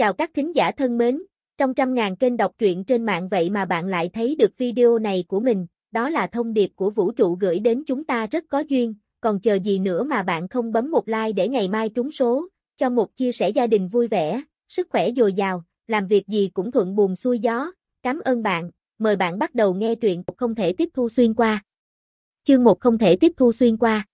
Chào các thính giả thân mến, trong trăm ngàn kênh đọc truyện trên mạng vậy mà bạn lại thấy được video này của mình, đó là thông điệp của vũ trụ gửi đến chúng ta rất có duyên, còn chờ gì nữa mà bạn không bấm một like để ngày mai trúng số, cho một chia sẻ gia đình vui vẻ, sức khỏe dồi dào, làm việc gì cũng thuận buồm xuôi gió, cảm ơn bạn, mời bạn bắt đầu nghe truyện không thể tiếp thu xuyên qua. Chương một không thể tiếp thu xuyên qua.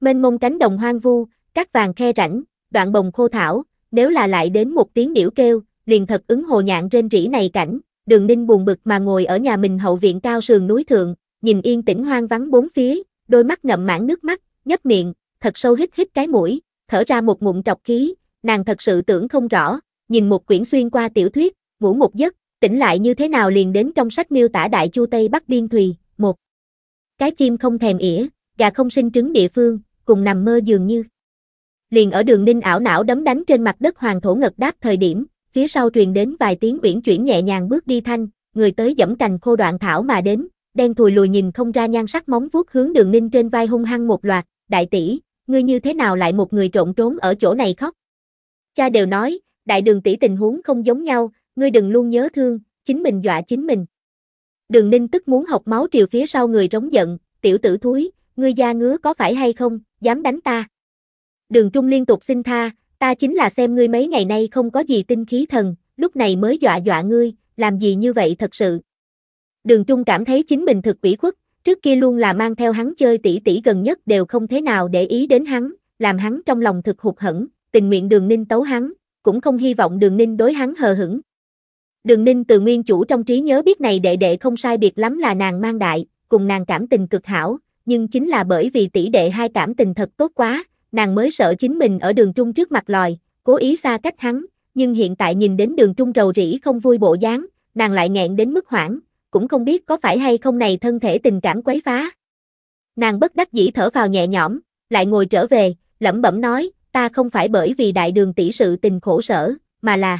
Mênh mông cánh đồng hoang vu, các vàng khe rảnh, đoạn bồng khô thảo, nếu là lại đến một tiếng điểu kêu, liền thật ứng hồ nhạn rên rỉ này cảnh, đường ninh buồn bực mà ngồi ở nhà mình hậu viện cao sườn núi thượng, nhìn yên tĩnh hoang vắng bốn phía, đôi mắt ngậm mãn nước mắt, nhấp miệng, thật sâu hít hít cái mũi, thở ra một ngụm trọc khí, nàng thật sự tưởng không rõ, nhìn một quyển xuyên qua tiểu thuyết, ngủ một giấc, tỉnh lại như thế nào liền đến trong sách miêu tả Đại Chu Tây Bắc Biên Thùy, một cái chim không thèm ỉa, gà không sinh trứng địa phương, cùng nằm mơ dường như liền ở đường ninh ảo não đấm đánh trên mặt đất hoàng thổ ngật đáp thời điểm, phía sau truyền đến vài tiếng uyển chuyển nhẹ nhàng bước đi thanh, người tới dẫm cành khô đoạn thảo mà đến, đen thùi lùi nhìn không ra nhan sắc móng vuốt hướng đường ninh trên vai hung hăng một loạt, đại tỷ, ngươi như thế nào lại một người trộn trốn ở chỗ này khóc. Cha đều nói, đại đường tỷ tình huống không giống nhau, ngươi đừng luôn nhớ thương, chính mình dọa chính mình. Đường ninh tức muốn học máu triều phía sau người trống giận, tiểu tử thúi, ngươi da ngứa có phải hay không, dám đánh ta đường trung liên tục xin tha, ta chính là xem ngươi mấy ngày nay không có gì tinh khí thần, lúc này mới dọa dọa ngươi, làm gì như vậy thật sự. Đường trung cảm thấy chính mình thực quỷ khuất, trước kia luôn là mang theo hắn chơi tỷ tỷ gần nhất đều không thế nào để ý đến hắn, làm hắn trong lòng thực hụt hẫng, tình nguyện đường ninh tấu hắn, cũng không hy vọng đường ninh đối hắn hờ hững. Đường ninh từ nguyên chủ trong trí nhớ biết này đệ đệ không sai biệt lắm là nàng mang đại, cùng nàng cảm tình cực hảo, nhưng chính là bởi vì tỷ đệ hai cảm tình thật tốt quá, nàng mới sợ chính mình ở đường trung trước mặt lòi, cố ý xa cách hắn, nhưng hiện tại nhìn đến đường trung rầu rĩ không vui bộ dáng, nàng lại nghẹn đến mức hoảng, cũng không biết có phải hay không này thân thể tình cảm quấy phá. Nàng bất đắc dĩ thở vào nhẹ nhõm, lại ngồi trở về, lẩm bẩm nói, ta không phải bởi vì đại đường tỷ sự tình khổ sở, mà là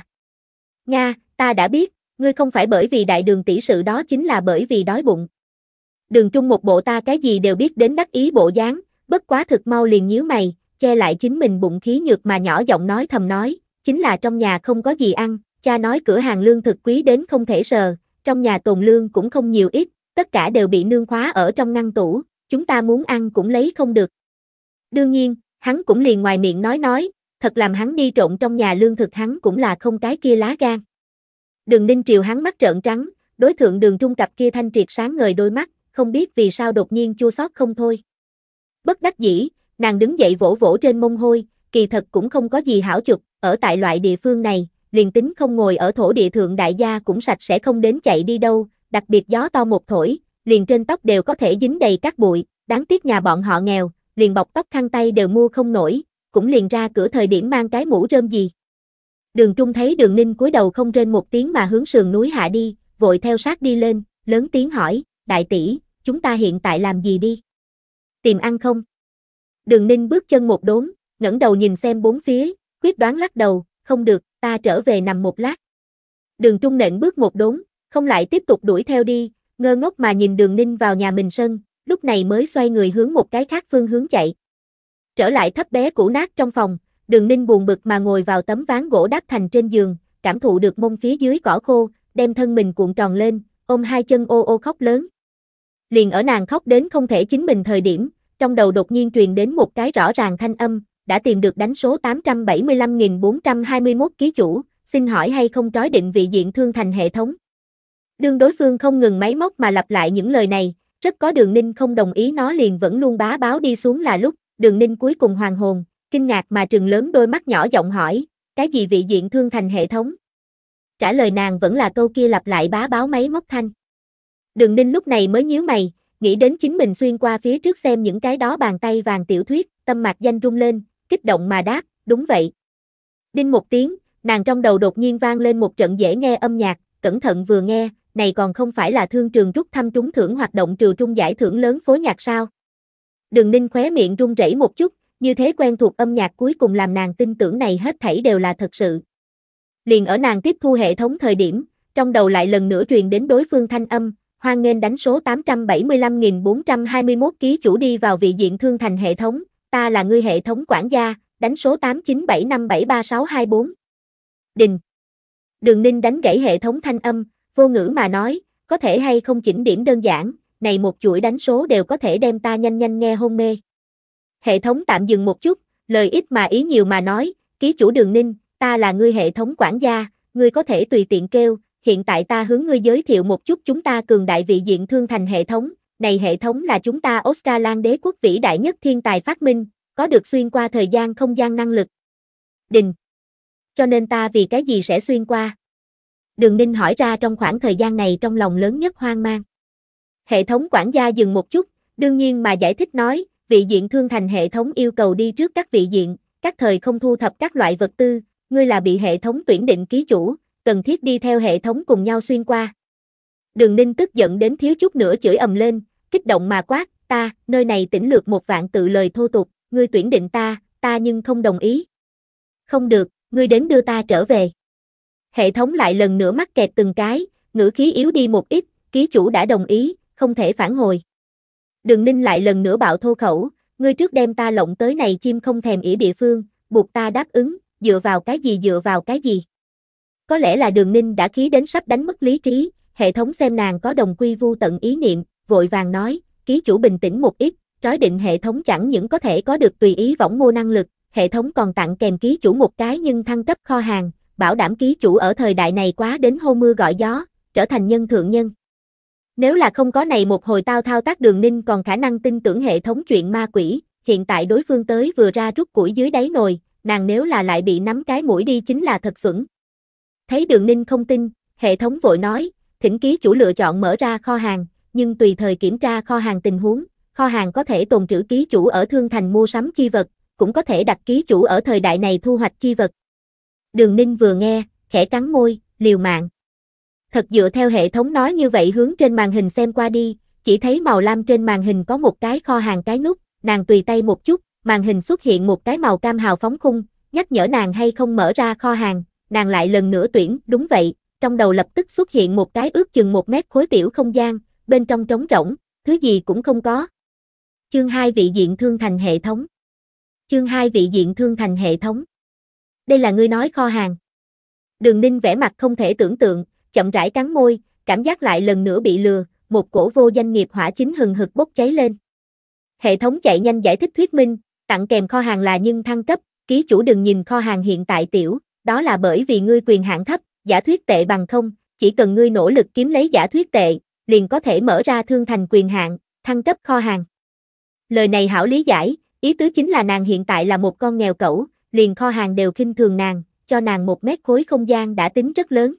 Nga, ta đã biết, ngươi không phải bởi vì đại đường tỷ sự đó chính là bởi vì đói bụng. Đường trung một bộ ta cái gì đều biết đến đắc ý bộ dáng, bất quá thực mau liền nhíu mày, che lại chính mình bụng khí nhược mà nhỏ giọng nói thầm nói, chính là trong nhà không có gì ăn, cha nói cửa hàng lương thực quý đến không thể sờ, trong nhà tồn lương cũng không nhiều ít, tất cả đều bị nương khóa ở trong ngăn tủ, chúng ta muốn ăn cũng lấy không được. Đương nhiên, hắn cũng liền ngoài miệng nói nói, thật làm hắn đi trộn trong nhà lương thực hắn cũng là không cái kia lá gan. Đường ninh triều hắn mắt trợn trắng, đối thượng đường trung cặp kia thanh triệt sáng ngời đôi mắt, không biết vì sao đột nhiên chua xót không thôi. Bất đắc dĩ, nàng đứng dậy vỗ vỗ trên mông hôi, kỳ thật cũng không có gì hảo chụp, ở tại loại địa phương này, liền tính không ngồi ở thổ địa thượng đại gia cũng sạch sẽ không đến chạy đi đâu, đặc biệt gió to một thổi, liền trên tóc đều có thể dính đầy các bụi, đáng tiếc nhà bọn họ nghèo, liền bọc tóc khăn tay đều mua không nổi, cũng liền ra cửa thời điểm mang cái mũ rơm gì. Đường Trung thấy đường ninh cúi đầu không trên một tiếng mà hướng sườn núi hạ đi, vội theo sát đi lên, lớn tiếng hỏi, đại tỷ, chúng ta hiện tại làm gì đi? Tìm ăn không? Đường ninh bước chân một đốn, ngẩng đầu nhìn xem bốn phía, quyết đoán lắc đầu, không được, ta trở về nằm một lát. Đường trung nện bước một đốn, không lại tiếp tục đuổi theo đi, ngơ ngốc mà nhìn đường ninh vào nhà mình sân, lúc này mới xoay người hướng một cái khác phương hướng chạy. Trở lại thấp bé cũ nát trong phòng, đường ninh buồn bực mà ngồi vào tấm ván gỗ đáp thành trên giường, cảm thụ được mông phía dưới cỏ khô, đem thân mình cuộn tròn lên, ôm hai chân ô ô khóc lớn. Liền ở nàng khóc đến không thể chính mình thời điểm, trong đầu đột nhiên truyền đến một cái rõ ràng thanh âm, đã tìm được đánh số 875.421 ký chủ, xin hỏi hay không trói định vị diện thương thành hệ thống. Đương đối phương không ngừng máy móc mà lặp lại những lời này, rất có đường ninh không đồng ý nó liền vẫn luôn bá báo đi xuống là lúc, đường ninh cuối cùng hoàng hồn, kinh ngạc mà trừng lớn đôi mắt nhỏ giọng hỏi, cái gì vị diện thương thành hệ thống? Trả lời nàng vẫn là câu kia lặp lại bá báo máy móc thanh. Đường ninh lúc này mới nhíu mày, nghĩ đến chính mình xuyên qua phía trước xem những cái đó bàn tay vàng tiểu thuyết, tâm mạc danh rung lên, kích động mà đáp, đúng vậy. Đinh một tiếng, nàng trong đầu đột nhiên vang lên một trận dễ nghe âm nhạc, cẩn thận vừa nghe, này còn không phải là thương trường rút thăm trúng thưởng hoạt động trừ trung giải thưởng lớn phối nhạc sao. Đường ninh khóe miệng rung rẩy một chút, như thế quen thuộc âm nhạc cuối cùng làm nàng tin tưởng này hết thảy đều là thật sự. Liền ở nàng tiếp thu hệ thống thời điểm, trong đầu lại lần nữa truyền đến đối phương thanh âm, hoan nghênh đánh số 875.421 ký chủ đi vào vị diện thương thành hệ thống, ta là ngươi hệ thống quản gia, đánh số 897573624. Đình. Đường Ninh đánh gãy hệ thống thanh âm, vô ngữ mà nói, có thể hay không chỉnh điểm đơn giản, này một chuỗi đánh số đều có thể đem ta nhanh nhanh nghe hôn mê. Hệ thống tạm dừng một chút, lời ít mà ý nhiều mà nói, ký chủ đường ninh, ta là ngươi hệ thống quản gia, ngươi có thể tùy tiện kêu, hiện tại ta hướng ngươi giới thiệu một chút chúng ta cường đại vị diện thương thành hệ thống, này hệ thống là chúng ta Oscar Lan đế quốc vĩ đại nhất thiên tài phát minh, có được xuyên qua thời gian không gian năng lực. Đình. Cho nên ta vì cái gì sẽ xuyên qua? Đường Ninh hỏi ra trong khoảng thời gian này trong lòng lớn nhất hoang mang. Hệ thống quản gia dừng một chút, đương nhiên mà giải thích nói, vị diện thương thành hệ thống yêu cầu đi trước các vị diện, các thời không thu thập các loại vật tư, ngươi là bị hệ thống tuyển định ký chủ, cần thiết đi theo hệ thống cùng nhau xuyên qua. Đường ninh tức giận đến thiếu chút nữa chửi ầm lên, kích động mà quát, ta, nơi này tỉnh lược một vạn tự lời thô tục, ngươi tuyển định ta, ta nhưng không đồng ý. Không được, ngươi đến đưa ta trở về. Hệ thống lại lần nữa mắc kẹt từng cái, ngữ khí yếu đi một ít, ký chủ đã đồng ý, không thể phản hồi. Đường ninh lại lần nữa bạo thô khẩu, ngươi trước đem ta lộng tới này chim không thèm ỉ địa phương, buộc ta đáp ứng, dựa vào cái gì dựa vào cái gì. Có lẽ là đường ninh đã khí đến sắp đánh mất lý trí, hệ thống xem nàng có đồng quy vu tận ý niệm, vội vàng nói, ký chủ bình tĩnh một ít, trói định hệ thống chẳng những có thể có được tùy ý võng mô năng lực, hệ thống còn tặng kèm ký chủ một cái nhưng thăng cấp kho hàng, bảo đảm ký chủ ở thời đại này quá đến hô mưa gọi gió, trở thành nhân thượng nhân. Nếu là không có này một hồi tao thao tác đường ninh còn khả năng tin tưởng hệ thống chuyện ma quỷ, hiện tại đối phương tới vừa ra rút củi dưới đáy nồi, nàng nếu là lại bị nắm cái mũi đi chính là thật xuẩn. Thấy đường ninh không tin, hệ thống vội nói, thỉnh ký chủ lựa chọn mở ra kho hàng, nhưng tùy thời kiểm tra kho hàng tình huống, kho hàng có thể tồn trữ ký chủ ở thương thành mua sắm chi vật, cũng có thể đặt ký chủ ở thời đại này thu hoạch chi vật. Đường ninh vừa nghe, khẽ cắn môi, liều mạng. Thật dựa theo hệ thống nói như vậy hướng trên màn hình xem qua đi, chỉ thấy màu lam trên màn hình có một cái kho hàng cái nút, nàng tùy tay một chút, màn hình xuất hiện một cái màu cam hào phóng khung, nhắc nhở nàng hay không mở ra kho hàng, nàng lại lần nữa tuyển, đúng vậy, trong đầu lập tức xuất hiện một cái ước chừng một mét khối tiểu không gian, bên trong trống rỗng, thứ gì cũng không có. Chương 2 vị diện thương thành hệ thống. Chương 2 vị diện thương thành hệ thống. Đây là ngươi nói kho hàng. Đường Ninh vẻ mặt không thể tưởng tượng, chậm rãi cắn môi, cảm giác lại lần nữa bị lừa, một cổ vô danh nghiệp hỏa chính hừng hực bốc cháy lên. Hệ thống chạy nhanh giải thích thuyết minh, tặng kèm kho hàng là nhân thăng cấp, ký chủ đừng nhìn kho hàng hiện tại tiểu, đó là bởi vì ngươi quyền hạn thấp, giả thuyết tệ bằng không, chỉ cần ngươi nỗ lực kiếm lấy giả thuyết tệ, liền có thể mở ra thương thành quyền hạn, thăng cấp kho hàng. Lời này hảo lý giải, ý tứ chính là nàng hiện tại là một con nghèo cẩu, liền kho hàng đều khinh thường nàng, cho nàng một mét khối không gian đã tính rất lớn.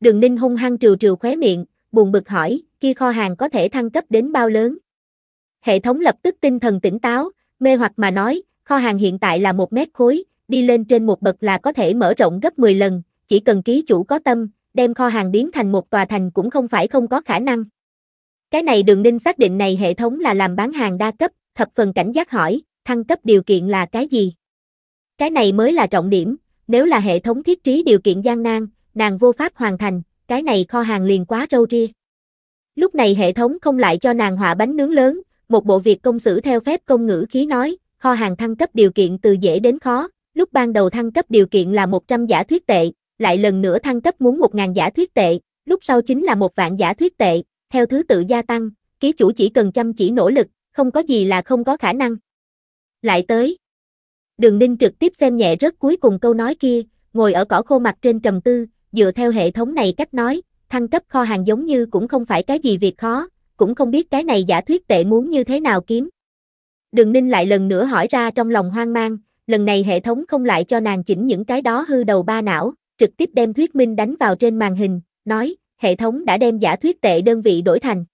Đường ninh hung hăng trừ trừ khóe miệng, buồn bực hỏi, kia kho hàng có thể thăng cấp đến bao lớn? Hệ thống lập tức tinh thần tỉnh táo, mê hoặc mà nói, kho hàng hiện tại là một mét khối, đi lên trên một bậc là có thể mở rộng gấp 10 lần, chỉ cần ký chủ có tâm, đem kho hàng biến thành một tòa thành cũng không phải không có khả năng. Cái này đường ninh xác định này hệ thống là làm bán hàng đa cấp, thập phần cảnh giác hỏi, thăng cấp điều kiện là cái gì? Cái này mới là trọng điểm, nếu là hệ thống thiết trí điều kiện gian nan, nàng vô pháp hoàn thành, cái này kho hàng liền quá râu ria. Lúc này hệ thống không lại cho nàng họa bánh nướng lớn, một bộ việc công xử theo phép công ngữ khí nói, kho hàng thăng cấp điều kiện từ dễ đến khó, lúc ban đầu thăng cấp điều kiện là 100 giả thuyết tệ, lại lần nữa thăng cấp muốn 1.000 giả thuyết tệ, lúc sau chính là một vạn giả thuyết tệ, theo thứ tự gia tăng, ký chủ chỉ cần chăm chỉ nỗ lực, không có gì là không có khả năng. Lại tới. Đường Ninh trực tiếp xem nhẹ rất cuối cùng câu nói kia, ngồi ở cỏ khô mặt trên trầm tư, dựa theo hệ thống này cách nói, thăng cấp kho hàng giống như cũng không phải cái gì việc khó, cũng không biết cái này giả thuyết tệ muốn như thế nào kiếm. Đường Ninh lại lần nữa hỏi ra trong lòng hoang mang, lần này hệ thống không lại cho nàng chỉnh những cái đó hư đầu ba não, trực tiếp đem thuyết minh đánh vào trên màn hình, nói, hệ thống đã đem giả thuyết tệ đơn vị đổi thành.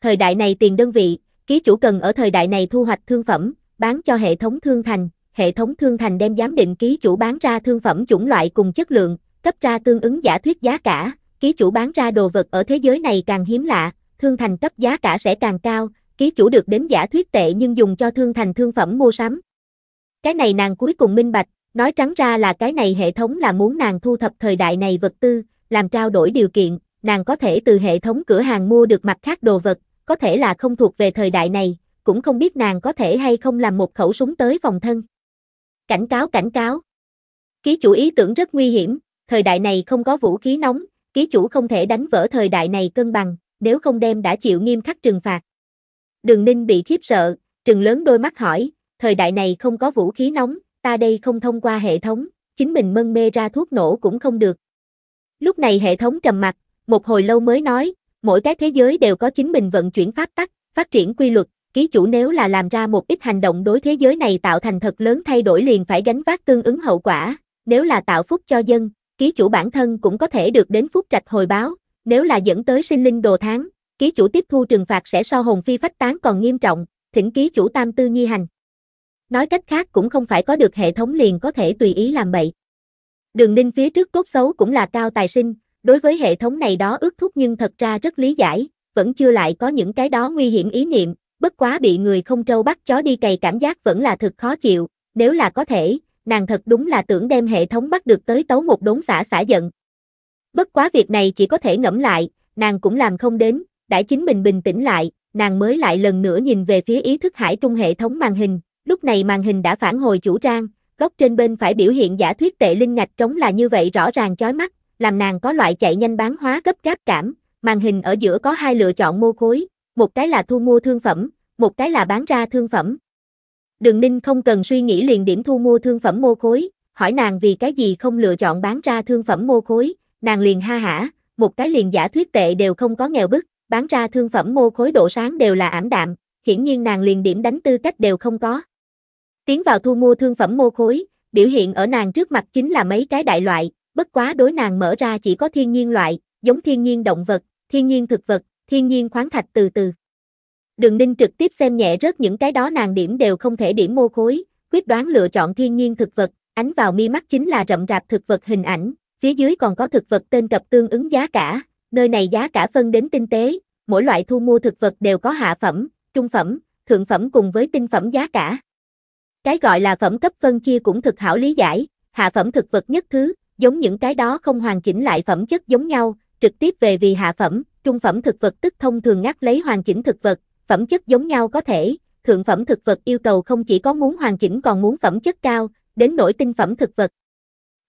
Thời đại này tiền đơn vị, ký chủ cần ở thời đại này thu hoạch thương phẩm, bán cho hệ thống thương thành, hệ thống thương thành đem giám định ký chủ bán ra thương phẩm chủng loại cùng chất lượng, cấp ra tương ứng giả thuyết giá cả, ký chủ bán ra đồ vật ở thế giới này càng hiếm lạ, thương thành cấp giá cả sẽ càng cao, ký chủ được đến giả thuyết tệ nhưng dùng cho thương thành thương phẩm mua sắm, cái này nàng cuối cùng minh bạch, nói trắng ra là cái này hệ thống là muốn nàng thu thập thời đại này vật tư, làm trao đổi điều kiện, nàng có thể từ hệ thống cửa hàng mua được mặt khác đồ vật, có thể là không thuộc về thời đại này, cũng không biết nàng có thể hay không làm một khẩu súng tới phòng thân. Cảnh cáo cảnh cáo. Ký chủ ý tưởng rất nguy hiểm, thời đại này không có vũ khí nóng, ký chủ không thể đánh vỡ thời đại này cân bằng, nếu không đem đã chịu nghiêm khắc trừng phạt. Đường Ninh bị khiếp sợ, trừng lớn đôi mắt hỏi, thời đại này không có vũ khí nóng, ta đây không thông qua hệ thống, chính mình mân mê ra thuốc nổ cũng không được. Lúc này hệ thống trầm mặt, một hồi lâu mới nói, mỗi cái thế giới đều có chính mình vận chuyển pháp tắc, phát triển quy luật, ký chủ nếu là làm ra một ít hành động đối thế giới này tạo thành thật lớn thay đổi liền phải gánh vác tương ứng hậu quả, nếu là tạo phúc cho dân, ký chủ bản thân cũng có thể được đến phúc trạch hồi báo, nếu là dẫn tới sinh linh đồ tháng, ký chủ tiếp thu trừng phạt sẽ so hồn phi phách tán còn nghiêm trọng, thỉnh ký chủ tam tư nhi hành. Nói cách khác cũng không phải có được hệ thống liền có thể tùy ý làm bậy. Đường ninh phía trước tốt xấu cũng là cao tài sinh, đối với hệ thống này đó ước thúc nhưng thật ra rất lý giải, vẫn chưa lại có những cái đó nguy hiểm ý niệm, bất quá bị người không trâu bắt chó đi cày cảm giác vẫn là thật khó chịu, nếu là có thể, nàng thật đúng là tưởng đem hệ thống bắt được tới tấu một đốn xả xả giận. Bất quá việc này chỉ có thể ngẫm lại, nàng cũng làm không đến, đã chính mình bình tĩnh lại, nàng mới lại lần nữa nhìn về phía ý thức hải trung hệ thống màn hình, Lúc này màn hình đã phản hồi chủ trang, góc trên bên phải biểu hiện giả thuyết tệ linh ngạch trống là như vậy rõ ràng chói mắt, làm nàng có loại chạy nhanh bán hóa gấp gáp cảm. Màn hình ở giữa có hai lựa chọn mô khối, một cái là thu mua thương phẩm, một cái là bán ra thương phẩm. Đường Ninh không cần suy nghĩ liền điểm thu mua thương phẩm mô khối, hỏi nàng vì cái gì không lựa chọn bán ra thương phẩm mô khối, nàng liền ha hả, một cái liền giả thuyết tệ đều không có nghèo bức, bán ra thương phẩm mô khối độ sáng đều là ảm đạm, hiển nhiên nàng liền điểm đánh tư cách đều không có. Tiến vào thu mua thương phẩm mô khối, biểu hiện ở nàng trước mặt chính là mấy cái đại loại, bất quá đối nàng mở ra chỉ có thiên nhiên loại, giống thiên nhiên động vật, thiên nhiên thực vật, thiên nhiên khoáng thạch từ từ. Đường Ninh trực tiếp xem nhẹ rất những cái đó nàng điểm đều không thể điểm mô khối, quyết đoán lựa chọn thiên nhiên thực vật, ánh vào mi mắt chính là rậm rạp thực vật hình ảnh, phía dưới còn có thực vật tên cập tương ứng giá cả, nơi này giá cả phân đến tinh tế, mỗi loại thu mua thực vật đều có hạ phẩm, trung phẩm, thượng phẩm cùng với tinh phẩm giá cả. Cái gọi là phẩm cấp phân chia cũng thực hảo lý giải, hạ phẩm thực vật nhất thứ, giống những cái đó không hoàn chỉnh lại phẩm chất giống nhau, trực tiếp về vì hạ phẩm, trung phẩm thực vật tức thông thường ngắt lấy hoàn chỉnh thực vật, phẩm chất giống nhau có thể, thượng phẩm thực vật yêu cầu không chỉ có muốn hoàn chỉnh còn muốn phẩm chất cao, đến nổi tinh phẩm thực vật.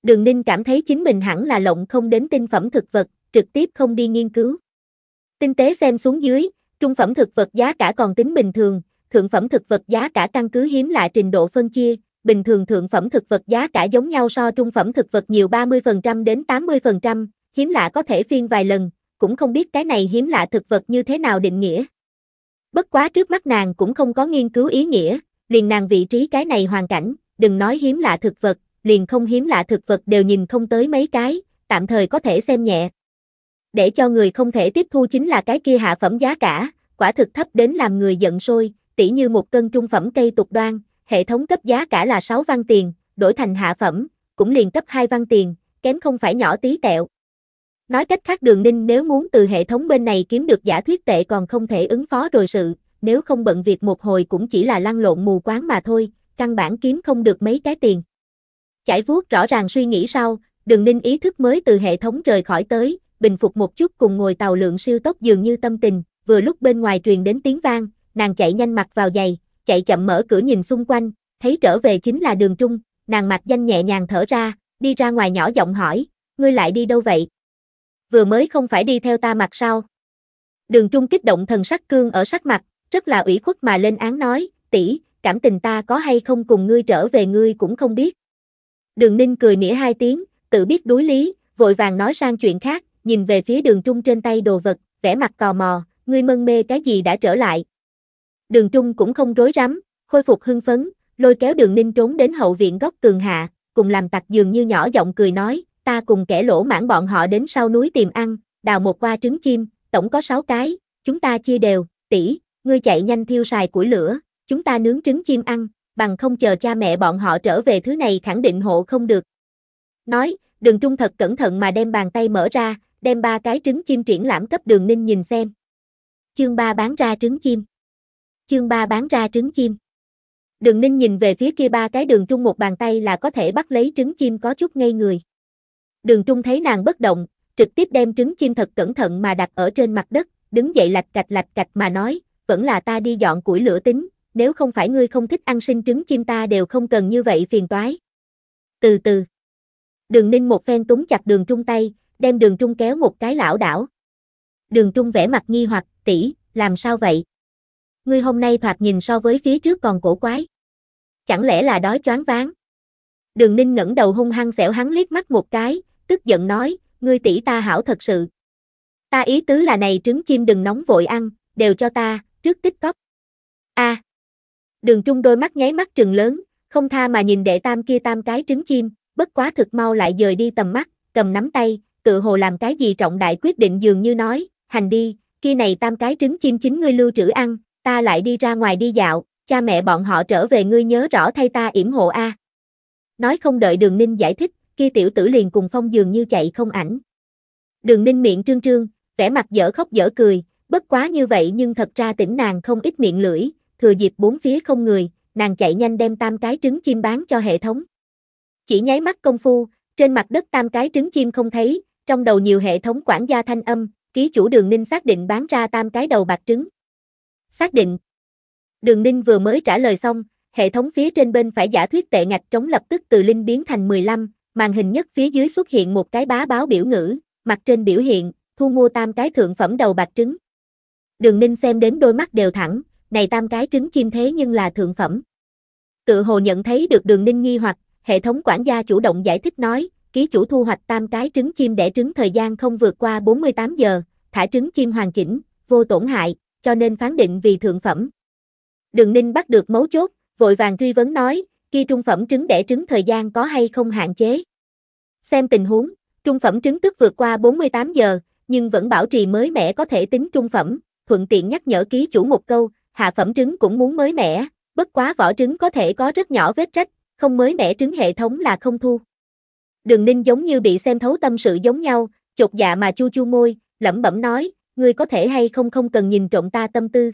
Đường Ninh cảm thấy chính mình hẳn là lộng không đến tinh phẩm thực vật, trực tiếp không đi nghiên cứu. Tinh tế xem xuống dưới, trung phẩm thực vật giá cả còn tính bình thường, thượng phẩm thực vật giá cả căn cứ hiếm lạ trình độ phân chia, bình thường thượng phẩm thực vật giá cả giống nhau so trung phẩm thực vật nhiều 30% đến 80%, hiếm lạ có thể phiên vài lần, cũng không biết cái này hiếm lạ thực vật như thế nào định nghĩa. Bất quá trước mắt nàng cũng không có nghiên cứu ý nghĩa, liền nàng vị trí cái này hoàn cảnh, đừng nói hiếm lạ thực vật, liền không hiếm lạ thực vật đều nhìn không tới mấy cái, tạm thời có thể xem nhẹ. Để cho người không thể tiếp thu chính là cái kia hạ phẩm giá cả, quả thực thấp đến làm người giận sôi, tỉ như một cân trung phẩm cây tục đoan, hệ thống cấp giá cả là 6 văn tiền, đổi thành hạ phẩm, cũng liền cấp 2 văn tiền, kém không phải nhỏ tí tẹo. Nói cách khác đường ninh nếu muốn từ hệ thống bên này kiếm được giả thuyết tệ còn không thể ứng phó rồi sự, nếu không bận việc một hồi cũng chỉ là lăn lộn mù quáng mà thôi, căn bản kiếm không được mấy cái tiền. Chải vuốt rõ ràng suy nghĩ sau, đường ninh ý thức mới từ hệ thống rời khỏi tới, bình phục một chút cùng ngồi tàu lượng siêu tốc dường như tâm tình, vừa lúc bên ngoài truyền đến tiếng vang, nàng chạy nhanh mặc vào giày, chạy chậm mở cửa nhìn xung quanh, thấy trở về chính là đường trung, nàng mặc danh nhẹ nhàng thở ra, đi ra ngoài nhỏ giọng hỏi, ngươi lại đi đâu vậy? Vừa mới không phải đi theo ta mặc sao? Đường trung kích động thần sắc cương ở sắc mặt, rất là ủy khuất mà lên án nói, tỷ, cảm tình ta có hay không cùng ngươi trở về ngươi cũng không biết. Đường ninh cười mỉa hai tiếng, tự biết đối lý, vội vàng nói sang chuyện khác, nhìn về phía đường trung trên tay đồ vật, vẻ mặt tò mò, ngươi mân mê cái gì đã trở lại, Đường Trung cũng không rối rắm, khôi phục hưng phấn, lôi kéo đường ninh trốn đến hậu viện góc tường hạ, cùng làm tặc dường như nhỏ giọng cười nói, ta cùng kẻ lỗ mãn bọn họ đến sau núi tìm ăn, đào một qua trứng chim, tổng có 6 cái, chúng ta chia đều, tỷ, ngươi chạy nhanh thiêu xài củi lửa, chúng ta nướng trứng chim ăn, bằng không chờ cha mẹ bọn họ trở về thứ này khẳng định hộ không được. Nói, đường trung thật cẩn thận mà đem bàn tay mở ra, đem ba cái trứng chim triển lãm cấp đường ninh nhìn xem. Chương ba bán ra trứng chim. Chương 3 bán ra trứng chim. Đường Ninh nhìn về phía kia ba cái đường trung một bàn tay là có thể bắt lấy trứng chim có chút ngây người. Đường trung thấy nàng bất động, trực tiếp đem trứng chim thật cẩn thận mà đặt ở trên mặt đất, đứng dậy lạch cạch lạch cạch mà nói, vẫn là ta đi dọn củi lửa tính, nếu không phải ngươi không thích ăn sinh trứng chim ta đều không cần như vậy phiền toái. Từ từ. Đường Ninh một phen túm chặt đường trung tay, đem đường trung kéo một cái lão đảo. Đường trung vẻ mặt nghi hoặc, tỷ, làm sao vậy? ngươi hôm nay thoạt nhìn so với phía trước còn cổ quái. Chẳng lẽ là đói choáng váng? Đường ninh ngẩng đầu hung hăng xẻo hắn liếc mắt một cái, tức giận nói, ngươi tỷ ta hảo thật sự. Ta ý tứ là này trứng chim đừng nóng vội ăn, đều cho ta, trước tích cóc. A. À, đường trung đôi mắt nháy mắt trừng lớn, không tha mà nhìn đệ tam kia tam cái trứng chim, bất quá thực mau lại dời đi tầm mắt, cầm nắm tay, tự hồ làm cái gì trọng đại quyết định dường như nói, hành đi, kia này tam cái trứng chim chính ngươi lưu trữ ăn, ta lại đi ra ngoài đi dạo, cha mẹ bọn họ trở về ngươi nhớ rõ thay ta yểm hộ a. Nói không đợi đường ninh giải thích, kia tiểu tử liền cùng phong dường như chạy không ảnh. Đường ninh miệng trương trương, vẻ mặt dở khóc dở cười, bất quá như vậy nhưng thật ra tỉnh nàng không ít miệng lưỡi, thừa dịp bốn phía không người, nàng chạy nhanh đem tam cái trứng chim bán cho hệ thống. Chỉ nháy mắt công phu, trên mặt đất tam cái trứng chim không thấy, trong đầu nhiều hệ thống quản gia thanh âm, ký chủ đường ninh xác định bán ra tam cái đầu bạc trứng xác định. Đường Ninh vừa mới trả lời xong, hệ thống phía trên bên phải giả thuyết tệ ngạch trống lập tức từ linh biến thành 15, màn hình nhất phía dưới xuất hiện một cái bá báo biểu ngữ, mặt trên biểu hiện, thu mua tam cái thượng phẩm đầu bạc trứng. Đường Ninh xem đến đôi mắt đều thẳng, này tam cái trứng chim thế nhưng là thượng phẩm. Tự hồ nhận thấy được đường Ninh nghi hoặc, hệ thống quản gia chủ động giải thích nói, ký chủ thu hoạch tam cái trứng chim đẻ trứng thời gian không vượt qua 48 giờ, thả trứng chim hoàn chỉnh, vô tổn hại, cho nên phán định vì thượng phẩm. Đường Ninh bắt được mấu chốt, vội vàng truy vấn nói, kia trung phẩm trứng đẻ trứng thời gian có hay không hạn chế. Xem tình huống, trung phẩm trứng tức vượt qua 48 giờ, nhưng vẫn bảo trì mới mẻ có thể tính trung phẩm, thuận tiện nhắc nhở ký chủ một câu, hạ phẩm trứng cũng muốn mới mẻ, bất quá vỏ trứng có thể có rất nhỏ vết rách, không mới mẻ trứng hệ thống là không thu. Đường Ninh giống như bị xem thấu tâm sự giống nhau, chột dạ mà chu chu môi, lẩm bẩm nói, ngươi có thể hay không không cần nhìn trộm ta tâm tư.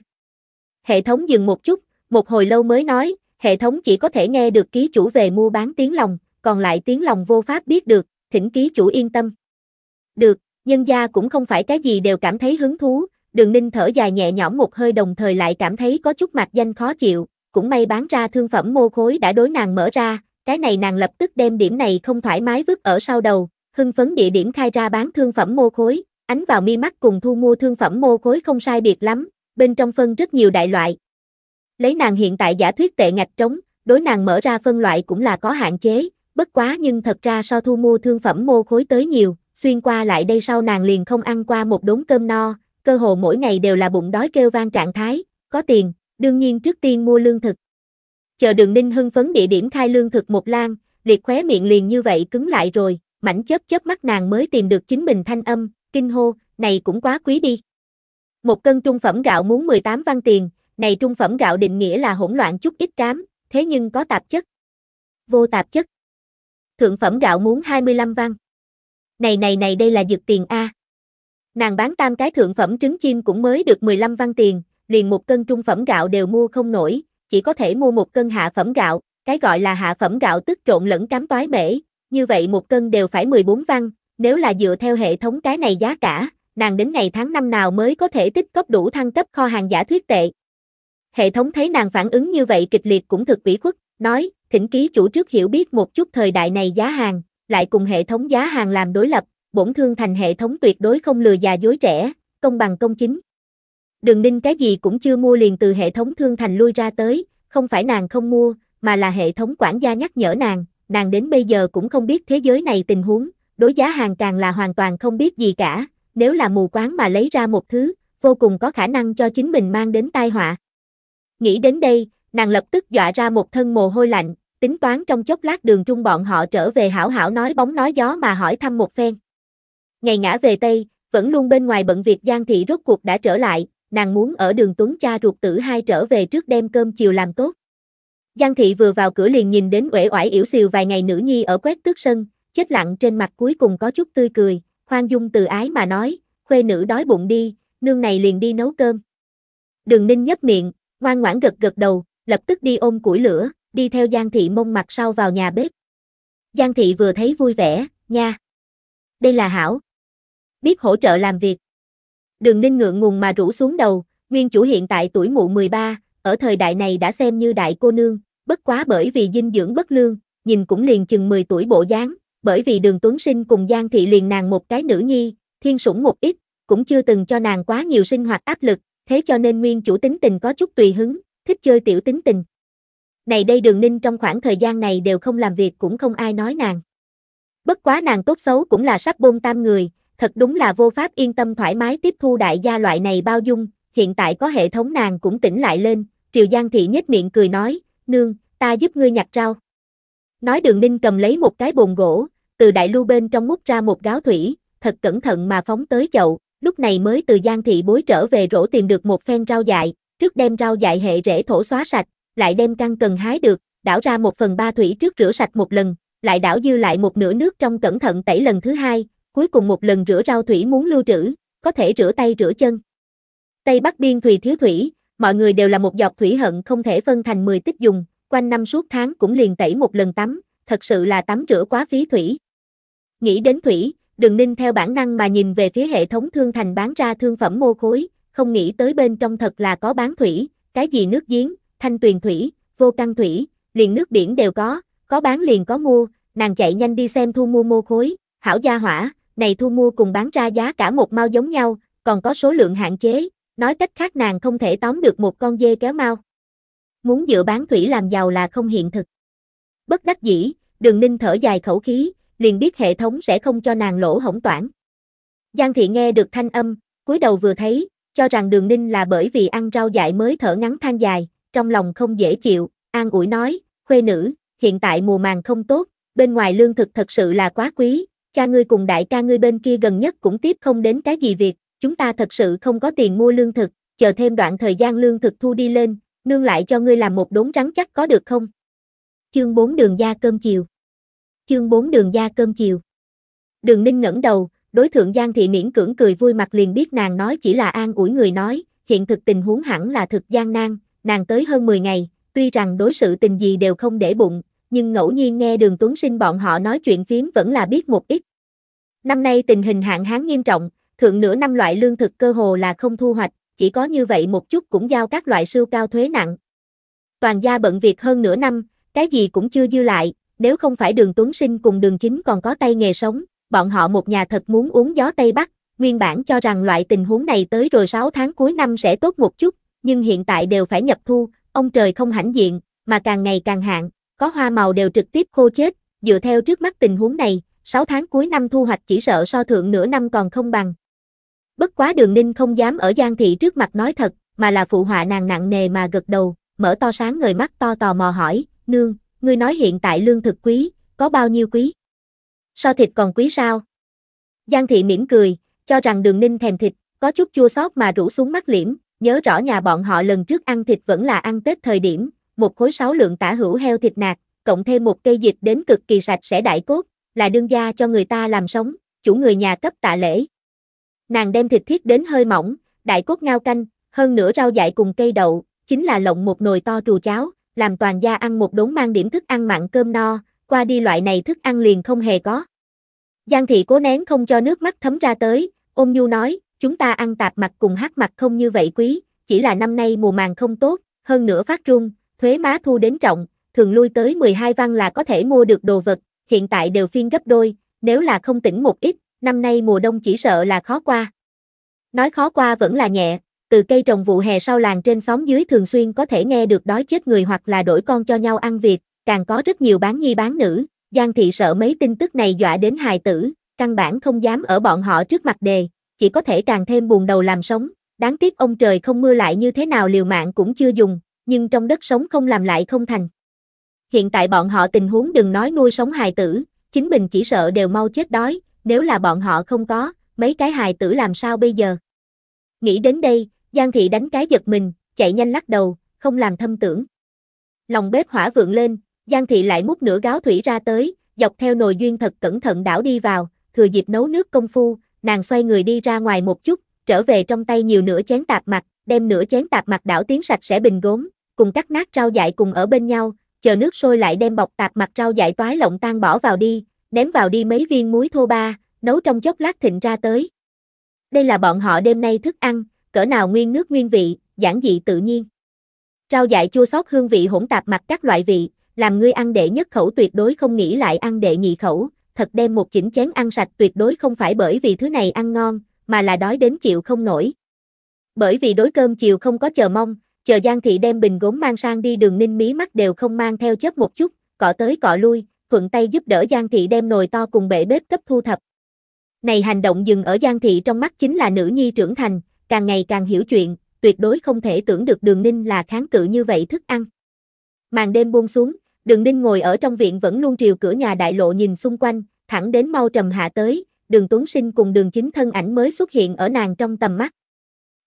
Hệ thống dừng một chút, một hồi lâu mới nói, hệ thống chỉ có thể nghe được ký chủ về mua bán tiếng lòng, còn lại tiếng lòng vô pháp biết được, thỉnh ký chủ yên tâm. Được, nhân gia cũng không phải cái gì đều cảm thấy hứng thú, đường ninh thở dài nhẹ nhõm một hơi đồng thời lại cảm thấy có chút mặt danh khó chịu, cũng may bán ra thương phẩm mô khối đã đối nàng mở ra, cái này nàng lập tức đem điểm này không thoải mái vứt ở sau đầu, hưng phấn địa điểm khai ra bán thương phẩm mô khối, ánh vào mi mắt cùng thu mua thương phẩm mô khối không sai biệt lắm, bên trong phân rất nhiều đại loại. Lấy nàng hiện tại giả thuyết tệ ngạch trống, đối nàng mở ra phân loại cũng là có hạn chế, bất quá nhưng thật ra so thu mua thương phẩm mô khối tới nhiều, xuyên qua lại đây sau nàng liền không ăn qua một đống cơm no, cơ hồ mỗi ngày đều là bụng đói kêu vang trạng thái, có tiền, đương nhiên trước tiên mua lương thực. Chờ đường ninh hưng phấn địa điểm khai lương thực một lan, liệt khóe miệng liền như vậy cứng lại rồi, mảnh chớp chớp mắt nàng mới tìm được chính mình thanh âm, kinh hô, này cũng quá quý đi. Một cân trung phẩm gạo muốn 18 văn tiền, này trung phẩm gạo định nghĩa là hỗn loạn chút ít cám, thế nhưng có tạp chất. Vô tạp chất. Thượng phẩm gạo muốn 25 văn. Này này này đây là dược tiền A. Nàng bán tam cái thượng phẩm trứng chim cũng mới được 15 văn tiền, liền một cân trung phẩm gạo đều mua không nổi, chỉ có thể mua một cân hạ phẩm gạo, cái gọi là hạ phẩm gạo tức trộn lẫn cám toái bể, như vậy một cân đều phải 14 văn, nếu là dựa theo hệ thống cái này giá cả, nàng đến ngày tháng năm nào mới có thể tích cóp đủ thăng cấp kho hàng giả thuyết tệ. Hệ thống thấy nàng phản ứng như vậy kịch liệt cũng thực ủy khuất, nói, thỉnh ký chủ trước hiểu biết một chút thời đại này giá hàng, lại cùng hệ thống giá hàng làm đối lập, bổn thương thành hệ thống tuyệt đối không lừa già dối trẻ, công bằng công chính. Đường ninh cái gì cũng chưa mua liền từ hệ thống thương thành lui ra tới, không phải nàng không mua, mà là hệ thống quản gia nhắc nhở nàng, nàng đến bây giờ cũng không biết thế giới này tình huống, đối giá hàng càng là hoàn toàn không biết gì cả, nếu là mù quáng mà lấy ra một thứ, vô cùng có khả năng cho chính mình mang đến tai họa. Nghĩ đến đây, nàng lập tức dọa ra một thân mồ hôi lạnh, tính toán trong chốc lát đường trung bọn họ trở về hảo hảo nói bóng nói gió mà hỏi thăm một phen. Ngày ngã về Tây, vẫn luôn bên ngoài bận việc Giang Thị rốt cuộc đã trở lại, nàng muốn ở đường Tuấn cha ruột tử hai trở về trước đem cơm chiều làm tốt. Giang Thị vừa vào cửa liền nhìn đến uể oải yểu xìu vài ngày nữ nhi ở quét tước sân, chết lặng trên mặt cuối cùng có chút tươi cười, khoan dung từ ái mà nói, khuê nữ đói bụng đi, nương này liền đi nấu cơm. Đường ninh nhấp miệng, ngoan ngoãn gật gật đầu, lập tức đi ôm củi lửa, đi theo Giang Thị mông mặt sau vào nhà bếp. Giang Thị vừa thấy vui vẻ, nha. Đây là Hảo. Biết hỗ trợ làm việc. Đường ninh ngượng ngùng mà rủ xuống đầu, nguyên chủ hiện tại tuổi mụ 13, ở thời đại này đã xem như đại cô nương, bất quá bởi vì dinh dưỡng bất lương, nhìn cũng liền chừng 10 tuổi bộ dáng, bởi vì đường Tuấn Sinh cùng Giang Thị liền nàng một cái nữ nhi, thiên sủng một ít, cũng chưa từng cho nàng quá nhiều sinh hoạt áp lực, thế cho nên nguyên chủ tính tình có chút tùy hứng, thích chơi tiểu tính tình. Này đây đường ninh trong khoảng thời gian này đều không làm việc cũng không ai nói nàng. Bất quá nàng tốt xấu cũng là sắp bôn tam người, thật đúng là vô pháp yên tâm thoải mái tiếp thu đại gia loại này bao dung, hiện tại có hệ thống nàng cũng tỉnh lại lên, Triều Giang Thị nhếch miệng cười nói, nương, ta giúp ngươi nhặt rau. Nói đường ninh cầm lấy một cái bồn gỗ, từ đại lưu bên trong múc ra một gáo thủy, thật cẩn thận mà phóng tới chậu, lúc này mới từ Giang thị bối trở về rổ tìm được một phen rau dại, trước đem rau dại hệ rễ thổ xóa sạch, lại đem căn cần hái được, đảo ra một phần ba thủy trước rửa sạch một lần, lại đảo dư lại một nửa nước trong cẩn thận tẩy lần thứ hai, cuối cùng một lần rửa rau thủy muốn lưu trữ, có thể rửa tay rửa chân. Tây Bắc biên thùy thiếu thủy, mọi người đều là một giọt thủy hận không thể phân thành 10 tích dùng, quanh năm suốt tháng cũng liền tẩy một lần tắm, thật sự là tắm rửa quá phí thủy. Nghĩ đến Thủy, Đường Ninh theo bản năng mà nhìn về phía hệ thống thương thành bán ra thương phẩm mô khối, không nghĩ tới bên trong thật là có bán thủy, cái gì nước giếng, thanh tuyền thủy, vô căn thủy, liền nước biển đều có, có bán liền có mua, nàng chạy nhanh đi xem thu mua mô khối, hảo gia hỏa, này thu mua cùng bán ra giá cả một mao giống nhau, còn có số lượng hạn chế, nói cách khác nàng không thể tóm được một con dê kéo mao. Muốn dựa bán thủy làm giàu là không hiện thực. Bất đắc dĩ, đường ninh thở dài khẩu khí, liền biết hệ thống sẽ không cho nàng lỗ hổng toản. Giang thị nghe được thanh âm, cúi đầu vừa thấy, cho rằng đường ninh là bởi vì ăn rau dại mới thở ngắn than dài, trong lòng không dễ chịu, an ủi nói, khuê nữ, hiện tại mùa màng không tốt, bên ngoài lương thực thật sự là quá quý, cha ngươi cùng đại ca ngươi bên kia gần nhất cũng tiếp không đến cái gì việc, chúng ta thật sự không có tiền mua lương thực, chờ thêm đoạn thời gian lương thực thu đi lên, nương lại cho ngươi làm một đốn rắn chắc có được không? Chương 4 đường gia cơm chiều Chương 4 đường gia cơm chiều. Đường ninh ngẩng đầu, đối thượng Giang Thị miễn cưỡng cười vui mặt liền biết nàng nói chỉ là an ủi người nói, hiện thực tình huống hẳn là thực gian nan, nàng tới hơn 10 ngày, tuy rằng đối sự tình gì đều không để bụng, nhưng ngẫu nhiên nghe đường Tuấn Sinh bọn họ nói chuyện phím vẫn là biết một ít. Năm nay tình hình hạn hán nghiêm trọng, thượng nửa năm loại lương thực cơ hồ là không thu hoạch, chỉ có như vậy một chút cũng giao các loại siêu cao thuế nặng. Toàn gia bận việc hơn nửa năm, cái gì cũng chưa dư lại, nếu không phải đường Tuấn Sinh cùng đường chính còn có tay nghề sống, bọn họ một nhà thật muốn uống gió Tây Bắc, nguyên bản cho rằng loại tình huống này tới rồi 6 tháng cuối năm sẽ tốt một chút, nhưng hiện tại đều phải nhập thu, ông trời không hãnh diện, mà càng ngày càng hạn, có hoa màu đều trực tiếp khô chết, dựa theo trước mắt tình huống này, 6 tháng cuối năm thu hoạch chỉ sợ so thượng nửa năm còn không bằng. Bất quá đường ninh không dám ở Giang Thị trước mặt nói thật, mà là phụ họa nàng nặng nề mà gật đầu, mở to sáng người mắt to tò mò hỏi, nương, ngươi nói hiện tại lương thực quý, có bao nhiêu quý? So thịt còn quý sao? Giang thị mỉm cười, cho rằng đường ninh thèm thịt, có chút chua xót mà rủ xuống mắt liễm, nhớ rõ nhà bọn họ lần trước ăn thịt vẫn là ăn Tết thời điểm, một khối sáu lượng tả hữu heo thịt nạc, cộng thêm một cây dịch đến cực kỳ sạch sẽ đại cốt, là đương gia cho người ta làm sống, chủ người nhà cấp tạ lễ. Nàng đem thịt thiết đến hơi mỏng, đại cốt ngao canh, hơn nửa rau dại cùng cây đậu, chính là lộng một nồi to trù cháo, làm toàn gia ăn một đốn mang điểm thức ăn mặn cơm no, qua đi loại này thức ăn liền không hề có. Giang thị cố nén không cho nước mắt thấm ra tới, ôm nhu nói, chúng ta ăn tạp mặt cùng hát mặt không như vậy quý, chỉ là năm nay mùa màng không tốt, hơn nữa phát rung, thuế má thu đến trọng, thường lui tới 12 văn là có thể mua được đồ vật, hiện tại đều phiên gấp đôi, nếu là không tỉnh một ít, năm nay mùa đông chỉ sợ là khó qua. Nói khó qua vẫn là nhẹ, từ cây trồng vụ hè sau làng trên xóm dưới thường xuyên có thể nghe được đói chết người hoặc là đổi con cho nhau ăn việc, càng có rất nhiều bán nhi bán nữ, Giang thị sợ mấy tin tức này dọa đến hài tử, căn bản không dám ở bọn họ trước mặt đề, chỉ có thể càng thêm buồn đầu làm sống, đáng tiếc ông trời không mưa lại như thế nào liều mạng cũng chưa dùng, nhưng trong đất sống không làm lại không thành. Hiện tại bọn họ tình huống đừng nói nuôi sống hài tử, chính mình chỉ sợ đều mau chết đói, nếu là bọn họ không có, mấy cái hài tử làm sao bây giờ? Nghĩ đến đây, Giang thị đánh cái giật mình, chạy nhanh lắc đầu, không làm thâm tưởng. Lòng bếp hỏa vượng lên, Giang thị lại múc nửa gáo thủy ra tới, dọc theo nồi duyên thật cẩn thận đảo đi vào, thừa dịp nấu nước công phu, nàng xoay người đi ra ngoài một chút, trở về trong tay nhiều nửa chén tạp mặt, đem nửa chén tạp mặt đảo tiến sạch sẽ bình gốm, cùng cắt nát rau dại cùng ở bên nhau, chờ nước sôi lại đem bọc tạp mặt rau dại toái lộng tan bỏ vào đi, ném vào đi mấy viên muối thô ba, nấu trong chốc lát thịnh ra tới. Đây là bọn họ đêm nay thức ăn, cỡ nào nguyên nước nguyên vị, giản dị tự nhiên. Rau dại chua xót hương vị hỗn tạp mặt các loại vị, làm ngươi ăn đệ nhất khẩu tuyệt đối không nghĩ lại ăn đệ nhị khẩu, thật đem một chỉnh chén ăn sạch tuyệt đối không phải bởi vì thứ này ăn ngon, mà là đói đến chịu không nổi. Bởi vì đối cơm chiều không có chờ mong, chờ Giang thị đem bình gốm mang sang đi đường Ninh mí mắt đều không mang theo chớp một chút, cọ tới cọ lui, thuận tay giúp đỡ Giang thị đem nồi to cùng bể bếp cấp thu thập. Này hành động dừng ở Giang thị trong mắt chính là nữ nhi trưởng thành, càng ngày càng hiểu chuyện, tuyệt đối không thể tưởng được đường ninh là kháng cự như vậy thức ăn. Màn đêm buông xuống, đường ninh ngồi ở trong viện vẫn luôn triều cửa nhà đại lộ nhìn xung quanh, thẳng đến mau trầm hạ tới, đường Tuấn Sinh cùng đường chính thân ảnh mới xuất hiện ở nàng trong tầm mắt.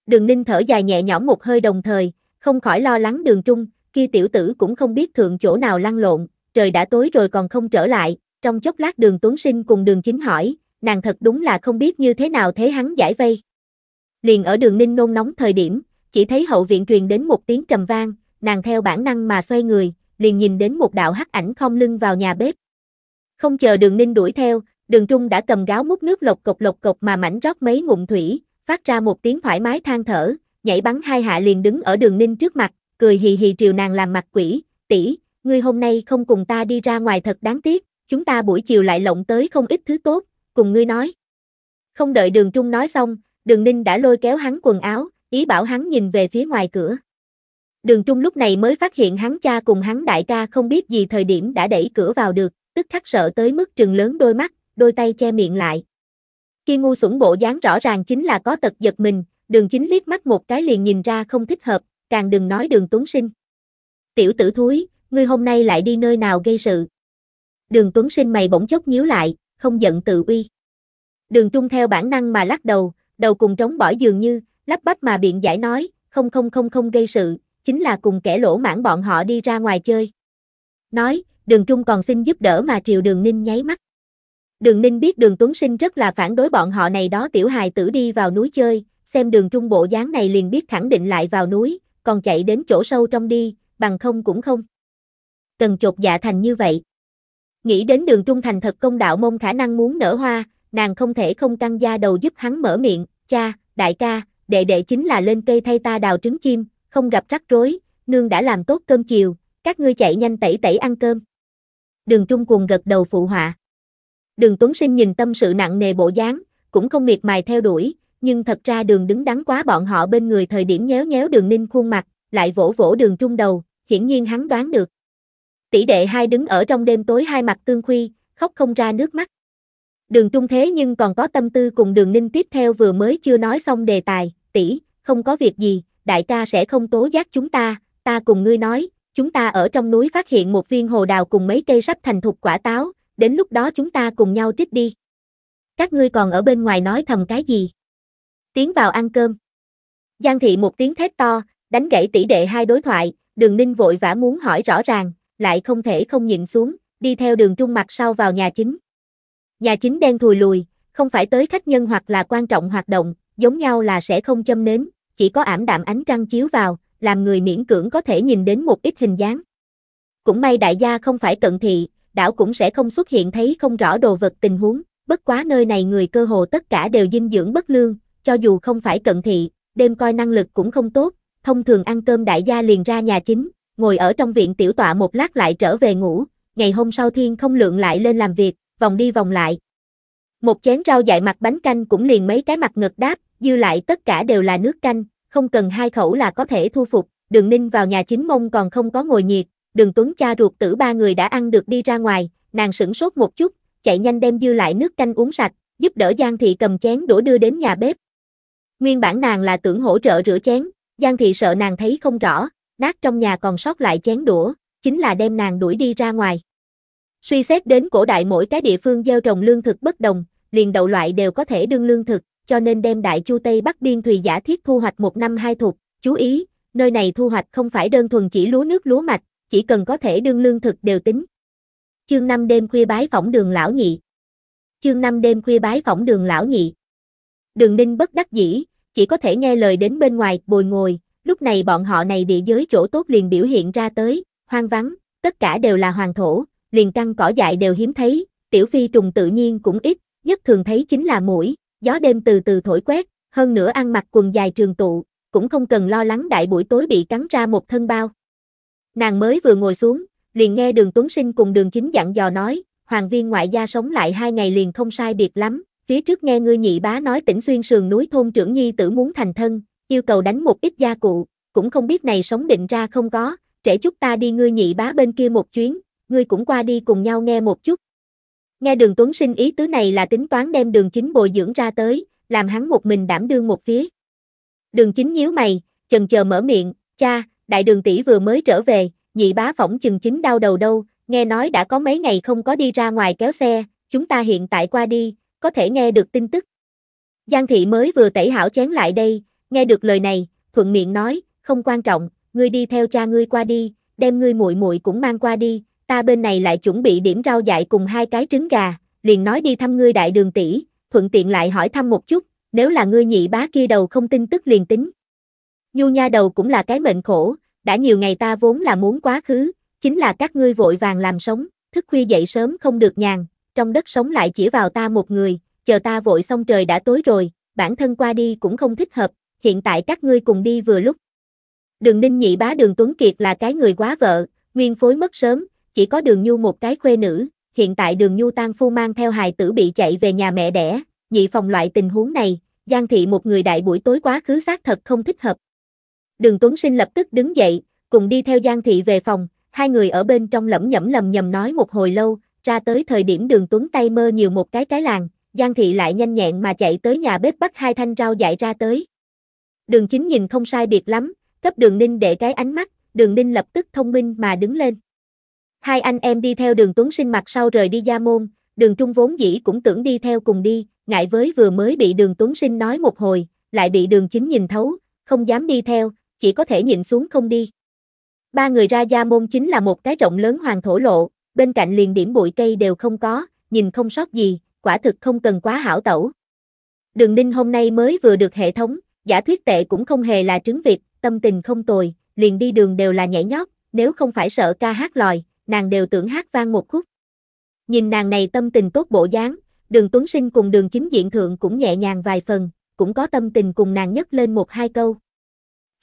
Đường ninh thở dài nhẹ nhõm một hơi đồng thời, không khỏi lo lắng đường trung, kia tiểu tử cũng không biết thượng chỗ nào lăn lộn, trời đã tối rồi còn không trở lại, trong chốc lát đường Tuấn Sinh cùng đường chính hỏi, nàng thật đúng là không biết như thế nào thế hắn giải vây. Liền ở đường ninh nôn nóng thời điểm, chỉ thấy hậu viện truyền đến một tiếng trầm vang, nàng theo bản năng mà xoay người, liền nhìn đến một đạo hắc ảnh không lưng vào nhà bếp. Không chờ đường ninh đuổi theo, đường trung đã cầm gáo múc nước lộc cộc lộc cộc mà mảnh rót mấy ngụm thủy, phát ra một tiếng thoải mái than thở, nhảy bắn hai hạ liền đứng ở đường ninh trước mặt, cười hì hì triều nàng làm mặt quỷ, tỷ, ngươi hôm nay không cùng ta đi ra ngoài thật đáng tiếc, chúng ta buổi chiều lại lộng tới không ít thứ tốt, cùng ngươi nói. Không đợi đường trung nói xong, đường ninh đã lôi kéo hắn quần áo, ý bảo hắn nhìn về phía ngoài cửa. Đường Trung lúc này mới phát hiện hắn cha cùng hắn đại ca không biết gì thời điểm đã đẩy cửa vào được, tức khắc sợ tới mức trừng lớn đôi mắt, đôi tay che miệng lại. Khi ngu sủng bộ dáng rõ ràng chính là có tật giật mình, đường chính liếc mắt một cái liền nhìn ra không thích hợp, càng đừng nói đường Tuấn Sinh. Tiểu tử thúi, ngươi hôm nay lại đi nơi nào gây sự. Đường Tuấn Sinh mày bỗng chốc nhíu lại, không giận tự uy. Đường Trung theo bản năng mà lắc đầu, đầu cùng trống bỏ dường như, lắp bắp mà biện giải nói, không không không không gây sự, chính là cùng kẻ lỗ mãn bọn họ đi ra ngoài chơi. Nói, đường trung còn xin giúp đỡ mà triều đường ninh nháy mắt. Đường ninh biết đường tuấn sinh rất là phản đối bọn họ này đó tiểu hài tử đi vào núi chơi, xem đường trung bộ dáng này liền biết khẳng định lại vào núi, còn chạy đến chỗ sâu trong đi, bằng không cũng không. Cần chột dạ thành như vậy. Nghĩ đến đường trung thành thật công đạo môn khả năng muốn nở hoa, nàng không thể không căng da đầu giúp hắn mở miệng, cha, đại ca, đệ đệ chính là lên cây thay ta đào trứng chim, không gặp rắc rối, nương đã làm tốt cơm chiều, các ngươi chạy nhanh tẩy tẩy ăn cơm. Đường Trung cùng gật đầu phụ họa. Đường Tuấn Sinh nhìn tâm sự nặng nề bộ dáng, cũng không miệt mài theo đuổi, nhưng thật ra đường đứng đắn quá bọn họ bên người thời điểm nhéo nhéo đường ninh khuôn mặt, lại vỗ vỗ đường trung đầu, hiển nhiên hắn đoán được. Tỷ đệ hai đứng ở trong đêm tối hai mặt tương khuy, khóc không ra nước mắt. Đường Trung thế nhưng còn có tâm tư cùng đường ninh tiếp theo vừa mới chưa nói xong đề tài, tỷ, không có việc gì, đại ca sẽ không tố giác chúng ta, ta cùng ngươi nói, chúng ta ở trong núi phát hiện một viên hồ đào cùng mấy cây sắp thành thục quả táo, đến lúc đó chúng ta cùng nhau trích đi. Các ngươi còn ở bên ngoài nói thầm cái gì? Tiến vào ăn cơm. Giang thị một tiếng thét to, đánh gãy tỷ đệ hai đối thoại, đường ninh vội vã muốn hỏi rõ ràng, lại không thể không nhịn xuống, đi theo đường trung mặt sau vào nhà chính. Nhà chính đen thùi lùi, không phải tới khách nhân hoặc là quan trọng hoạt động, giống nhau là sẽ không châm nến, chỉ có ảm đạm ánh trăng chiếu vào, làm người miễn cưỡng có thể nhìn đến một ít hình dáng. Cũng may đại gia không phải cận thị, đảo cũng sẽ không xuất hiện thấy không rõ đồ vật tình huống, bất quá nơi này người cơ hồ tất cả đều dinh dưỡng bất lương, cho dù không phải cận thị, đêm coi năng lực cũng không tốt, thông thường ăn cơm đại gia liền ra nhà chính, ngồi ở trong viện tiểu tọa một lát lại trở về ngủ, ngày hôm sau thiên không lượng lại lên làm việc, vòng đi vòng lại. Một chén rau dại mặt bánh canh cũng liền mấy cái mặt ngực đáp, dư lại tất cả đều là nước canh, không cần hai khẩu là có thể thu phục, đường ninh vào nhà chính mông còn không có ngồi nhiệt, đường tuấn cha ruột tử ba người đã ăn được đi ra ngoài, nàng sửng sốt một chút, chạy nhanh đem dư lại nước canh uống sạch, giúp đỡ Giang Thị cầm chén đổ đưa đến nhà bếp. Nguyên bản nàng là tưởng hỗ trợ rửa chén, Giang Thị sợ nàng thấy không rõ, nát trong nhà còn sót lại chén đũa, chính là đem nàng đuổi đi ra ngoài. Suy xét đến cổ đại mỗi cái địa phương gieo trồng lương thực bất đồng, liền đậu loại đều có thể đương lương thực, cho nên đem đại chu Tây Bắc biên thùy giả thiết thu hoạch một năm hai thuộc, chú ý, nơi này thu hoạch không phải đơn thuần chỉ lúa nước lúa mạch, chỉ cần có thể đương lương thực đều tính. Chương 5 đêm khuya bái phỏng đường lão nhị. Chương 5 đêm khuya bái phỏng đường lão nhị. Đường Ninh bất đắc dĩ, chỉ có thể nghe lời đến bên ngoài bồi ngồi, lúc này bọn họ này địa giới chỗ tốt liền biểu hiện ra tới, hoang vắng, tất cả đều là hoàng thổ, liền căng cỏ dại đều hiếm thấy, tiểu phi trùng tự nhiên cũng ít, nhất thường thấy chính là mũi, gió đêm từ từ thổi quét, hơn nữa ăn mặc quần dài trường tụ, cũng không cần lo lắng đại buổi tối bị cắn ra một thân bao. Nàng mới vừa ngồi xuống, liền nghe đường Tuấn Sinh cùng đường chính dặn dò nói, hoàng viên ngoại gia sống lại hai ngày liền không sai biệt lắm, phía trước nghe ngươi nhị bá nói tỉnh xuyên sườn núi thôn trưởng nhi tử muốn thành thân, yêu cầu đánh một ít gia cụ, cũng không biết này sống định ra không có, trễ chút ta đi ngươi nhị bá bên kia một chuyến, ngươi cũng qua đi cùng nhau nghe một chút. Nghe đường Tuấn Sinh ý tứ này là tính toán đem đường chính bồi dưỡng ra tới, làm hắn một mình đảm đương một phía. Đường chính nhíu mày, chần chờ mở miệng, cha, đại đường tỷ vừa mới trở về, nhị bá phỏng chừng chính đau đầu đâu, nghe nói đã có mấy ngày không có đi ra ngoài kéo xe, chúng ta hiện tại qua đi, có thể nghe được tin tức. Giang thị mới vừa tẩy hảo chén lại đây, nghe được lời này, thuận miệng nói, không quan trọng, ngươi đi theo cha ngươi qua đi, đem ngươi muội muội cũng mang qua đi, ta bên này lại chuẩn bị điểm rau dại cùng hai cái trứng gà, liền nói đi thăm ngươi đại đường tỷ, thuận tiện lại hỏi thăm một chút, nếu là ngươi nhị bá kia đầu không tin tức liền tính. Nhu nha đầu cũng là cái mệnh khổ, đã nhiều ngày ta vốn là muốn quá khứ, chính là các ngươi vội vàng làm sống, thức khuya dậy sớm không được nhàn, trong đất sống lại chỉ vào ta một người, chờ ta vội xong trời đã tối rồi, bản thân qua đi cũng không thích hợp, hiện tại các ngươi cùng đi vừa lúc. Đường Ninh nhị bá Đường Tuấn Kiệt là cái người quá vợ, nguyên phối mất sớm, chỉ có đường nhu một cái khuê nữ, hiện tại đường nhu tan phu mang theo hài tử bị chạy về nhà mẹ đẻ, nhị phòng loại tình huống này, Giang thị một người đại buổi tối quá khứ xác thật không thích hợp. Đường Tuấn Sinh lập tức đứng dậy, cùng đi theo Giang thị về phòng, hai người ở bên trong lẩm nhẩm lầm nhầm nói một hồi lâu, ra tới thời điểm đường Tuấn tay mơ nhiều một cái cái làng, Giang thị lại nhanh nhẹn mà chạy tới nhà bếp bắt hai thanh rau dại ra tới. Đường chính nhìn không sai biệt lắm, cấp đường ninh để cái ánh mắt, đường ninh lập tức thông minh mà đứng lên. Hai anh em đi theo đường Tuấn Sinh mặt sau rời đi Gia Môn, đường Trung vốn dĩ cũng tưởng đi theo cùng đi, ngại với vừa mới bị đường Tuấn Sinh nói một hồi, lại bị đường chính nhìn thấu, không dám đi theo, chỉ có thể nhìn xuống không đi. Ba người ra Gia Môn chính là một cái rộng lớn hoàng thổ lộ, bên cạnh liền điểm bụi cây đều không có, nhìn không sót gì, quả thực không cần quá hảo tẩu. Đường Ninh hôm nay mới vừa được hệ thống, giả thuyết tệ cũng không hề là trứng vịt, tâm tình không tồi, liền đi đường đều là nhảy nhót, nếu không phải sợ ca hát lòi, nàng đều tưởng hát vang một khúc. Nhìn nàng này tâm tình tốt bộ dáng, đường Tuấn Sinh cùng đường chính diện thượng cũng nhẹ nhàng vài phần, cũng có tâm tình cùng nàng nhấc lên một hai câu.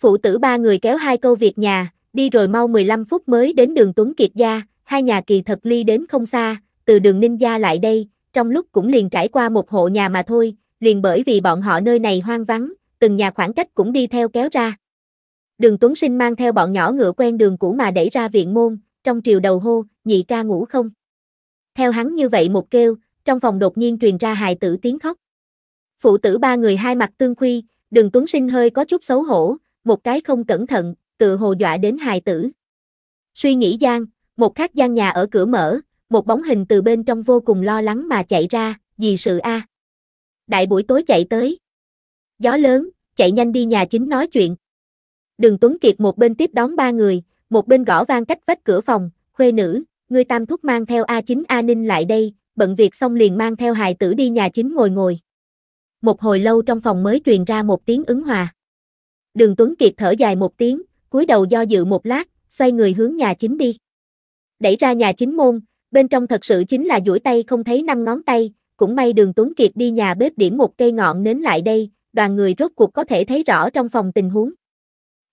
Phụ tử ba người kéo hai câu việc nhà, đi rồi mau 15 phút mới đến đường Tuấn Kiệt gia, hai nhà kỳ thật ly đến không xa, từ đường Ninh gia lại đây, trong lúc cũng liền trải qua một hộ nhà mà thôi, liền bởi vì bọn họ nơi này hoang vắng, từng nhà khoảng cách cũng đi theo kéo ra. Đường Tuấn Sinh mang theo bọn nhỏ ngựa quen đường cũ mà đẩy ra viện môn, trong triều đầu hô, nhị ca ngủ không? Theo hắn như vậy một kêu, trong phòng đột nhiên truyền ra hài tử tiếng khóc. Phụ tử ba người hai mặt tương khuy, đường Tuấn Sinh hơi có chút xấu hổ, một cái không cẩn thận, tự hồ dọa đến hài tử. Suy nghĩ gian, một khắc gian nhà ở cửa mở, một bóng hình từ bên trong vô cùng lo lắng mà chạy ra, vì sự a. À. Đại buổi tối chạy tới. Gió lớn, chạy nhanh đi nhà chính nói chuyện. Đường Tuấn Kiệt một bên tiếp đón ba người, một bên gõ vang cách vách cửa phòng, khuê nữ, người tam thúc mang theo A9 A Ninh lại đây, bận việc xong liền mang theo hài tử đi nhà chính ngồi ngồi. Một hồi lâu trong phòng mới truyền ra một tiếng ứng hòa. Đường Tuấn Kiệt thở dài một tiếng, cúi đầu do dự một lát, xoay người hướng nhà chính đi. Đẩy ra nhà chính môn, bên trong thật sự chính là duỗi tay không thấy năm ngón tay, cũng may đường Tuấn Kiệt đi nhà bếp điểm một cây ngọn nến lại đây, đoàn người rốt cuộc có thể thấy rõ trong phòng tình huống.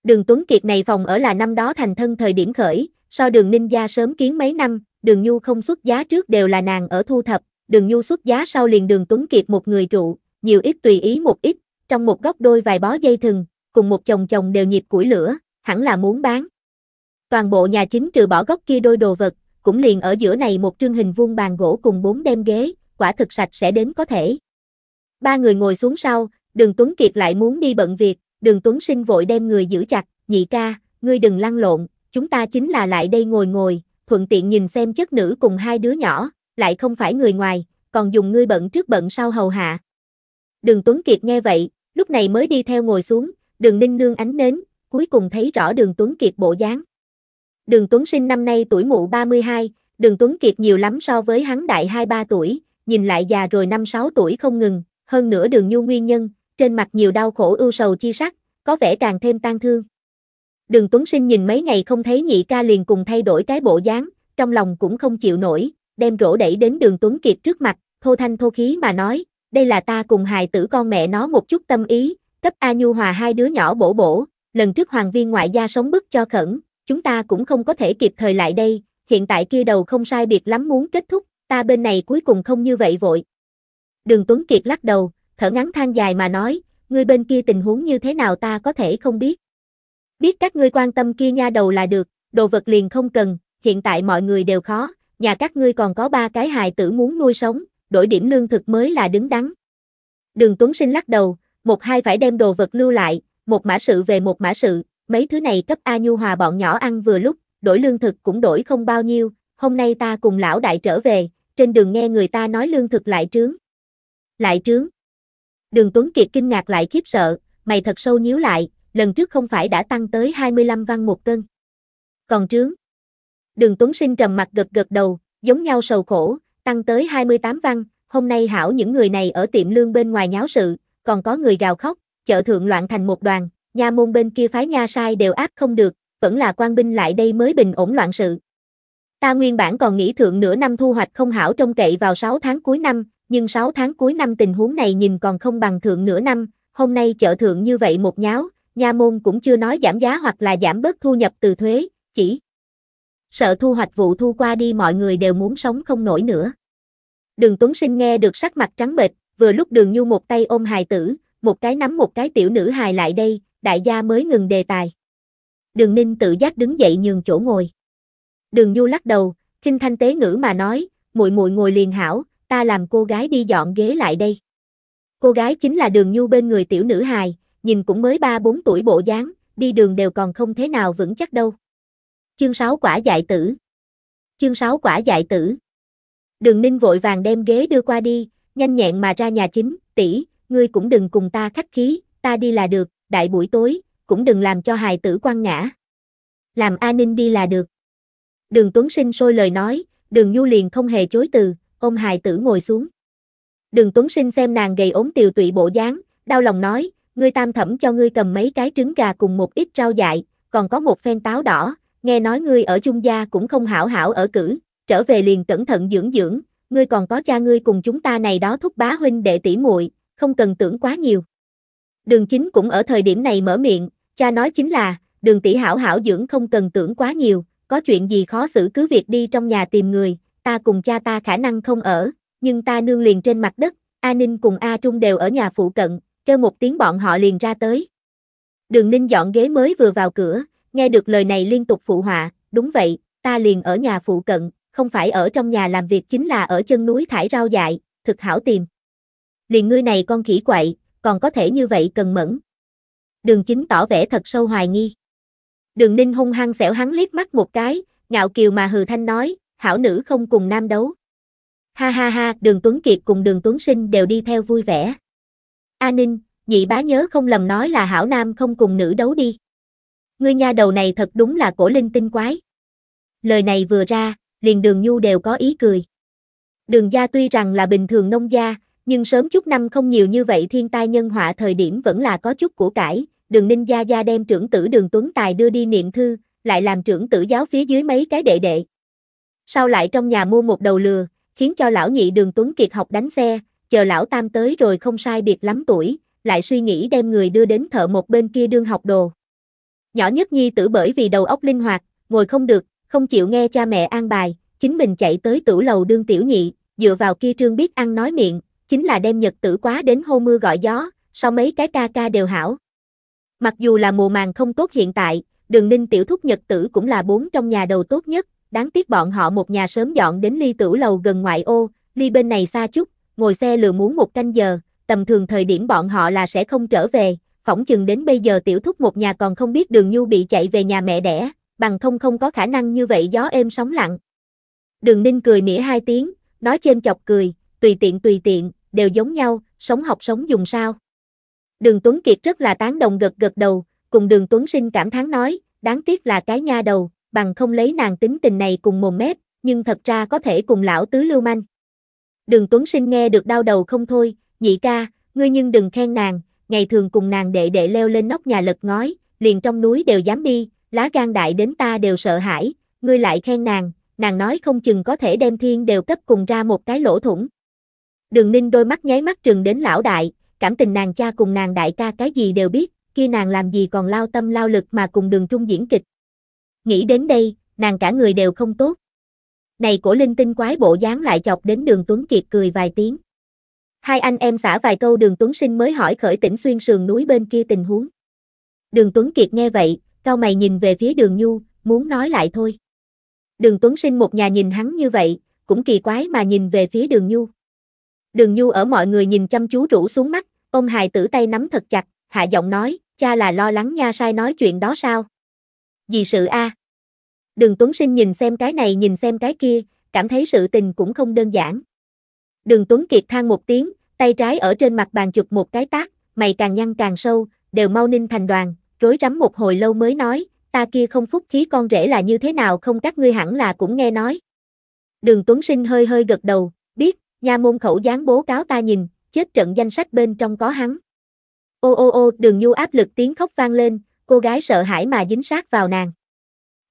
Đường Tuấn Kiệt này phòng ở là năm đó thành thân thời điểm khởi, so đường ninh gia sớm kiến mấy năm, đường nhu không xuất giá trước đều là nàng ở thu thập, đường nhu xuất giá sau liền đường Tuấn Kiệt một người trụ, nhiều ít tùy ý một ít, trong một góc đôi vài bó dây thừng, cùng một chồng chồng đều nhịp củi lửa, hẳn là muốn bán. Toàn bộ nhà chính trừ bỏ góc kia đôi đồ vật, cũng liền ở giữa này một trương hình vuông bàn gỗ cùng bốn đem ghế, quả thực sạch sẽ đến có thể. Ba người ngồi xuống sau, đường Tuấn Kiệt lại muốn đi bận việc, đường Tuấn Sinh vội đem người giữ chặt, nhị ca, ngươi đừng lăn lộn, chúng ta chính là lại đây ngồi ngồi, thuận tiện nhìn xem chất nữ cùng hai đứa nhỏ, lại không phải người ngoài, còn dùng ngươi bận trước bận sau hầu hạ. Đường Tuấn Kiệt nghe vậy, lúc này mới đi theo ngồi xuống, đường ninh nương ánh nến, cuối cùng thấy rõ đường Tuấn Kiệt bộ dáng. Đường Tuấn Sinh năm nay tuổi mụ 32, đường Tuấn Kiệt nhiều lắm so với hắn đại 23 tuổi, nhìn lại già rồi 5-6 tuổi không ngừng, hơn nữa đường nhu nguyên nhân, trên mặt nhiều đau khổ ưu sầu chi sắc, có vẻ càng thêm tang thương. Đường Tuấn Sinh nhìn mấy ngày không thấy nhị ca liền cùng thay đổi cái bộ dáng, trong lòng cũng không chịu nổi, đem rổ đẩy đến đường Tuấn Kiệt trước mặt, thô thanh thô khí mà nói, đây là ta cùng hài tử con mẹ nó một chút tâm ý, cấp A Nhu Hòa hai đứa nhỏ bổ bổ, lần trước hoàng viên ngoại gia sống bức cho khẩn, chúng ta cũng không có thể kịp thời lại đây, hiện tại kia đầu không sai biệt lắm muốn kết thúc, ta bên này cuối cùng không như vậy vội. Đường Tuấn Kiệt lắc đầu, thở ngắn than dài mà nói, ngươi bên kia tình huống như thế nào ta có thể không biết. Biết các ngươi quan tâm kia nha đầu là được, đồ vật liền không cần, hiện tại mọi người đều khó, nhà các ngươi còn có ba cái hài tử muốn nuôi sống, đổi điểm lương thực mới là đứng đắn. Đường Tuấn Sinh lắc đầu, một hai phải đem đồ vật lưu lại, một mã sự về một mã sự, mấy thứ này cấp A Nhu Hòa bọn nhỏ ăn vừa lúc, đổi lương thực cũng đổi không bao nhiêu, hôm nay ta cùng lão đại trở về, trên đường nghe người ta nói lương thực lại trướng. Lại trướng. Đường Tuấn Kiệt kinh ngạc lại khiếp sợ, mày thật sâu nhíu lại, lần trước không phải đã tăng tới 25 văn một cân. Còn trướng. Đường Tuấn Sinh trầm mặt gật gật đầu, giống nhau sầu khổ, tăng tới 28 văn, hôm nay hảo những người này ở tiệm lương bên ngoài nháo sự, còn có người gào khóc, chợ thượng loạn thành một đoàn, nha môn bên kia phái nha sai đều áp không được, vẫn là quan binh lại đây mới bình ổn loạn sự. Ta nguyên bản còn nghĩ thượng nửa năm thu hoạch không hảo trông cậy vào 6 tháng cuối năm, nhưng 6 tháng cuối năm tình huống này nhìn còn không bằng thượng nửa năm, hôm nay chợ thượng như vậy một nháo, nha môn cũng chưa nói giảm giá hoặc là giảm bớt thu nhập từ thuế, chỉ sợ thu hoạch vụ thu qua đi mọi người đều muốn sống không nổi nữa. Đường Tuấn Sinh nghe được sắc mặt trắng bệch, vừa lúc Đường Nhu một tay ôm hài tử, một cái nắm một cái tiểu nữ hài lại đây, đại gia mới ngừng đề tài. Đường Ninh tự giác đứng dậy nhường chỗ ngồi. Đường Nhu lắc đầu, khinh thanh tế ngữ mà nói, muội muội ngồi liền hảo, ta làm cô gái đi dọn ghế lại đây. Cô gái chính là đường nhu bên người tiểu nữ hài, nhìn cũng mới 3-4 tuổi bộ dáng, đi đường đều còn không thế nào vững chắc đâu. Chương 6 quả dại tử Chương 6 quả dại tử Đường ninh vội vàng đem ghế đưa qua đi, nhanh nhẹn mà ra nhà chính, tỷ, ngươi cũng đừng cùng ta khách khí, ta đi là được, đại buổi tối, cũng đừng làm cho hài tử quan ngã. Làm A Ninh đi là được. Đường Tuấn Sinh sôi lời nói, đường Nhu liền không hề chối từ, ôm hài tử ngồi xuống. Đường Tuấn Sinh xem nàng gầy ốm tiều tụy bộ dáng, đau lòng nói, ngươi tam thẩm cho ngươi cầm mấy cái trứng gà cùng một ít rau dại, còn có một phen táo đỏ, nghe nói ngươi ở Chung gia cũng không hảo hảo ở cử, trở về liền cẩn thận dưỡng dưỡng, ngươi còn có cha ngươi cùng chúng ta này đó thúc bá huynh đệ tỷ muội, không cần tưởng quá nhiều. Đường chính cũng ở thời điểm này mở miệng, cha nói chính là, đường tỷ hảo hảo dưỡng không cần tưởng quá nhiều, có chuyện gì khó xử cứ việc đi trong nhà tìm người, ta cùng cha ta khả năng không ở, nhưng ta nương liền trên mặt đất, A Ninh cùng A Trung đều ở nhà phụ cận, kêu một tiếng bọn họ liền ra tới. Đường Ninh dọn ghế mới vừa vào cửa, nghe được lời này liên tục phụ họa, đúng vậy, ta liền ở nhà phụ cận, không phải ở trong nhà làm việc chính là ở chân núi thải rau dại, thực hảo tìm. Liền ngươi này con khỉ quậy, còn có thể như vậy cần mẫn. Đường chính tỏ vẻ thật sâu hoài nghi. Đường ninh hung hăng xẻo hắn liếc mắt một cái, ngạo kiều mà hừ thanh nói, hảo nữ không cùng nam đấu. Ha ha ha, đường Tuấn Kiệt cùng đường Tuấn Sinh đều đi theo vui vẻ. A Ninh, nhị bá nhớ không lầm nói là hảo nam không cùng nữ đấu đi. Ngươi nha đầu này thật đúng là cổ linh tinh quái. Lời này vừa ra, liền đường nhu đều có ý cười. Đường gia tuy rằng là bình thường nông gia, nhưng sớm chút năm không nhiều như vậy thiên tai nhân họa thời điểm vẫn là có chút của cải. Đường ninh gia gia đem trưởng tử đường Tuấn Tài đưa đi niệm thư, lại làm trưởng tử giáo phía dưới mấy cái đệ đệ sau lại trong nhà mua một đầu lừa, khiến cho lão nhị đường Tuấn Kiệt học đánh xe, chờ lão tam tới rồi không sai biệt lắm tuổi, lại suy nghĩ đem người đưa đến thợ một bên kia đương học đồ. Nhỏ nhất nhi tử bởi vì đầu óc linh hoạt, ngồi không được, không chịu nghe cha mẹ an bài, chính mình chạy tới tửu lầu đương tiểu nhị, dựa vào kia trương biết ăn nói miệng, chính là đem nhật tử quá đến hô mưa gọi gió, sau mấy cái ca ca đều hảo. Mặc dù là mùa màng không tốt hiện tại, đường ninh tiểu thúc nhật tử cũng là bốn trong nhà đầu tốt nhất, đáng tiếc bọn họ một nhà sớm dọn đến ly tửu lầu gần ngoại ô, ly bên này xa chút, ngồi xe lừa muốn một canh giờ, tầm thường thời điểm bọn họ là sẽ không trở về, phỏng chừng đến bây giờ tiểu thúc một nhà còn không biết đường nhu bị chạy về nhà mẹ đẻ, bằng không không có khả năng như vậy gió êm sóng lặng. Đường ninh cười mỉa hai tiếng, nói trên chọc cười, tùy tiện tùy tiện, đều giống nhau, sống học sống dùng sao. Đường Tuấn Kiệt rất là tán đồng gật gật đầu, cùng đường Tuấn Sinh cảm thán nói, đáng tiếc là cái nha đầu, bằng không lấy nàng tính tình này cùng mồm mép, nhưng thật ra có thể cùng lão tứ lưu manh. Đường Tuấn Sinh nghe được đau đầu không thôi, nhị ca, ngươi nhưng đừng khen nàng, ngày thường cùng nàng đệ đệ leo lên nóc nhà lật ngói, liền trong núi đều dám đi, lá gan đại đến ta đều sợ hãi, ngươi lại khen nàng, nàng nói không chừng có thể đem thiên đều cấp cùng ra một cái lỗ thủng. Đường ninh đôi mắt nháy mắt trừng đến lão đại, cảm tình nàng cha cùng nàng đại ca cái gì đều biết, kia nàng làm gì còn lao tâm lao lực mà cùng đường trung diễn kịch. Nghĩ đến đây, nàng cả người đều không tốt. Này cổ linh tinh quái bộ dáng lại chọc đến đường Tuấn Kiệt cười vài tiếng. Hai anh em xả vài câu đường Tuấn Sinh mới hỏi khởi tỉnh xuyên sườn núi bên kia tình huống. Đường Tuấn Kiệt nghe vậy, cao mày nhìn về phía đường Nhu, muốn nói lại thôi. Đường Tuấn Sinh một nhà nhìn hắn như vậy, cũng kỳ quái mà nhìn về phía đường Nhu. Đường Nhu ở mọi người nhìn chăm chú rủ xuống mắt, ông hài tử tay nắm thật chặt, hạ giọng nói, cha là lo lắng nha sai nói chuyện đó sao? Vì sự a. À. Đường Tuấn Sinh nhìn xem cái này nhìn xem cái kia, cảm thấy sự tình cũng không đơn giản. Đường Tuấn Kiệt than một tiếng, tay trái ở trên mặt bàn chụp một cái tát, mày càng nhăn càng sâu, đều mau ninh thành đoàn, rối rắm một hồi lâu mới nói, ta kia không phúc khí con rể là như thế nào không các ngươi hẳn là cũng nghe nói. Đường Tuấn Sinh hơi hơi gật đầu, biết, nha môn khẩu gián bố cáo ta nhìn, chết trận danh sách bên trong có hắn. Ô ô ô, đường nhu áp lực tiếng khóc vang lên, cô gái sợ hãi mà dính sát vào nàng.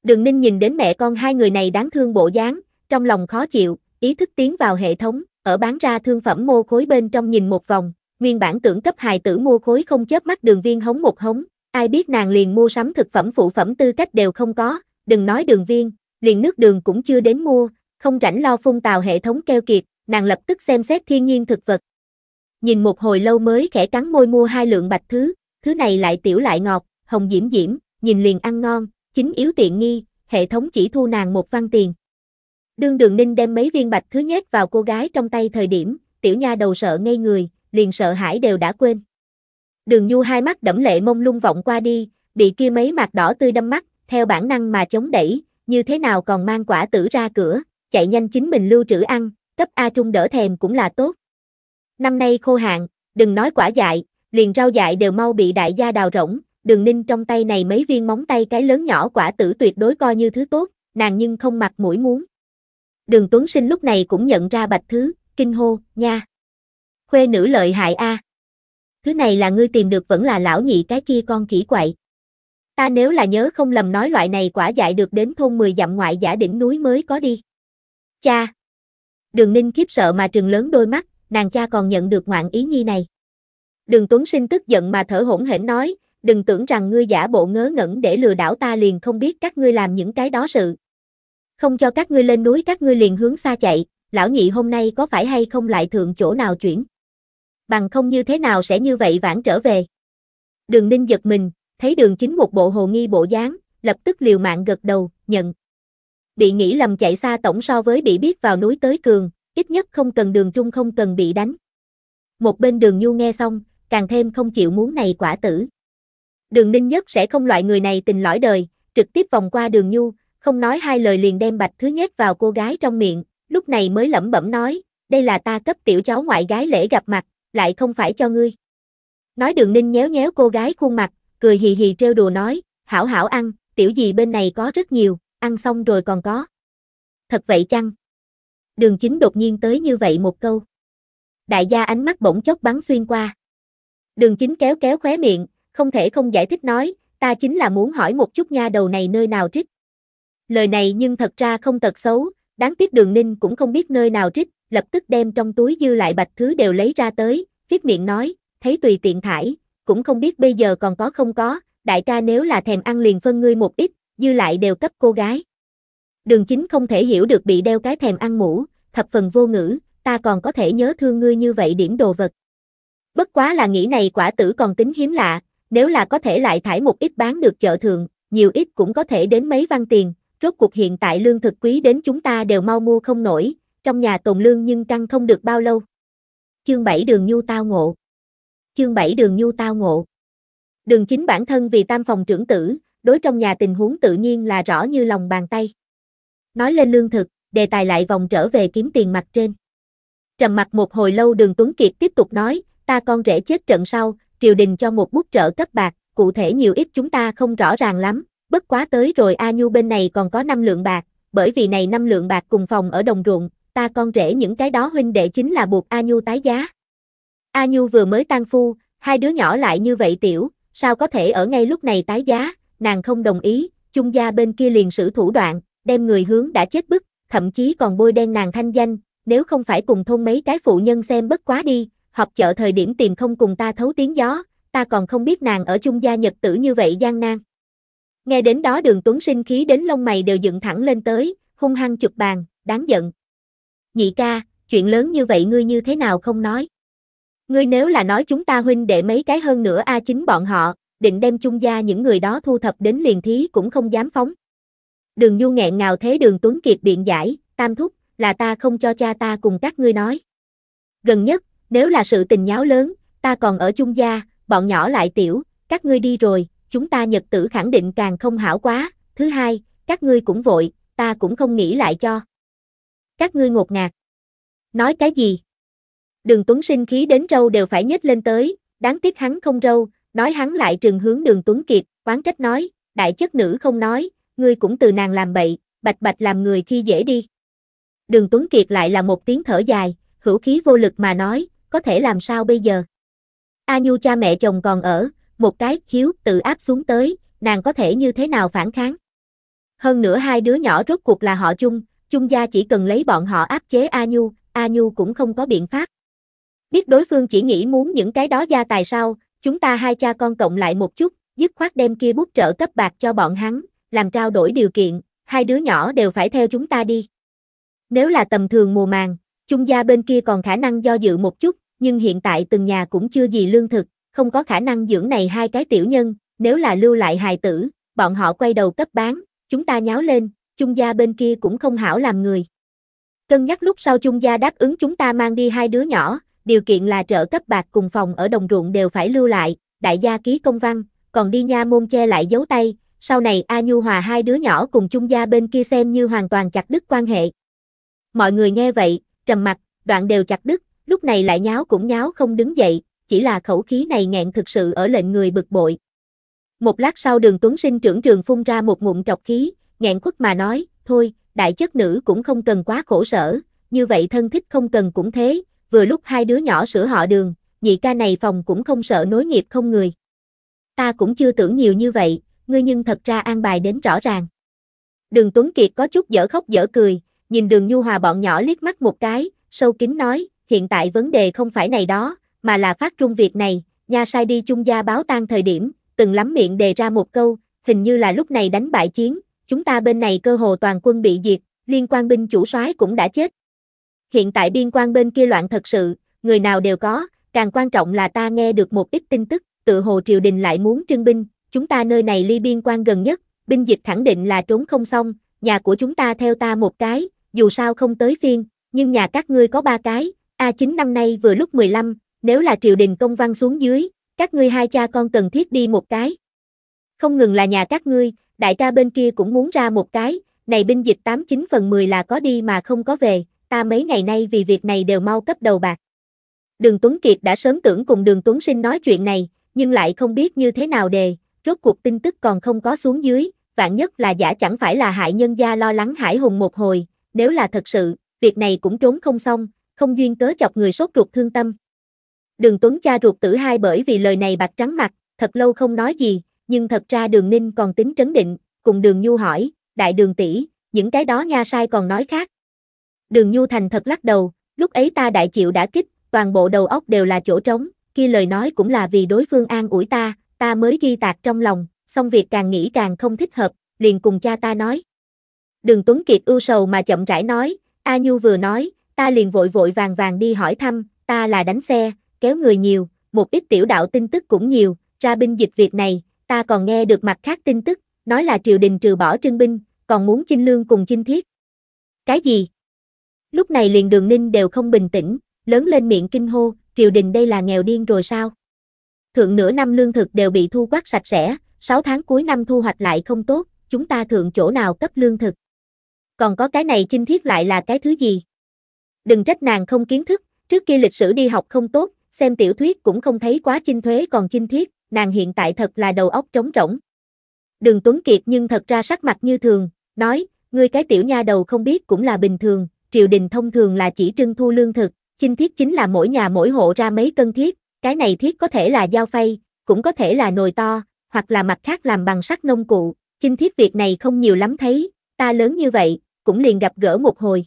Đường ninh nhìn đến mẹ con hai người này đáng thương bộ dáng, trong lòng khó chịu, ý thức tiến vào hệ thống, ở bán ra thương phẩm mô khối bên trong nhìn một vòng, nguyên bản tưởng cấp hài tử mua khối không chớp mắt đường viên hống một hống, ai biết nàng liền mua sắm thực phẩm phụ phẩm tư cách đều không có, đừng nói đường viên, liền nước đường cũng chưa đến mua, không rảnh lo phun tào hệ thống keo kiệt, nàng lập tức xem xét thiên nhiên thực vật. Nhìn một hồi lâu mới khẽ cắn môi mua hai lượng bạch thứ, thứ này lại tiểu lại ngọt, hồng diễm diễm, nhìn liền ăn ngon, chính yếu tiện nghi, hệ thống chỉ thu nàng một văn tiền. Đương đường ninh đem mấy viên bạch thứ nhét vào cô gái trong tay thời điểm, tiểu nha đầu sợ ngây người, liền sợ hãi đều đã quên. Đường nhu hai mắt đẫm lệ mông lung vọng qua đi, bị kia mấy mặt đỏ tươi đâm mắt, theo bản năng mà chống đẩy, như thế nào còn mang quả tử ra cửa, chạy nhanh chính mình lưu trữ ăn, cấp A Trung đỡ thèm cũng là tốt. Năm nay khô hạn, đừng nói quả dại, liền rau dại đều mau bị đại gia đào rỗng, đường ninh trong tay này mấy viên móng tay cái lớn nhỏ quả tử tuyệt đối coi như thứ tốt, nàng nhưng không mặc mũi muốn. Đường Tuấn Sinh lúc này cũng nhận ra bạch thứ, kinh hô, nha. Khuê nữ lợi hại a. Thứ này là ngươi tìm được vẫn là lão nhị cái kia con khỉ quậy. Ta nếu là nhớ không lầm nói loại này quả dại được đến thôn 10 dặm ngoại giả đỉnh núi mới có đi. Cha. Đường Ninh khiếp sợ mà trừng lớn đôi mắt, nàng cha còn nhận được ngoạn ý nhi này. Đường Tuấn Sinh tức giận mà thở hổn hển nói, đừng tưởng rằng ngươi giả bộ ngớ ngẩn để lừa đảo ta liền không biết các ngươi làm những cái đó sự. Không cho các ngươi lên núi các ngươi liền hướng xa chạy, lão nhị hôm nay có phải hay không lại thượng chỗ nào chuyển. Bằng không như thế nào sẽ như vậy vãn trở về. Đường ninh giật mình, thấy đường chính một bộ hồ nghi bộ dáng, lập tức liều mạng gật đầu, nhận. Bị nghĩ lầm chạy xa tổng so với bị biết vào núi tới cường, ít nhất không cần đường trung không cần bị đánh. Một bên đường nhu nghe xong, càng thêm không chịu muốn này quả tử. Đường Ninh Nhất sẽ không loại người này tình lõi đời, trực tiếp vòng qua đường Nhu, không nói hai lời liền đem bạch thứ nhất vào cô gái trong miệng, lúc này mới lẩm bẩm nói, đây là ta cấp tiểu cháu ngoại gái lễ gặp mặt, lại không phải cho ngươi. Nói đường Ninh nhéo nhéo cô gái khuôn mặt, cười hì hì trêu đùa nói, hảo hảo ăn, tiểu gì bên này có rất nhiều, ăn xong rồi còn có. Thật vậy chăng? Đường chính đột nhiên tới như vậy một câu. Đại gia ánh mắt bỗng chốc bắn xuyên qua. Đường chính kéo kéo khóe miệng, không thể không giải thích nói, ta chính là muốn hỏi một chút nha đầu này nơi nào trích. Lời này nhưng thật ra không thật xấu, đáng tiếc đường ninh cũng không biết nơi nào trích, lập tức đem trong túi dư lại bạch thứ đều lấy ra tới, viết miệng nói, thấy tùy tiện thải, cũng không biết bây giờ còn có không có, đại ca nếu là thèm ăn liền phân ngươi một ít, dư lại đều cấp cô gái. Đường chính không thể hiểu được bị đeo cái thèm ăn mũ, thập phần vô ngữ, ta còn có thể nhớ thương ngươi như vậy điểm đồ vật. Bất quá là nghĩ này quả tử còn tính hiếm lạ, nếu là có thể lại thải một ít bán được chợ thường, nhiều ít cũng có thể đến mấy văn tiền, rốt cuộc hiện tại lương thực quý đến chúng ta đều mau mua không nổi, trong nhà tồn lương nhưng căng không được bao lâu. Chương 7 đường nhu tao ngộ Chương 7 đường nhu tao ngộ Đường chính bản thân vì tam phòng trưởng tử, đối trong nhà tình huống tự nhiên là rõ như lòng bàn tay. Nói lên lương thực, đề tài lại vòng trở về kiếm tiền mặt trên. Trầm mặt một hồi lâu đường Tuấn Kiệt tiếp tục nói, ta con rể chết trận sau, triều đình cho một bút trợ cấp bạc, cụ thể nhiều ít chúng ta không rõ ràng lắm, bất quá tới rồi A Nhu bên này còn có 5 lượng bạc, bởi vì này 5 lượng bạc cùng phòng ở đồng ruộng, ta con rể những cái đó huynh đệ chính là buộc A Nhu tái giá. A Nhu vừa mới tan phu, hai đứa nhỏ lại như vậy tiểu, sao có thể ở ngay lúc này tái giá, nàng không đồng ý, chung gia bên kia liền sử thủ đoạn, đem người hướng đã chết bức, thậm chí còn bôi đen nàng thanh danh, nếu không phải cùng thôn mấy cái phụ nhân xem bất quá đi, họp chợ thời điểm tìm không cùng ta thấu tiếng gió, ta còn không biết nàng ở chung gia nhật tử như vậy gian nan. Nghe đến đó đường Tuấn sinh khí đến lông mày đều dựng thẳng lên tới, hung hăng chụp bàn, đáng giận. Nhị ca, chuyện lớn như vậy ngươi như thế nào không nói? Ngươi nếu là nói chúng ta huynh đệ mấy cái hơn nữa A chính bọn họ, định đem chung gia những người đó thu thập đến liền thí cũng không dám phóng. Đường Nhu nghẹn ngào thế đường Tuấn Kiệt biện giải, tam thúc, là ta không cho cha ta cùng các ngươi nói. Gần nhất, nếu là sự tình nháo lớn, ta còn ở chung gia, bọn nhỏ lại tiểu, các ngươi đi rồi, chúng ta nhật tử khẳng định càng không hảo quá. Thứ hai, các ngươi cũng vội, ta cũng không nghĩ lại cho. Các ngươi ngột ngạt. Nói cái gì? Đường Tuấn sinh khí đến râu đều phải nhếch lên tới, đáng tiếc hắn không râu, nói hắn lại trừng hướng đường Tuấn Kiệt, quán trách nói, đại chất nữ không nói, ngươi cũng từ nàng làm bậy, bạch bạch làm người khi dễ đi. Đường Tuấn Kiệt lại là một tiếng thở dài, hữu khí vô lực mà nói, có thể làm sao bây giờ? A Nhu cha mẹ chồng còn ở, một cái khiếu tự áp xuống tới, nàng có thể như thế nào phản kháng? Hơn nữa hai đứa nhỏ rốt cuộc là họ chung, chung gia chỉ cần lấy bọn họ áp chế A Nhu, A Nhu cũng không có biện pháp. Biết đối phương chỉ nghĩ muốn những cái đó gia tài sao, chúng ta hai cha con cộng lại một chút, dứt khoát đem kia bút trợ cấp bạc cho bọn hắn, làm trao đổi điều kiện, hai đứa nhỏ đều phải theo chúng ta đi. Nếu là tầm thường mùa màng, chung gia bên kia còn khả năng do dự một chút, nhưng hiện tại từng nhà cũng chưa gì lương thực, không có khả năng dưỡng này hai cái tiểu nhân, nếu là lưu lại hài tử, bọn họ quay đầu cấp bán, chúng ta nháo lên, chung gia bên kia cũng không hảo làm người. Cân nhắc lúc sau chung gia đáp ứng chúng ta mang đi hai đứa nhỏ, điều kiện là trợ cấp bạc cùng phòng ở đồng ruộng đều phải lưu lại, đại gia ký công văn, còn đi nha môn che lại dấu tay, sau này A Nhu Hòa hai đứa nhỏ cùng chung gia bên kia xem như hoàn toàn chặt đứt quan hệ. Mọi người nghe vậy, trầm mặt, đoạn đều chặt đứt, lúc này lại nháo cũng nháo không đứng dậy, chỉ là khẩu khí này nghẹn thực sự ở lệnh người bực bội. Một lát sau đường Tuấn Sinh trưởng trường phun ra một ngụm trọc khí, nghẹn khuất mà nói, thôi, đại chất nữ cũng không cần quá khổ sở, như vậy thân thích không cần cũng thế, vừa lúc hai đứa nhỏ sửa họ đường, nhị ca này phòng cũng không sợ nối nghiệp không người. Ta cũng chưa tưởng nhiều như vậy, ngươi nhưng thật ra an bài đến rõ ràng. Đường Tuấn Kiệt có chút dở khóc dở cười, nhìn đường Nhu Hòa bọn nhỏ liếc mắt một cái, sâu kín nói, hiện tại vấn đề không phải này đó, mà là phát trung việc này, nha sai đi chung gia báo tan thời điểm, từng lắm miệng đề ra một câu, hình như là lúc này đánh bại chiến, chúng ta bên này cơ hồ toàn quân bị diệt, liên quan binh chủ soái cũng đã chết. Hiện tại biên quan bên kia loạn thật sự, người nào đều có, càng quan trọng là ta nghe được một ít tin tức, tự hồ triều đình lại muốn trưng binh, chúng ta nơi này ly biên quan gần nhất, binh dịch khẳng định là trốn không xong, nhà của chúng ta theo ta một cái, dù sao không tới phiên, nhưng nhà các ngươi có ba cái, A9 năm nay vừa lúc 15, nếu là triều đình công văn xuống dưới, các ngươi hai cha con cần thiết đi một cái. Không ngừng là nhà các ngươi, đại ca bên kia cũng muốn ra một cái, này binh dịch 89 phần 10 là có đi mà không có về, ta mấy ngày nay vì việc này đều mau cấp đầu bạc. Đường Tuấn Kiệt đã sớm tưởng cùng Đường Tuấn Sinh nói chuyện này, nhưng lại không biết như thế nào đề, rốt cuộc tin tức còn không có xuống dưới, vạn nhất là giả chẳng phải là hại nhân gia lo lắng hải hùng một hồi, nếu là thật sự, việc này cũng trốn không xong, không duyên cớ chọc người sốt ruột thương tâm. Đường Tuấn cha ruột tử hai bởi vì lời này bạc trắng mặt, thật lâu không nói gì, nhưng thật ra đường Ninh còn tính trấn định, cùng đường Nhu hỏi, đại đường tỷ, những cái đó nha sai còn nói khác. Đường Nhu thành thật lắc đầu, lúc ấy ta đại chịu đã kích, toàn bộ đầu óc đều là chỗ trống, khi lời nói cũng là vì đối phương an ủi ta, ta mới ghi tạc trong lòng, xong việc càng nghĩ càng không thích hợp, liền cùng cha ta nói. Đường Tuấn Kiệt ưu sầu mà chậm rãi nói, A Nhu vừa nói, ta liền vội vội vàng vàng đi hỏi thăm, ta là đánh xe, kéo người nhiều, một ít tiểu đạo tin tức cũng nhiều, ra binh dịch việc này, ta còn nghe được mặt khác tin tức, nói là triều đình trừ bỏ trưng binh, còn muốn chinh lương cùng chinh thiết. Cái gì? Lúc này liền đường ninh đều không bình tĩnh, lớn lên miệng kinh hô, triều đình đây là nghèo điên rồi sao? Thượng nửa năm lương thực đều bị thu quát sạch sẽ, 6 tháng cuối năm thu hoạch lại không tốt, chúng ta thượng chỗ nào cấp lương thực. Còn có cái này chinh thiết lại là cái thứ gì? đừng trách nàng không kiến thức, trước kia lịch sử đi học không tốt, xem tiểu thuyết cũng không thấy quá chinh thuế còn chinh thiết, nàng hiện tại thật là đầu óc trống rỗng. Đường Tuấn Kiệt nhưng thật ra sắc mặt như thường, nói, ngươi cái tiểu nha đầu không biết cũng là bình thường, triều đình thông thường là chỉ trưng thu lương thực, chinh thiết chính là mỗi nhà mỗi hộ ra mấy cân thiết, cái này thiết có thể là dao phay, cũng có thể là nồi to, hoặc là mặt khác làm bằng sắt nông cụ, chinh thiết việc này không nhiều lắm thấy, ta lớn như vậy, cũng liền gặp gỡ một hồi.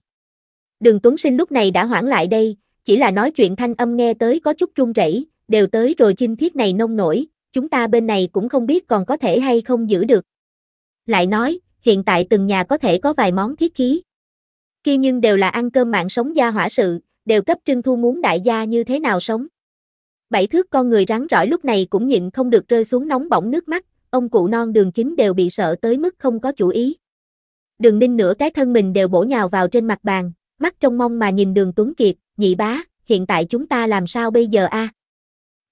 Đường Tuấn Sinh lúc này đã hoãn lại đây, chỉ là nói chuyện thanh âm nghe tới có chút run rẩy, đều tới rồi chinh thiết này nông nổi, chúng ta bên này cũng không biết còn có thể hay không giữ được. Lại nói, hiện tại từng nhà có thể có vài món thiết khí. Kia nhưng đều là ăn cơm mạng sống gia hỏa sự, đều cấp trưng thu muốn đại gia như thế nào sống. Bảy thước con người rắn rỏi lúc này cũng nhịn không được rơi xuống nóng bỏng nước mắt, ông cụ non đường chính đều bị sợ tới mức không có chủ ý. Đường ninh nửa cái thân mình đều bổ nhào vào trên mặt bàn, mắt trông mong mà nhìn đường Tuấn Kiệt, nhị bá, hiện tại chúng ta làm sao bây giờ a? À?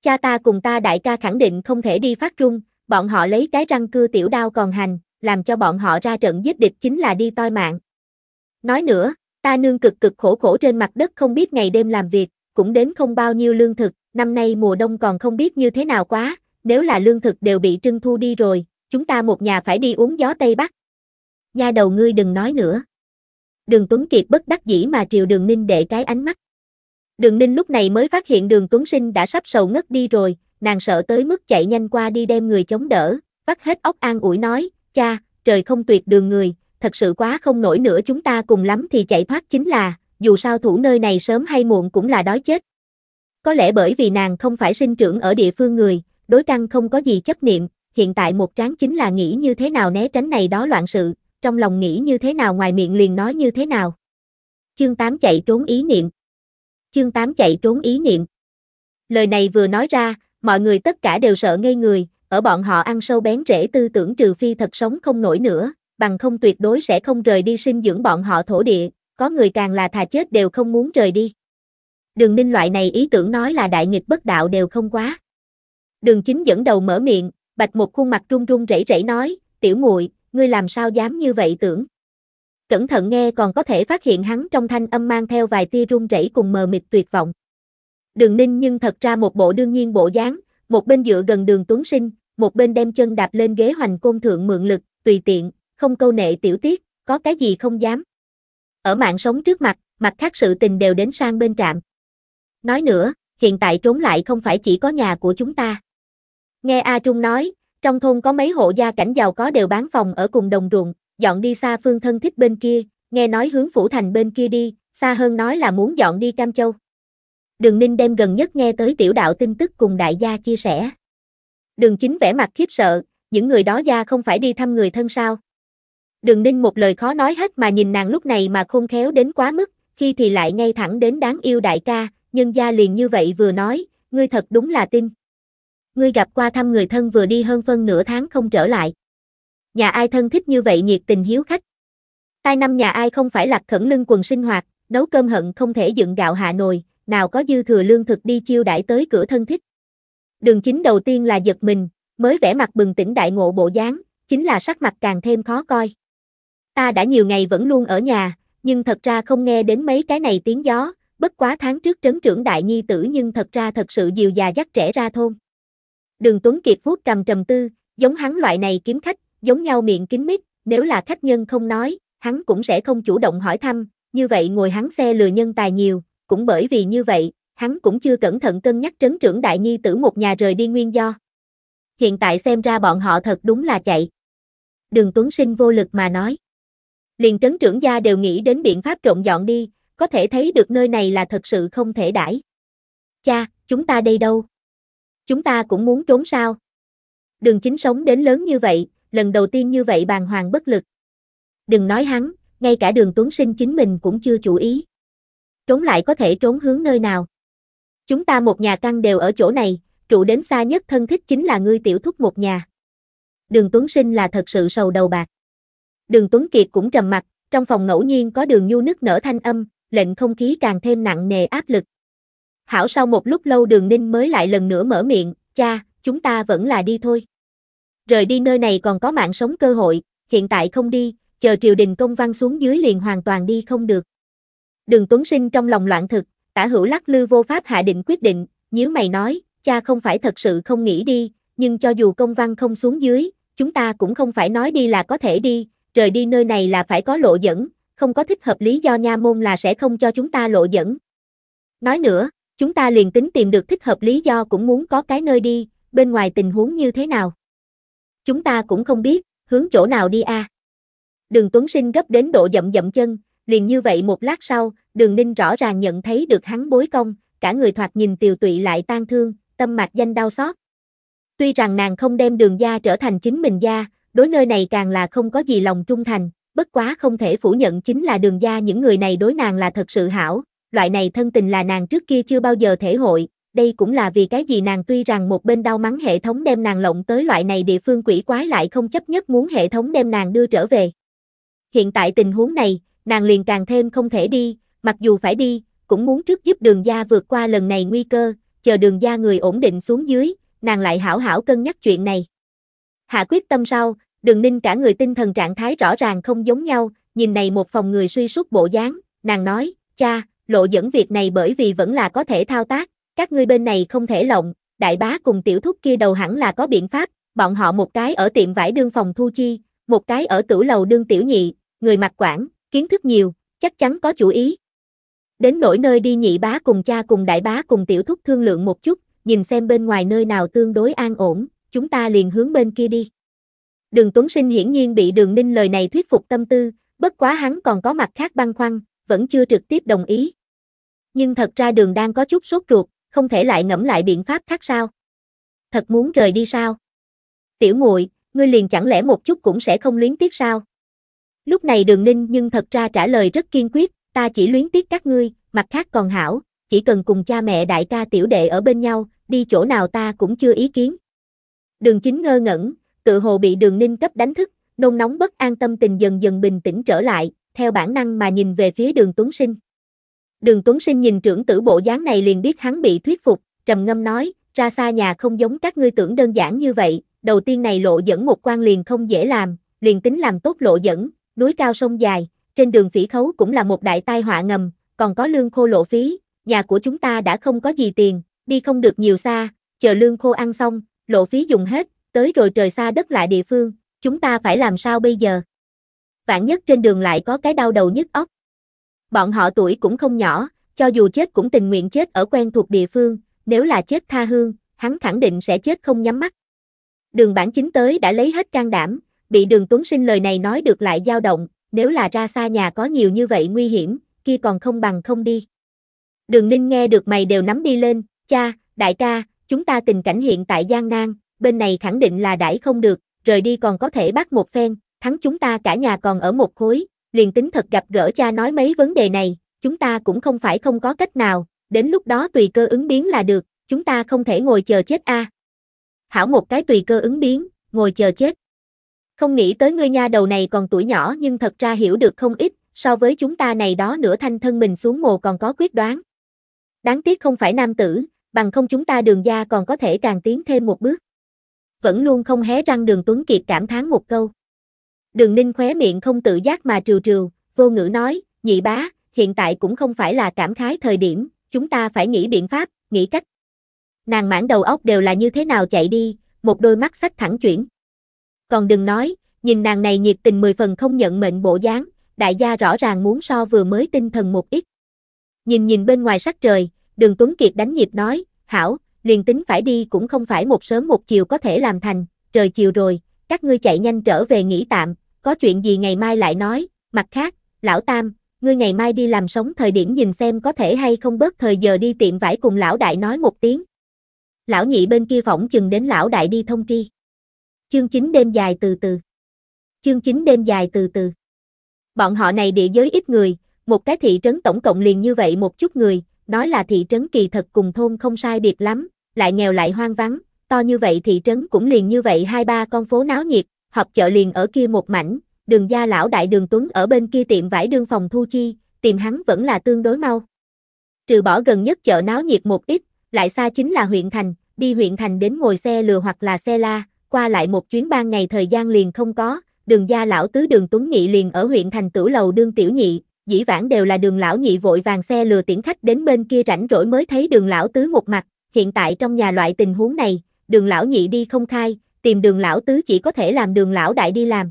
Cha ta cùng ta đại ca khẳng định không thể đi phát trung. bọn họ lấy cái răng cưa tiểu đao còn hành, làm cho bọn họ ra trận giết địch chính là đi toi mạng. Nói nữa, ta nương cực cực khổ khổ trên mặt đất không biết ngày đêm làm việc, cũng đến không bao nhiêu lương thực, năm nay mùa đông còn không biết như thế nào quá, nếu là lương thực đều bị trưng thu đi rồi, chúng ta một nhà phải đi uống gió Tây Bắc. Nha đầu ngươi đừng nói nữa đường Tuấn Kiệt bất đắc dĩ mà triều đường ninh để cái ánh mắt. Đường ninh lúc này mới phát hiện đường Tuấn Sinh đã sắp sầu ngất đi rồi, nàng sợ tới mức chạy nhanh qua đi đem người chống đỡ, vắt hết ốc an ủi nói, cha, trời không tuyệt đường người, thật sự quá không nổi nữa chúng ta cùng lắm thì chạy thoát chính là, dù sao thủ nơi này sớm hay muộn cũng là đói chết. Có lẽ bởi vì nàng không phải sinh trưởng ở địa phương người, đối căng không có gì chấp niệm, hiện tại một tráng chính là nghĩ như thế nào né tránh này đó loạn sự, trong lòng nghĩ như thế nào ngoài miệng liền nói như thế nào. Chương 8 chạy trốn ý niệm. Chương 8 chạy trốn ý niệm. Lời này vừa nói ra, mọi người tất cả đều sợ ngây người, ở bọn họ ăn sâu bén rễ tư tưởng trừ phi thật sống không nổi nữa, bằng không tuyệt đối sẽ không rời đi sinh dưỡng bọn họ thổ địa, có người càng là thà chết đều không muốn rời đi. Đường ninh loại này ý tưởng nói là đại nghịch bất đạo đều không quá. Đường chính dẫn đầu mở miệng, bạch một khuôn mặt run run rẩy rẩy nói, tiểu muội ngươi làm sao dám như vậy tưởng. Cẩn thận nghe còn có thể phát hiện hắn trong thanh âm mang theo vài tia run rẩy cùng mờ mịt tuyệt vọng. Đường ninh nhưng thật ra một bộ đương nhiên bộ dáng, một bên dựa gần đường tuấn sinh, một bên đem chân đạp lên ghế hoành côn thượng mượn lực, tùy tiện, không câu nệ tiểu tiết, có cái gì không dám. Ở mạng sống trước mặt, mặt khác sự tình đều đến sang bên trạm. Nói nữa, hiện tại trốn lại không phải chỉ có nhà của chúng ta. Nghe A Trung nói, trong thôn có mấy hộ gia cảnh giàu có đều bán phòng ở cùng đồng ruộng, dọn đi xa phương thân thích bên kia, nghe nói hướng phủ thành bên kia đi, xa hơn nói là muốn dọn đi Cam Châu. Đường Ninh đem gần nhất nghe tới tiểu đạo tin tức cùng đại gia chia sẻ. Đường chính vẻ mặt khiếp sợ, những người đó gia không phải đi thăm người thân sao. Đường Ninh một lời khó nói hết mà nhìn nàng lúc này mà khôn khéo đến quá mức, khi thì lại ngay thẳng đến đáng yêu đại ca, nhân gia liền như vậy vừa nói, ngươi thật đúng là tin ngươi gặp qua thăm người thân vừa đi hơn phân nửa tháng không trở lại. Nhà ai thân thích như vậy nhiệt tình hiếu khách. Tai năm nhà ai không phải lạc khẩn lưng quần sinh hoạt, nấu cơm hận không thể dựng gạo hạ nồi, nào có dư thừa lương thực đi chiêu đãi tới cửa thân thích. Đường chính đầu tiên là giật mình, mới vẽ mặt bừng tỉnh đại ngộ bộ dáng, chính là sắc mặt càng thêm khó coi. Ta đã nhiều ngày vẫn luôn ở nhà, nhưng thật ra không nghe đến mấy cái này tiếng gió, bất quá tháng trước trấn trưởng đại nhi tử nhưng thật ra thật sự dìu già dắt trẻ ra thôn. Đường Tuấn Kiệt vuốt cầm trầm tư, giống hắn loại này kiếm khách, giống nhau miệng kín mít, nếu là khách nhân không nói, hắn cũng sẽ không chủ động hỏi thăm, như vậy ngồi hắn xe lừa nhân tài nhiều, cũng bởi vì như vậy, hắn cũng chưa cẩn thận cân nhắc trấn trưởng đại nhi tử một nhà rời đi nguyên do. Hiện tại xem ra bọn họ thật đúng là chạy. Đường Tuấn Sinh vô lực mà nói. Liền trấn trưởng gia đều nghĩ đến biện pháp trộn dọn đi, có thể thấy được nơi này là thật sự không thể đãi. Cha, chúng ta đây đâu? chúng ta cũng muốn trốn sao. Đường chính sống đến lớn như vậy, lần đầu tiên như vậy bàn hoàng bất lực. Đừng nói hắn, ngay cả đường tuấn sinh chính mình cũng chưa chủ ý. Trốn lại có thể trốn hướng nơi nào. Chúng ta một nhà căn đều ở chỗ này, trụ đến xa nhất thân thích chính là ngươi tiểu thúc một nhà. Đường tuấn sinh là thật sự sầu đầu bạc. Đường tuấn kiệt cũng trầm mặt, trong phòng ngẫu nhiên có đường nhu nức nở thanh âm, lệnh không khí càng thêm nặng nề áp lực. Hảo sau một lúc lâu đường ninh mới lại lần nữa mở miệng, cha, chúng ta vẫn là đi thôi. Rời đi nơi này còn có mạng sống cơ hội, hiện tại không đi, chờ triều đình công văn xuống dưới liền hoàn toàn đi không được. Đường Tuấn Sinh trong lòng loạn thực, tả hữu lắc lư vô pháp hạ định quyết định, nếu mày nói, cha không phải thật sự không nghĩ đi, nhưng cho dù công văn không xuống dưới, chúng ta cũng không phải nói đi là có thể đi, rời đi nơi này là phải có lộ dẫn, không có thích hợp lý do nha môn là sẽ không cho chúng ta lộ dẫn. Nói nữa, chúng ta liền tính tìm được thích hợp lý do cũng muốn có cái nơi đi, bên ngoài tình huống như thế nào. Chúng ta cũng không biết, hướng chỗ nào đi a. Đường Tuấn Sinh gấp đến độ dậm dậm chân, liền như vậy một lát sau, đường ninh rõ ràng nhận thấy được hắn bối công, cả người thoạt nhìn tiều tụy lại tan thương, tâm mạch danh đau xót. Tuy rằng nàng không đem đường gia trở thành chính mình gia, đối nơi này càng là không có gì lòng trung thành, bất quá không thể phủ nhận chính là đường gia những người này đối nàng là thật sự hảo, loại này thân tình là nàng trước kia chưa bao giờ thể hội, đây cũng là vì cái gì nàng tuy rằng một bên đau mắng hệ thống đem nàng lộng tới loại này địa phương quỷ quái lại không chấp nhất muốn hệ thống đem nàng đưa trở về. Hiện tại tình huống này, nàng liền càng thêm không thể đi, mặc dù phải đi, cũng muốn trước giúp đường gia vượt qua lần này nguy cơ, chờ đường gia người ổn định xuống dưới, nàng lại hảo hảo cân nhắc chuyện này. Hạ quyết tâm sau, đường ninh cả người tinh thần trạng thái rõ ràng không giống nhau, nhìn này một phòng người suy suốt bộ dáng, nàng nói, cha, lộ dẫn việc này bởi vì vẫn là có thể thao tác, các ngươi bên này không thể lộng, đại bá cùng tiểu thúc kia đầu hẳn là có biện pháp, bọn họ một cái ở tiệm vải đương phòng thu chi, một cái ở tử lầu đương tiểu nhị, người mặt quản, kiến thức nhiều, chắc chắn có chủ ý. Đến nỗi nơi đi nhị bá cùng cha cùng đại bá cùng tiểu thúc thương lượng một chút, nhìn xem bên ngoài nơi nào tương đối an ổn, chúng ta liền hướng bên kia đi. Đường Tuấn Sinh hiển nhiên bị đường ninh lời này thuyết phục tâm tư, bất quá hắn còn có mặt khác băng khoăn, vẫn chưa trực tiếp đồng ý. Nhưng thật ra đường đang có chút sốt ruột, không thể lại ngẫm lại biện pháp khác sao. Thật muốn rời đi sao? Tiểu muội ngươi liền chẳng lẽ một chút cũng sẽ không luyến tiếc sao? Lúc này đường ninh nhưng thật ra trả lời rất kiên quyết, ta chỉ luyến tiếc các ngươi, mặt khác còn hảo, chỉ cần cùng cha mẹ đại ca tiểu đệ ở bên nhau, đi chỗ nào ta cũng chưa ý kiến. Đường chính ngơ ngẩn, tự hồ bị đường ninh cấp đánh thức, nôn nóng bất an tâm tình dần dần bình tĩnh trở lại, theo bản năng mà nhìn về phía đường Tuấn Sinh. Đường Tuấn Sinh nhìn trưởng tử bộ dáng này liền biết hắn bị thuyết phục, trầm ngâm nói, ra xa nhà không giống các ngươi tưởng đơn giản như vậy, đầu tiên này lộ dẫn một quan liền không dễ làm, liền tính làm tốt lộ dẫn, núi cao sông dài, trên đường phỉ khấu cũng là một đại tai họa ngầm, còn có lương khô lộ phí, nhà của chúng ta đã không có gì tiền, đi không được nhiều xa, chờ lương khô ăn xong, lộ phí dùng hết, tới rồi trời xa đất lại địa phương, chúng ta phải làm sao bây giờ? vạn nhất trên đường lại có cái đau đầu nhức óc. Bọn họ tuổi cũng không nhỏ, cho dù chết cũng tình nguyện chết ở quen thuộc địa phương, nếu là chết tha hương, hắn khẳng định sẽ chết không nhắm mắt. Đường bản chính tới đã lấy hết can đảm, bị đường Tuấn Sinh lời này nói được lại dao động, nếu là ra xa nhà có nhiều như vậy nguy hiểm, kia còn không bằng không đi. Đường Ninh nghe được mày đều nắm đi lên, cha, đại ca, chúng ta tình cảnh hiện tại gian nan, bên này khẳng định là đãi không được, rời đi còn có thể bắt một phen, thắng chúng ta cả nhà còn ở một khối, liền tính thật gặp gỡ cha nói mấy vấn đề này, chúng ta cũng không phải không có cách nào, đến lúc đó tùy cơ ứng biến là được, chúng ta không thể ngồi chờ chết a. Hảo một cái tùy cơ ứng biến, ngồi chờ chết. Không nghĩ tới ngươi nha đầu này còn tuổi nhỏ nhưng thật ra hiểu được không ít, so với chúng ta này đó nửa thanh thân mình xuống mồ còn có quyết đoán. Đáng tiếc không phải nam tử, bằng không chúng ta đường gia còn có thể càng tiến thêm một bước. Vẫn luôn không hé răng đường Tuấn Kiệt cảm thán một câu. Đường ninh khóe miệng không tự giác mà trừ trừ, vô ngữ nói, nhị bá, hiện tại cũng không phải là cảm khái thời điểm, chúng ta phải nghĩ biện pháp, nghĩ cách. Nàng mãn đầu óc đều là như thế nào chạy đi, một đôi mắt sách thẳng chuyển. Còn đừng nói, nhìn nàng này nhiệt tình mười phần không nhận mệnh bộ dáng, đại gia rõ ràng muốn so vừa mới tinh thần một ít. Nhìn nhìn bên ngoài sắc trời, đường Tuấn Kiệt đánh nhịp nói, hảo, liền tính phải đi cũng không phải một sớm một chiều có thể làm thành, trời chiều rồi, các ngươi chạy nhanh trở về nghỉ tạm, có chuyện gì ngày mai lại nói, mặt khác, lão tam, ngươi ngày mai đi làm sống thời điểm nhìn xem có thể hay không bớt thời giờ đi tiệm vải cùng lão đại nói một tiếng. Lão nhị bên kia phỏng chừng đến lão đại đi thông tri. Chương 9 đêm dài từ từ. Chương 9 đêm dài từ từ. Bọn họ này địa giới ít người, một cái thị trấn tổng cộng liền như vậy một chút người, nói là thị trấn kỳ thật cùng thôn không sai biệt lắm, lại nghèo lại hoang vắng, to như vậy thị trấn cũng liền như vậy hai ba con phố náo nhiệt, họp chợ liền ở kia một mảnh, đường gia lão đại đường Tuấn ở bên kia tiệm vải đương phòng thu chi, tìm hắn vẫn là tương đối mau. Trừ bỏ gần nhất chợ náo nhiệt một ít, lại xa chính là huyện thành, đi huyện thành đến ngồi xe lừa hoặc là xe la, qua lại một chuyến ba ngày thời gian liền không có, đường gia lão tứ đường Tuấn Nghị liền ở huyện thành tử lầu đương tiểu nhị, dĩ vãng đều là đường lão nhị vội vàng xe lừa tiễn khách đến bên kia rảnh rỗi mới thấy đường lão tứ một mặt, hiện tại trong nhà loại tình huống này, đường lão nhị đi không khai, tìm đường lão tứ chỉ có thể làm đường lão đại đi làm.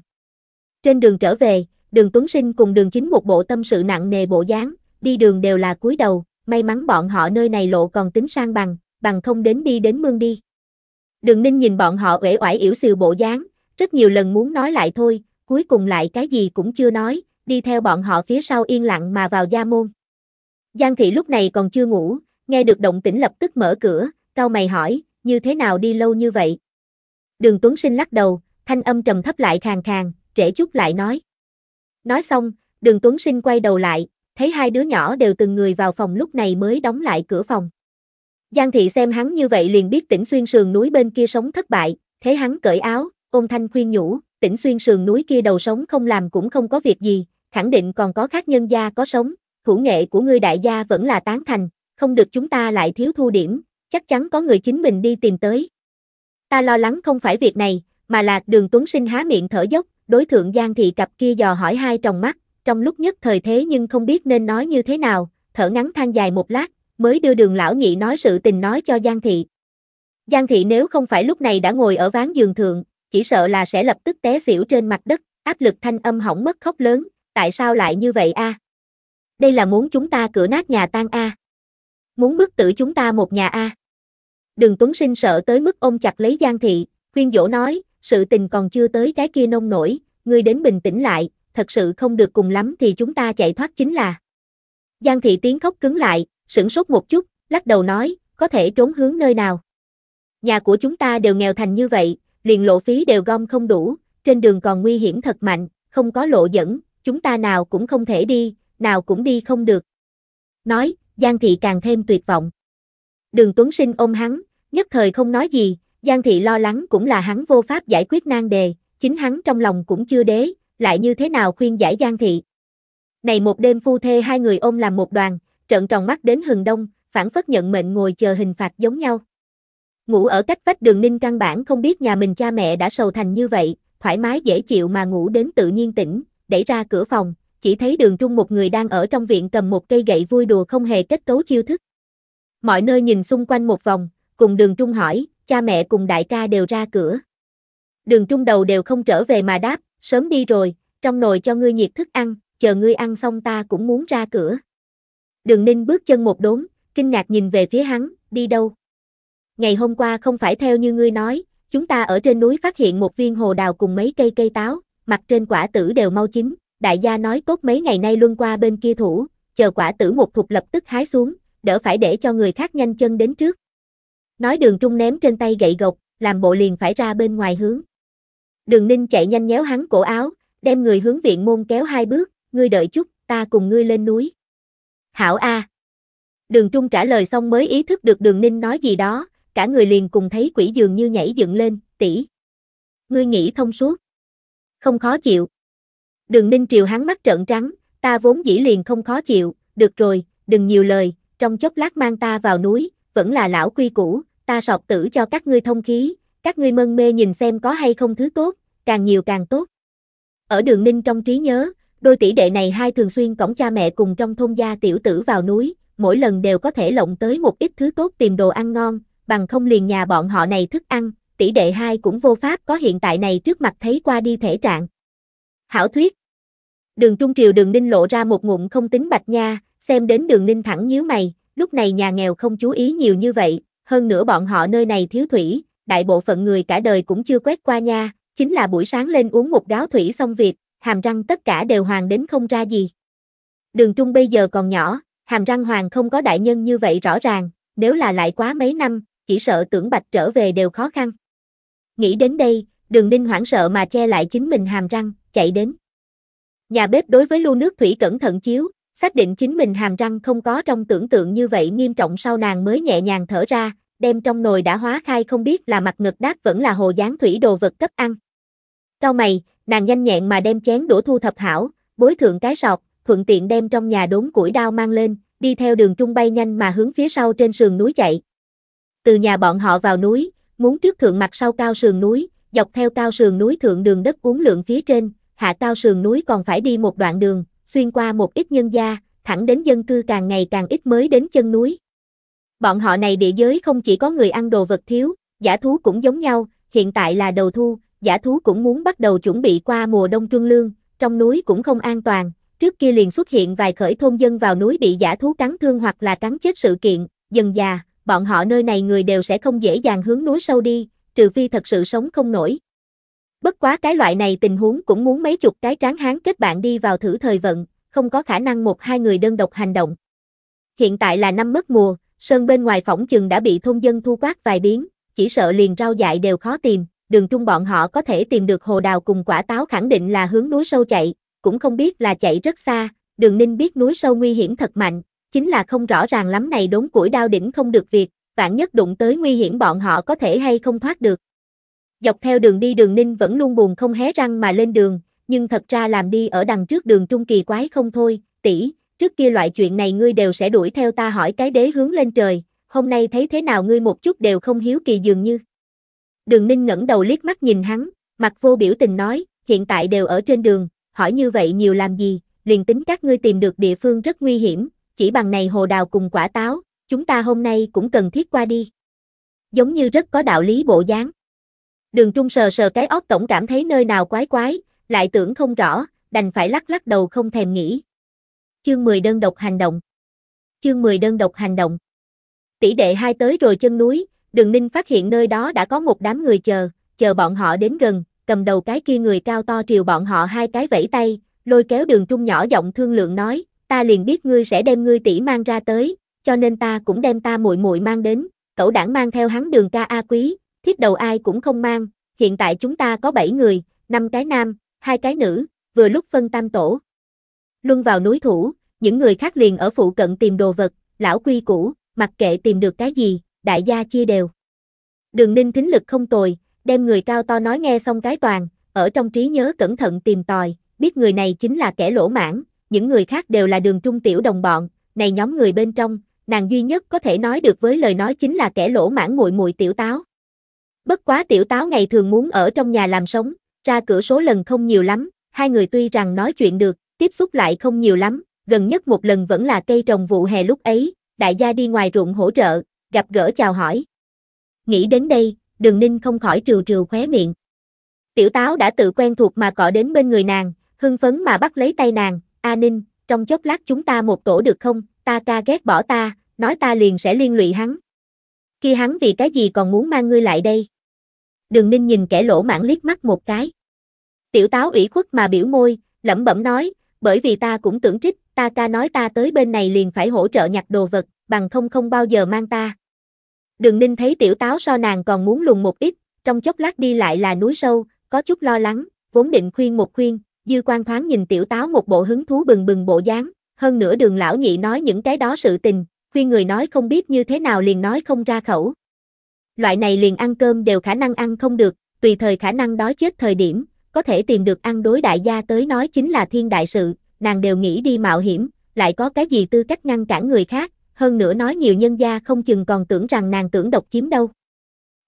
Trên đường trở về, đường Tuấn Sinh cùng đường chính một bộ tâm sự nặng nề bộ dáng, đi đường đều là cúi đầu, may mắn bọn họ nơi này lộ còn tính sang bằng, bằng không đến đi đến mương đi. Đường ninh nhìn bọn họ uể oải yểu xìu bộ dáng, rất nhiều lần muốn nói lại thôi, cuối cùng lại cái gì cũng chưa nói, đi theo bọn họ phía sau yên lặng mà vào gia môn. Giang thị lúc này còn chưa ngủ, nghe được động tĩnh lập tức mở cửa, cau mày hỏi, như thế nào đi lâu như vậy, Đường Tuấn Sinh lắc đầu, thanh âm trầm thấp lại khàn khàn, trễ chút lại nói. Nói xong, đường Tuấn Sinh quay đầu lại, thấy hai đứa nhỏ đều từng người vào phòng lúc này mới đóng lại cửa phòng. Giang thị xem hắn như vậy liền biết tỉnh xuyên sườn núi bên kia sống thất bại, thế hắn cởi áo, ôm thanh khuyên nhủ, tỉnh xuyên sườn núi kia đầu sống không làm cũng không có việc gì, khẳng định còn có khác nhân gia có sống, thủ nghệ của người đại gia vẫn là tán thành, không được chúng ta lại thiếu thu điểm, chắc chắn có người chính mình đi tìm tới. Ta lo lắng không phải việc này, mà là đường Tuấn Sinh há miệng thở dốc, đối thượng Giang thị cặp kia dò hỏi hai tròng mắt, trong lúc nhất thời thế nhưng không biết nên nói như thế nào, thở ngắn than dài một lát, mới đưa đường lão nhị nói sự tình nói cho Giang thị. Giang thị nếu không phải lúc này đã ngồi ở ván giường thượng, chỉ sợ là sẽ lập tức té xỉu trên mặt đất, áp lực thanh âm hỏng mất khóc lớn, tại sao lại như vậy a? Đây là muốn chúng ta cửa nát nhà tan a. Muốn bức tử chúng ta một nhà a. À? Đường Tuấn Sinh sợ tới mức ôm chặt lấy Giang Thị, khuyên dỗ nói, sự tình còn chưa tới cái kia nông nổi, ngươi đến bình tĩnh lại, thật sự không được cùng lắm thì chúng ta chạy thoát chính là. Giang Thị tiếng khóc cứng lại, sửng sốt một chút, lắc đầu nói, có thể trốn hướng nơi nào. Nhà của chúng ta đều nghèo thành như vậy, liền lộ phí đều gom không đủ, trên đường còn nguy hiểm thật mạnh, không có lộ dẫn, chúng ta nào cũng không thể đi, nào cũng đi không được. Nói, Giang Thị càng thêm tuyệt vọng đường Tuấn Sinh ôm hắn, nhất thời không nói gì, Giang Thị lo lắng cũng là hắn vô pháp giải quyết nan đề, chính hắn trong lòng cũng chưa đế, lại như thế nào khuyên giải Giang Thị. Này một đêm phu thê hai người ôm làm một đoàn, trận tròn mắt đến hừng đông, phản phất nhận mệnh ngồi chờ hình phạt giống nhau. Ngủ ở cách vách đường ninh căn bản không biết nhà mình cha mẹ đã sầu thành như vậy, thoải mái dễ chịu mà ngủ đến tự nhiên tỉnh, đẩy ra cửa phòng, chỉ thấy đường trung một người đang ở trong viện cầm một cây gậy vui đùa không hề kết cấu chiêu thức mọi nơi nhìn xung quanh một vòng, cùng đường trung hỏi, cha mẹ cùng đại ca đều ra cửa. Đường trung đầu đều không trở về mà đáp, sớm đi rồi, trong nồi cho ngươi nhiệt thức ăn, chờ ngươi ăn xong ta cũng muốn ra cửa. Đường ninh bước chân một đốn, kinh ngạc nhìn về phía hắn, đi đâu? Ngày hôm qua không phải theo như ngươi nói, chúng ta ở trên núi phát hiện một viên hồ đào cùng mấy cây cây táo, mặt trên quả tử đều mau chín, đại gia nói tốt mấy ngày nay luôn qua bên kia thủ, chờ quả tử một thục lập tức hái xuống, đỡ phải để cho người khác nhanh chân đến trước. Nói đường trung ném trên tay gậy gộc, làm bộ liền phải ra bên ngoài hướng. Đường ninh chạy nhanh nhéo hắn cổ áo, đem người hướng viện môn kéo hai bước, ngươi đợi chút, ta cùng ngươi lên núi. Hảo A. Đường trung trả lời xong mới ý thức được đường ninh nói gì đó, cả người liền cùng thấy quỷ dường như nhảy dựng lên, tỷ. Ngươi nghĩ thông suốt. Không khó chịu. Đường ninh triều hắn mắt trợn trắng, ta vốn dĩ liền không khó chịu, được rồi, đừng nhiều lời, trong chốc lát mang ta vào núi, vẫn là lão quy cũ, ta sọt tử cho các ngươi thông khí, các ngươi mân mê nhìn xem có hay không thứ tốt, càng nhiều càng tốt. Ở đường ninh trong trí nhớ, đôi tỷ đệ này hai thường xuyên cổng cha mẹ cùng trong thôn gia tiểu tử vào núi, mỗi lần đều có thể lộng tới một ít thứ tốt tìm đồ ăn ngon, bằng không liền nhà bọn họ này thức ăn, tỷ đệ hai cũng vô pháp có hiện tại này trước mặt thấy qua đi thể trạng. Hảo thuyết Đường Trung Triều đường ninh lộ ra một ngụm không tính bạch nha, xem đến đường ninh thẳng nhíu mày, lúc này nhà nghèo không chú ý nhiều như vậy, hơn nữa bọn họ nơi này thiếu thủy, đại bộ phận người cả đời cũng chưa quét qua nha, chính là buổi sáng lên uống một gáo thủy xong việc, hàm răng tất cả đều hoàng đến không ra gì. Đường trung bây giờ còn nhỏ, hàm răng hoàng không có đại nhân như vậy rõ ràng, nếu là lại quá mấy năm, chỉ sợ tưởng bạch trở về đều khó khăn. Nghĩ đến đây, đường ninh hoảng sợ mà che lại chính mình hàm răng, chạy đến. Nhà bếp đối với lu nước thủy cẩn thận chiếu, Xác định chính mình hàm răng không có trong tưởng tượng như vậy nghiêm trọng sau nàng mới nhẹ nhàng thở ra, đem trong nồi đã hóa khai không biết là mặt ngực đát vẫn là hồ dáng thủy đồ vật cấp ăn. Cao mày, nàng nhanh nhẹn mà đem chén đũa thu thập hảo, bối thượng cái sọt, thuận tiện đem trong nhà đốn củi đao mang lên, đi theo đường trung bay nhanh mà hướng phía sau trên sườn núi chạy. Từ nhà bọn họ vào núi, muốn trước thượng mặt sau cao sườn núi, dọc theo cao sườn núi thượng đường đất uống lượng phía trên, hạ cao sườn núi còn phải đi một đoạn đường, xuyên qua một ít nhân gia, thẳng đến dân cư càng ngày càng ít mới đến chân núi. Bọn họ này địa giới không chỉ có người ăn đồ vật thiếu, giả thú cũng giống nhau, hiện tại là đầu thu, giả thú cũng muốn bắt đầu chuẩn bị qua mùa đông trương lương, trong núi cũng không an toàn, trước kia liền xuất hiện vài khởi thôn dân vào núi bị giả thú cắn thương hoặc là cắn chết sự kiện, dần già, bọn họ nơi này người đều sẽ không dễ dàng hướng núi sâu đi, trừ phi thật sự sống không nổi, Bất quá cái loại này tình huống cũng muốn mấy chục cái tráng hán kết bạn đi vào thử thời vận, không có khả năng một hai người đơn độc hành động. Hiện tại là năm mất mùa, sơn bên ngoài phỏng chừng đã bị thôn dân thu quát vài biến, chỉ sợ liền rau dại đều khó tìm, đường trung bọn họ có thể tìm được hồ đào cùng quả táo khẳng định là hướng núi sâu chạy, cũng không biết là chạy rất xa, đường ninh biết núi sâu nguy hiểm thật mạnh, chính là không rõ ràng lắm này đốn củi đao đỉnh không được việc, vạn nhất đụng tới nguy hiểm bọn họ có thể hay không thoát được. Dọc theo đường đi đường ninh vẫn luôn buồn không hé răng mà lên đường, nhưng thật ra làm đi ở đằng trước đường trung kỳ quái không thôi, tỷ, trước kia loại chuyện này ngươi đều sẽ đuổi theo ta hỏi cái đế hướng lên trời, hôm nay thấy thế nào ngươi một chút đều không hiếu kỳ dường như. Đường ninh ngẩng đầu liếc mắt nhìn hắn, mặt vô biểu tình nói, hiện tại đều ở trên đường, hỏi như vậy nhiều làm gì, liền tính các ngươi tìm được địa phương rất nguy hiểm, chỉ bằng này hồ đào cùng quả táo, chúng ta hôm nay cũng cần thiết qua đi. Giống như rất có đạo lý bộ dáng. Đường Trung sờ sờ cái óc tổng cảm thấy nơi nào quái quái, lại tưởng không rõ, đành phải lắc lắc đầu không thèm nghĩ. Chương 10 đơn độc hành động. Chương 10 đơn độc hành động. Tỷ đệ hai tới rồi chân núi, Đường Ninh phát hiện nơi đó đã có một đám người chờ, chờ bọn họ đến gần, cầm đầu cái kia người cao to triều bọn họ hai cái vẫy tay, lôi kéo Đường Trung nhỏ giọng thương lượng nói, ta liền biết ngươi sẽ đem ngươi tỷ mang ra tới, cho nên ta cũng đem ta muội muội mang đến, cậu đảng mang theo hắn Đường ca a quý, thiết đầu ai cũng không mang, hiện tại chúng ta có 7 người, 5 cái nam, hai cái nữ, vừa lúc phân tam tổ. Luân vào núi thủ, những người khác liền ở phụ cận tìm đồ vật, lão quy cũ, mặc kệ tìm được cái gì, đại gia chia đều. Đường ninh thính lực không tồi, đem người cao to nói nghe xong cái toàn, ở trong trí nhớ cẩn thận tìm tòi, biết người này chính là kẻ lỗ mãn, những người khác đều là đường trung tiểu đồng bọn, này nhóm người bên trong, nàng duy nhất có thể nói được với lời nói chính là kẻ lỗ mãn muội muội tiểu táo. Bất quá tiểu táo ngày thường muốn ở trong nhà làm sống, ra cửa số lần không nhiều lắm, hai người tuy rằng nói chuyện được, tiếp xúc lại không nhiều lắm, gần nhất một lần vẫn là cây trồng vụ hè lúc ấy, đại gia đi ngoài ruộng hỗ trợ, gặp gỡ chào hỏi. Nghĩ đến đây, đường ninh không khỏi trừ trừ khóe miệng. Tiểu táo đã tự quen thuộc mà cọ đến bên người nàng, hưng phấn mà bắt lấy tay nàng, A ninh, trong chốc lát chúng ta một tổ được không, ta ca ghét bỏ ta, nói ta liền sẽ liên lụy hắn. Khi hắn vì cái gì còn muốn mang ngươi lại đây? Đường ninh nhìn kẻ lỗ mãn liếc mắt một cái. Tiểu táo ủy khuất mà biểu môi, lẩm bẩm nói, bởi vì ta cũng tưởng trích, ta ca nói ta tới bên này liền phải hỗ trợ nhặt đồ vật, bằng không không bao giờ mang ta. Đường ninh thấy tiểu táo so nàng còn muốn lùng một ít, trong chốc lát đi lại là núi sâu, có chút lo lắng, vốn định khuyên một khuyên, dư quan thoáng nhìn tiểu táo một bộ hứng thú bừng bừng bộ dáng, hơn nữa đường lão nhị nói những cái đó sự tình, khuyên người nói không biết như thế nào liền nói không ra khẩu. Loại này liền ăn cơm đều khả năng ăn không được, tùy thời khả năng đói chết thời điểm, có thể tìm được ăn đối đại gia tới nói chính là thiên đại sự, nàng đều nghĩ đi mạo hiểm, lại có cái gì tư cách ngăn cản người khác, hơn nữa nói nhiều nhân gia không chừng còn tưởng rằng nàng tưởng độc chiếm đâu.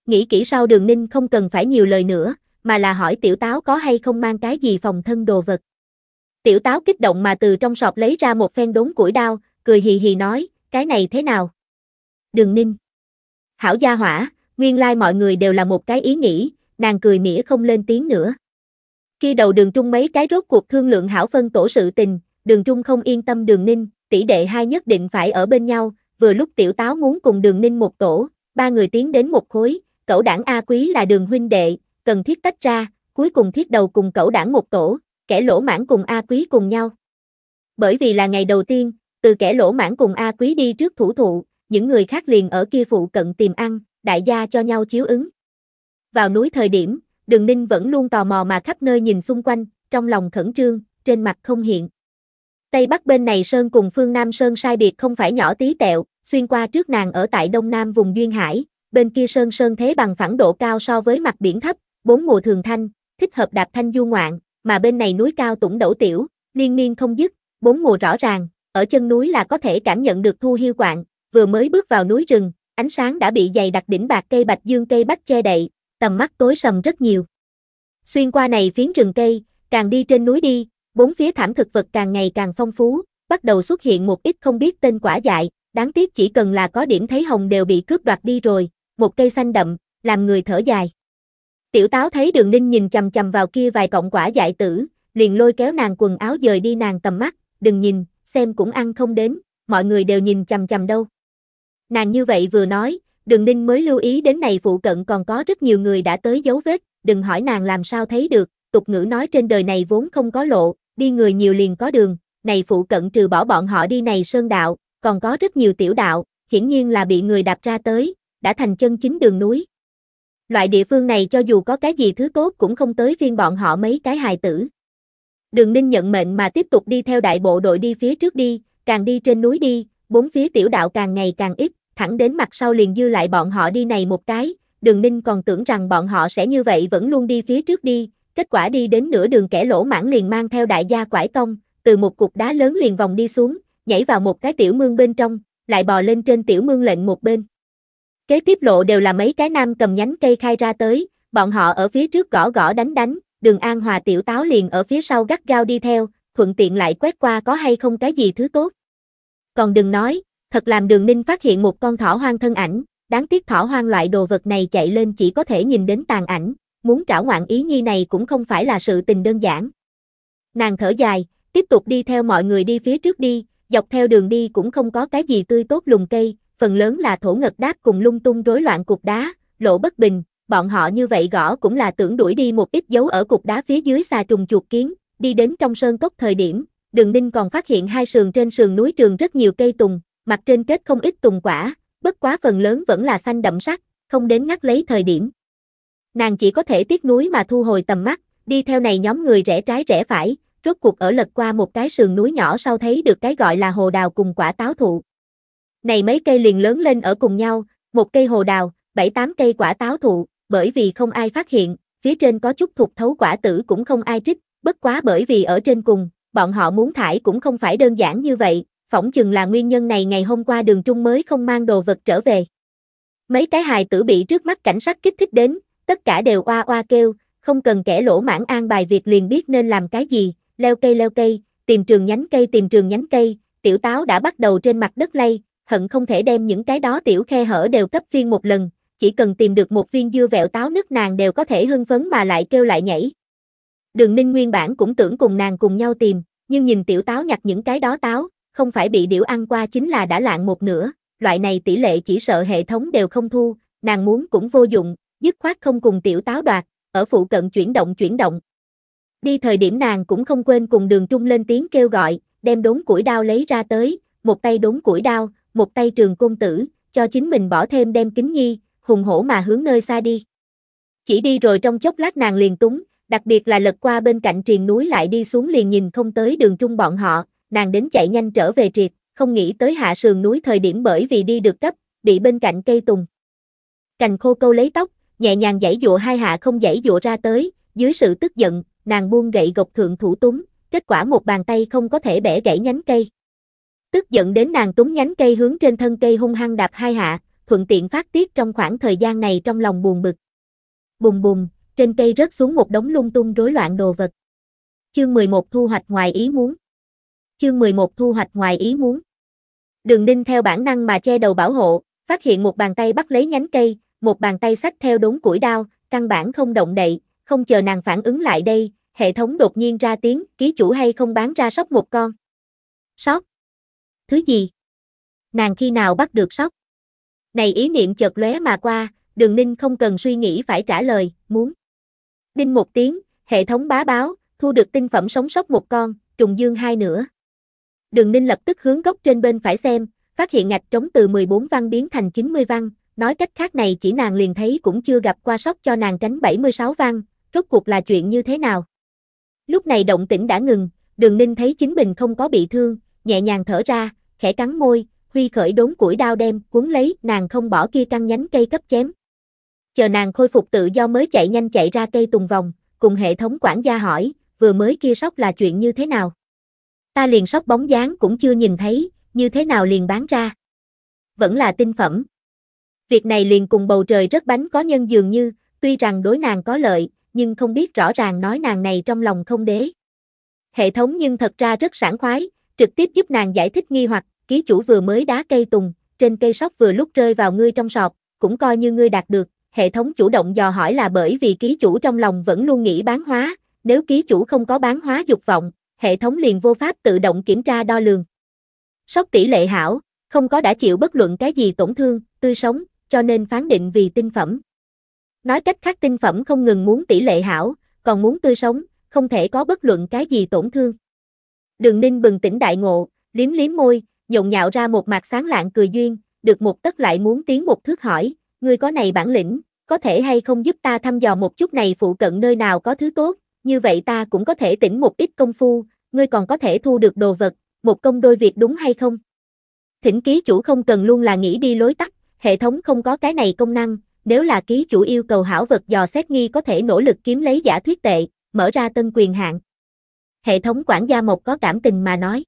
Nghĩ kỹ sau đường ninh không cần phải nhiều lời nữa, mà là hỏi tiểu táo có hay không mang cái gì phòng thân đồ vật. Tiểu táo kích động mà từ trong sọt lấy ra một phen đốn củi đao, cười hì hì nói, cái này thế nào? đường ninh. Hảo gia hỏa, nguyên lai like mọi người đều là một cái ý nghĩ, nàng cười mỉa không lên tiếng nữa. Khi đầu đường trung mấy cái rốt cuộc thương lượng hảo phân tổ sự tình, đường trung không yên tâm đường ninh, tỷ đệ hai nhất định phải ở bên nhau, vừa lúc tiểu táo muốn cùng đường ninh một tổ, ba người tiến đến một khối, cậu đảng A quý là đường huynh đệ, cần thiết tách ra, cuối cùng thiết đầu cùng cậu đảng một tổ, kẻ lỗ mãn cùng A quý cùng nhau. Bởi vì là ngày đầu tiên, từ kẻ lỗ mãn cùng A Quý đi trước thủ thụ, những người khác liền ở kia phụ cận tìm ăn, đại gia cho nhau chiếu ứng. Vào núi thời điểm, Đường Ninh vẫn luôn tò mò mà khắp nơi nhìn xung quanh, trong lòng khẩn trương, trên mặt không hiện. Tây Bắc bên này Sơn cùng phương Nam Sơn sai biệt không phải nhỏ tí tẹo, xuyên qua trước nàng ở tại Đông Nam vùng Duyên Hải, bên kia Sơn Sơn thế bằng phẳng độ cao so với mặt biển thấp, bốn mùa thường thanh, thích hợp đạp thanh du ngoạn, mà bên này núi cao tủng đổ tiểu, liên miên không dứt, bốn mùa rõ ràng, ở chân núi là có thể cảm nhận được thu hiu quạng, vừa mới bước vào núi rừng, ánh sáng đã bị dày đặc đỉnh bạc cây bạch dương cây bách che đậy, tầm mắt tối sầm rất nhiều. Xuyên qua này phiến rừng cây, càng đi trên núi đi, bốn phía thảm thực vật càng ngày càng phong phú, bắt đầu xuất hiện một ít không biết tên quả dại, đáng tiếc chỉ cần là có điểm thấy hồng đều bị cướp đoạt đi rồi, một cây xanh đậm, làm người thở dài. Tiểu táo thấy đường ninh nhìn chầm chầm vào kia vài cọng quả dại tử, liền lôi kéo nàng quần áo dời đi nàng tầm mắt, đừng nhìn, xem cũng ăn không đến, mọi người đều nhìn chằm chằm đâu. Nàng như vậy vừa nói, đường ninh mới lưu ý đến này phụ cận còn có rất nhiều người đã tới dấu vết, đừng hỏi nàng làm sao thấy được, tục ngữ nói trên đời này vốn không có lộ, đi người nhiều liền có đường, này phụ cận trừ bỏ bọn họ đi này sơn đạo, còn có rất nhiều tiểu đạo, hiển nhiên là bị người đạp ra tới, đã thành chân chính đường núi. Loại địa phương này cho dù có cái gì thứ tốt cũng không tới phiên bọn họ mấy cái hài tử đường ninh nhận mệnh mà tiếp tục đi theo đại bộ đội đi phía trước đi, càng đi trên núi đi, bốn phía tiểu đạo càng ngày càng ít, thẳng đến mặt sau liền dư lại bọn họ đi này một cái, đường ninh còn tưởng rằng bọn họ sẽ như vậy vẫn luôn đi phía trước đi, kết quả đi đến nửa đường kẻ lỗ mãn liền mang theo đại gia quải công, từ một cục đá lớn liền vòng đi xuống, nhảy vào một cái tiểu mương bên trong, lại bò lên trên tiểu mương lệnh một bên. Kế tiếp lộ đều là mấy cái nam cầm nhánh cây khai ra tới, bọn họ ở phía trước gõ gõ đánh đánh, đường An Hòa tiểu táo liền ở phía sau gắt gao đi theo, thuận tiện lại quét qua có hay không cái gì thứ tốt. Còn đừng nói, thật làm đường ninh phát hiện một con thỏ hoang thân ảnh, đáng tiếc thỏ hoang loại đồ vật này chạy lên chỉ có thể nhìn đến tàn ảnh, muốn trảo ngoạn ý nhi này cũng không phải là sự tình đơn giản. Nàng thở dài, tiếp tục đi theo mọi người đi phía trước đi, dọc theo đường đi cũng không có cái gì tươi tốt lùng cây, phần lớn là thổ ngật đáp cùng lung tung rối loạn cục đá, lộ bất bình, bọn họ như vậy gõ cũng là tưởng đuổi đi một ít dấu ở cục đá phía dưới xà trùng chuột kiến, đi đến trong sơn cốc thời điểm, đường ninh còn phát hiện hai sườn trên sườn núi trường rất nhiều cây tùng, mặt trên kết không ít tùng quả, bất quá phần lớn vẫn là xanh đậm sắc, không đến ngắt lấy thời điểm. Nàng chỉ có thể tiếc núi mà thu hồi tầm mắt, đi theo này nhóm người rẽ trái rẽ phải, rốt cuộc ở lật qua một cái sườn núi nhỏ sau thấy được cái gọi là hồ đào cùng quả táo thụ. Này mấy cây liền lớn lên ở cùng nhau, một cây hồ đào, bảy tám cây quả táo thụ, bởi vì không ai phát hiện, phía trên có chút thuộc thấu quả tử cũng không ai trích, bất quá bởi vì ở trên cùng, bọn họ muốn thải cũng không phải đơn giản như vậy, phỏng chừng là nguyên nhân này ngày hôm qua đường trung mới không mang đồ vật trở về. Mấy cái hài tử bị trước mắt cảnh sát kích thích đến, tất cả đều oa oa kêu, không cần kẻ lỗ mãn an bài việc liền biết nên làm cái gì, leo cây leo cây, tìm trường nhánh cây tìm trường nhánh cây, tiểu táo đã bắt đầu trên mặt đất lay, hận không thể đem những cái đó tiểu khe hở đều cấp viên một lần, chỉ cần tìm được một viên dưa vẹo táo nứt nàng đều có thể hưng phấn mà lại kêu lại nhảy. Đường ninh nguyên bản cũng tưởng cùng nàng cùng nhau tìm, nhưng nhìn tiểu táo nhặt những cái đó táo, không phải bị điểu ăn qua chính là đã lạng một nửa, loại này tỷ lệ chỉ sợ hệ thống đều không thu, nàng muốn cũng vô dụng, dứt khoát không cùng tiểu táo đoạt, ở phụ cận chuyển động chuyển động. Đi thời điểm nàng cũng không quên cùng đường trung lên tiếng kêu gọi, đem đốn củi đao lấy ra tới, một tay đốn củi đao, một tay trường côn tử, cho chính mình bỏ thêm đem kính nhi, hùng hổ mà hướng nơi xa đi. Chỉ đi rồi trong chốc lát nàng liền túng, đặc biệt là lật qua bên cạnh triền núi lại đi xuống liền nhìn không tới đường trung bọn họ, nàng đến chạy nhanh trở về triệt, không nghĩ tới hạ sườn núi thời điểm bởi vì đi được cấp, bị bên cạnh cây tùng. Cành khô câu lấy tóc, nhẹ nhàng giãy dụa hai hạ không giãy dụa ra tới, dưới sự tức giận, nàng buông gậy gộc thượng thủ túng, kết quả một bàn tay không có thể bẻ gãy nhánh cây. Tức giận đến nàng túng nhánh cây hướng trên thân cây hung hăng đạp hai hạ, thuận tiện phát tiết trong khoảng thời gian này trong lòng buồn bực. Bùng bùng, trên cây rớt xuống một đống lung tung rối loạn đồ vật. Chương 11 thu hoạch ngoài ý muốn. Chương 11 thu hoạch ngoài ý muốn. Đường Ninh theo bản năng mà che đầu bảo hộ, phát hiện một bàn tay bắt lấy nhánh cây, một bàn tay sách theo đốn củi đao, căn bản không động đậy, không chờ nàng phản ứng lại đây, hệ thống đột nhiên ra tiếng, ký chủ hay không bán ra sóc một con. Sóc? Thứ gì? Nàng khi nào bắt được sóc? Này ý niệm chợt lóe mà qua, đường ninh không cần suy nghĩ phải trả lời, muốn. Đinh một tiếng, hệ thống bá báo, thu được tinh phẩm sống sót một con, trùng dương hai nữa. Đường ninh lập tức hướng góc trên bên phải xem, phát hiện ngạch trống từ 14 văn biến thành 90 văn, nói cách khác này chỉ nàng liền thấy cũng chưa gặp qua sóc cho nàng tránh 76 văn, rốt cuộc là chuyện như thế nào. Lúc này động tĩnh đã ngừng, đường ninh thấy chính mình không có bị thương, nhẹ nhàng thở ra, khẽ cắn môi, huy khởi đốn củi đao đem, cuốn lấy, nàng không bỏ kia căn nhánh cây cấp chém. Chờ nàng khôi phục tự do mới chạy nhanh chạy ra cây tùng vòng, cùng hệ thống quản gia hỏi, vừa mới kia sóc là chuyện như thế nào? Ta liền sóc bóng dáng cũng chưa nhìn thấy, như thế nào liền bán ra? Vẫn là tinh phẩm. Việc này liền cùng bầu trời rất bánh có nhân dường như, tuy rằng đối nàng có lợi, nhưng không biết rõ ràng nói nàng này trong lòng không đế. Hệ thống nhưng thật ra rất sảng khoái, trực tiếp giúp nàng giải thích nghi hoặc, ký chủ vừa mới đá cây tùng, trên cây sóc vừa lúc rơi vào ngươi trong sọt, cũng coi như ngươi đạt được, hệ thống chủ động dò hỏi là bởi vì ký chủ trong lòng vẫn luôn nghĩ bán hóa, nếu ký chủ không có bán hóa dục vọng, hệ thống liền vô pháp tự động kiểm tra đo lường. Sóc tỷ lệ hảo, không có đã chịu bất luận cái gì tổn thương, tươi sống, cho nên phán định vì tinh phẩm. Nói cách khác tinh phẩm không ngừng muốn tỷ lệ hảo, còn muốn tươi sống, không thể có bất luận cái gì tổn thương. Đường Ninh bừng tỉnh đại ngộ, liếm liếm môi, nhộn nhạo ra một mặt sáng lạng cười duyên, được một tất lại muốn tiến một thước hỏi, ngươi có này bản lĩnh, có thể hay không giúp ta thăm dò một chút này phụ cận nơi nào có thứ tốt, như vậy ta cũng có thể tỉnh một ít công phu, ngươi còn có thể thu được đồ vật, một công đôi việc đúng hay không? Thỉnh ký chủ không cần luôn là nghĩ đi lối tắt, hệ thống không có cái này công năng, nếu là ký chủ yêu cầu hảo vật dò xét nghi có thể nỗ lực kiếm lấy giả thuyết tệ, mở ra tân quyền hạn. Hệ thống quản gia mộc có cảm tình mà nói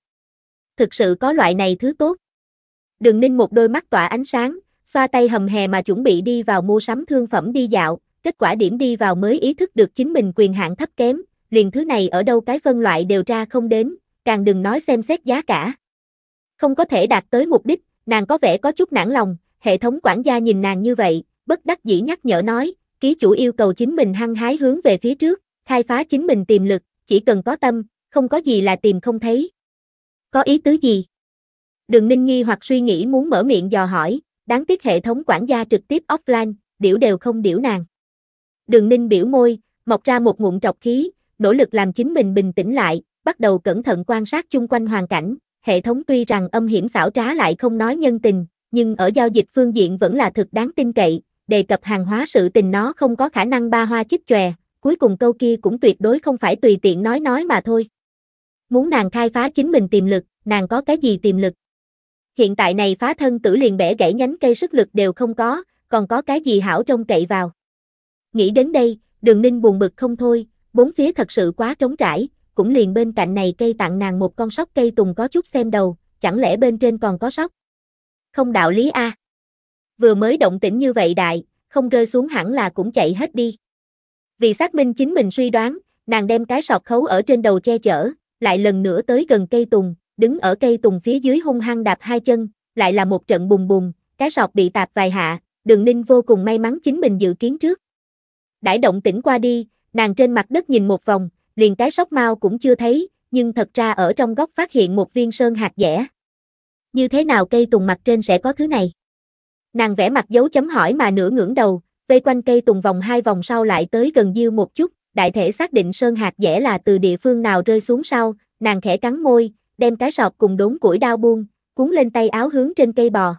thực sự có loại này thứ tốt. Đường ninh một đôi mắt tỏa ánh sáng, xoa tay hầm hè mà chuẩn bị đi vào mua sắm thương phẩm đi dạo, kết quả điểm đi vào mới ý thức được chính mình quyền hạn thấp kém, liền thứ này ở đâu cái phân loại đều ra không đến, càng đừng nói xem xét giá cả. Không có thể đạt tới mục đích, nàng có vẻ có chút nản lòng, hệ thống quản gia nhìn nàng như vậy, bất đắc dĩ nhắc nhở nói, ký chủ yêu cầu chính mình hăng hái hướng về phía trước, khai phá chính mình tiềm lực, chỉ cần có tâm, không có gì là tìm không thấy. Có ý tứ gì? Đường Ninh nghi hoặc suy nghĩ muốn mở miệng dò hỏi, đáng tiếc hệ thống quản gia trực tiếp offline, điểu đều không điểu nàng. Đường Ninh biểu môi, mọc ra một ngụm trọc khí, nỗ lực làm chính mình bình tĩnh lại, bắt đầu cẩn thận quan sát chung quanh hoàn cảnh. Hệ thống tuy rằng âm hiểm xảo trá lại không nói nhân tình, nhưng ở giao dịch phương diện vẫn là thực đáng tin cậy, đề cập hàng hóa sự tình nó không có khả năng ba hoa chích chòe, cuối cùng câu kia cũng tuyệt đối không phải tùy tiện nói nói mà thôi. Muốn nàng khai phá chính mình tiềm lực, nàng có cái gì tiềm lực? Hiện tại này phá thân tử liền bẻ gãy nhánh cây sức lực đều không có, còn có cái gì hảo trông cậy vào. Nghĩ đến đây, đường ninh buồn bực không thôi, bốn phía thật sự quá trống trải, cũng liền bên cạnh này cây tặng nàng một con sóc cây tùng có chút xem đầu, chẳng lẽ bên trên còn có sóc? Không đạo lý a. Vừa mới động tĩnh như vậy đại, không rơi xuống hẳn là cũng chạy hết đi. Vì xác minh chính mình suy đoán, nàng đem cái sọt khấu ở trên đầu che chở, lại lần nữa tới gần cây tùng, đứng ở cây tùng phía dưới hung hăng đạp hai chân, lại là một trận bùng bùng, cái sọt bị tạp vài hạ, đường ninh vô cùng may mắn chính mình dự kiến trước. Đãi động tỉnh qua đi, nàng trên mặt đất nhìn một vòng, liền cái sóc mau cũng chưa thấy, nhưng thật ra ở trong góc phát hiện một viên sơn hạt dẻ. Như thế nào cây tùng mặt trên sẽ có thứ này? Nàng vẽ mặt dấu chấm hỏi mà nửa ngưỡng đầu, vây quanh cây tùng vòng hai vòng sau lại tới gần diêu một chút, đại thể xác định sơn hạt dẻ là từ địa phương nào rơi xuống sau, nàng khẽ cắn môi, đem cái sọt cùng đốn củi đao buông, cuốn lên tay áo hướng trên cây bò.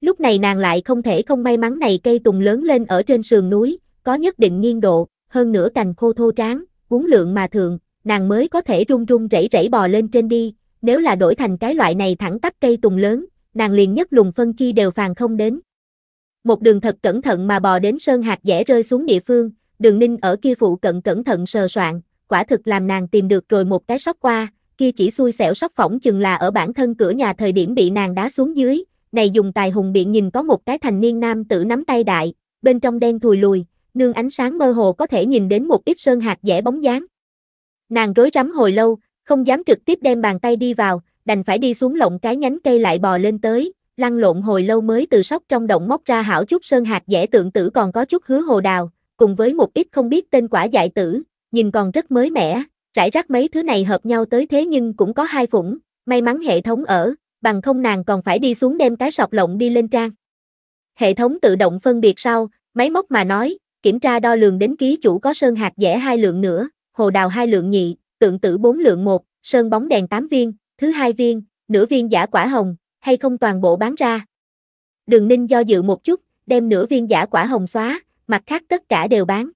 Lúc này nàng lại không thể không may mắn này cây tùng lớn lên ở trên sườn núi, có nhất định nghiêng độ, hơn nữa cành khô thô tráng, cuốn lượng mà thường, nàng mới có thể rung rung rẩy rẩy bò lên trên đi, nếu là đổi thành cái loại này thẳng tắp cây tùng lớn, nàng liền nhất lùng phân chi đều phàn không đến. Một đường thật cẩn thận mà bò đến sơn hạt dẻ rơi xuống địa phương, đường ninh ở kia phụ cận cẩn thận sờ soạn, quả thực làm nàng tìm được rồi một cái sóc qua, kia chỉ xui xẻo sóc phỏng chừng là ở bản thân cửa nhà thời điểm bị nàng đá xuống dưới, này dùng tài hùng biện nhìn có một cái thành niên nam tử nắm tay đại, bên trong đen thùi lùi, nương ánh sáng mơ hồ có thể nhìn đến một ít sơn hạt dẻ bóng dáng. Nàng rối rắm hồi lâu, không dám trực tiếp đem bàn tay đi vào, đành phải đi xuống lộng cái nhánh cây lại bò lên tới, lăn lộn hồi lâu mới từ sóc trong động móc ra hảo chút sơn hạt dẻ tượng tử còn có chút hứa hồ đào, cùng với một ít không biết tên quả dại tử, nhìn còn rất mới mẻ, rải rác mấy thứ này hợp nhau tới thế nhưng cũng có hai phủng, may mắn hệ thống ở, bằng không nàng còn phải đi xuống đem cái sọc lộng đi lên trang. Hệ thống tự động phân biệt sau, máy móc mà nói, kiểm tra đo lường đến ký chủ có sơn hạt dẻ hai lượng nữa, hồ đào hai lượng nhị, tượng tử bốn lượng một, sơn bóng đèn 8 viên, thứ hai viên, nửa viên giả quả hồng, hay không toàn bộ bán ra. Đường Ninh do dự một chút, đem nửa viên giả quả hồng xóa, mặt khác tất cả đều bán.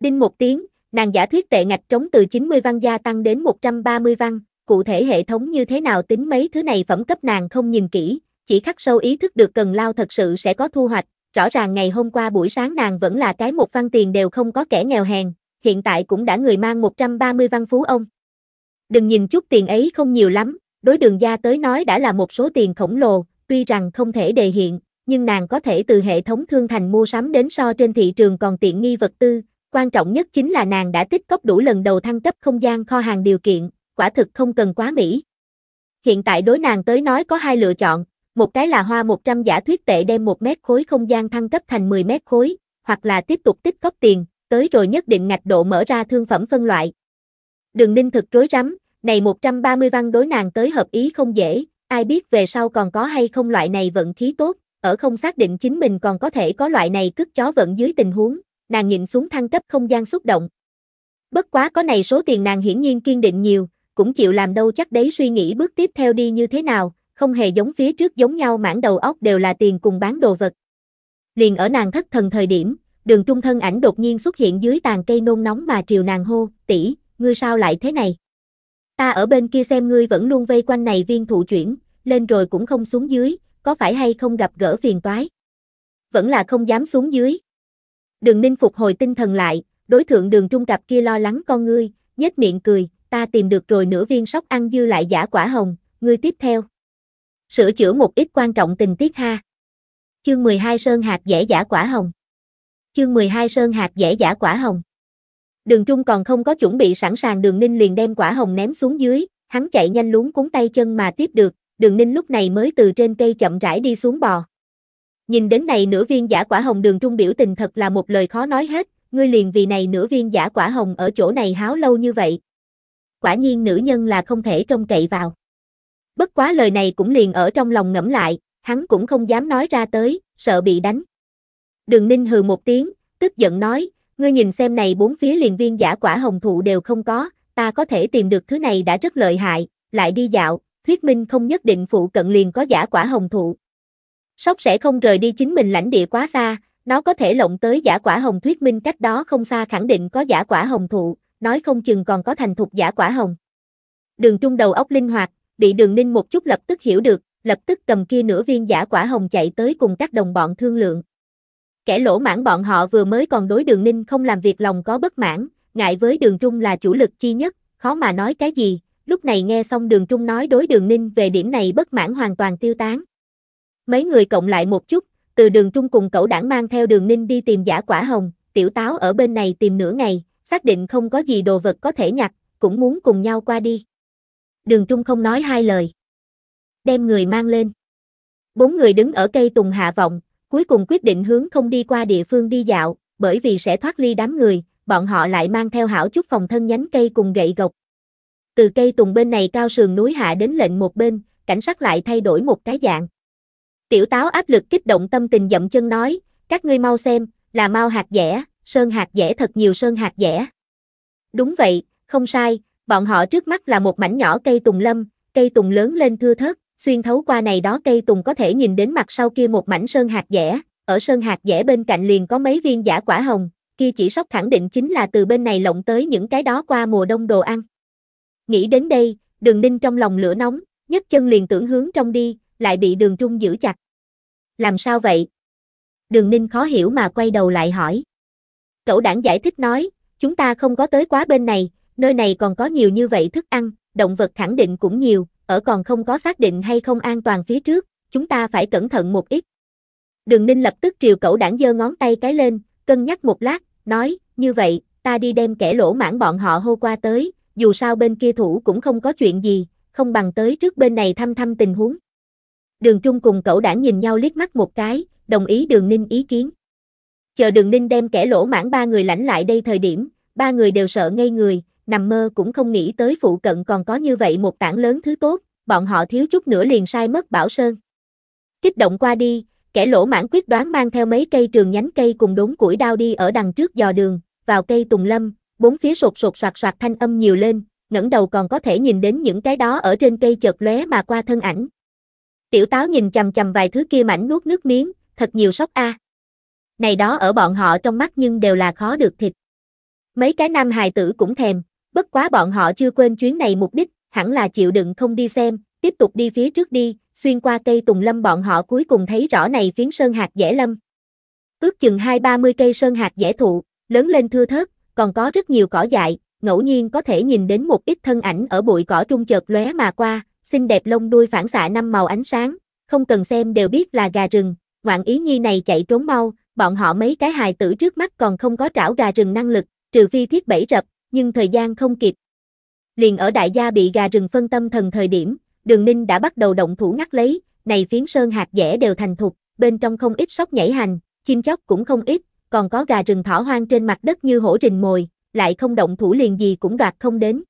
Đinh một tiếng, nàng giả thuyết tệ ngạch trống từ 90 văn gia tăng đến 130 văn, cụ thể hệ thống như thế nào tính mấy thứ này phẩm cấp nàng không nhìn kỹ, chỉ khắc sâu ý thức được cần lao thật sự sẽ có thu hoạch, rõ ràng ngày hôm qua buổi sáng nàng vẫn là cái một văn tiền đều không có kẻ nghèo hèn, hiện tại cũng đã người mang 130 văn phú ông. Đừng nhìn chút tiền ấy không nhiều lắm, đối đường gia tới nói đã là một số tiền khổng lồ, tuy rằng không thể đề hiện, nhưng nàng có thể từ hệ thống thương thành mua sắm đến so trên thị trường còn tiện nghi vật tư, quan trọng nhất chính là nàng đã tích cóp đủ lần đầu thăng cấp không gian kho hàng điều kiện, quả thực không cần quá mỹ. Hiện tại đối nàng tới nói có hai lựa chọn, một cái là hoa 100 giả thuyết tệ đem 1 mét khối không gian thăng cấp thành 10 mét khối, hoặc là tiếp tục tích cóp tiền, tới rồi nhất định ngạch độ mở ra thương phẩm phân loại. Đường ninh thực rối rắm, này 130 văn đối nàng tới hợp ý không dễ, ai biết về sau còn có hay không loại này vận khí tốt, ở không xác định chính mình còn có thể có loại này cứt chó vẫn dưới tình huống, nàng nhìn xuống thăng cấp không gian xúc động. Bất quá có này số tiền nàng hiển nhiên kiên định nhiều, cũng chịu làm đâu chắc đấy suy nghĩ bước tiếp theo đi như thế nào, không hề giống phía trước giống nhau mảng đầu óc đều là tiền cùng bán đồ vật. Liền ở nàng thất thần thời điểm, đường trung thân ảnh đột nhiên xuất hiện dưới tàn cây nôn nóng mà triều nàng hô, tỷ, ngươi sao lại thế này? Ta ở bên kia xem ngươi vẫn luôn vây quanh này viên thụ chuyển, lên rồi cũng không xuống dưới, có phải hay không gặp gỡ phiền toái? Vẫn là không dám xuống dưới. Đường ninh phục hồi tinh thần lại, đối thượng đường trung cặp kia lo lắng con ngươi, nhếch miệng cười, ta tìm được rồi nửa viên sóc ăn dư lại giả quả hồng, ngươi tiếp theo. Sửa chữa một ít quan trọng tình tiết ha. Chương 12 Sơn hạt dễ giả quả hồng. Chương 12 Sơn hạt dễ giả quả hồng. Đường Trung còn không có chuẩn bị sẵn sàng đường ninh liền đem quả hồng ném xuống dưới, hắn chạy nhanh luống cúng tay chân mà tiếp được, đường ninh lúc này mới từ trên cây chậm rãi đi xuống bò. Nhìn đến này nửa viên giả quả hồng đường trung biểu tình thật là một lời khó nói hết, ngươi liền vì này nửa viên giả quả hồng ở chỗ này háo lâu như vậy. Quả nhiên nữ nhân là không thể trông cậy vào. Bất quá lời này cũng liền ở trong lòng ngẫm lại, hắn cũng không dám nói ra tới, sợ bị đánh. Đường ninh hừ một tiếng, tức giận nói, ngươi nhìn xem này bốn phía liền viên giả quả hồng thụ đều không có, ta có thể tìm được thứ này đã rất lợi hại, lại đi dạo, thuyết minh không nhất định phụ cận liền có giả quả hồng thụ. Sóc sẽ không rời đi chính mình lãnh địa quá xa, nó có thể lộng tới giả quả hồng thuyết minh cách đó không xa khẳng định có giả quả hồng thụ, nói không chừng còn có thành thục giả quả hồng. Đường trung đầu óc linh hoạt, bị đường ninh một chút lập tức hiểu được, lập tức cầm kia nửa viên giả quả hồng chạy tới cùng các đồng bọn thương lượng. Kẻ lỗ mãn bọn họ vừa mới còn đối đường ninh không làm việc lòng có bất mãn, ngại với đường trung là chủ lực chi nhất, khó mà nói cái gì, lúc này nghe xong đường trung nói đối đường ninh về điểm này bất mãn hoàn toàn tiêu tán. Mấy người cộng lại một chút, từ đường trung cùng cậu đảng mang theo đường ninh đi tìm giả quả hồng, tiểu táo ở bên này tìm nửa ngày, xác định không có gì đồ vật có thể nhặt, cũng muốn cùng nhau qua đi. Đường trung không nói hai lời. Đem người mang lên. Bốn người đứng ở cây tùng hạ vọng, cuối cùng quyết định hướng không đi qua địa phương đi dạo, bởi vì sẽ thoát ly đám người, bọn họ lại mang theo hảo chút phòng thân nhánh cây cùng gậy gộc, từ cây tùng bên này cao sườn núi hạ đến lệnh một bên, cảnh sắc lại thay đổi một cái dạng. Tiểu táo áp lực kích động tâm tình dậm chân nói, các ngươi mau xem, là mau hạt dẻ, sơn hạt dẻ thật nhiều sơn hạt dẻ. Đúng vậy, không sai, bọn họ trước mắt là một mảnh nhỏ cây tùng lâm, cây tùng lớn lên thưa thớt, xuyên thấu qua này đó cây tùng có thể nhìn đến mặt sau kia một mảnh sơn hạt dẻ, ở sơn hạt dẻ bên cạnh liền có mấy viên giả quả hồng, kia chỉ sóc khẳng định chính là từ bên này lộng tới những cái đó qua mùa đông đồ ăn. Nghĩ đến đây, đường ninh trong lòng lửa nóng, nhấc chân liền tưởng hướng trong đi, lại bị đường trung giữ chặt. Làm sao vậy? Đường ninh khó hiểu mà quay đầu lại hỏi. Cậu đảng giải thích nói, chúng ta không có tới quá bên này, nơi này còn có nhiều như vậy thức ăn, động vật khẳng định cũng nhiều, ở còn không có xác định hay không an toàn phía trước, chúng ta phải cẩn thận một ít. Đường ninh lập tức triều cậu đảng giơ ngón tay cái lên, cân nhắc một lát, nói, như vậy, ta đi đem kẻ lỗ mãn bọn họ hô qua tới, dù sao bên kia thủ cũng không có chuyện gì, không bằng tới trước bên này thăm thăm tình huống. Đường Trung cùng cậu đã nhìn nhau liếc mắt một cái, đồng ý đường ninh ý kiến. Chờ đường ninh đem kẻ lỗ mãn ba người lãnh lại đây thời điểm, ba người đều sợ ngây người, nằm mơ cũng không nghĩ tới phụ cận còn có như vậy một tảng lớn thứ tốt, bọn họ thiếu chút nữa liền sai mất Bảo Sơn. Kích động qua đi, kẻ lỗ mãn quyết đoán mang theo mấy cây trường nhánh cây cùng đốn củi đao đi ở đằng trước dò đường, vào cây tùng lâm, bốn phía sột sột soạt soạt thanh âm nhiều lên, ngẩng đầu còn có thể nhìn đến những cái đó ở trên cây chợt lóe mà qua thân ảnh. Tiểu táo nhìn chầm chầm vài thứ kia mảnh nuốt nước miếng, thật nhiều sốc a. Này đó ở bọn họ trong mắt nhưng đều là khó được thịt. Mấy cái nam hài tử cũng thèm, bất quá bọn họ chưa quên chuyến này mục đích, hẳn là chịu đựng không đi xem, tiếp tục đi phía trước đi, xuyên qua cây tùng lâm bọn họ cuối cùng thấy rõ này phiến sơn hạt dẻ lâm. Ước chừng hai ba mươi cây sơn hạt dẻ thụ, lớn lên thưa thớt, còn có rất nhiều cỏ dại, ngẫu nhiên có thể nhìn đến một ít thân ảnh ở bụi cỏ trung chợt lóe mà qua, xinh đẹp lông đuôi phản xạ năm màu ánh sáng, không cần xem đều biết là gà rừng, ngoạn ý nhi này chạy trốn mau, bọn họ mấy cái hài tử trước mắt còn không có trảo gà rừng năng lực, trừ phi thiết bẫy rập, nhưng thời gian không kịp. Liền ở đại gia bị gà rừng phân tâm thần thời điểm, đường ninh đã bắt đầu động thủ ngắt lấy, này phiến sơn hạt dẻ đều thành thục, bên trong không ít sóc nhảy hành, chim chóc cũng không ít, còn có gà rừng thỏ hoang trên mặt đất như hổ rình mồi, lại không động thủ liền gì cũng đoạt không đến.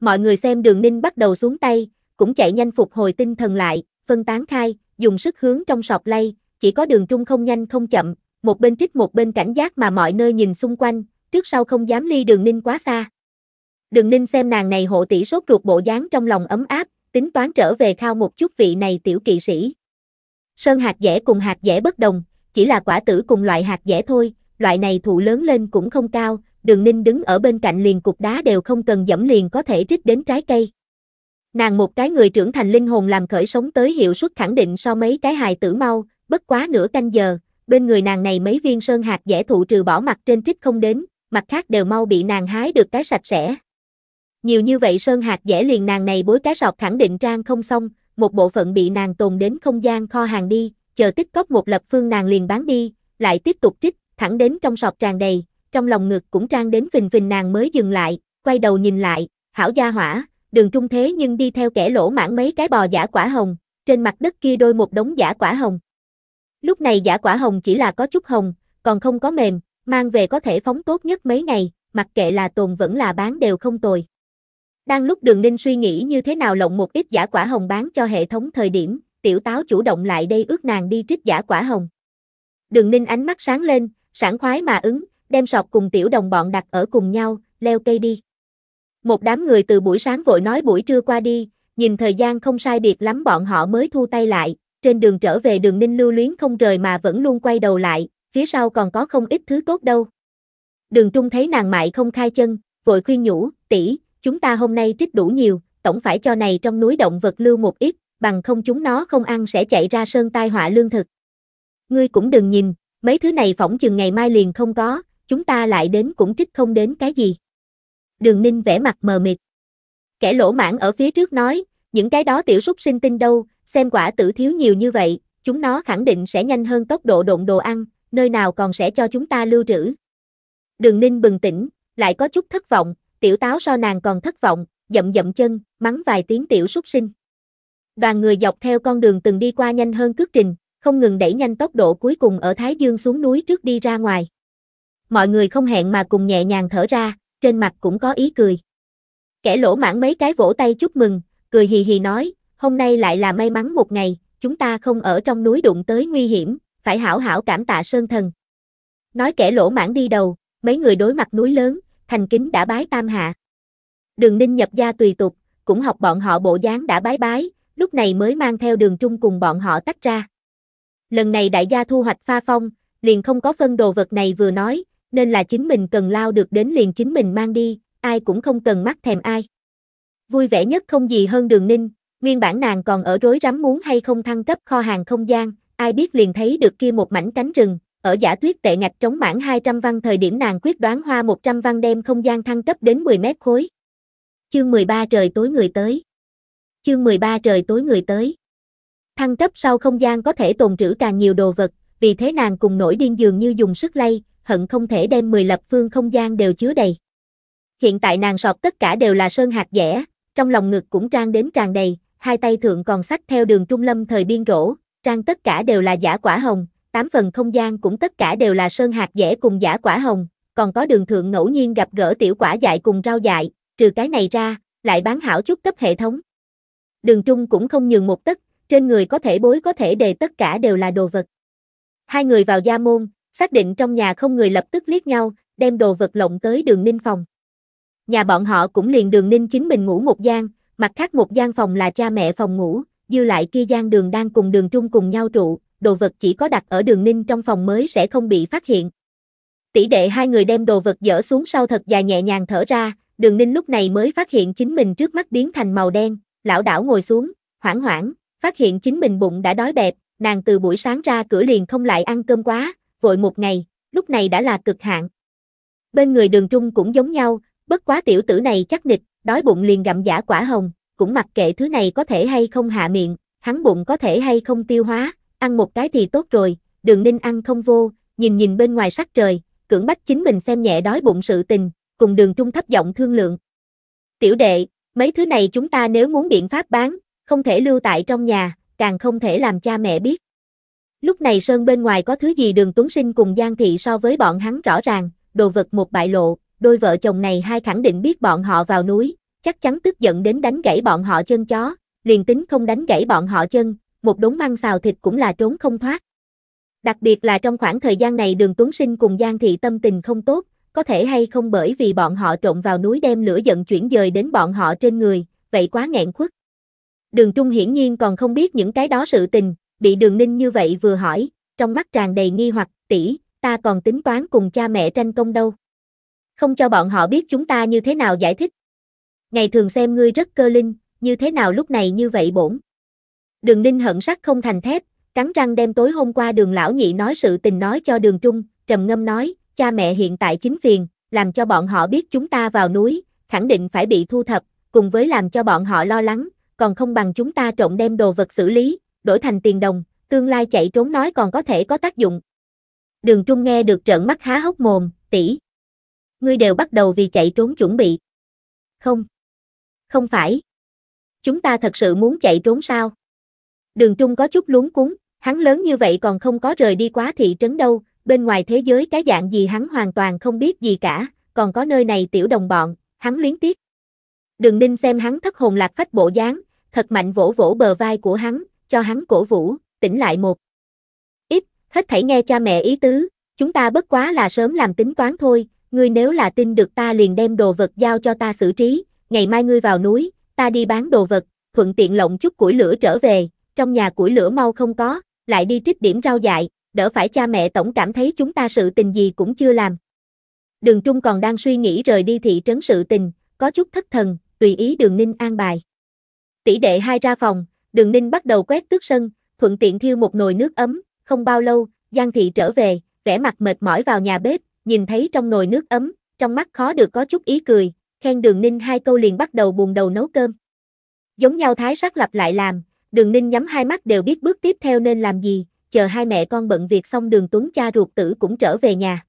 Mọi người xem đường ninh bắt đầu xuống tay, cũng chạy nhanh phục hồi tinh thần lại, phân tán khai, dùng sức hướng trong sọc lay, chỉ có đường trung không nhanh không chậm, một bên trích một bên cảnh giác mà mọi nơi nhìn xung quanh, trước sau không dám ly đường ninh quá xa. Đường ninh xem nàng này hộ tỷ sốt ruột bộ dáng trong lòng ấm áp, tính toán trở về khao một chút vị này tiểu kỵ sĩ. Sơn hạt dẻ cùng hạt dẻ bất đồng, chỉ là quả tử cùng loại hạt dẻ thôi, loại này thụ lớn lên cũng không cao, đường ninh đứng ở bên cạnh liền cục đá đều không cần dẫm liền có thể rít đến trái cây. Nàng một cái người trưởng thành linh hồn làm khởi sống tới hiệu suất khẳng định so mấy cái hài tử mau, bất quá nửa canh giờ, bên người nàng này mấy viên sơn hạt dẻ thụ trừ bỏ mặt trên trích không đến, mặt khác đều mau bị nàng hái được cái sạch sẽ. Nhiều như vậy sơn hạt dẻ liền nàng này bối cái sọt khẳng định trang không xong, một bộ phận bị nàng tồn đến không gian kho hàng đi, chờ tích cóp một lập phương nàng liền bán đi, lại tiếp tục trích, thẳng đến trong sọt tràn đầy, trong lòng ngực cũng trang đến phình phình nàng mới dừng lại, quay đầu nhìn lại, hảo gia hỏa, đường trung thế nhưng đi theo kẻ lỗ mãn mấy cái bò giả quả hồng, trên mặt đất kia đôi một đống giả quả hồng. Lúc này giả quả hồng chỉ là có chút hồng, còn không có mềm, mang về có thể phóng tốt nhất mấy ngày, mặc kệ là tồn vẫn là bán đều không tồi. Đang lúc đường ninh suy nghĩ như thế nào lộng một ít giả quả hồng bán cho hệ thống thời điểm, tiểu táo chủ động lại đây ước nàng đi trích giả quả hồng. Đường ninh ánh mắt sáng lên, sảng khoái mà ứng, đem sọc cùng tiểu đồng bọn đặt ở cùng nhau, leo cây đi. Một đám người từ buổi sáng vội nói buổi trưa qua đi, nhìn thời gian không sai biệt lắm bọn họ mới thu tay lại, trên đường trở về đường ninh lưu luyến không rời mà vẫn luôn quay đầu lại, phía sau còn có không ít thứ tốt đâu. Đường trung thấy nàng mại không khai chân, vội khuyên nhủ, tỷ, chúng ta hôm nay trích đủ nhiều, tổng phải cho này trong núi động vật lưu một ít, bằng không chúng nó không ăn sẽ chạy ra sơn tai họa lương thực. Ngươi cũng đừng nhìn, mấy thứ này phỏng chừng ngày mai liền không có, chúng ta lại đến cũng trích không đến cái gì. Đường Ninh vẽ mặt mờ mịt. Kẻ lỗ mãn ở phía trước nói, những cái đó tiểu súc sinh tinh đâu, xem quả tử thiếu nhiều như vậy, chúng nó khẳng định sẽ nhanh hơn tốc độ độn đồ ăn, nơi nào còn sẽ cho chúng ta lưu trữ. Đường Ninh bừng tỉnh, lại có chút thất vọng, tiểu táo so nàng còn thất vọng, dậm dậm chân, mắng vài tiếng tiểu súc sinh. Đoàn người dọc theo con đường từng đi qua nhanh hơn cước trình, không ngừng đẩy nhanh tốc độ cuối cùng ở Thái Dương xuống núi trước đi ra ngoài. Mọi người không hẹn mà cùng nhẹ nhàng thở ra, trên mặt cũng có ý cười. Kẻ lỗ mãn mấy cái vỗ tay chúc mừng, cười hì hì nói, hôm nay lại là may mắn một ngày, chúng ta không ở trong núi đụng tới nguy hiểm, phải hảo hảo cảm tạ sơn thần. Nói kẻ lỗ mãn đi đầu, mấy người đối mặt núi lớn, thành kính đã bái tam hạ. Đường ninh nhập gia tùy tục, cũng học bọn họ bộ dáng đã bái bái, lúc này mới mang theo đường trung cùng bọn họ tách ra. Lần này đại gia thu hoạch pha phong, liền không có phân đồ vật này vừa nói, nên là chính mình cần lao được đến liền chính mình mang đi, ai cũng không cần mắc thèm ai. Vui vẻ nhất không gì hơn đường ninh, nguyên bản nàng còn ở rối rắm muốn hay không thăng cấp kho hàng không gian, ai biết liền thấy được kia một mảnh cánh rừng, ở giả tuyết tệ ngạch trống mãn 200 văn thời điểm nàng quyết đoán hoa 100 văn đem không gian thăng cấp đến 10 mét khối. Chương 13 trời tối người tới chương 13 trời tối người tới. Thăng cấp sau không gian có thể tồn trữ càng nhiều đồ vật, vì thế nàng cùng nổi điên dường như dùng sức lay, hận không thể đem 10 lập phương không gian đều chứa đầy. Hiện tại nàng sọt tất cả đều là sơn hạt dẻ, trong lòng ngực cũng trang đến tràn đầy, hai tay thượng còn sách theo đường trung lâm thời biên rổ, trang tất cả đều là giả quả hồng, tám phần không gian cũng tất cả đều là sơn hạt dẻ cùng giả quả hồng, còn có đường thượng ngẫu nhiên gặp gỡ tiểu quả dại cùng rau dại, trừ cái này ra, lại bán hảo chút cấp hệ thống đường trung cũng không nhường một tấc, trên người có thể bối có thể đề tất cả đều là đồ vật. Hai người vào gia môn, xác định trong nhà không người lập tức liếc nhau, đem đồ vật lộng tới đường ninh phòng. Nhà bọn họ cũng liền đường ninh chính mình ngủ một gian, mặt khác một gian phòng là cha mẹ phòng ngủ, dư lại kia gian đường đang cùng đường trung cùng nhau trụ, đồ vật chỉ có đặt ở đường ninh trong phòng mới sẽ không bị phát hiện. Tỷ đệ hai người đem đồ vật dỡ xuống sau thật dài nhẹ nhàng thở ra, đường ninh lúc này mới phát hiện chính mình trước mắt biến thành màu đen, lão đảo ngồi xuống, hoảng hoảng, phát hiện chính mình bụng đã đói bẹp, nàng từ buổi sáng ra cửa liền không lại ăn cơm quá, vội một ngày, lúc này đã là cực hạn. Bên người đường trung cũng giống nhau, bất quá tiểu tử này chắc nịch, đói bụng liền gặm giả quả hồng, cũng mặc kệ thứ này có thể hay không hạ miệng, hắn bụng có thể hay không tiêu hóa, ăn một cái thì tốt rồi, đường ninh ăn không vô, nhìn nhìn bên ngoài sắc trời, cưỡng bách chính mình xem nhẹ đói bụng sự tình, cùng đường trung thấp giọng thương lượng. Tiểu đệ, Mấy thứ này chúng ta nếu muốn biện pháp bán, không thể lưu tại trong nhà, càng không thể làm cha mẹ biết. Lúc này sơn bên ngoài có thứ gì đường Tuấn Sinh cùng Giang Thị so với bọn hắn rõ ràng, đồ vật một bại lộ, đôi vợ chồng này hai khẳng định biết bọn họ vào núi, chắc chắn tức giận đến đánh gãy bọn họ chân chó, liền tính không đánh gãy bọn họ chân, một đống măng xào thịt cũng là trốn không thoát. Đặc biệt là trong khoảng thời gian này đường Tuấn Sinh cùng Giang Thị tâm tình không tốt, có thể hay không bởi vì bọn họ trộn vào núi đem lửa giận chuyển dời đến bọn họ trên người, vậy quá nghẹn khuất. Đường Trung hiển nhiên còn không biết những cái đó sự tình, bị đường ninh như vậy vừa hỏi, trong mắt tràn đầy nghi hoặc, tỷ, ta còn tính toán cùng cha mẹ tranh công đâu. Không cho bọn họ biết chúng ta như thế nào giải thích. Ngày thường xem ngươi rất cơ linh, như thế nào lúc này như vậy bổn. Đường ninh hận sắc không thành thép, cắn răng đem tối hôm qua đường lão nhị nói sự tình nói cho đường trung, trầm ngâm nói, cha mẹ hiện tại chính phiền, làm cho bọn họ biết chúng ta vào núi, khẳng định phải bị thu thập, cùng với làm cho bọn họ lo lắng, còn không bằng chúng ta trộn đem đồ vật xử lý, đổi thành tiền đồng, tương lai chạy trốn nói còn có thể có tác dụng. Đường Trung nghe được trợn mắt há hốc mồm, tỷ. Ngươi đều bắt đầu vì chạy trốn chuẩn bị. Không. Không phải. Chúng ta thật sự muốn chạy trốn sao? Đường Trung có chút luống cuốn, hắn lớn như vậy còn không có rời đi quá thị trấn đâu, bên ngoài thế giới cái dạng gì hắn hoàn toàn không biết gì cả, còn có nơi này tiểu đồng bọn, hắn luyến tiếc. Đường ninh xem hắn thất hồn lạc phách bộ dáng, thật mạnh vỗ vỗ bờ vai của hắn, cho hắn cổ vũ, tỉnh lại một. Ít, hết thảy nghe cha mẹ ý tứ, chúng ta bất quá là sớm làm tính toán thôi, ngươi nếu là tin được ta liền đem đồ vật giao cho ta xử trí, ngày mai ngươi vào núi, ta đi bán đồ vật, thuận tiện lộng chút củi lửa trở về, trong nhà củi lửa mau không có, lại đi trích điểm rau dại, đỡ phải cha mẹ tổng cảm thấy chúng ta sự tình gì cũng chưa làm. Đường Trung còn đang suy nghĩ rời đi thị trấn sự tình, có chút thất thần, tùy ý đường Ninh an bài. Tỷ đệ hai ra phòng, đường Ninh bắt đầu quét tước sân, thuận tiện thiêu một nồi nước ấm, không bao lâu, Giang Thị trở về, vẻ mặt mệt mỏi vào nhà bếp, nhìn thấy trong nồi nước ấm, trong mắt khó được có chút ý cười, khen đường Ninh hai câu liền bắt đầu buồn đầu nấu cơm. Giống nhau thái sắc lặp lại làm, đường Ninh nhắm hai mắt đều biết bước tiếp theo nên làm gì, chờ hai mẹ con bận việc xong đường Tuấn cha ruột tử cũng trở về nhà.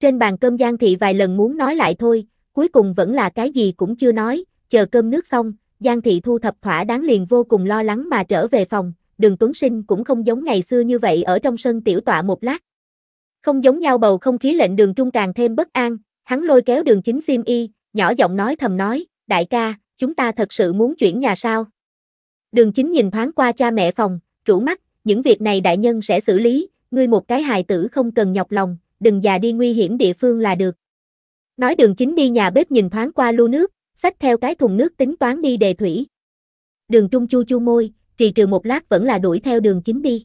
Trên bàn cơm Giang Thị vài lần muốn nói lại thôi, cuối cùng vẫn là cái gì cũng chưa nói, chờ cơm nước xong, Giang Thị thu thập thỏa đáng liền vô cùng lo lắng mà trở về phòng, đường Tuấn Sinh cũng không giống ngày xưa như vậy ở trong sân tiểu tọa một lát. Không giống nhau bầu không khí lệnh đường trung càng thêm bất an, hắn lôi kéo đường chính sim y, nhỏ giọng nói thầm nói, đại ca, chúng ta thật sự muốn chuyển nhà sao? Đường chính nhìn thoáng qua cha mẹ phòng, rủ mắt, những việc này đại nhân sẽ xử lý, ngươi một cái hài tử không cần nhọc lòng, đừng già đi nguy hiểm địa phương là được. Nói đường chính đi nhà bếp nhìn thoáng qua lu nước, xách theo cái thùng nước tính toán đi đề thủy. Đường trung chu chu môi, trì trừ một lát vẫn là đuổi theo đường chính đi.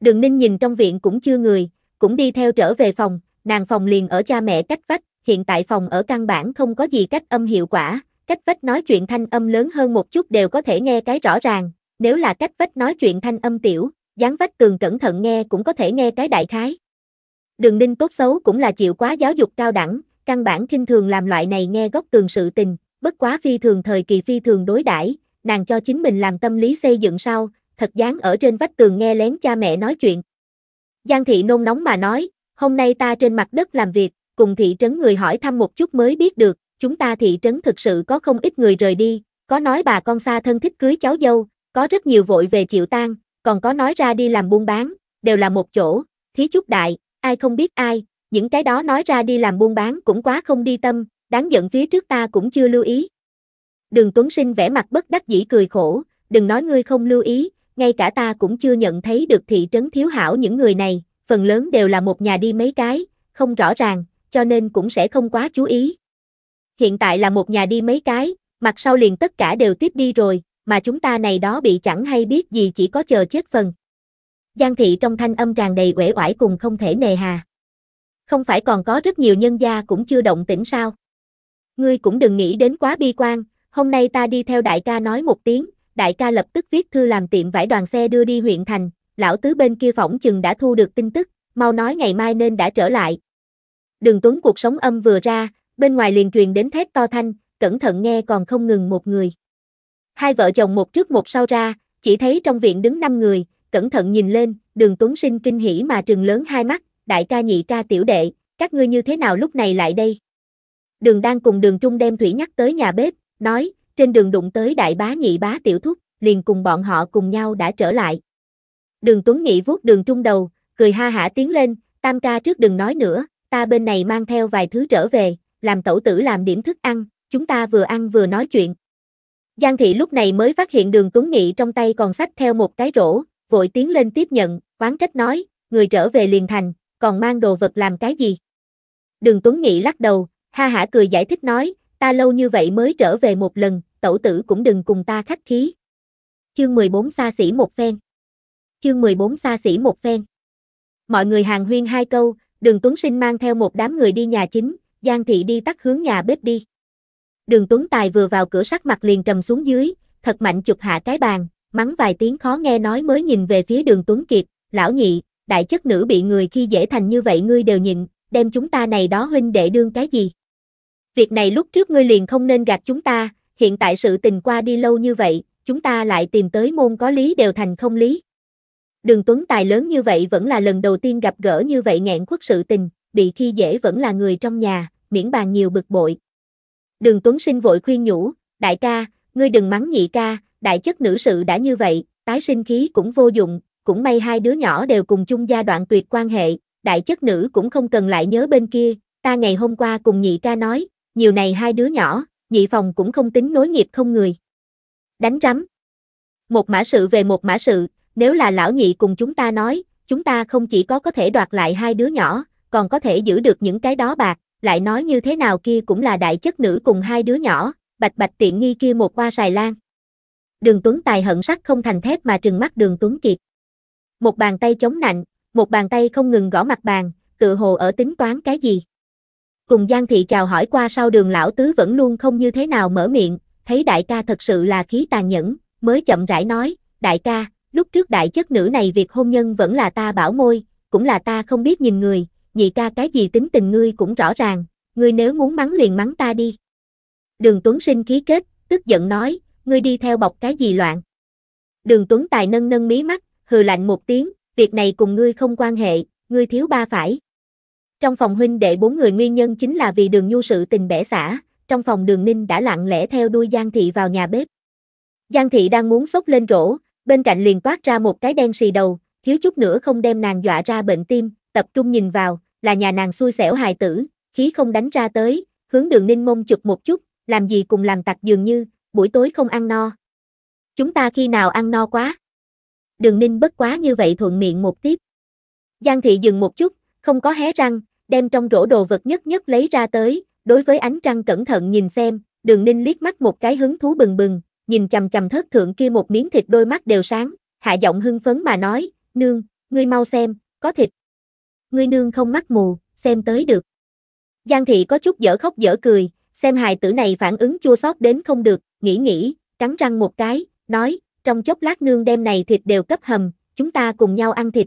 Đường ninh nhìn trong viện cũng chưa người, cũng đi theo trở về phòng, nàng phòng liền ở cha mẹ cách vách, hiện tại phòng ở căn bản không có gì cách âm hiệu quả, cách vách nói chuyện thanh âm lớn hơn một chút đều có thể nghe cái rõ ràng, nếu là cách vách nói chuyện thanh âm tiểu, dáng vách tường cẩn thận nghe cũng có thể nghe cái đại khái. Đường ninh tốt xấu cũng là chịu quá giáo dục cao đẳng, căn bản kinh thường làm loại này nghe góc tường sự tình, bất quá phi thường thời kỳ phi thường đối đãi nàng cho chính mình làm tâm lý xây dựng sau, thật dáng ở trên vách tường nghe lén cha mẹ nói chuyện. Giang thị nôn nóng mà nói, hôm nay ta trên mặt đất làm việc, cùng thị trấn người hỏi thăm một chút mới biết được, chúng ta thị trấn thực sự có không ít người rời đi, có nói bà con xa thân thích cưới cháu dâu, có rất nhiều vội về chịu tan, còn có nói ra đi làm buôn bán, đều là một chỗ, thí chút đại, ai không biết ai, những cái đó nói ra đi làm buôn bán cũng quá không đi tâm, đáng giận phía trước ta cũng chưa lưu ý. Đường Tuấn Sinh vẻ mặt bất đắc dĩ cười khổ, đừng nói ngươi không lưu ý, ngay cả ta cũng chưa nhận thấy được thị trấn thiếu hảo những người này, phần lớn đều là một nhà đi mấy cái, không rõ ràng, cho nên cũng sẽ không quá chú ý. Hiện tại là một nhà đi mấy cái, mặt sau liền tất cả đều tiếp đi rồi, mà chúng ta này đó bị chẳng hay biết gì chỉ có chờ chết phần. Giang thị trong thanh âm tràn đầy uể oải cùng không thể nề hà. Không phải còn có rất nhiều nhân gia cũng chưa động tĩnh sao? Ngươi cũng đừng nghĩ đến quá bi quan, hôm nay ta đi theo đại ca nói một tiếng, đại ca lập tức viết thư làm tiệm vải đoàn xe đưa đi huyện thành, lão tứ bên kia phỏng chừng đã thu được tin tức, mau nói ngày mai nên đã trở lại. Đường Tuấn cuộc sống âm vừa ra, bên ngoài liền truyền đến thét to thanh, cẩn thận nghe còn không ngừng một người. Hai vợ chồng một trước một sau ra, chỉ thấy trong viện đứng năm người, cẩn thận nhìn lên, đường Tuấn Sinh kinh hỉ mà trừng lớn hai mắt, đại ca nhị ca tiểu đệ, các ngươi như thế nào lúc này lại đây? Đường đang cùng đường Trung đem Thủy nhắc tới nhà bếp, nói, trên đường đụng tới đại bá nhị bá tiểu thúc, liền cùng bọn họ cùng nhau đã trở lại. Đường Tuấn Nghị vuốt đường Trung đầu, cười ha hả tiến lên, tam ca trước đừng nói nữa, ta bên này mang theo vài thứ trở về, làm tẩu tử làm điểm thức ăn, chúng ta vừa ăn vừa nói chuyện, Giang thị lúc này mới phát hiện đường Tuấn Nghị trong tay còn sách theo một cái rổ, vội tiến lên tiếp nhận, Quán trách nói, người trở về liền thành, còn mang đồ vật làm cái gì? Đường Tuấn Nghị lắc đầu, ha hả cười giải thích nói, ta lâu như vậy mới trở về một lần, tẩu tử cũng đừng cùng ta khách khí. Chương 14 xa xỉ một phen. Chương 14 xa xỉ một phen. Mọi người hàng huyên hai câu, đường Tuấn Sinh mang theo một đám người đi nhà chính, Giang Thị đi tắt hướng nhà bếp đi đường Tuấn Tài vừa vào cửa sắc mặt liền trầm xuống dưới, thật mạnh chụp hạ cái bàn, mắng vài tiếng khó nghe nói mới nhìn về phía đường Tuấn Kiệt, lão nhị, đại chất nữ bị người khi dễ thành như vậy ngươi đều nhịn, đem chúng ta này đó huynh đệ đương cái gì. Việc này lúc trước ngươi liền không nên gạt chúng ta, hiện tại sự tình qua đi lâu như vậy, chúng ta lại tìm tới môn có lý đều thành không lý. Đường Tuấn Tài lớn như vậy vẫn là lần đầu tiên gặp gỡ như vậy nghẹn khuất sự tình, bị khi dễ vẫn là người trong nhà, miễn bàn nhiều bực bội, Đường Tuấn Sinh vội khuyên nhủ, đại ca, ngươi đừng mắng nhị ca, đại chất nữ sự đã như vậy, tái sinh khí cũng vô dụng, cũng may hai đứa nhỏ đều cùng chung gia đoạn tuyệt quan hệ, đại chất nữ cũng không cần lại nhớ bên kia, ta ngày hôm qua cùng nhị ca nói, nhiều này hai đứa nhỏ, nhị phòng cũng không tính nối nghiệp không người. Đánh rắm. Một mã sự về một mã sự, nếu là lão nhị cùng chúng ta nói, chúng ta không chỉ có có thể đoạt lại hai đứa nhỏ, còn có thể giữ được những cái đó bạc, lại nói như thế nào kia cũng là đại chất nữ cùng hai đứa nhỏ, bạch bạch tiện nghi kia một qua xài lan. Đường Tuấn Tài hận sắt không thành thép mà trừng mắt đường Tuấn Kiệt. Một bàn tay chống nạnh, một bàn tay không ngừng gõ mặt bàn, tự hồ ở tính toán cái gì. Cùng Giang Thị chào hỏi qua sau đường lão tứ vẫn luôn không như thế nào mở miệng, thấy đại ca thật sự là khí tàn nhẫn, mới chậm rãi nói, đại ca, lúc trước đại chất nữ này việc hôn nhân vẫn là ta bảo môi, cũng là ta không biết nhìn người, nhị ca cái gì tính tình ngươi cũng rõ ràng, ngươi nếu muốn mắng liền mắng ta đi. Đường Tuấn sinh khí kết, tức giận nói, ngươi đi theo bọc cái gì loạn. Đường Tuấn Tài nâng nâng mí mắt, hừ lạnh một tiếng, việc này cùng ngươi không quan hệ, ngươi thiếu ba phải. Trong phòng huynh đệ bốn người nguyên nhân chính là vì đường nhu sự tình bẻ xả, trong phòng đường ninh đã lặng lẽ theo đuôi Giang Thị vào nhà bếp. Giang Thị đang muốn sốc lên rổ, bên cạnh liền toát ra một cái đen xì đầu, thiếu chút nữa không đem nàng dọa ra bệnh tim, tập trung nhìn vào, là nhà nàng xui xẻo hài tử, khí không đánh ra tới, hướng đường ninh mông chụp một chút, làm gì cùng làm tặc dường như, buổi tối không ăn no. Chúng ta khi nào ăn no quá? Đường ninh bất quá như vậy thuận miệng một tiếp. Giang thị dừng một chút, không có hé răng, đem trong rổ đồ vật nhất nhất lấy ra tới, đối với ánh trăng cẩn thận nhìn xem, đường ninh liếc mắt một cái hứng thú bừng bừng, nhìn chầm chầm thất thượng kia một miếng thịt đôi mắt đều sáng, hạ giọng hưng phấn mà nói, nương, ngươi mau xem, có thịt ngươi nương không mắt mù, xem tới được. Giang thị có chút dở khóc dở cười, xem hài tử này phản ứng chua xót đến không được, nghĩ nghĩ, cắn răng một cái, nói, trong chốc lát nương đem này thịt đều cấp hầm, chúng ta cùng nhau ăn thịt.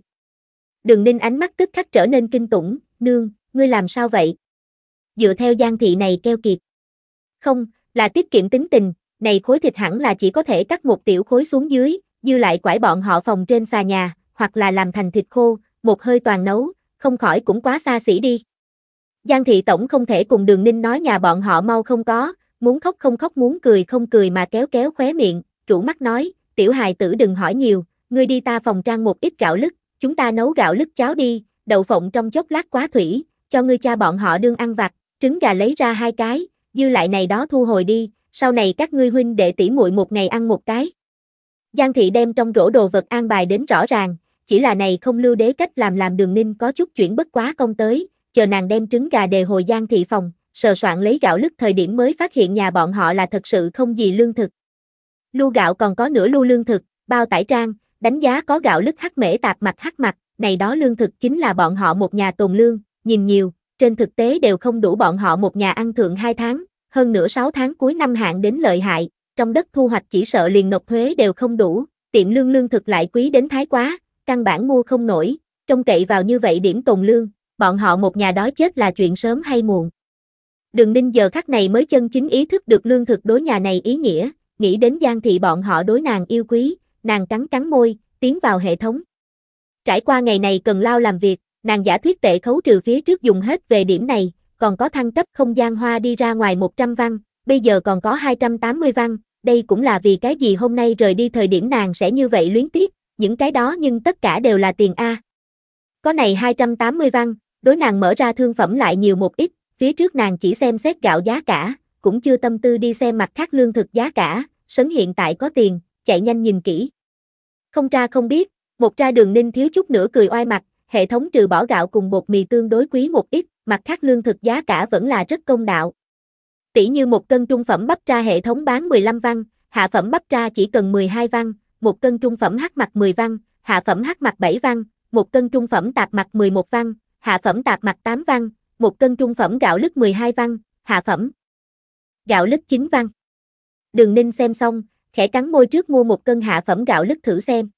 Đường ninh ánh mắt tức khắc trở nên kinh tủng, nương, ngươi làm sao vậy? Dựa theo Giang thị này keo kiệt. Không, là tiết kiệm tính tình, này khối thịt hẳn là chỉ có thể cắt một tiểu khối xuống dưới, dư lại quải bọn họ phòng trên xà nhà, hoặc là làm thành thịt khô, một hơi toàn nấu, không khỏi cũng quá xa xỉ đi. Giang thị tổng không thể cùng đường ninh nói nhà bọn họ mau không có, muốn khóc không khóc muốn cười không cười mà kéo kéo khóe miệng, rủ mắt nói, tiểu hài tử đừng hỏi nhiều, ngươi đi ta phòng trang một ít gạo lứt, chúng ta nấu gạo lứt cháo đi, đậu phộng trong chốc lát quá thủy, cho ngươi cha bọn họ đương ăn vặt, trứng gà lấy ra hai cái, dư lại này đó thu hồi đi, sau này các ngươi huynh đệ tỉ muội một ngày ăn một cái. Giang thị đem trong rổ đồ vật an bài đến rõ ràng, chỉ là này không lưu đế cách làm làm đường ninh có chút chuyển bất quá công tới, chờ nàng đem trứng gà đề hồi gian thị phòng, sờ soạn lấy gạo lứt thời điểm mới phát hiện nhà bọn họ là thật sự không gì lương thực. Lu gạo còn có nửa lu lương thực, bao tải trang, đánh giá có gạo lứt hắc mễ tạp mặt hắc mặt, này đó lương thực chính là bọn họ một nhà tồn lương, nhìn nhiều, trên thực tế đều không đủ bọn họ một nhà ăn thượng 2 tháng, hơn nửa 6 tháng cuối năm hạn đến lợi hại, trong đất thu hoạch chỉ sợ liền nộp thuế đều không đủ, tiệm lương lương thực lại quý đến thái quá, căn bản mua không nổi, trông cậy vào như vậy điểm tồn lương, bọn họ một nhà đói chết là chuyện sớm hay muộn. Đường ninh giờ khắc này mới chân chính ý thức được lương thực đối nhà này ý nghĩa, nghĩ đến Giang thị bọn họ đối nàng yêu quý, nàng cắn cắn môi, tiến vào hệ thống. Trải qua ngày này cần lao làm việc, nàng giả thuyết tệ khấu trừ phía trước dùng hết về điểm này, còn có thăng cấp không gian hoa đi ra ngoài 100 văn, bây giờ còn có 280 văn, đây cũng là vì cái gì hôm nay rời đi thời điểm nàng sẽ như vậy luyến tiếc, những cái đó nhưng tất cả đều là tiền A. Có này 280 văn, đối nàng mở ra thương phẩm lại nhiều một ít, phía trước nàng chỉ xem xét gạo giá cả, cũng chưa tâm tư đi xem mặt khác lương thực giá cả, sấn hiện tại có tiền, chạy nhanh nhìn kỹ. Không tra không biết, một tra đường ninh thiếu chút nữa cười oai mặt, hệ thống trừ bỏ gạo cùng bột mì tương đối quý một ít, mặt khác lương thực giá cả vẫn là rất công đạo. Tỷ như một cân trung phẩm bắp tra hệ thống bán 15 văn, hạ phẩm bắp tra chỉ cần 12 văn, một cân trung phẩm hắc mặt 10 văn, hạ phẩm hắc mặt 7 văn, một cân trung phẩm tạp mặt 11 văn, hạ phẩm tạp mặt 8 văn, một cân trung phẩm gạo lứt 12 văn, hạ phẩm gạo lứt 9 văn. Đường Ninh xem xong, khẽ cắn môi trước mua một cân hạ phẩm gạo lứt thử xem.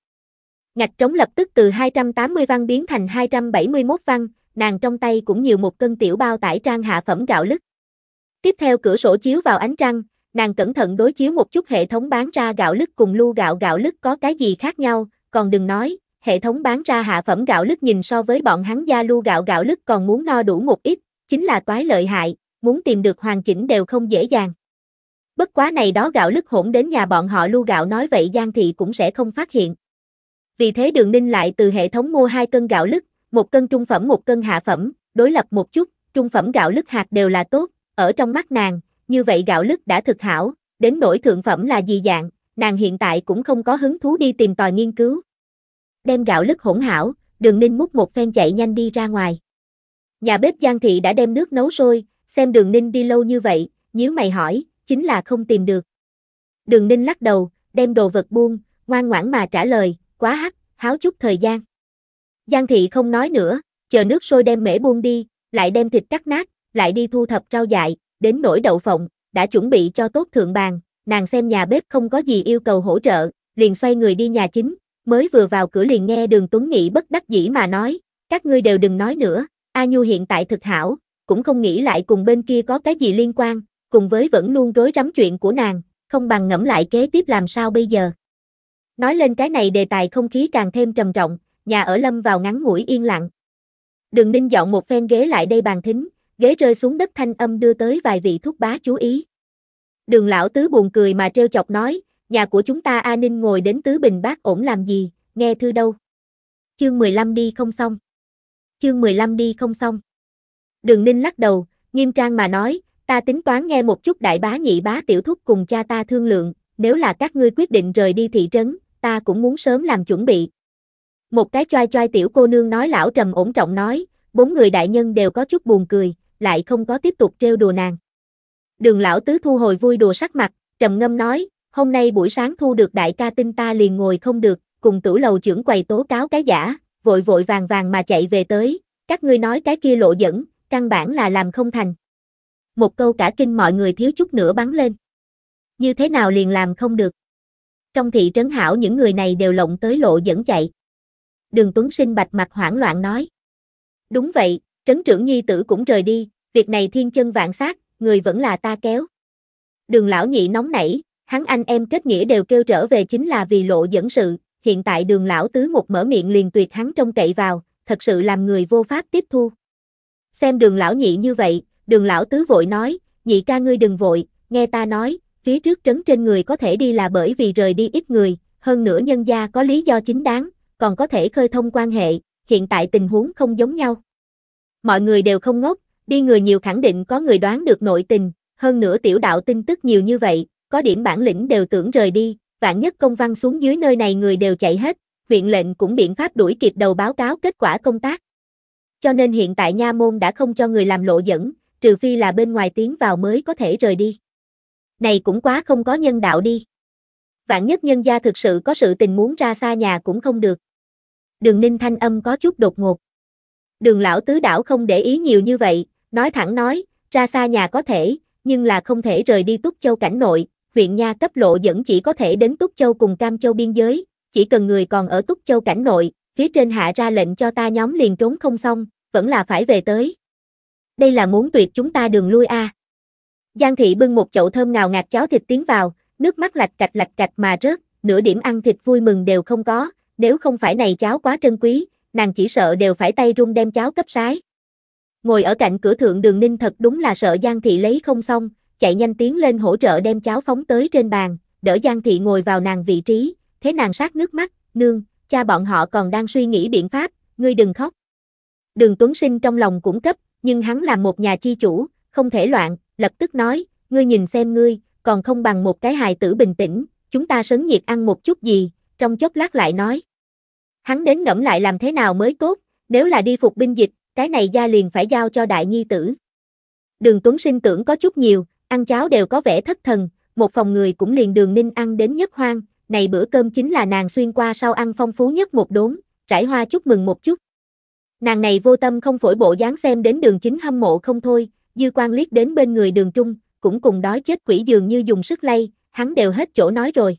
Ngạch trống lập tức từ 280 văn biến thành 271 văn, nàng trong tay cũng nhiều một cân tiểu bao tải trang hạ phẩm gạo lứt. Tiếp theo cửa sổ chiếu vào ánh trăng, nàng cẩn thận đối chiếu một chút hệ thống bán ra gạo lứt cùng lu gạo gạo lứt có cái gì khác nhau, còn đừng nói, hệ thống bán ra hạ phẩm gạo lứt nhìn so với bọn hắn gia lu gạo gạo lứt còn muốn no đủ một ít, chính là toái lợi hại, muốn tìm được hoàn chỉnh đều không dễ dàng. Bất quá này đó gạo lứt hỗn đến nhà bọn họ lu gạo nói vậy Giang Thị cũng sẽ không phát hiện. Vì thế đường ninh lại từ hệ thống mua hai cân gạo lứt, một cân trung phẩm một cân hạ phẩm, đối lập một chút, trung phẩm gạo lứt hạt đều là tốt, ở trong mắt nàng, như vậy gạo lứt đã thực hảo, đến nỗi thượng phẩm là gì dạng, nàng hiện tại cũng không có hứng thú đi tìm tòi nghiên cứu. Đem gạo lứt hỗn hảo, đường ninh múc một phen chạy nhanh đi ra ngoài. Nhà bếp Giang Thị đã đem nước nấu sôi, xem đường ninh đi lâu như vậy, nếu mày hỏi, chính là không tìm được. Đường ninh lắc đầu, đem đồ vật buông, ngoan ngoãn mà trả lời, quá hắc, háo chút thời gian. Giang Thị không nói nữa, chờ nước sôi đem mễ buông đi, lại đem thịt cắt nát, lại đi thu thập rau dại, đến nỗi đậu phộng, đã chuẩn bị cho tốt thượng bàn, nàng xem nhà bếp không có gì yêu cầu hỗ trợ, liền xoay người đi nhà chính, mới vừa vào cửa liền nghe đường Tuấn Nghị bất đắc dĩ mà nói, các ngươi đều đừng nói nữa, A Nhu hiện tại thực hảo, cũng không nghĩ lại cùng bên kia có cái gì liên quan, cùng với vẫn luôn rối rắm chuyện của nàng, không bằng ngẫm lại kế tiếp làm sao bây giờ. Nói lên cái này đề tài không khí càng thêm trầm trọng, nhà ở lâm vào ngắn ngủi yên lặng. Đường ninh dọn một phen ghế lại đây bàn thính, ghế rơi xuống đất thanh âm đưa tới vài vị thúc bá chú ý. Đường lão tứ buồn cười mà trêu chọc nói, nhà của chúng ta A Ninh ngồi đến tứ bình bác ổn làm gì, nghe thư đâu. Chương 15 đi không xong. Chương 15 đi không xong. Đường Ninh lắc đầu, nghiêm trang mà nói, ta tính toán nghe một chút đại bá nhị bá tiểu thúc cùng cha ta thương lượng, nếu là các ngươi quyết định rời đi thị trấn, ta cũng muốn sớm làm chuẩn bị. Một cái choai choai tiểu cô nương nói lão trầm ổn trọng nói, bốn người đại nhân đều có chút buồn cười lại không có tiếp tục trêu đùa nàng. Đường lão tứ thu hồi vui đùa sắc mặt, trầm ngâm nói, hôm nay buổi sáng thu được đại ca tin ta liền ngồi không được, cùng tử lầu trưởng quầy tố cáo cái giả, vội vội vàng vàng mà chạy về tới, các ngươi nói cái kia lộ dẫn, căn bản là làm không thành. Một câu cả kinh mọi người thiếu chút nữa bắn lên. Như thế nào liền làm không được. Trong thị trấn hảo những người này đều lộng tới lộ dẫn chạy. Đường Tuấn Sinh bạch mặt hoảng loạn nói. Đúng vậy, Trấn trưởng nhi tử cũng rời đi, việc này thiên chân vạn sát, người vẫn là ta kéo. Đường lão nhị nóng nảy, hắn anh em kết nghĩa đều kêu trở về chính là vì lộ dẫn sự, hiện tại đường lão tứ một mở miệng liền tuyệt hắn trông cậy vào, thật sự làm người vô pháp tiếp thu. Xem đường lão nhị như vậy, đường lão tứ vội nói, nhị ca ngươi đừng vội, nghe ta nói, phía trước trấn trên người có thể đi là bởi vì rời đi ít người, hơn nữa nhân gia có lý do chính đáng, còn có thể khơi thông quan hệ, hiện tại tình huống không giống nhau mọi người đều không ngốc, đi người nhiều khẳng định có người đoán được nội tình, hơn nữa tiểu đạo tin tức nhiều như vậy, có điểm bản lĩnh đều tưởng rời đi, vạn nhất công văn xuống dưới nơi này người đều chạy hết, viện lệnh cũng biện pháp đuổi kịp đầu báo cáo kết quả công tác. Cho nên hiện tại nha môn đã không cho người làm lộ dẫn, trừ phi là bên ngoài tiến vào mới có thể rời đi. Này cũng quá không có nhân đạo đi. Vạn nhất nhân gia thực sự có sự tình muốn ra xa nhà cũng không được. Đường ninh thanh âm có chút đột ngột đường lão tứ đảo không để ý nhiều như vậy, nói thẳng nói, ra xa nhà có thể, nhưng là không thể rời đi Túc Châu cảnh nội, huyện nha cấp lộ dẫn chỉ có thể đến Túc Châu cùng Cam Châu biên giới, chỉ cần người còn ở Túc Châu cảnh nội, phía trên hạ ra lệnh cho ta nhóm liền trốn không xong, vẫn là phải về tới. Đây là muốn tuyệt chúng ta đường lui a. À. Giang thị bưng một chậu thơm ngào ngạt cháo thịt tiến vào, nước mắt lạch cạch lạch cạch mà rớt, nửa điểm ăn thịt vui mừng đều không có, nếu không phải này cháo quá trân quý, nàng chỉ sợ đều phải tay run đem cháo cấp sái. Ngồi ở cạnh cửa thượng đường ninh thật đúng là sợ Giang Thị lấy không xong, chạy nhanh tiến lên hỗ trợ đem cháo phóng tới trên bàn, đỡ Giang Thị ngồi vào nàng vị trí, thế nàng sát nước mắt, nương, cha bọn họ còn đang suy nghĩ biện pháp, ngươi đừng khóc. Đường Tuấn Sinh trong lòng cũng cấp, nhưng hắn là một nhà chi chủ, không thể loạn, lập tức nói, ngươi nhìn xem ngươi, còn không bằng một cái hài tử bình tĩnh, chúng ta sấn nhiệt ăn một chút gì, trong chốc lát lại nói. Hắn đến ngẫm lại làm thế nào mới tốt, nếu là đi phục binh dịch, cái này gia liền phải giao cho đại nhi tử. Đường Tuấn sinh tưởng có chút nhiều, ăn cháo đều có vẻ thất thần, một phòng người cũng liền đường ninh ăn đến nhất hoang, này bữa cơm chính là nàng xuyên qua sau ăn phong phú nhất một đốn, trải hoa chúc mừng một chút. Nàng này vô tâm không phổi bộ dáng xem đến đường chính hâm mộ không thôi, dư quan liếc đến bên người đường trung, cũng cùng đói chết quỷ dường như dùng sức lay, hắn đều hết chỗ nói rồi.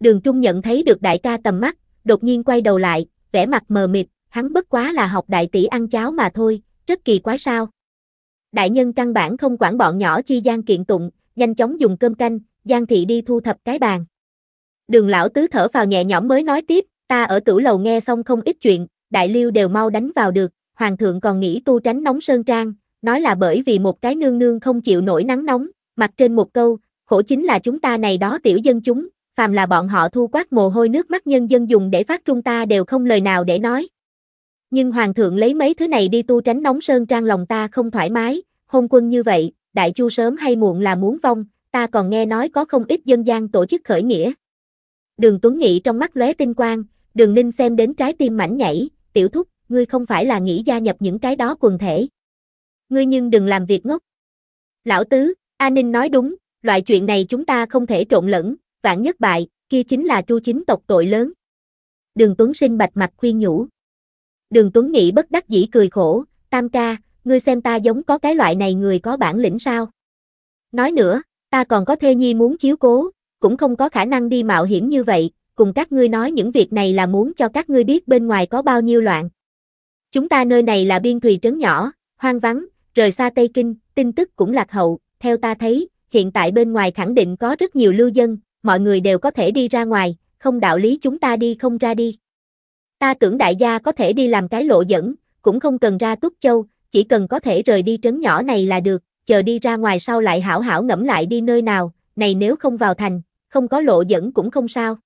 Đường trung nhận thấy được đại ca tầm mắt, đột nhiên quay đầu lại, vẻ mặt mờ mịt, hắn bất quá là học đại tỷ ăn cháo mà thôi, rất kỳ quái sao. Đại nhân căn bản không quản bọn nhỏ chi gian kiện tụng, nhanh chóng dùng cơm canh, Giang thị đi thu thập cái bàn. Đường lão tứ thở vào nhẹ nhõm mới nói tiếp, ta ở tử lầu nghe xong không ít chuyện, đại liêu đều mau đánh vào được, hoàng thượng còn nghĩ tu tránh nóng sơn trang, nói là bởi vì một cái nương nương không chịu nổi nắng nóng, mặt trên một câu, khổ chính là chúng ta này đó tiểu dân chúng, phàm là bọn họ thu quát mồ hôi nước mắt nhân dân dùng để phát trung ta đều không lời nào để nói. Nhưng hoàng thượng lấy mấy thứ này đi tu tránh nóng sơn trang lòng ta không thoải mái, hôn quân như vậy, đại chu sớm hay muộn là muốn vong, ta còn nghe nói có không ít dân gian tổ chức khởi nghĩa. Đường Tuấn Nghị trong mắt lóe tinh quang, đường ninh xem đến trái tim mảnh nhảy, tiểu thúc, ngươi không phải là nghĩ gia nhập những cái đó quần thể. Ngươi nhưng đừng làm việc ngốc. Lão Tứ, A Ninh nói đúng, loại chuyện này chúng ta không thể trộn lẫn, vạn nhất bại, kia chính là chu chính tộc tội lớn. Đường Tuấn sinh bạch mặt khuyên nhủ. Đường Tuấn nghĩ bất đắc dĩ cười khổ, tam ca, ngươi xem ta giống có cái loại này người có bản lĩnh sao. Nói nữa, ta còn có thê nhi muốn chiếu cố, cũng không có khả năng đi mạo hiểm như vậy, cùng các ngươi nói những việc này là muốn cho các ngươi biết bên ngoài có bao nhiêu loạn. Chúng ta nơi này là biên thùy trấn nhỏ, hoang vắng, rời xa Tây Kinh, tin tức cũng lạc hậu, theo ta thấy, hiện tại bên ngoài khẳng định có rất nhiều lưu dân, mọi người đều có thể đi ra ngoài, không đạo lý chúng ta đi không ra đi. Ta tưởng đại gia có thể đi làm cái lộ dẫn, cũng không cần ra túc châu, chỉ cần có thể rời đi trấn nhỏ này là được, chờ đi ra ngoài sau lại hảo hảo ngẫm lại đi nơi nào, này nếu không vào thành, không có lộ dẫn cũng không sao.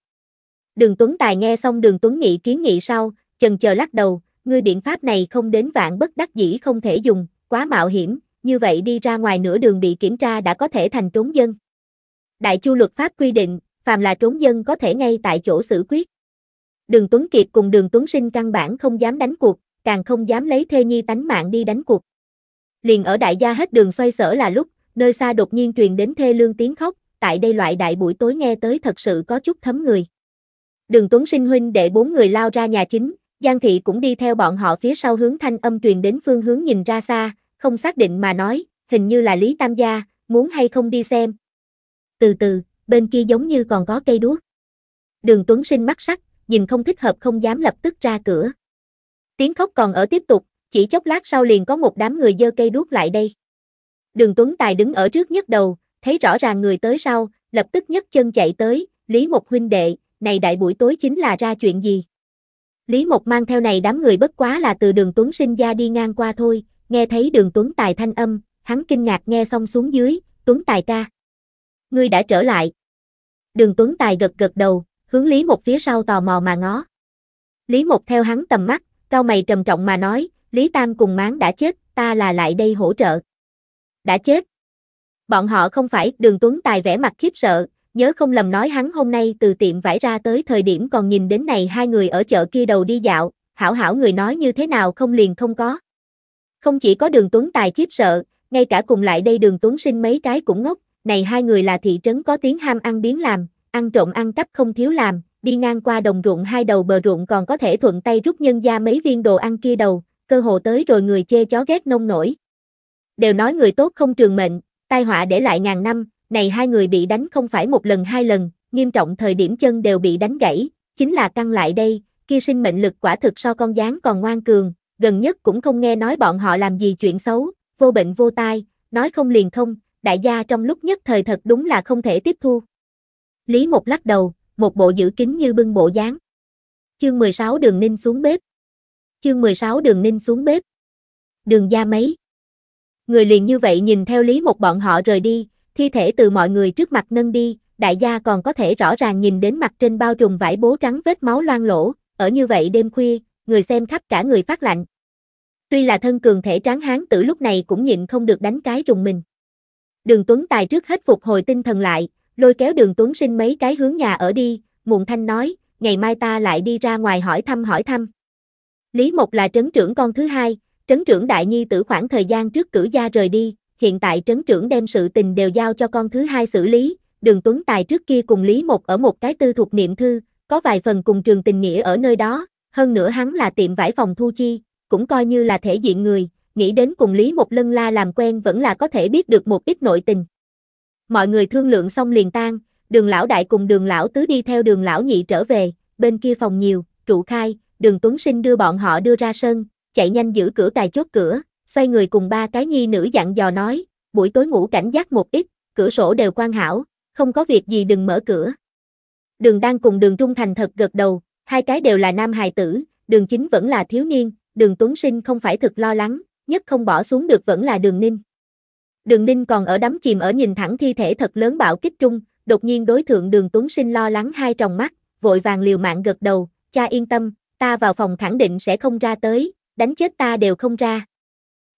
Đường Tuấn Tài nghe xong đường Tuấn Nghị kiến nghị sau, chần chờ lắc đầu, ngươi biện pháp này không đến vạn bất đắc dĩ không thể dùng, quá mạo hiểm, như vậy đi ra ngoài nửa đường bị kiểm tra đã có thể thành trốn dân. Đại Chu luật pháp quy định, phàm là trốn dân có thể ngay tại chỗ xử quyết. Đường Tuấn Kiệt cùng Đường Tuấn Sinh căn bản không dám đánh cuộc, càng không dám lấy thê nhi tánh mạng đi đánh cuộc. Liền ở đại gia hết đường xoay sở là lúc, nơi xa đột nhiên truyền đến thê lương tiếng khóc, tại đây loại đại buổi tối nghe tới thật sự có chút thấm người. Đường Tuấn Sinh huynh để bốn người lao ra nhà chính, Giang Thị cũng đi theo bọn họ phía sau hướng thanh âm truyền đến phương hướng nhìn ra xa, không xác định mà nói, hình như là Lý Tam Gia, muốn hay không đi xem, từ từ, bên kia giống như còn có cây đuốc. Đường Tuấn Sinh mắt sắc, nhìn không thích hợp không dám lập tức ra cửa. Tiếng khóc còn ở tiếp tục, chỉ chốc lát sau liền có một đám người dơ cây đuốc lại đây. Đường Tuấn Tài đứng ở trước nhất đầu, thấy rõ ràng người tới sau, lập tức nhấc chân chạy tới, Lý Mộc huynh đệ, này đại buổi tối chính là ra chuyện gì? Lý Mộc mang theo này đám người bất quá là từ đường Tuấn sinh ra đi ngang qua thôi, nghe thấy đường Tuấn Tài thanh âm, hắn kinh ngạc nghe xong xuống dưới, Tuấn Tài ca ngươi đã trở lại. Đường Tuấn Tài gật gật đầu, hướng Lý Mộc phía sau tò mò mà ngó. Lý Mộc theo hắn tầm mắt, cao mày trầm trọng mà nói, Lý Tam cùng máng đã chết, ta là lại đây hỗ trợ. Đã chết. Bọn họ không phải, đường Tuấn Tài vẽ mặt khiếp sợ, nhớ không lầm nói hắn hôm nay từ tiệm vải ra tới thời điểm còn nhìn đến này hai người ở chợ kia đầu đi dạo, hảo hảo người nói như thế nào không liền không có. Không chỉ có đường Tuấn Tài khiếp sợ, ngay cả cùng lại đây đường Tuấn sinh mấy cái cũng ngốc, này hai người là thị trấn có tiếng ham ăn biến làm, ăn trộm ăn cắp không thiếu làm, đi ngang qua đồng ruộng hai đầu bờ ruộng còn có thể thuận tay rút nhân gia mấy viên đồ ăn kia đầu, cơ hồ tới rồi người chê chó ghét nông nổi. Đều nói người tốt không trường mệnh, tai họa để lại ngàn năm, này hai người bị đánh không phải một lần hai lần, nghiêm trọng thời điểm chân đều bị đánh gãy, chính là căng lại đây, kia sinh mệnh lực quả thực so con dáng còn ngoan cường, gần nhất cũng không nghe nói bọn họ làm gì chuyện xấu, vô bệnh vô tai, nói không liền không, đại gia trong lúc nhất thời thật đúng là không thể tiếp thu. Lý một lắc đầu, một bộ giữ kín như bưng bộ dáng. Chương 16 đường ninh xuống bếp. Chương 16 đường ninh xuống bếp. Đường gia mấy. Người liền như vậy nhìn theo Lý một bọn họ rời đi, thi thể từ mọi người trước mặt nâng đi, đại gia còn có thể rõ ràng nhìn đến mặt trên bao trùm vải bố trắng vết máu loang lổ ở như vậy đêm khuya, người xem khắp cả người phát lạnh. Tuy là thân cường thể tráng hán tử lúc này cũng nhịn không được đánh cái rùng mình. Đường Tuấn Tài trước hết phục hồi tinh thần lại, lôi kéo đường Tuấn Sinh mấy cái hướng nhà ở đi, muộn thanh nói, ngày mai ta lại đi ra ngoài hỏi thăm hỏi thăm. Lý Mộc là trấn trưởng con thứ hai, trấn trưởng đại nhi tử khoảng thời gian trước cử gia rời đi, hiện tại trấn trưởng đem sự tình đều giao cho con thứ hai xử lý, đường Tuấn Tài trước kia cùng Lý Mộc ở một cái tư thuộc niệm thư, có vài phần cùng trường tình nghĩa ở nơi đó, hơn nữa hắn là tiệm vải phòng thu chi, cũng coi như là thể diện người, nghĩ đến cùng Lý Một Lân La làm quen vẫn là có thể biết được một ít nội tình. Mọi người thương lượng xong liền tan, đường lão đại cùng đường lão tứ đi theo đường lão nhị trở về, bên kia phòng nhiều, trụ khai, đường Tuấn Sinh đưa bọn họ đưa ra sân, chạy nhanh giữ cửa cài chốt cửa, xoay người cùng ba cái nhi nữ dặn dò nói, buổi tối ngủ cảnh giác một ít, cửa sổ đều quan hảo, không có việc gì đừng mở cửa. Đường đang cùng đường trung thành thật gật đầu, hai cái đều là nam hài tử, đường chính vẫn là thiếu niên, đường Tuấn Sinh không phải thực lo lắng, nhất không bỏ xuống được vẫn là đường ninh. Đường ninh còn ở đắm chìm ở nhìn thẳng thi thể thật lớn bạo kích trung, đột nhiên đối thượng đường Tuấn Sinh lo lắng hai tròng mắt, vội vàng liều mạng gật đầu, cha yên tâm, ta vào phòng khẳng định sẽ không ra tới, đánh chết ta đều không ra.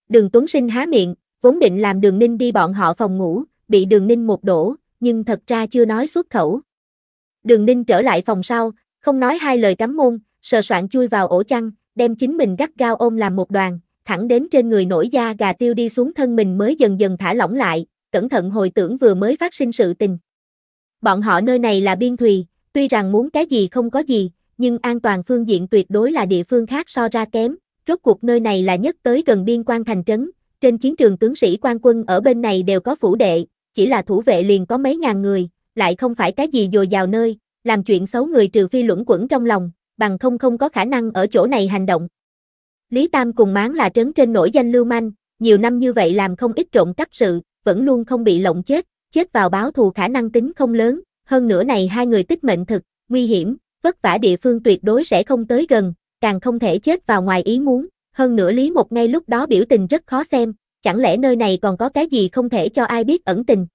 Đường Tuấn Sinh há miệng, vốn định làm đường ninh đi bọn họ phòng ngủ, bị đường ninh một đổ, nhưng thật ra chưa nói xuất khẩu. Đường ninh trở lại phòng sau, không nói hai lời cắm môn, sờ soạn chui vào ổ chăn, đem chính mình gắt gao ôm làm một đoàn, thẳng đến trên người nổi da gà tiêu đi xuống thân mình mới dần dần thả lỏng lại, cẩn thận hồi tưởng vừa mới phát sinh sự tình. Bọn họ nơi này là biên thùy, tuy rằng muốn cái gì không có gì, nhưng an toàn phương diện tuyệt đối là địa phương khác so ra kém, rốt cuộc nơi này là nhất tới gần biên quan thành trấn, trên chiến trường tướng sĩ quan quân ở bên này đều có phủ đệ, chỉ là thủ vệ liền có mấy ngàn người, lại không phải cái gì dồi dào nơi, làm chuyện xấu người trừ phi luẩn quẩn trong lòng, bằng không không có khả năng ở chỗ này hành động. Lý Tam cùng máng là trấn trên nổi danh lưu manh, nhiều năm như vậy làm không ít trộm cắp sự, vẫn luôn không bị lộng chết, chết vào báo thù khả năng tính không lớn, hơn nữa này hai người tích mệnh thực, nguy hiểm, vất vả địa phương tuyệt đối sẽ không tới gần, càng không thể chết vào ngoài ý muốn, hơn nữa Lý Một ngay lúc đó biểu tình rất khó xem, chẳng lẽ nơi này còn có cái gì không thể cho ai biết ẩn tình.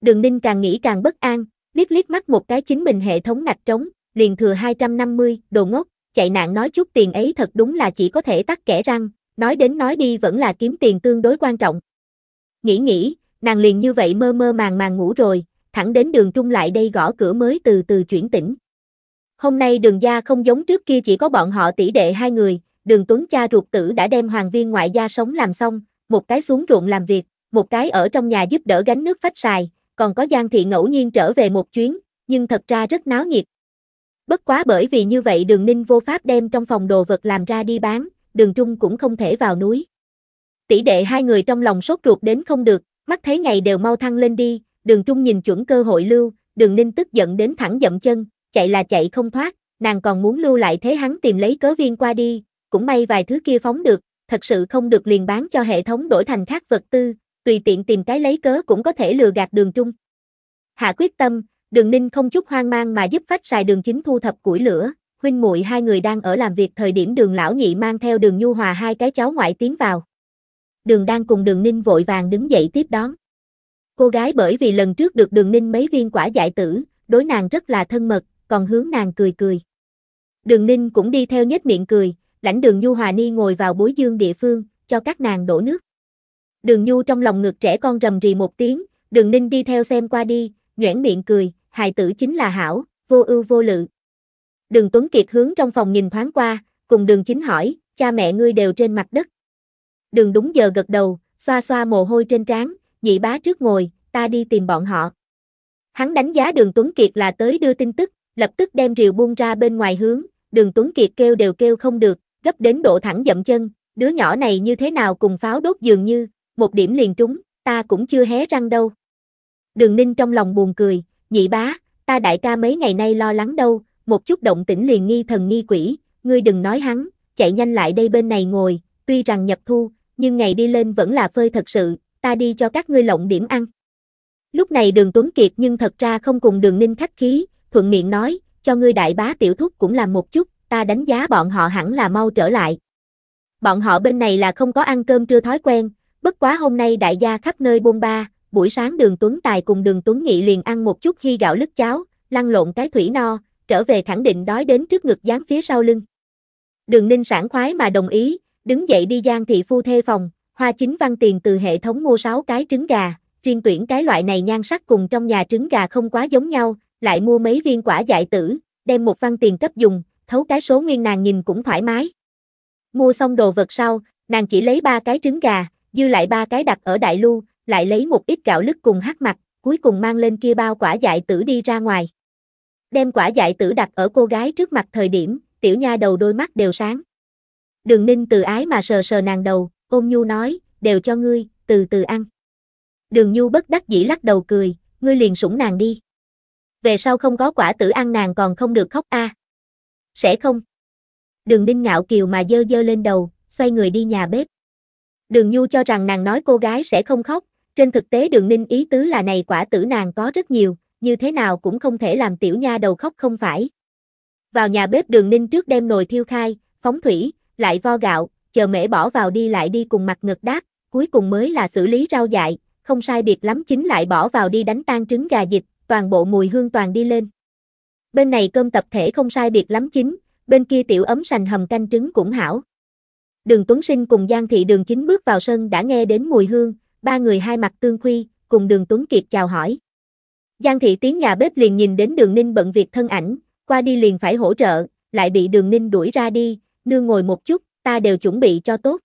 Đường Ninh càng nghĩ càng bất an, liếc liếc mắt một cái chính mình hệ thống ngạch trống, liền thừa 250, đồ ngốc, chạy nạn nói chút tiền ấy thật đúng là chỉ có thể tắt kẻ răng, nói đến nói đi vẫn là kiếm tiền tương đối quan trọng. Nghĩ nghĩ, nàng liền như vậy mơ mơ màng màng ngủ rồi, thẳng đến đường trung lại đây gõ cửa mới từ từ chuyển tỉnh. Hôm nay đường gia không giống trước kia chỉ có bọn họ tỷ đệ hai người, đường tuấn cha ruột tử đã đem hoàng viên ngoại gia sống làm xong, một cái xuống ruộng làm việc, một cái ở trong nhà giúp đỡ gánh nước phách xài, còn có Giang Thị ngẫu nhiên trở về một chuyến, nhưng thật ra rất náo nhiệt, Bất quá bởi vì như vậy đường ninh vô pháp đem trong phòng đồ vật làm ra đi bán, đường trung cũng không thể vào núi. Tỷ đệ hai người trong lòng sốt ruột đến không được, mắt thấy ngày đều mau thăng lên đi, đường trung nhìn chuẩn cơ hội lưu, đường ninh tức giận đến thẳng dậm chân, chạy là chạy không thoát, nàng còn muốn lưu lại thế hắn tìm lấy cớ viên qua đi, cũng may vài thứ kia phóng được, thật sự không được liền bán cho hệ thống đổi thành khác vật tư, tùy tiện tìm cái lấy cớ cũng có thể lừa gạt đường trung. Hạ quyết tâm, Đường Ninh không chút hoang mang mà giúp phách xài đường chính thu thập củi lửa, huynh muội hai người đang ở làm việc thời điểm đường lão nhị mang theo đường nhu hòa hai cái cháu ngoại tiến vào. Đường đang cùng đường ninh vội vàng đứng dậy tiếp đón. Cô gái bởi vì lần trước được đường ninh mấy viên quả giải tử, đối nàng rất là thân mật, còn hướng nàng cười cười. Đường ninh cũng đi theo nhếch miệng cười, lãnh đường nhu hòa ni ngồi vào bối dương địa phương, cho các nàng đổ nước. Đường nhu trong lòng ngực trẻ con rầm rì một tiếng, đường ninh đi theo xem qua đi, nhoẻn miệng cười, hài tử chính là hảo, vô ưu vô lự. Đường Tuấn Kiệt hướng trong phòng nhìn thoáng qua, cùng đường chính hỏi, cha mẹ ngươi đều trên mặt đất. Đường đúng giờ gật đầu, xoa xoa mồ hôi trên trán, nhị bá trước ngồi, ta đi tìm bọn họ. Hắn đánh giá đường Tuấn Kiệt là tới đưa tin tức, lập tức đem rìu buông ra bên ngoài hướng, đường Tuấn Kiệt kêu đều kêu không được, gấp đến độ thẳng dậm chân, đứa nhỏ này như thế nào cùng pháo đốt dường như, một điểm liền trúng, ta cũng chưa hé răng đâu. Đường Ninh trong lòng buồn cười, Nhị bá, ta đại ca mấy ngày nay lo lắng đâu, một chút động tĩnh liền nghi thần nghi quỷ, ngươi đừng nói hắn, chạy nhanh lại đây bên này ngồi, tuy rằng nhập thu, nhưng ngày đi lên vẫn là phơi thật sự, ta đi cho các ngươi lộng điểm ăn. Lúc này đường Tuấn Kiệt nhưng thật ra không cùng đường ninh khách khí, thuận miệng nói, cho ngươi đại bá tiểu thúc cũng làm một chút, ta đánh giá bọn họ hẳn là mau trở lại. Bọn họ bên này là không có ăn cơm trưa thói quen, bất quá hôm nay đại gia khắp nơi bôn ba, buổi sáng đường Tuấn Tài cùng đường Tuấn Nghị liền ăn một chút khi gạo lứt cháo, lăn lộn cái thủy no, trở về khẳng định đói đến trước ngực dán phía sau lưng. Đường Ninh sảng khoái mà đồng ý, đứng dậy đi Giang thị phu thê phòng, hoa chính văn tiền từ hệ thống mua 6 cái trứng gà, riêng tuyển cái loại này nhan sắc cùng trong nhà trứng gà không quá giống nhau, lại mua mấy viên quả dại tử, đem một văn tiền cấp dùng, thấu cái số nguyên nàng nhìn cũng thoải mái. Mua xong đồ vật sau, nàng chỉ lấy ba cái trứng gà, dư lại ba cái đặt ở đại lưu, lại lấy một ít gạo lứt cùng hát mặt, cuối cùng mang lên kia bao quả dại tử đi ra ngoài. Đem quả dại tử đặt ở cô gái trước mặt thời điểm, tiểu nha đầu đôi mắt đều sáng. Đường ninh từ ái mà sờ sờ nàng đầu, ôm nhu nói, đều cho ngươi, từ từ ăn. Đường nhu bất đắc dĩ lắc đầu cười, ngươi liền sủng nàng đi. Về sau không có quả tử ăn nàng còn không được khóc a Sẽ không. Đường ninh ngạo kiều mà dơ dơ lên đầu, xoay người đi nhà bếp. Đường nhu cho rằng nàng nói cô gái sẽ không khóc, trên thực tế đường ninh ý tứ là này quả tử nàng có rất nhiều, như thế nào cũng không thể làm tiểu nha đầu khóc không phải. Vào nhà bếp đường ninh trước đem nồi thiêu khai, phóng thủy, lại vo gạo, chờ mễ bỏ vào đi lại đi cùng mặt ngực đáp cuối cùng mới là xử lý rau dại, không sai biệt lắm chính lại bỏ vào đi đánh tan trứng gà dịch, toàn bộ mùi hương toàn đi lên. Bên này cơm tập thể không sai biệt lắm chính, bên kia tiểu ấm sành hầm canh trứng cũng hảo. Đường Tuấn Sinh cùng Giang Thị Đường Chính bước vào sân đã nghe đến mùi hương, ba người hai mặt tương khuy, cùng đường Tuấn Kiệt chào hỏi. Giang thị tiến nhà bếp liền nhìn đến đường ninh bận việc thân ảnh, qua đi liền phải hỗ trợ, lại bị đường ninh đuổi ra đi, nương ngồi một chút, ta đều chuẩn bị cho tốt.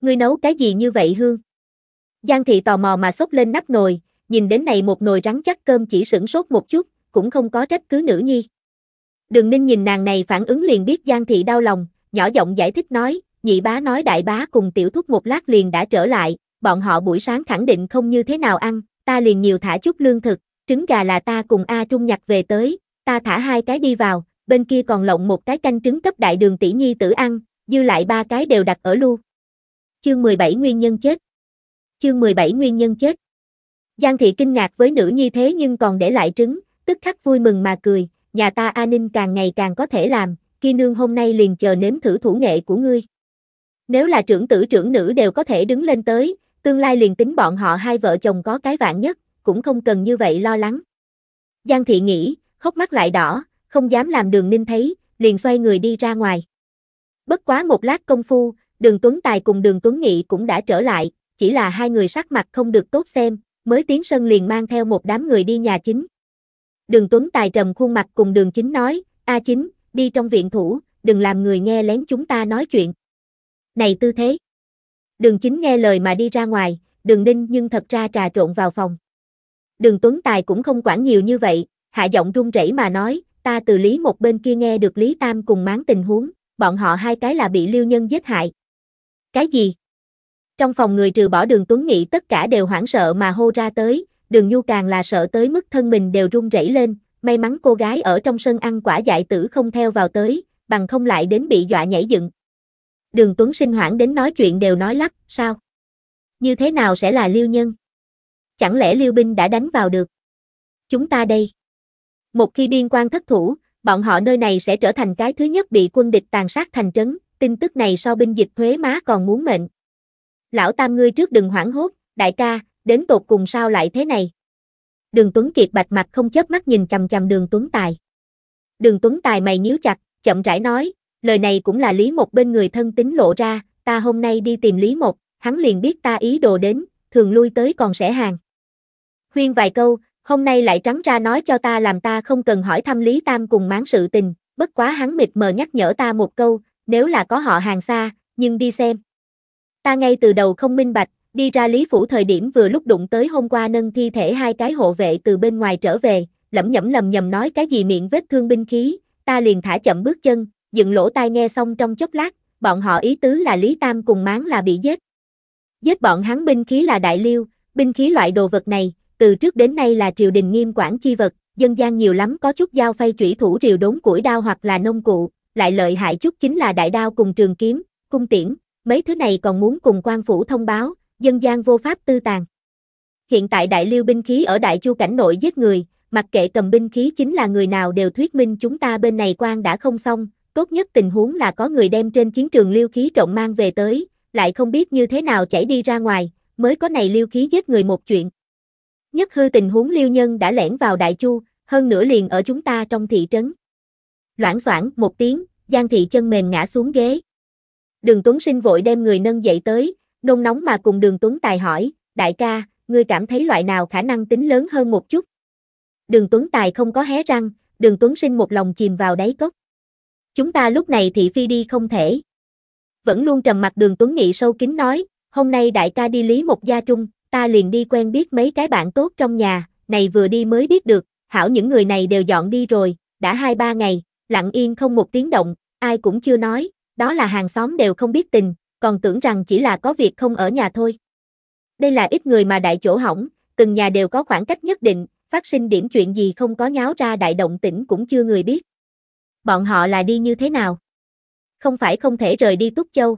Ngươi nấu cái gì như vậy hương? Giang thị tò mò mà xốc lên nắp nồi, nhìn đến này một nồi rắn chắc cơm chỉ sửng sốt một chút, cũng không có trách cứ nữ nhi. Đường ninh nhìn nàng này phản ứng liền biết Giang thị đau lòng, nhỏ giọng giải thích nói, nhị bá nói đại bá cùng tiểu thúc một lát liền đã trở lại, bọn họ buổi sáng khẳng định không như thế nào ăn, ta liền nhiều thả chút lương thực, trứng gà là ta cùng A Trung nhặt về tới, ta thả hai cái đi vào, bên kia còn lộng một cái canh trứng cấp đại đường tỷ nhi tử ăn, dư lại ba cái đều đặt ở lu. Chương 17 nguyên nhân chết. Chương 17 nguyên nhân chết. Giang thị kinh ngạc với nữ nhi thế nhưng còn để lại trứng, tức khắc vui mừng mà cười, nhà ta A Ninh càng ngày càng có thể làm, khi nương hôm nay liền chờ nếm thử thủ nghệ của ngươi. Nếu là trưởng tử trưởng nữ đều có thể đứng lên tới, tương lai liền tính bọn họ hai vợ chồng có cái vạn nhất, cũng không cần như vậy lo lắng. Giang thị nghĩ, hốc mắt lại đỏ, không dám làm đường ninh thấy, liền xoay người đi ra ngoài. Bất quá một lát công phu, đường Tuấn Tài cùng đường Tuấn Nghị cũng đã trở lại, chỉ là hai người sắc mặt không được tốt xem, mới tiến sân liền mang theo một đám người đi nhà chính. Đường Tuấn Tài trầm khuôn mặt cùng đường chính nói, A chính, đi trong viện thủ, đừng làm người nghe lén chúng ta nói chuyện. Này tư thế. Đường chính nghe lời mà đi ra ngoài, đường ninh nhưng thật ra trà trộn vào phòng. Đường Tuấn Tài cũng không quản nhiều như vậy, hạ giọng run rẩy mà nói, ta từ lý một bên kia nghe được Lý Tam cùng máng tình huống, bọn họ hai cái là bị Lưu nhân giết hại. Cái gì? Trong phòng người trừ bỏ đường Tuấn Nghị tất cả đều hoảng sợ mà hô ra tới, đường nhu càng là sợ tới mức thân mình đều run rẩy lên, may mắn cô gái ở trong sân ăn quả dại tử không theo vào tới, bằng không lại đến bị dọa nhảy dựng đường Tuấn sinh hoảng đến nói chuyện đều nói lắc, sao? Như thế nào sẽ là liêu nhân? Chẳng lẽ liêu binh đã đánh vào được? Chúng ta đây. Một khi biên quan thất thủ, bọn họ nơi này sẽ trở thành cái thứ nhất bị quân địch tàn sát thành trấn, tin tức này so binh dịch thuế má còn muốn mệnh. Lão Tam ngươi trước đừng hoảng hốt, đại ca, đến tột cùng sao lại thế này? Đường Tuấn Kiệt bạch mặt không chớp mắt nhìn chầm chầm đường Tuấn Tài. Đường Tuấn Tài mày nhíu chặt, chậm rãi nói, lời này cũng là Lý Mộc bên người thân tính lộ ra, ta hôm nay đi tìm Lý Mộc, hắn liền biết ta ý đồ đến, thường lui tới còn sẽ hàng. Khuyên vài câu, hôm nay lại trắng ra nói cho ta làm ta không cần hỏi thăm Lý Tam cùng mán sự tình, bất quá hắn mịt mờ nhắc nhở ta một câu, nếu là có họ hàng xa, nhưng đi xem. Ta ngay từ đầu không minh bạch, đi ra Lý Phủ thời điểm vừa lúc đụng tới hôm qua nâng thi thể hai cái hộ vệ từ bên ngoài trở về, lẩm nhẩm lầm nhầm nói cái gì miệng vết thương binh khí, ta liền thả chậm bước chân, dựng lỗ tai nghe xong trong chốc lát, bọn họ ý tứ là Lý Tam cùng máng là bị giết. Giết bọn hắn binh khí là đại liêu, binh khí loại đồ vật này, từ trước đến nay là triều đình nghiêm quản chi vật, dân gian nhiều lắm có chút dao phay chủy thủ rìu đốn củi đao hoặc là nông cụ, lại lợi hại chút chính là đại đao cùng trường kiếm, cung tiễn, mấy thứ này còn muốn cùng quan phủ thông báo, dân gian vô pháp tư tàn. Hiện tại đại liêu binh khí ở đại chu cảnh nội giết người, mặc kệ cầm binh khí chính là người nào đều thuyết minh chúng ta bên này quan đã không xong, tốt nhất tình huống là có người đem trên chiến trường lưu khí rộng mang về tới, lại không biết như thế nào chảy đi ra ngoài, mới có này lưu khí giết người một chuyện. Nhất hư tình huống lưu nhân đã lẻn vào đại chu, hơn nửa liền ở chúng ta trong thị trấn. loãng xoảng một tiếng, Giang thị chân mềm ngã xuống ghế. Đường Tuấn Sinh vội đem người nâng dậy tới, nôn nóng mà cùng đường Tuấn Tài hỏi, đại ca, ngươi cảm thấy loại nào khả năng tính lớn hơn một chút. Đường Tuấn Tài không có hé răng, đường Tuấn Sinh một lòng chìm vào đáy cốc chúng ta lúc này thị phi đi không thể. Vẫn luôn trầm mặt đường Tuấn Nghị sâu kín nói, hôm nay đại ca đi lý một gia trung, ta liền đi quen biết mấy cái bạn tốt trong nhà, này vừa đi mới biết được, hảo những người này đều dọn đi rồi, đã hai ba ngày, lặng yên không một tiếng động, ai cũng chưa nói, đó là hàng xóm đều không biết tình, còn tưởng rằng chỉ là có việc không ở nhà thôi. Đây là ít người mà đại chỗ hỏng, từng nhà đều có khoảng cách nhất định, phát sinh điểm chuyện gì không có nháo ra đại động tĩnh cũng chưa người biết bọn họ là đi như thế nào? Không phải không thể rời đi Túc Châu.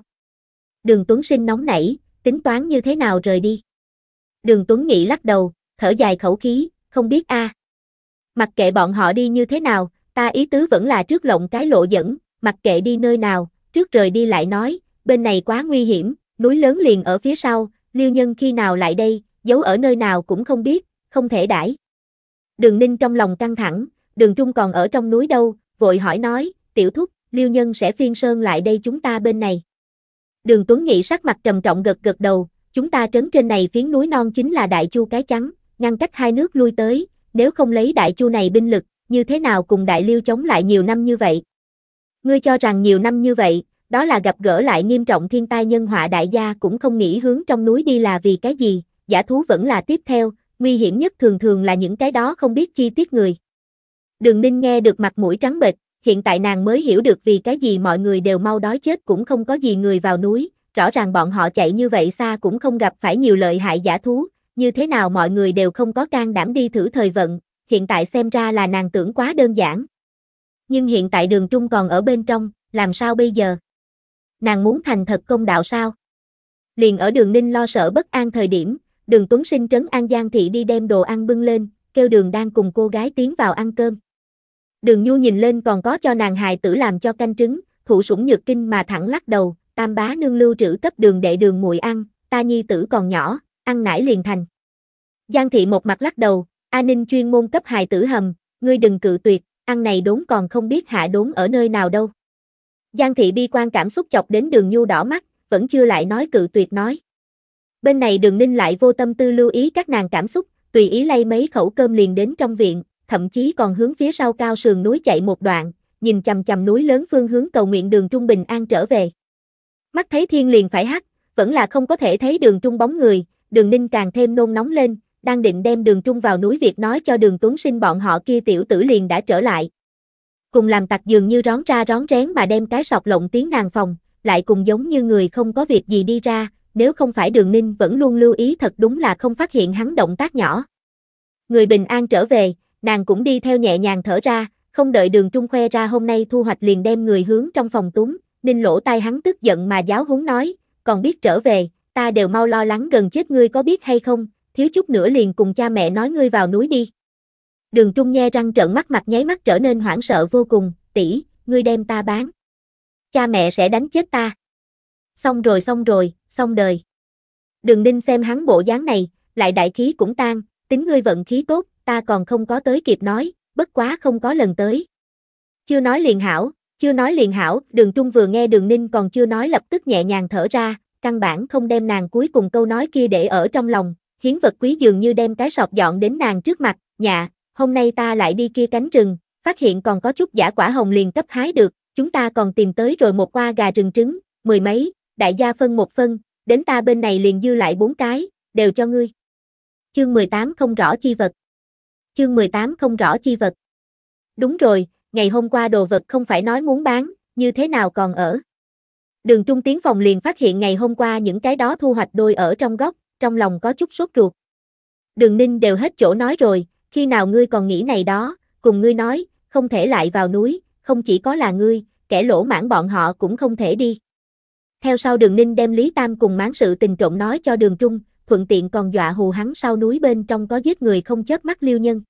Đường Tuấn Sinh nóng nảy, tính toán như thế nào rời đi? Đường Tuấn Nghị lắc đầu, thở dài khẩu khí, không biết a. À. Mặc kệ bọn họ đi như thế nào, ta ý tứ vẫn là trước lộng cái lộ dẫn, mặc kệ đi nơi nào, trước rời đi lại nói, bên này quá nguy hiểm, núi lớn liền ở phía sau, liêu nhân khi nào lại đây, giấu ở nơi nào cũng không biết, không thể đãi. Đường Ninh trong lòng căng thẳng, đường Trung còn ở trong núi đâu, vội hỏi nói, tiểu thúc, liêu nhân sẽ phiên sơn lại đây chúng ta bên này. Đường Tuấn Nghị sắc mặt trầm trọng gật gật đầu, chúng ta trấn trên này phiến núi non chính là đại chu cái trắng, ngăn cách hai nước lui tới, nếu không lấy đại chu này binh lực, như thế nào cùng đại liêu chống lại nhiều năm như vậy. Ngươi cho rằng nhiều năm như vậy, đó là gặp gỡ lại nghiêm trọng thiên tai nhân họa đại gia cũng không nghĩ hướng trong núi đi là vì cái gì, giả thú vẫn là tiếp theo, nguy hiểm nhất thường thường là những cái đó không biết chi tiết người. Đường Ninh nghe được mặt mũi trắng bệch, hiện tại nàng mới hiểu được vì cái gì mọi người đều mau đói chết cũng không có gì người vào núi, rõ ràng bọn họ chạy như vậy xa cũng không gặp phải nhiều lợi hại giả thú, như thế nào mọi người đều không có can đảm đi thử thời vận, hiện tại xem ra là nàng tưởng quá đơn giản. Nhưng hiện tại đường trung còn ở bên trong, làm sao bây giờ? Nàng muốn thành thật công đạo sao? Liền ở đường Ninh lo sợ bất an thời điểm, đường Tuấn Sinh trấn An Giang Thị đi đem đồ ăn bưng lên, kêu đường đang cùng cô gái tiến vào ăn cơm. Đường Nhu nhìn lên còn có cho nàng hài tử làm cho canh trứng, thụ sủng nhược kinh mà thẳng lắc đầu, tam bá nương lưu trữ cấp đường đệ đường muội ăn, ta nhi tử còn nhỏ, ăn nải liền thành. Giang thị một mặt lắc đầu, A Ninh chuyên môn cấp hài tử hầm, ngươi đừng cự tuyệt, ăn này đốn còn không biết hạ đốn ở nơi nào đâu. Giang thị bi quan cảm xúc chọc đến đường nhu đỏ mắt, vẫn chưa lại nói cự tuyệt nói. Bên này đường ninh lại vô tâm tư lưu ý các nàng cảm xúc, tùy ý lay mấy khẩu cơm liền đến trong viện, thậm chí còn hướng phía sau cao sườn núi chạy một đoạn, nhìn chằm chằm núi lớn phương hướng cầu nguyện đường trung bình an trở về. Mắt thấy thiên liền phải hắt, vẫn là không có thể thấy đường trung bóng người, đường ninh càng thêm nôn nóng lên, đang định đem đường trung vào núi Việt nói cho đường tuấn sinh bọn họ kia tiểu tử liền đã trở lại. Cùng làm tặc dường như rón ra rón rén mà đem cái sọc lộng tiếng nàng phòng, lại cùng giống như người không có việc gì đi ra, nếu không phải đường ninh vẫn luôn lưu ý thật đúng là không phát hiện hắn động tác nhỏ. Người bình an trở về, nàng cũng đi theo nhẹ nhàng thở ra, không đợi đường trung khoe ra hôm nay thu hoạch liền đem người hướng trong phòng túm, ninh lỗ tai hắn tức giận mà giáo huấn nói, còn biết trở về, ta đều mau lo lắng gần chết ngươi có biết hay không, thiếu chút nữa liền cùng cha mẹ nói ngươi vào núi đi. Đường trung nhe răng trợn mắt mặt nháy mắt trở nên hoảng sợ vô cùng, tỷ, ngươi đem ta bán. Cha mẹ sẽ đánh chết ta. Xong rồi xong rồi, xong đời. Đường ninh xem hắn bộ dáng này, lại đại khí cũng tan, tính ngươi vận khí tốt, ta còn không có tới kịp nói, bất quá không có lần tới. Chưa nói liền hảo, chưa nói liền hảo, đường trung vừa nghe đường ninh còn chưa nói lập tức nhẹ nhàng thở ra, căn bản không đem nàng cuối cùng câu nói kia để ở trong lòng, hiến vật quý dường như đem cái sọt dọn đến nàng trước mặt, nhà, dạ, hôm nay ta lại đi kia cánh rừng, phát hiện còn có chút giả quả hồng liền cấp hái được, chúng ta còn tìm tới rồi một qua gà rừng trứng, mười mấy, đại gia phân một phân, đến ta bên này liền dư lại bốn cái, đều cho ngươi. Chương 18 không rõ chi vật chương 18 không rõ chi vật. Đúng rồi, ngày hôm qua đồ vật không phải nói muốn bán, như thế nào còn ở. Đường trung tiến phòng liền phát hiện ngày hôm qua những cái đó thu hoạch đôi ở trong góc, trong lòng có chút sốt ruột. Đường ninh đều hết chỗ nói rồi, khi nào ngươi còn nghĩ này đó, cùng ngươi nói, không thể lại vào núi, không chỉ có là ngươi, kẻ lỗ mãn bọn họ cũng không thể đi. Theo sau đường ninh đem Lý Tam cùng mãn sự tình trộm nói cho đường trung, thuận tiện còn dọa hù hắn sau núi bên trong có giết người không chớp mắt liêu nhân.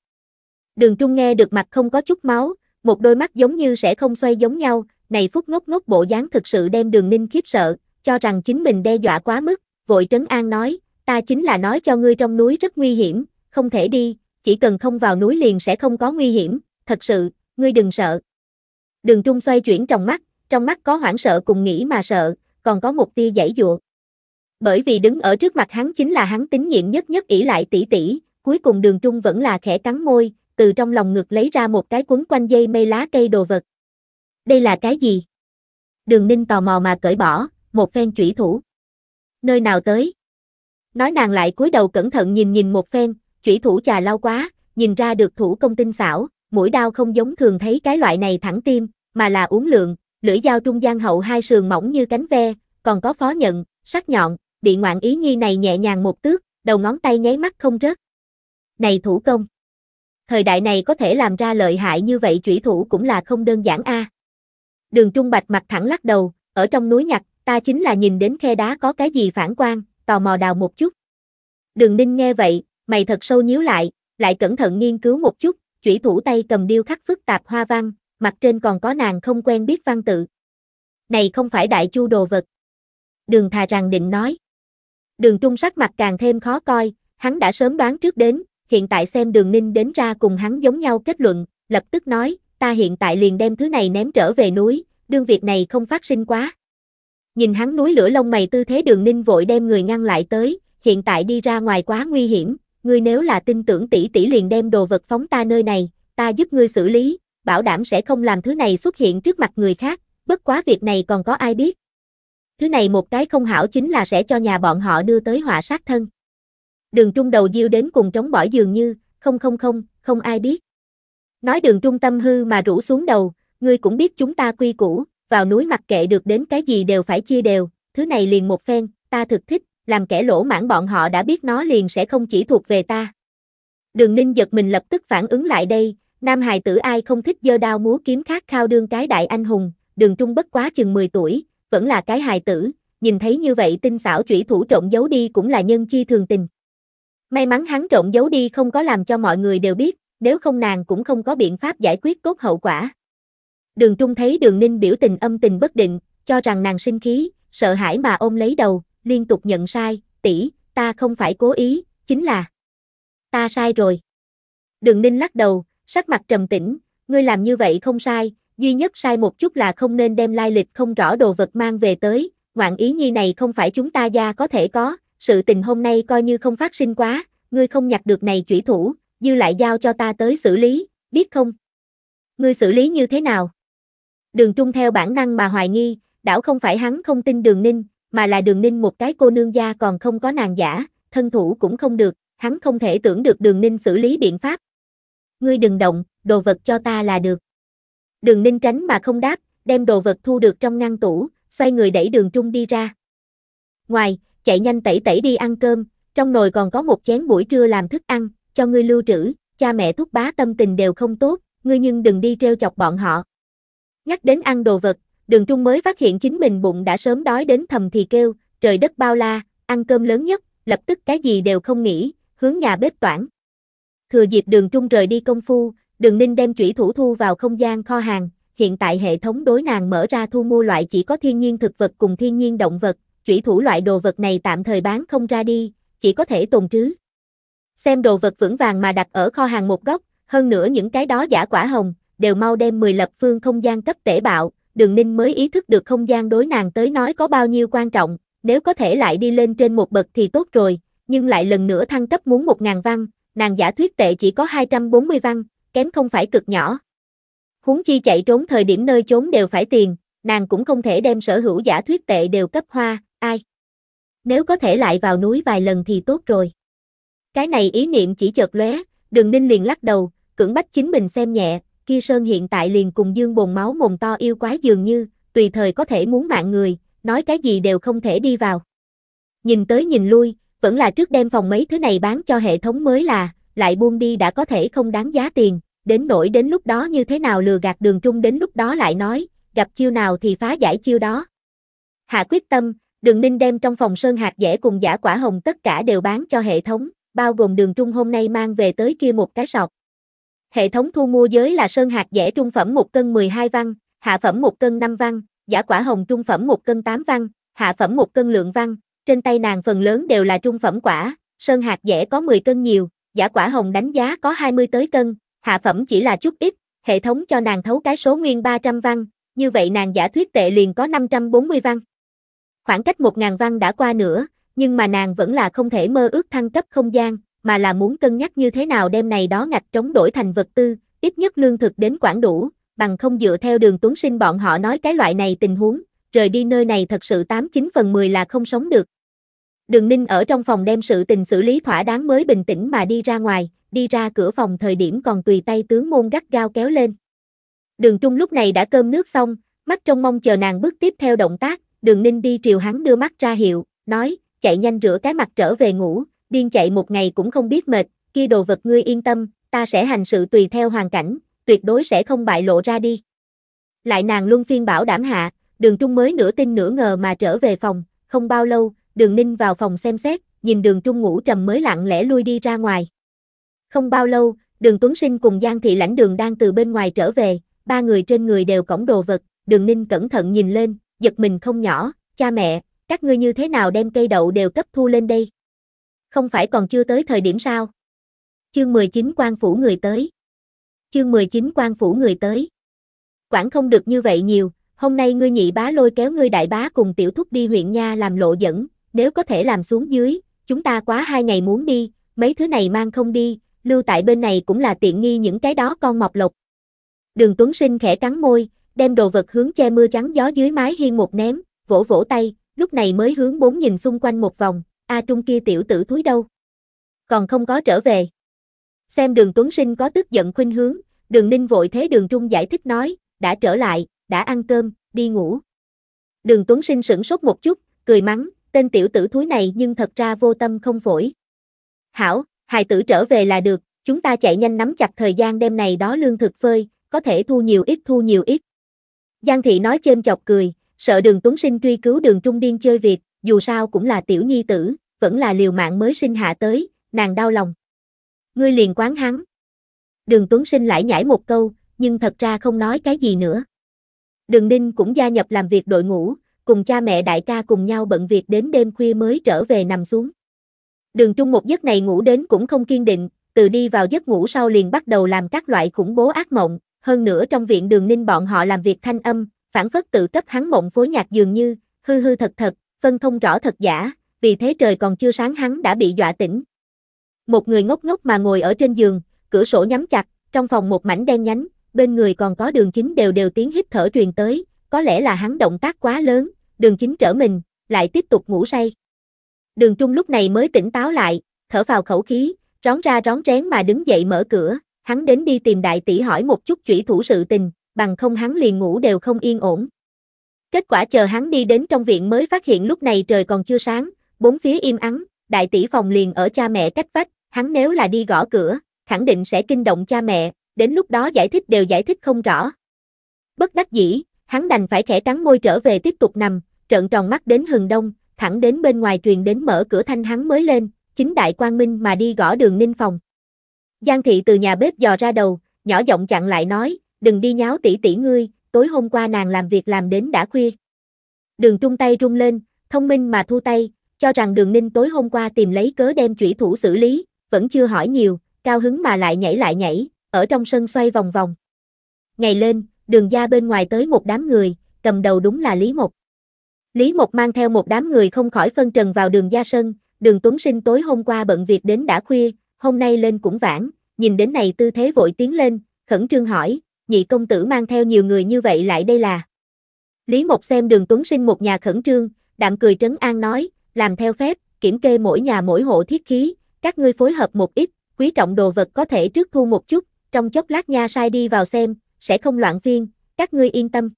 Đường Trung nghe được mặt không có chút máu, một đôi mắt giống như sẽ không xoay giống nhau, này phút ngốc ngốc bộ dáng thực sự đem đường ninh khiếp sợ, cho rằng chính mình đe dọa quá mức, vội trấn an nói, ta chính là nói cho ngươi trong núi rất nguy hiểm, không thể đi, chỉ cần không vào núi liền sẽ không có nguy hiểm, thật sự, ngươi đừng sợ. Đường Trung xoay chuyển trong mắt, trong mắt có hoảng sợ cùng nghĩ mà sợ, còn có một tia giãy dụa bởi vì đứng ở trước mặt hắn chính là hắn tín nhiệm nhất nhất ỷ lại tỷ tỷ, cuối cùng đường trung vẫn là khẽ cắn môi, từ trong lòng ngực lấy ra một cái cuốn quanh dây mây lá cây đồ vật. Đây là cái gì? Đường ninh tò mò mà cởi bỏ, một phen chủy thủ. Nơi nào tới? Nói nàng lại cúi đầu cẩn thận nhìn nhìn một phen, chủy thủ trà lau quá, nhìn ra được thủ công tinh xảo, mũi đao không giống thường thấy cái loại này thẳng tim, mà là uốn lượn lưỡi dao trung gian hậu hai sườn mỏng như cánh ve, còn có phó nhận, sắc nhọn, bị ngoạn ý nhi này nhẹ nhàng một tước, đầu ngón tay nháy mắt không rớt. Này thủ công! Thời đại này có thể làm ra lợi hại như vậy chủy thủ cũng là không đơn giản a. À. Đường Trung Bạch mặt thẳng lắc đầu, ở trong núi nhặt, ta chính là nhìn đến khe đá có cái gì phản quang, tò mò đào một chút. Đường Ninh nghe vậy, mày thật sâu nhíu lại, lại cẩn thận nghiên cứu một chút, chủy thủ tay cầm điêu khắc phức tạp hoa văn, mặt trên còn có nàng không quen biết văn tự. Này không phải đại chu đồ vật. Đường thà rằng định nói. Đường Trung sắc mặt càng thêm khó coi, hắn đã sớm đoán trước đến, hiện tại xem đường ninh đến ra cùng hắn giống nhau kết luận, lập tức nói, ta hiện tại liền đem thứ này ném trở về núi, đương việc này không phát sinh quá. Nhìn hắn núi lửa lông mày tư thế đường ninh vội đem người ngăn lại tới, hiện tại đi ra ngoài quá nguy hiểm, ngươi nếu là tin tưởng tỷ tỷ liền đem đồ vật phóng ta nơi này, ta giúp ngươi xử lý, bảo đảm sẽ không làm thứ này xuất hiện trước mặt người khác, bất quá việc này còn có ai biết, Thứ này một cái không hảo chính là sẽ cho nhà bọn họ đưa tới họa sát thân. Đường trung đầu diêu đến cùng trống bỏi dường như, không không không, không ai biết. Nói đường trung tâm hư mà rủ xuống đầu, ngươi cũng biết chúng ta quy củ, vào núi mặc kệ được đến cái gì đều phải chia đều, thứ này liền một phen, ta thực thích, làm kẻ lỗ mãn bọn họ đã biết nó liền sẽ không chỉ thuộc về ta. Đường ninh giật mình lập tức phản ứng lại đây, nam hài tử ai không thích dơ đao múa kiếm khát khao đương cái đại anh hùng, đường trung bất quá chừng 10 tuổi, vẫn là cái hài tử, nhìn thấy như vậy tinh xảo chủy thủ trộn giấu đi cũng là nhân chi thường tình. May mắn hắn trộn giấu đi không có làm cho mọi người đều biết, nếu không nàng cũng không có biện pháp giải quyết cốt hậu quả. Đường Trung thấy đường ninh biểu tình âm tình bất định, cho rằng nàng sinh khí, sợ hãi mà ôm lấy đầu, liên tục nhận sai, tỷ, ta không phải cố ý, chính là ta sai rồi. Đường ninh lắc đầu, sắc mặt trầm tĩnh, ngươi làm như vậy không sai, Duy nhất sai một chút là không nên đem lai lịch không rõ đồ vật mang về tới, ngoạn ý nhi này không phải chúng ta gia có thể có, sự tình hôm nay coi như không phát sinh quá, ngươi không nhặt được này chủy thủ, dư lại giao cho ta tới xử lý, biết không? Ngươi xử lý như thế nào? Đường Trung theo bản năng mà hoài nghi, đảo không phải hắn không tin đường ninh, mà là đường ninh một cái cô nương gia còn không có nàng giả, thân thủ cũng không được, hắn không thể tưởng được đường ninh xử lý biện pháp. Ngươi đừng động, đồ vật cho ta là được. Đường ninh tránh mà không đáp, đem đồ vật thu được trong ngăn tủ, xoay người đẩy đường trung đi ra. Ngoài, chạy nhanh tẩy tẩy đi ăn cơm, trong nồi còn có một chén buổi trưa làm thức ăn, cho ngươi lưu trữ, cha mẹ thúc bá tâm tình đều không tốt, ngươi nhưng đừng đi treo chọc bọn họ. Nhắc đến ăn đồ vật, đường trung mới phát hiện chính mình bụng đã sớm đói đến thầm thì kêu, trời đất bao la, ăn cơm lớn nhất, lập tức cái gì đều không nghĩ, hướng nhà bếp toản. Thừa dịp đường trung rời đi công phu, Đường Ninh đem chủy thủ thu vào không gian kho hàng, hiện tại hệ thống đối nàng mở ra thu mua loại chỉ có thiên nhiên thực vật cùng thiên nhiên động vật, chủy thủ loại đồ vật này tạm thời bán không ra đi, chỉ có thể tồn trữ. Xem đồ vật vững vàng mà đặt ở kho hàng một góc, hơn nữa những cái đó giả quả hồng, đều mau đem 10 lập phương không gian cấp tể bạo, đường ninh mới ý thức được không gian đối nàng tới nói có bao nhiêu quan trọng, nếu có thể lại đi lên trên một bậc thì tốt rồi, nhưng lại lần nữa thăng cấp muốn 1.000 văn, nàng giả thuyết tệ chỉ có 240 văn, kém không phải cực nhỏ. Huống chi chạy trốn thời điểm nơi trốn đều phải tiền, nàng cũng không thể đem sở hữu giả thuyết tệ đều cấp hoa, ai. Nếu có thể lại vào núi vài lần thì tốt rồi. Cái này ý niệm chỉ chợt lóe, Đường Ninh liền lắc đầu, cưỡng bách chính mình xem nhẹ, kia sơn hiện tại liền cùng dương bồn máu mồm to yêu quái dường như, tùy thời có thể muốn mạng người, nói cái gì đều không thể đi vào. Nhìn tới nhìn lui, vẫn là trước đem phòng mấy thứ này bán cho hệ thống mới là, lại buông đi đã có thể không đáng giá tiền, đến nỗi đến lúc đó như thế nào lừa gạt đường trung đến lúc đó lại nói, gặp chiêu nào thì phá giải chiêu đó. Hạ quyết tâm, đường ninh đem trong phòng sơn hạt dẻ cùng giả quả hồng tất cả đều bán cho hệ thống, bao gồm đường trung hôm nay mang về tới kia một cái sọt. Hệ thống thu mua giới là sơn hạt dẻ trung phẩm 1 cân 12 văn, hạ phẩm 1 cân 5 văn, giả quả hồng trung phẩm 1 cân 8 văn, hạ phẩm 1 cân lượng văn, trên tay nàng phần lớn đều là trung phẩm quả, sơn hạt dẻ có 10 cân nhiều, giả quả hồng đánh giá có 20 tới cân, hạ phẩm chỉ là chút ít, hệ thống cho nàng thấu cái số nguyên 300 văn, như vậy nàng giả thuyết tệ liền có 540 văn. Khoảng cách 1.000 văn đã qua nữa, nhưng mà nàng vẫn là không thể mơ ước thăng cấp không gian, mà là muốn cân nhắc như thế nào đem này đó ngạch trống đổi thành vật tư, ít nhất lương thực đến quản đủ, bằng không dựa theo đường tuấn sinh bọn họ nói cái loại này tình huống, rời đi nơi này thật sự 89 phần 10 là không sống được, Đường Ninh ở trong phòng đem sự tình xử lý thỏa đáng mới bình tĩnh mà đi ra ngoài, đi ra cửa phòng thời điểm còn tùy tay tướng môn gắt gao kéo lên. Đường Trung lúc này đã cơm nước xong, mắt trong mong chờ nàng bước tiếp theo động tác, đường Ninh đi triều hắn đưa mắt ra hiệu, nói, chạy nhanh rửa cái mặt trở về ngủ, điên chạy một ngày cũng không biết mệt, kia đồ vật ngươi yên tâm, ta sẽ hành sự tùy theo hoàn cảnh, tuyệt đối sẽ không bại lộ ra đi. Lại nàng luân phiên bảo đảm hạ, đường Trung mới nửa tin nửa ngờ mà trở về phòng, không bao lâu, đường ninh vào phòng xem xét, nhìn đường trung ngủ trầm mới lặng lẽ lui đi ra ngoài. Không bao lâu, đường Tuấn Sinh cùng Giang Thị lãnh đường đang từ bên ngoài trở về, ba người trên người đều cổng đồ vật, đường ninh cẩn thận nhìn lên, giật mình không nhỏ, cha mẹ, các ngươi như thế nào đem cây đậu đều cấp thu lên đây? Không phải còn chưa tới thời điểm sao? Chương 19 quan phủ người tới. Chương 19 quan phủ người tới. Quản không được như vậy nhiều, hôm nay ngươi nhị bá lôi kéo ngươi đại bá cùng tiểu thúc đi huyện nha làm lộ dẫn, nếu có thể làm xuống dưới, chúng ta quá hai ngày muốn đi, mấy thứ này mang không đi, lưu tại bên này cũng là tiện nghi những cái đó con mọc lộc. Đường Tuấn Sinh khẽ cắn môi, đem đồ vật hướng che mưa trắng gió dưới mái hiên một ném, vỗ vỗ tay, lúc này mới hướng bốn nhìn xung quanh một vòng, a trung kia tiểu tử thúi đâu. Còn không có trở về. Xem đường Tuấn Sinh có tức giận khuynh hướng, đường Ninh vội thế đường Trung giải thích nói, đã trở lại, đã ăn cơm, đi ngủ. Đường Tuấn Sinh sửng sốt một chút, cười mắng, tên tiểu tử thúi này nhưng thật ra vô tâm không phổi. Hảo, hài tử trở về là được, chúng ta chạy nhanh nắm chặt thời gian đêm này đó lương thực phơi, có thể thu nhiều ít thu nhiều ít. Giang thị nói chêm chọc cười, sợ đường Tuấn Sinh truy cứu đường trung điên chơi việc, dù sao cũng là tiểu nhi tử, vẫn là liều mạng mới sinh hạ tới, nàng đau lòng. Ngươi liền quán hắn. Đường Tuấn Sinh lại nhảy một câu, nhưng thật ra không nói cái gì nữa. Đường Ninh cũng gia nhập làm việc đội ngũ, cùng cha mẹ đại ca cùng nhau bận việc đến đêm khuya mới trở về nằm xuống. Đường Trung một giấc này ngủ đến cũng không kiên định, từ đi vào giấc ngủ sau liền bắt đầu làm các loại khủng bố ác mộng, hơn nữa trong viện đường ninh bọn họ làm việc thanh âm, phản phất tự cấp hắn mộng phối nhạc dường như, hư hư thật thật, phân thông rõ thật giả, vì thế trời còn chưa sáng hắn đã bị dọa tỉnh. Một người ngốc ngốc mà ngồi ở trên giường, cửa sổ nhắm chặt, trong phòng một mảnh đen nhánh, bên người còn có đường chính đều đều tiếng hít thở truyền tới, có lẽ là hắn động tác quá lớn, đường chính trở mình, lại tiếp tục ngủ say. Đường trung lúc này mới tỉnh táo lại, thở vào khẩu khí, rón ra rón rén mà đứng dậy mở cửa, hắn đến đi tìm đại tỷ hỏi một chút chủy thủ sự tình, bằng không hắn liền ngủ đều không yên ổn. Kết quả chờ hắn đi đến trong viện mới phát hiện lúc này trời còn chưa sáng, bốn phía im ắng, đại tỷ phòng liền ở cha mẹ cách vách, hắn nếu là đi gõ cửa, khẳng định sẽ kinh động cha mẹ, đến lúc đó giải thích đều giải thích không rõ. Bất đắc dĩ, hắn đành phải khẽ cắn môi trở về tiếp tục nằm, trợn tròn mắt đến hừng đông, thẳng đến bên ngoài truyền đến mở cửa thanh hắn mới lên, chính đại quang minh mà đi gõ đường ninh phòng. Giang thị từ nhà bếp dò ra đầu, nhỏ giọng chặn lại nói, đừng đi nháo tỷ tỷ ngươi, tối hôm qua nàng làm việc làm đến đã khuya. Đường trung tay rung lên, thông minh mà thu tay, cho rằng đường ninh tối hôm qua tìm lấy cớ đem trụy thủ xử lý, vẫn chưa hỏi nhiều, cao hứng mà lại nhảy lại nhảy, ở trong sân xoay vòng vòng. Ngày lên, đường ra bên ngoài tới một đám người, cầm đầu đúng là Lý Mộc. Lý Mộc mang theo một đám người không khỏi phân trần vào đường Gia Sơn, đường Tuấn Sinh tối hôm qua bận việc đến đã khuya, hôm nay lên cũng vãn, nhìn đến này tư thế vội tiến lên, khẩn trương hỏi, nhị công tử mang theo nhiều người như vậy lại đây là. Lý Mộc xem đường Tuấn Sinh một nhà khẩn trương, đạm cười trấn an nói, làm theo phép, kiểm kê mỗi nhà mỗi hộ thiết khí, các ngươi phối hợp một ít, quý trọng đồ vật có thể trước thu một chút, trong chốc lát nha sai đi vào xem, sẽ không loạn phiên, các ngươi yên tâm.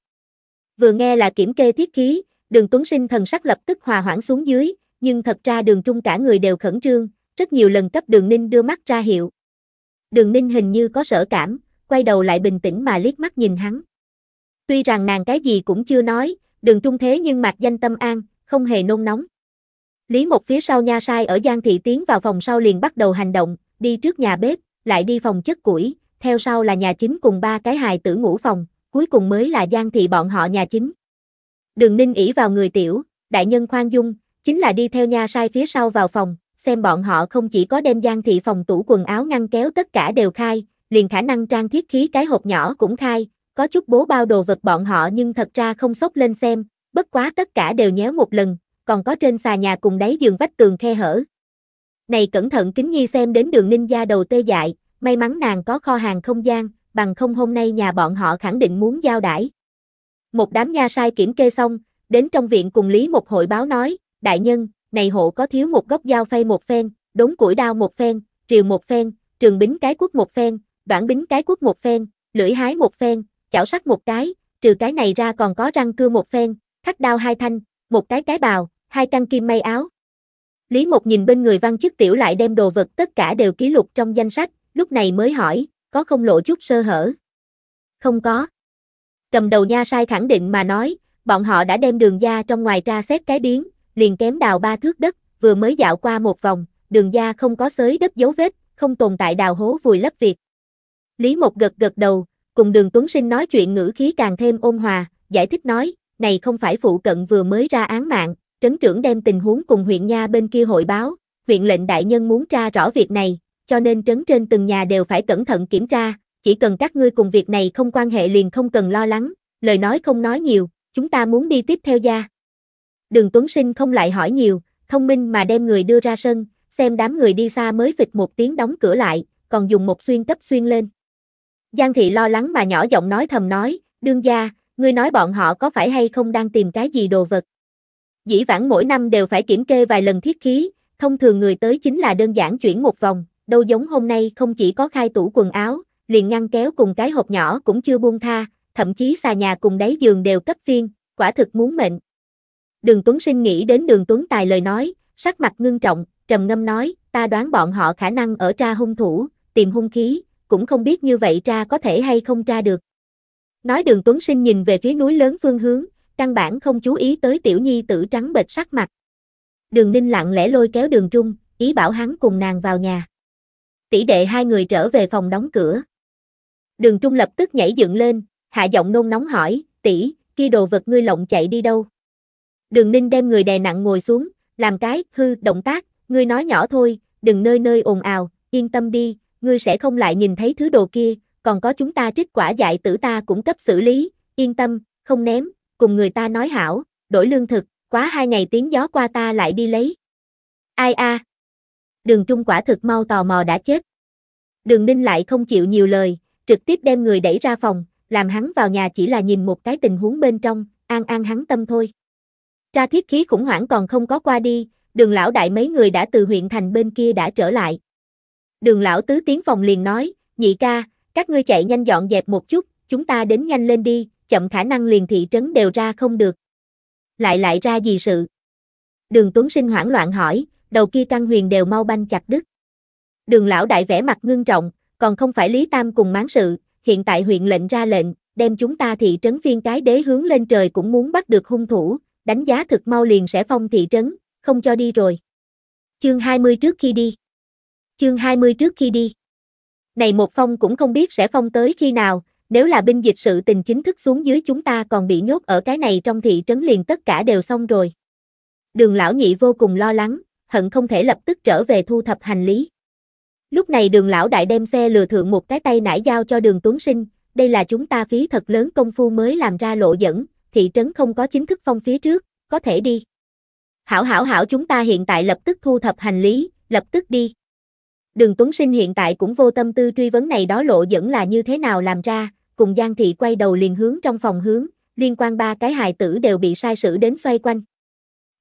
Vừa nghe là kiểm kê thiết khí, Đường Tuấn Sinh thần sắc lập tức hòa hoãn xuống dưới, nhưng thật ra đường trung cả người đều khẩn trương, rất nhiều lần cấp đường ninh đưa mắt ra hiệu. Đường ninh hình như có sở cảm, quay đầu lại bình tĩnh mà liếc mắt nhìn hắn. Tuy rằng nàng cái gì cũng chưa nói, đường trung thế nhưng mặt danh tâm an, không hề nôn nóng. Lý một phía sau nha sai ở Giang Thị tiến vào phòng sau liền bắt đầu hành động, đi trước nhà bếp, lại đi phòng chất củi, theo sau là nhà chính cùng ba cái hài tử ngủ phòng, cuối cùng mới là Giang Thị bọn họ nhà chính. Đường ninh ỉ vào người tiểu, đại nhân khoan dung, chính là đi theo nha sai phía sau vào phòng, xem bọn họ không chỉ có đem gian thị phòng tủ quần áo ngăn kéo tất cả đều khai, liền khả năng trang thiết khí cái hộp nhỏ cũng khai, có chút bố bao đồ vật bọn họ nhưng thật ra không sốc lên xem, bất quá tất cả đều nhéo một lần, còn có trên xà nhà cùng đáy giường vách tường khe hở. Này cẩn thận kính nghi xem đến đường ninh gia đầu tê dại, may mắn nàng có kho hàng không gian, bằng không hôm nay nhà bọn họ khẳng định muốn giao đãi. Một đám nha sai kiểm kê xong, đến trong viện cùng Lý Mục hội báo nói, đại nhân, này hộ có thiếu một gốc dao phay một phen, đống củi đao một phen, triều một phen, trường bính cái quốc một phen, đoạn bính cái quốc một phen, lưỡi hái một phen, chảo sắt một cái, trừ cái này ra còn có răng cưa một phen, khắc đao hai thanh, một cái cái bào, hai căn kim may áo. Lý Mục nhìn bên người văn chức tiểu lại đem đồ vật tất cả đều ký lục trong danh sách, lúc này mới hỏi, có không lộ chút sơ hở? Không có, cầm đầu nha sai khẳng định mà nói, bọn họ đã đem đường gia trong ngoài tra xét cái biến, liền kém đào ba thước đất, vừa mới dạo qua một vòng, đường gia không có xới đất dấu vết, không tồn tại đào hố vùi lấp việc. Lý Mộc gật gật đầu, cùng đường Tuấn Sinh nói chuyện ngữ khí càng thêm ôn hòa, giải thích nói, này không phải phụ cận vừa mới ra án mạng, trấn trưởng đem tình huống cùng huyện nha bên kia hội báo, huyện lệnh đại nhân muốn tra rõ việc này, cho nên trấn trên từng nhà đều phải cẩn thận kiểm tra, chỉ cần các ngươi cùng việc này không quan hệ liền không cần lo lắng, lời nói không nói nhiều, chúng ta muốn đi tiếp theo gia. Đường Tuấn Sinh không lại hỏi nhiều, thông minh mà đem người đưa ra sân, xem đám người đi xa mới phịch một tiếng đóng cửa lại, còn dùng một xuyên cấp xuyên lên. Giang thị lo lắng mà nhỏ giọng nói thầm nói, đương gia, ngươi nói bọn họ có phải hay không đang tìm cái gì đồ vật. Dĩ vãng mỗi năm đều phải kiểm kê vài lần thiết khí, thông thường người tới chính là đơn giản chuyển một vòng, đâu giống hôm nay không chỉ có khai tủ quần áo, liền ngăn kéo cùng cái hộp nhỏ cũng chưa buông tha, thậm chí xà nhà cùng đáy giường đều cấp phiên, quả thực muốn mệnh. Đường Tuấn Sinh nghĩ đến đường Tuấn Tài lời nói, sắc mặt ngưng trọng, trầm ngâm nói, ta đoán bọn họ khả năng ở tra hung thủ, tìm hung khí, cũng không biết như vậy tra có thể hay không tra được. Nói đường Tuấn Sinh nhìn về phía núi lớn phương hướng, căn bản không chú ý tới tiểu nhi tử trắng bệch sắc mặt. Đường Ninh lặng lẽ lôi kéo đường Trung, ý bảo hắn cùng nàng vào nhà. Tỷ đệ hai người trở về phòng đóng cửa. Đường Trung lập tức nhảy dựng lên, hạ giọng nôn nóng hỏi, tỷ, kia đồ vật ngươi lộng chạy đi đâu? Đường Ninh đem người đè nặng ngồi xuống, làm cái, hư, động tác, ngươi nói nhỏ thôi, đừng nơi nơi ồn ào, yên tâm đi, ngươi sẽ không lại nhìn thấy thứ đồ kia, còn có chúng ta trích quả dại tử ta cũng cấp xử lý, yên tâm, không ném, cùng người ta nói hảo, đổi lương thực, quá hai ngày tiếng gió qua ta lại đi lấy. Ai a? Đường Trung quả thực mau tò mò đã chết. Đường Ninh lại không chịu nhiều lời, trực tiếp đem người đẩy ra phòng, làm hắn vào nhà chỉ là nhìn một cái tình huống bên trong, an an hắn tâm thôi. Ra thiết khí khủng hoảng còn không có qua đi, đường lão đại mấy người đã từ huyện thành bên kia đã trở lại. Đường lão tứ tiến phòng liền nói, nhị ca, các ngươi chạy nhanh dọn dẹp một chút, chúng ta đến nhanh lên đi, chậm khả năng liền thị trấn đều ra không được. Lại lại ra gì sự? Đường Tuấn Sinh hoảng loạn hỏi, đầu kia căn huyền đều mau banh chặt đứt. Đường lão đại vẻ mặt ngưng trọng, còn không phải Lý Tam cùng mán sự, hiện tại huyện lệnh ra lệnh, đem chúng ta thị trấn viên cái đế hướng lên trời cũng muốn bắt được hung thủ, đánh giá thực mau liền sẽ phong thị trấn, không cho đi rồi. Chương 20 trước khi đi. Chương 20 trước khi đi. Này một phong cũng không biết sẽ phong tới khi nào, nếu là binh dịch sự tình chính thức xuống dưới chúng ta còn bị nhốt ở cái này trong thị trấn liền tất cả đều xong rồi. Đường lão nhị vô cùng lo lắng, hận không thể lập tức trở về thu thập hành lý. Lúc này đường lão đại đem xe lừa thượng một cái tay nải giao cho đường tuấn sinh, đây là chúng ta phí thật lớn công phu mới làm ra lộ dẫn, thị trấn không có chính thức phong phía trước, có thể đi. Hảo hảo hảo chúng ta hiện tại lập tức thu thập hành lý, lập tức đi. Đường Tuấn Sinh hiện tại cũng vô tâm tư truy vấn này đó lộ dẫn là như thế nào làm ra, cùng Giang Thị quay đầu liền hướng trong phòng hướng, liên quan ba cái hài tử đều bị sai sử đến xoay quanh.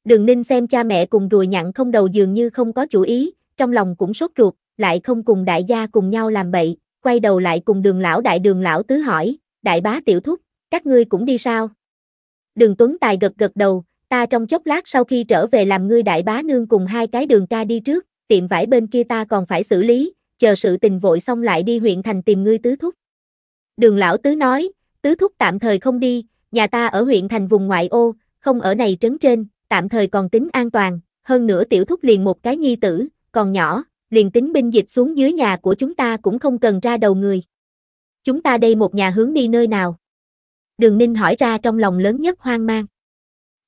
Đường Ninh xem cha mẹ cùng rùi nhặn không đầu dường như không có chủ ý, trong lòng cũng sốt ruột, lại không cùng đại gia cùng nhau làm bậy, quay đầu lại cùng đường lão đại đường lão tứ hỏi, đại bá tiểu thúc, các ngươi cũng đi sao? Đường Tuấn Tài gật gật đầu, ta trong chốc lát sau khi trở về làm ngươi đại bá nương cùng hai cái đường ca đi trước, tiệm vải bên kia ta còn phải xử lý, chờ sự tình vội xong lại đi huyện thành tìm ngươi tứ thúc. Đường lão tứ nói, tứ thúc tạm thời không đi, nhà ta ở huyện thành vùng ngoại ô, không ở này trấn trên, tạm thời còn tính an toàn, hơn nữa tiểu thúc liền một cái nhi tử, còn nhỏ, liền tính binh dịch xuống dưới nhà của chúng ta cũng không cần ra đầu người. Chúng ta đây một nhà hướng đi nơi nào? Đường Ninh hỏi ra trong lòng lớn nhất hoang mang.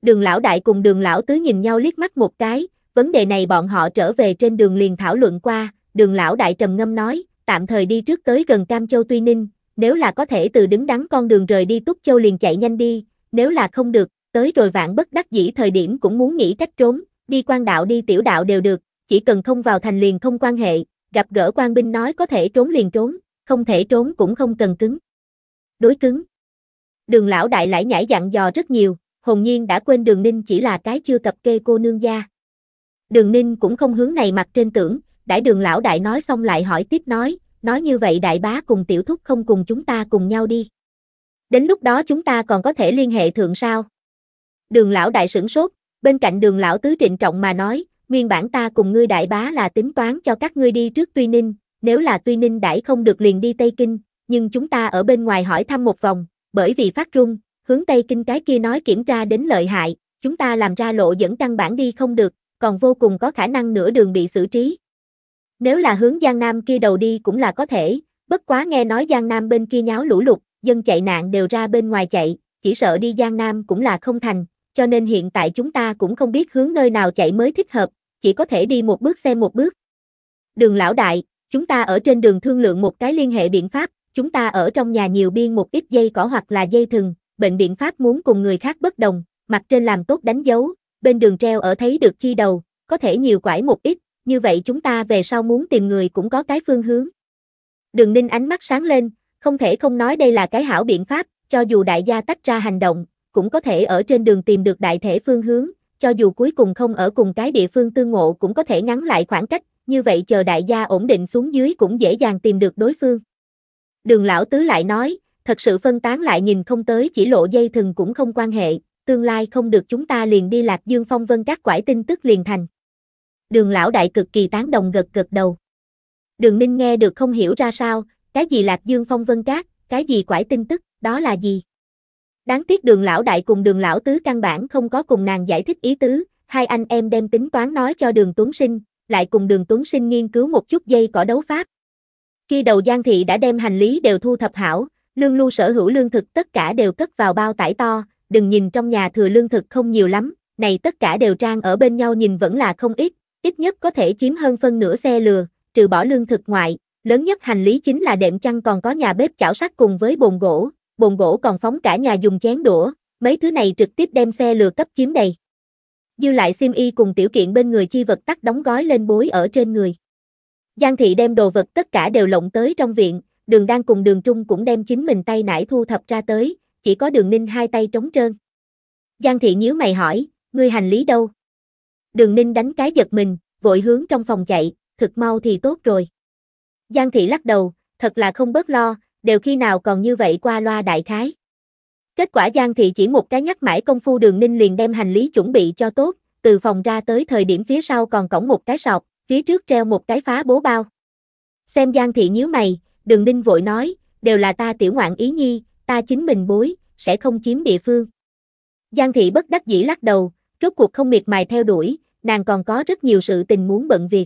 Đường lão đại cùng đường lão tứ nhìn nhau liếc mắt một cái, vấn đề này bọn họ trở về trên đường liền thảo luận qua, đường lão đại trầm ngâm nói, tạm thời đi trước tới gần Cam Châu Tuy Ninh, nếu là có thể từ đứng đắn con đường rời đi Túc Châu liền chạy nhanh đi, nếu là không được, tới rồi vạn bất đắc dĩ thời điểm cũng muốn nghĩ cách trốn, đi quan đạo đi tiểu đạo đều được, chỉ cần không vào thành liền không quan hệ, gặp gỡ quan binh nói có thể trốn liền trốn, không thể trốn cũng không cần cứng. Đối cứng. Đường lão đại lại nhảy dặn dò rất nhiều, hồn nhiên đã quên đường ninh chỉ là cái chưa cập kê cô nương gia. Đường ninh cũng không hướng này mặt trên tưởng, đại đường lão đại nói xong lại hỏi tiếp nói, nói như vậy đại bá cùng tiểu thúc không cùng chúng ta cùng nhau đi. Đến lúc đó chúng ta còn có thể liên hệ thượng sao? Đường lão đại sửng sốt, bên cạnh đường lão tứ trịnh trọng mà nói, nguyên bản ta cùng ngươi đại bá là tính toán cho các ngươi đi trước Tuy Ninh, nếu là Tuy Ninh đãi không được liền đi Tây Kinh, nhưng chúng ta ở bên ngoài hỏi thăm một vòng, bởi vì phát rung, hướng Tây Kinh cái kia nói kiểm tra đến lợi hại, chúng ta làm ra lộ dẫn căn bản đi không được, còn vô cùng có khả năng nửa đường bị xử trí. Nếu là hướng Giang Nam kia đầu đi cũng là có thể, bất quá nghe nói Giang Nam bên kia nháo lũ lụt, dân chạy nạn đều ra bên ngoài chạy, chỉ sợ đi Giang Nam cũng là không thành, cho nên hiện tại chúng ta cũng không biết hướng nơi nào chạy mới thích hợp, chỉ có thể đi một bước xem một bước. Đường lão đại, chúng ta ở trên đường thương lượng một cái liên hệ biện pháp, chúng ta ở trong nhà nhiều biên một ít dây cỏ hoặc là dây thừng, bệnh biện pháp muốn cùng người khác bất đồng, mặt trên làm tốt đánh dấu, bên đường treo ở thấy được chi đầu, có thể nhiều quải một ít, như vậy chúng ta về sau muốn tìm người cũng có cái phương hướng. Đường ninh ánh mắt sáng lên, không thể không nói đây là cái hảo biện pháp, cho dù đại gia tách ra hành động, cũng có thể ở trên đường tìm được đại thể phương hướng, cho dù cuối cùng không ở cùng cái địa phương tương ngộ cũng có thể ngắn lại khoảng cách, như vậy chờ đại gia ổn định xuống dưới cũng dễ dàng tìm được đối phương. Đường lão tứ lại nói, thật sự phân tán lại nhìn không tới chỉ lộ dây thừng cũng không quan hệ, tương lai không được chúng ta liền đi lạc dương phong vân các quải tin tức liền thành. Đường lão đại cực kỳ tán đồng gật gật đầu. Đường ninh nghe được không hiểu ra sao, cái gì lạc dương phong vân các, cái gì quải tin tức, đó là gì? Đáng tiếc đường lão đại cùng đường lão tứ căn bản không có cùng nàng giải thích ý tứ, hai anh em đem tính toán nói cho đường Tuấn Sinh, lại cùng đường Tuấn Sinh nghiên cứu một chút dây cỏ đấu pháp. Khi đầu Giang Thị đã đem hành lý đều thu thập hảo, lương lưu sở hữu lương thực tất cả đều cất vào bao tải to, đừng nhìn trong nhà thừa lương thực không nhiều lắm, này tất cả đều trang ở bên nhau nhìn vẫn là không ít, ít nhất có thể chiếm hơn phân nửa xe lừa, trừ bỏ lương thực ngoại, lớn nhất hành lý chính là đệm chăn còn có nhà bếp chảo sắt cùng với bồn gỗ, bồn gỗ còn phóng cả nhà dùng chén đũa, mấy thứ này trực tiếp đem xe lừa cấp chiếm đầy. Dư lại sim y cùng tiểu kiện bên người chi vật tắt đóng gói lên bối ở trên người. Giang thị đem đồ vật tất cả đều lộng tới trong viện, đường đang cùng đường trung cũng đem chính mình tay nải thu thập ra tới, chỉ có đường ninh hai tay trống trơn. Giang thị nhíu mày hỏi, ngươi hành lý đâu? Đường ninh đánh cái giật mình, vội hướng trong phòng chạy, thực mau thì tốt rồi. Giang thị lắc đầu, thật là không bớt lo, đều khi nào còn như vậy qua loa đại khái. Kết quả Giang Thị chỉ một cái nhắc mãi công phu đường ninh liền đem hành lý chuẩn bị cho tốt, từ phòng ra tới thời điểm phía sau còn cổng một cái sọc phía trước treo một cái phá bố bao. Xem Giang Thị nhíu mày, đường ninh vội nói, đều là ta tiểu ngoạn ý nhi, ta chính mình bối, sẽ không chiếm địa phương. Giang Thị bất đắc dĩ lắc đầu, rốt cuộc không miệt mài theo đuổi, nàng còn có rất nhiều sự tình muốn bận việc.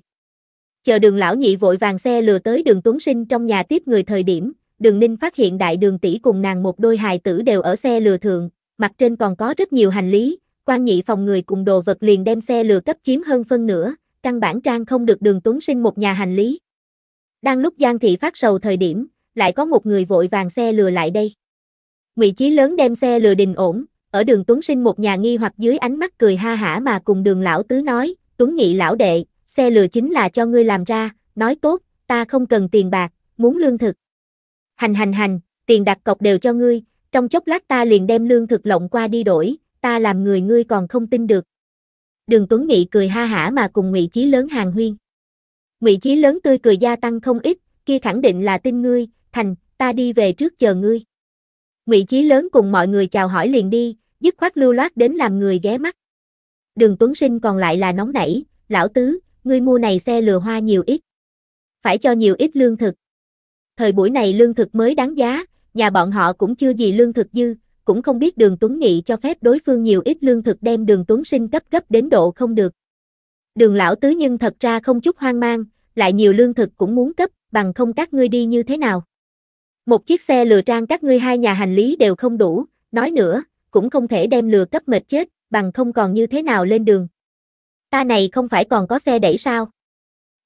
Chờ đường lão nhị vội vàng xe lừa tới đường Tuấn Sinh trong nhà tiếp người thời điểm, đường ninh phát hiện đại đường tỷ cùng nàng một đôi hài tử đều ở xe lừa thượng, mặt trên còn có rất nhiều hành lý, quan nhị phòng người cùng đồ vật liền đem xe lừa cấp chiếm hơn phân nửa, căn bản trang không được đường tuấn sinh một nhà hành lý. Đang lúc Giang Thị phát sầu thời điểm, lại có một người vội vàng xe lừa lại đây. Ngụy Chí lớn đem xe lừa đình ổn, ở đường Tuấn Sinh một nhà nghi hoặc dưới ánh mắt cười ha hả mà cùng đường lão tứ nói, Tuấn nhị lão đệ, xe lừa chính là cho ngươi làm ra, nói tốt, ta không cần tiền bạc, muốn lương thực. Hành hành hành, tiền đặt cọc đều cho ngươi, trong chốc lát ta liền đem lương thực lộng qua đi đổi, ta làm người ngươi còn không tin được. Đường Tuấn Nghị cười ha hả mà cùng Ngụy Chí lớn hàng huyên. Ngụy Chí lớn tươi cười gia tăng không ít, kia khẳng định là tin ngươi, thành, ta đi về trước chờ ngươi. Ngụy Chí lớn cùng mọi người chào hỏi liền đi, dứt khoát lưu loát đến làm người ghé mắt. Đường Tuấn Sinh còn lại là nóng nảy, lão tứ, ngươi mua này xe lừa hoa nhiều ít. Phải cho nhiều ít lương thực thời buổi này lương thực mới đáng giá, nhà bọn họ cũng chưa gì lương thực dư, cũng không biết đường Tuấn Nghị cho phép đối phương nhiều ít lương thực đem đường Tuấn Sinh cấp cấp đến độ không được. Đường lão tứ nhân thật ra không chút hoang mang, lại nhiều lương thực cũng muốn cấp, bằng không các ngươi đi như thế nào. Một chiếc xe lừa trang các ngươi hai nhà hành lý đều không đủ, nói nữa, cũng không thể đem lừa cấp mệt chết, bằng không còn như thế nào lên đường. Ta này không phải còn có xe đẩy sao?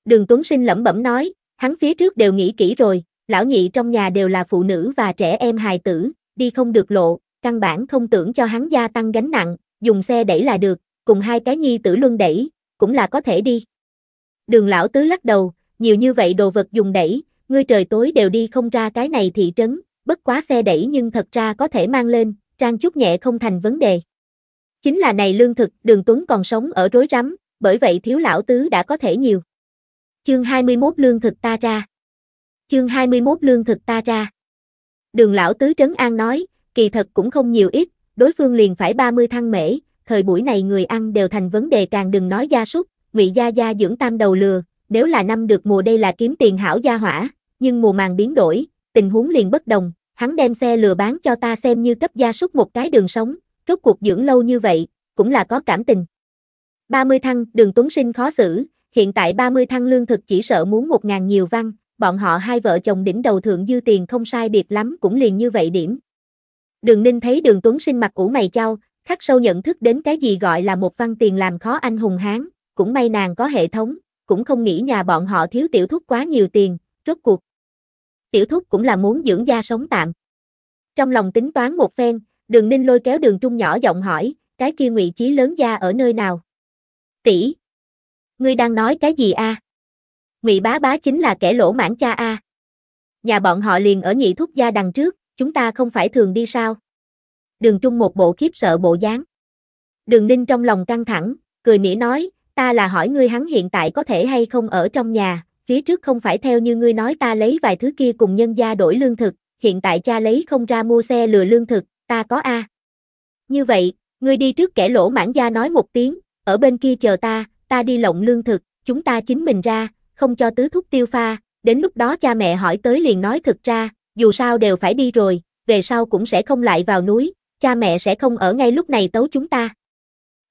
Đường Tuấn Sinh lẩm bẩm nói, hắn phía trước đều nghĩ kỹ rồi, lão nhị trong nhà đều là phụ nữ và trẻ em hài tử, đi không được lộ, căn bản không tưởng cho hắn gia tăng gánh nặng, dùng xe đẩy là được, cùng hai cái nhi tử luân đẩy, cũng là có thể đi. Đường lão tứ lắc đầu, nhiều như vậy đồ vật dùng đẩy, ngươi trời tối đều đi không ra cái này thị trấn, bất quá xe đẩy nhưng thật ra có thể mang lên, trang chút nhẹ không thành vấn đề. Chính là này lương thực, đường Tuấn còn sống ở rối rắm, bởi vậy thiếu lão tứ đã có thể nhiều. Chương 21 lương thực ta ra. Chương 21 lương thực ta ra. Đường lão tứ trấn an nói, kỳ thật cũng không nhiều ít, đối phương liền phải 30 thăng mễ, thời buổi này người ăn đều thành vấn đề càng đừng nói gia súc, ngụy gia gia dưỡng tam đầu lừa, nếu là năm được mùa đây là kiếm tiền hảo gia hỏa, nhưng mùa màng biến đổi, tình huống liền bất đồng, hắn đem xe lừa bán cho ta xem như cấp gia súc một cái đường sống, rốt cuộc dưỡng lâu như vậy, cũng là có cảm tình. 30 thăng, đường Tuấn Sinh khó xử, hiện tại 30 thăng lương thực chỉ sợ muốn 1.000 nhiều văn, bọn họ hai vợ chồng đỉnh đầu thượng dư tiền không sai biệt lắm cũng liền như vậy điểm. Đường Ninh thấy đường Tuấn sinh mặt cũ mày chau, khắc sâu nhận thức đến cái gì gọi là một văn tiền làm khó anh hùng hán, cũng may nàng có hệ thống, cũng không nghĩ nhà bọn họ thiếu tiểu thúc quá nhiều tiền, rốt cuộc. Tiểu thúc cũng là muốn dưỡng gia sống tạm. Trong lòng tính toán một phen, đường Ninh lôi kéo đường Trung nhỏ giọng hỏi, cái kia ngụy trí lớn gia ở nơi nào? Tỷ, Ngươi đang nói cái gì a? À? Ngụy Bá Bá chính là kẻ lỗ mãn cha a. Nhà bọn họ liền ở nhị thúc gia đằng trước, chúng ta không phải thường đi sao? Đường Trung một bộ khiếp sợ bộ dáng. Đường Ninh trong lòng căng thẳng, cười mỉa nói, ta là hỏi ngươi hắn hiện tại có thể hay không ở trong nhà, phía trước không phải theo như ngươi nói ta lấy vài thứ kia cùng nhân gia đổi lương thực, hiện tại cha lấy không ra mua xe lừa lương thực, ta có a. Như vậy, ngươi đi trước kẻ lỗ mãn gia nói một tiếng, ở bên kia chờ ta, ta đi lộng lương thực, chúng ta chính mình ra, không cho tứ thúc tiêu pha, đến lúc đó cha mẹ hỏi tới liền nói thật ra, dù sao đều phải đi rồi, về sau cũng sẽ không lại vào núi, cha mẹ sẽ không ở ngay lúc này tấu chúng ta.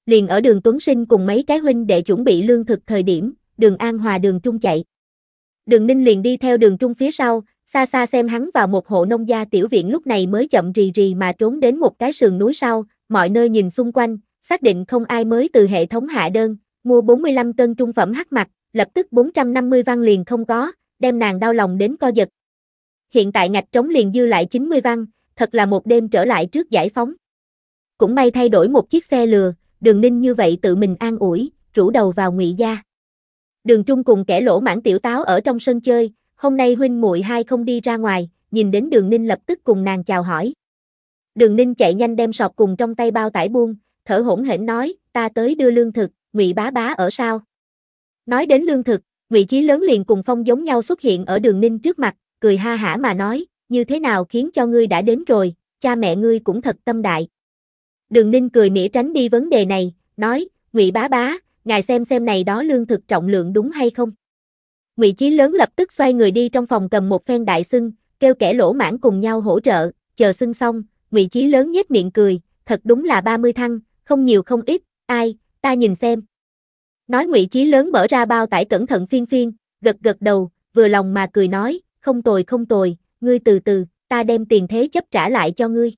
Liền ở đường Tuấn Sinh cùng mấy cái huynh để chuẩn bị lương thực thời điểm, đường An Hòa đường Trung chạy. Đường Ninh liền đi theo đường Trung phía sau, xa xa xem hắn vào một hộ nông gia tiểu viện lúc này mới chậm rì rì mà trốn đến một cái sườn núi sau, mọi nơi nhìn xung quanh, xác định không ai mới từ hệ thống hạ đơn, mua 45 cân trung phẩm hắc mặt, lập tức 450 văn liền không có, đem nàng đau lòng đến co giật. Hiện tại ngạch trống liền dư lại 90 văn, thật là một đêm trở lại trước giải phóng. Cũng may thay đổi một chiếc xe lừa, đường ninh như vậy tự mình an ủi, rủ đầu vào ngụy gia. Đường Trung cùng kẻ lỗ mãn tiểu táo ở trong sân chơi, hôm nay huynh muội hai không đi ra ngoài, nhìn đến đường ninh lập tức cùng nàng chào hỏi. Đường ninh chạy nhanh đem sọt cùng trong tay bao tải buông, thở hổn hển nói, ta tới đưa lương thực, ngụy bá bá ở sao? Nói đến lương thực, vị trí lớn liền cùng Phong giống nhau xuất hiện ở đường ninh trước mặt, cười ha hả mà nói, như thế nào khiến cho ngươi đã đến rồi, cha mẹ ngươi cũng thật tâm đại. Đường ninh cười mỉa tránh đi vấn đề này, nói, Ngụy bá bá, ngài xem xem này đó lương thực trọng lượng đúng hay không. Ngụy Chí lớn lập tức xoay người đi trong phòng cầm một phen đại sưng, kêu kẻ lỗ mãn cùng nhau hỗ trợ, chờ sưng xong, Ngụy Chí lớn nhếch miệng cười, thật đúng là 30 thăng, không nhiều không ít, ai, ta nhìn xem. Nói ngụy Chí lớn mở ra bao tải cẩn thận phiên phiên, gật gật đầu, vừa lòng mà cười nói, không tồi không tồi, ngươi từ từ, ta đem tiền thế chấp trả lại cho ngươi.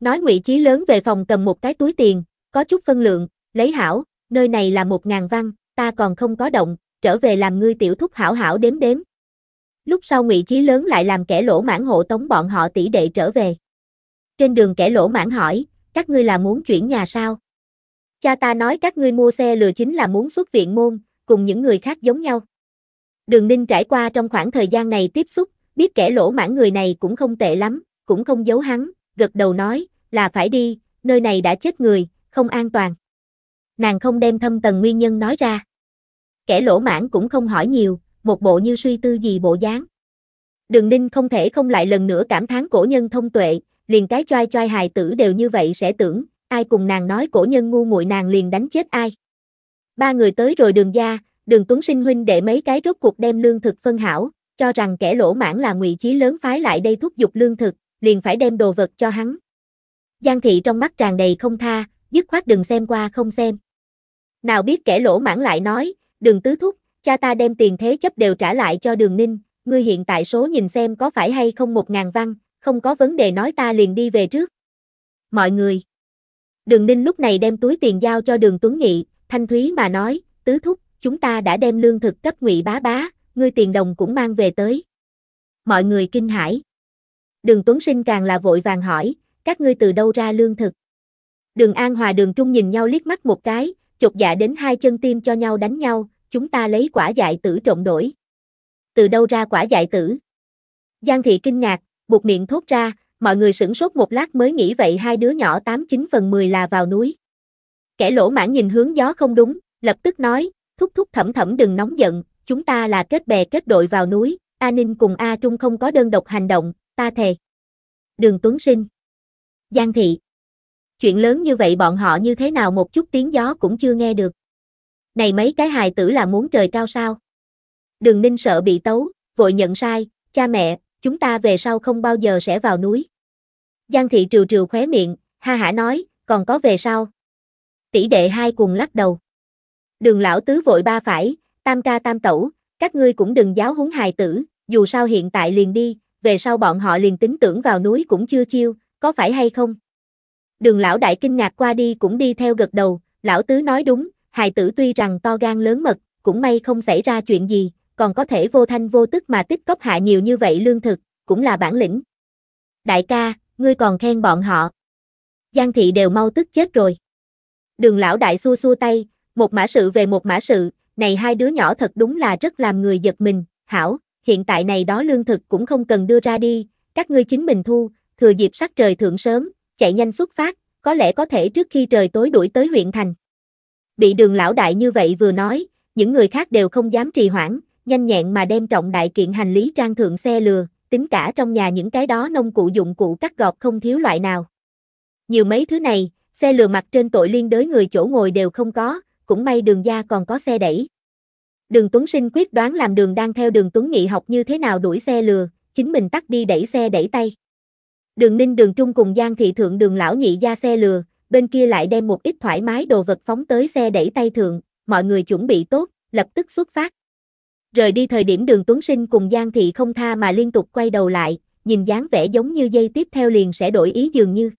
Nói ngụy Chí lớn về phòng cầm một cái túi tiền, có chút phân lượng, lấy hảo, nơi này là một ngàn văn, ta còn không có động, trở về làm ngươi tiểu thúc hảo hảo đếm đếm. Lúc sau ngụy Chí lớn lại làm kẻ lỗ mãn hộ tống bọn họ tỷ đệ trở về. Trên đường kẻ lỗ mãn hỏi, các ngươi là muốn chuyển nhà sao? Cha ta nói các ngươi mua xe lừa chính là muốn xuất viện môn, cùng những người khác giống nhau. Đường Ninh trải qua trong khoảng thời gian này tiếp xúc, biết kẻ lỗ mãn người này cũng không tệ lắm, cũng không giấu hắn, gật đầu nói, là phải đi, nơi này đã chết người, không an toàn. Nàng không đem thâm tầng nguyên nhân nói ra. Kẻ lỗ mãn cũng không hỏi nhiều, một bộ như suy tư gì bộ dáng. Đường Ninh không thể không lại lần nữa cảm thán cổ nhân thông tuệ, liền cái choai choai hài tử đều như vậy sẽ tưởng, ai cùng nàng nói cổ nhân ngu muội nàng liền đánh chết ai. Ba người tới rồi đường gia, đường tuấn sinh huynh để mấy cái rốt cuộc đem lương thực phân hảo, cho rằng kẻ lỗ mãn là ngụy chí lớn phái lại đây thúc giục lương thực, liền phải đem đồ vật cho hắn. Giang thị trong mắt tràn đầy không tha, dứt khoát đừng xem qua không xem. Nào biết kẻ lỗ mãn lại nói, đường tứ thúc, cha ta đem tiền thế chấp đều trả lại cho đường ninh, ngươi hiện tại số nhìn xem có phải hay không một ngàn văn, không có vấn đề nói ta liền đi về trước. Mọi người Đường Ninh lúc này đem túi tiền giao cho Đường Tuấn Nghị, thanh thúy mà nói, tứ thúc, chúng ta đã đem lương thực cấp ngụy bá bá, ngươi tiền đồng cũng mang về tới. Mọi người kinh hãi. Đường Tuấn Sinh càng là vội vàng hỏi, các ngươi từ đâu ra lương thực? Đường An Hòa đường Trung nhìn nhau liếc mắt một cái, chột dạ đến hai chân tim cho nhau đánh nhau, chúng ta lấy quả dại tử trộn đổi. Từ đâu ra quả dại tử? Giang thị kinh ngạc, buộc miệng thốt ra, mọi người sửng sốt một lát mới nghĩ vậy hai đứa nhỏ 8-9 phần 10 là vào núi. Kẻ lỗ mãn nhìn hướng gió không đúng, lập tức nói, thúc thúc thẩm thẩm đừng nóng giận, chúng ta là kết bè kết đội vào núi, A Ninh cùng A Trung không có đơn độc hành động, ta thề. Đường Tuấn Sinh Giang Thị Chuyện lớn như vậy bọn họ như thế nào một chút tiếng gió cũng chưa nghe được. Này mấy cái hài tử là muốn trời cao sao? Đường Ninh sợ bị tấu, vội nhận sai, cha mẹ, chúng ta về sau không bao giờ sẽ vào núi. Giang thị trừ trừ khóe miệng, ha hả nói, còn có về sau. Tỷ đệ hai cùng lắc đầu. Đường lão tứ vội ba phải, tam ca tam tẩu, các ngươi cũng đừng giáo huấn hài tử, dù sao hiện tại liền đi, về sau bọn họ liền tính tưởng vào núi cũng chưa chiêu, có phải hay không? Đường lão đại kinh ngạc qua đi cũng đi theo gật đầu, lão tứ nói đúng, hài tử tuy rằng to gan lớn mật, cũng may không xảy ra chuyện gì, còn có thể vô thanh vô tức mà tích cóp hạ nhiều như vậy lương thực, cũng là bản lĩnh. Đại ca, ngươi còn khen bọn họ. Giang thị đều mau tức chết rồi. Đường lão đại xua xua tay, một mã sự về một mã sự, này hai đứa nhỏ thật đúng là rất làm người giật mình, hảo, hiện tại này đó lương thực cũng không cần đưa ra đi, các ngươi chính mình thu, thừa dịp sắc trời thượng sớm, chạy nhanh xuất phát, có lẽ có thể trước khi trời tối đuổi tới huyện thành. Bị đường lão đại như vậy vừa nói, những người khác đều không dám trì hoãn, nhanh nhẹn mà đem trọng đại kiện hành lý trang thượng xe lừa tính cả trong nhà những cái đó nông cụ dụng cụ cắt gọt không thiếu loại nào. Nhiều mấy thứ này, xe lừa mặt trên tội liên đới người chỗ ngồi đều không có, cũng may đường gia còn có xe đẩy. Đường Tuấn Sinh quyết đoán làm đường đang theo đường Tuấn Nghị học như thế nào đuổi xe lừa, chính mình tắt đi đẩy xe đẩy tay. Đường Ninh đường Trung cùng Giang Thị Thượng đường lão nhị ra xe lừa, bên kia lại đem một ít thoải mái đồ vật phóng tới xe đẩy tay thượng, mọi người chuẩn bị tốt, lập tức xuất phát. Rời đi thời điểm đường Tuấn Sinh cùng Giang Thị không tha mà liên tục quay đầu lại, nhìn dáng vẻ giống như dây tiếp theo liền sẽ đổi ý dường như.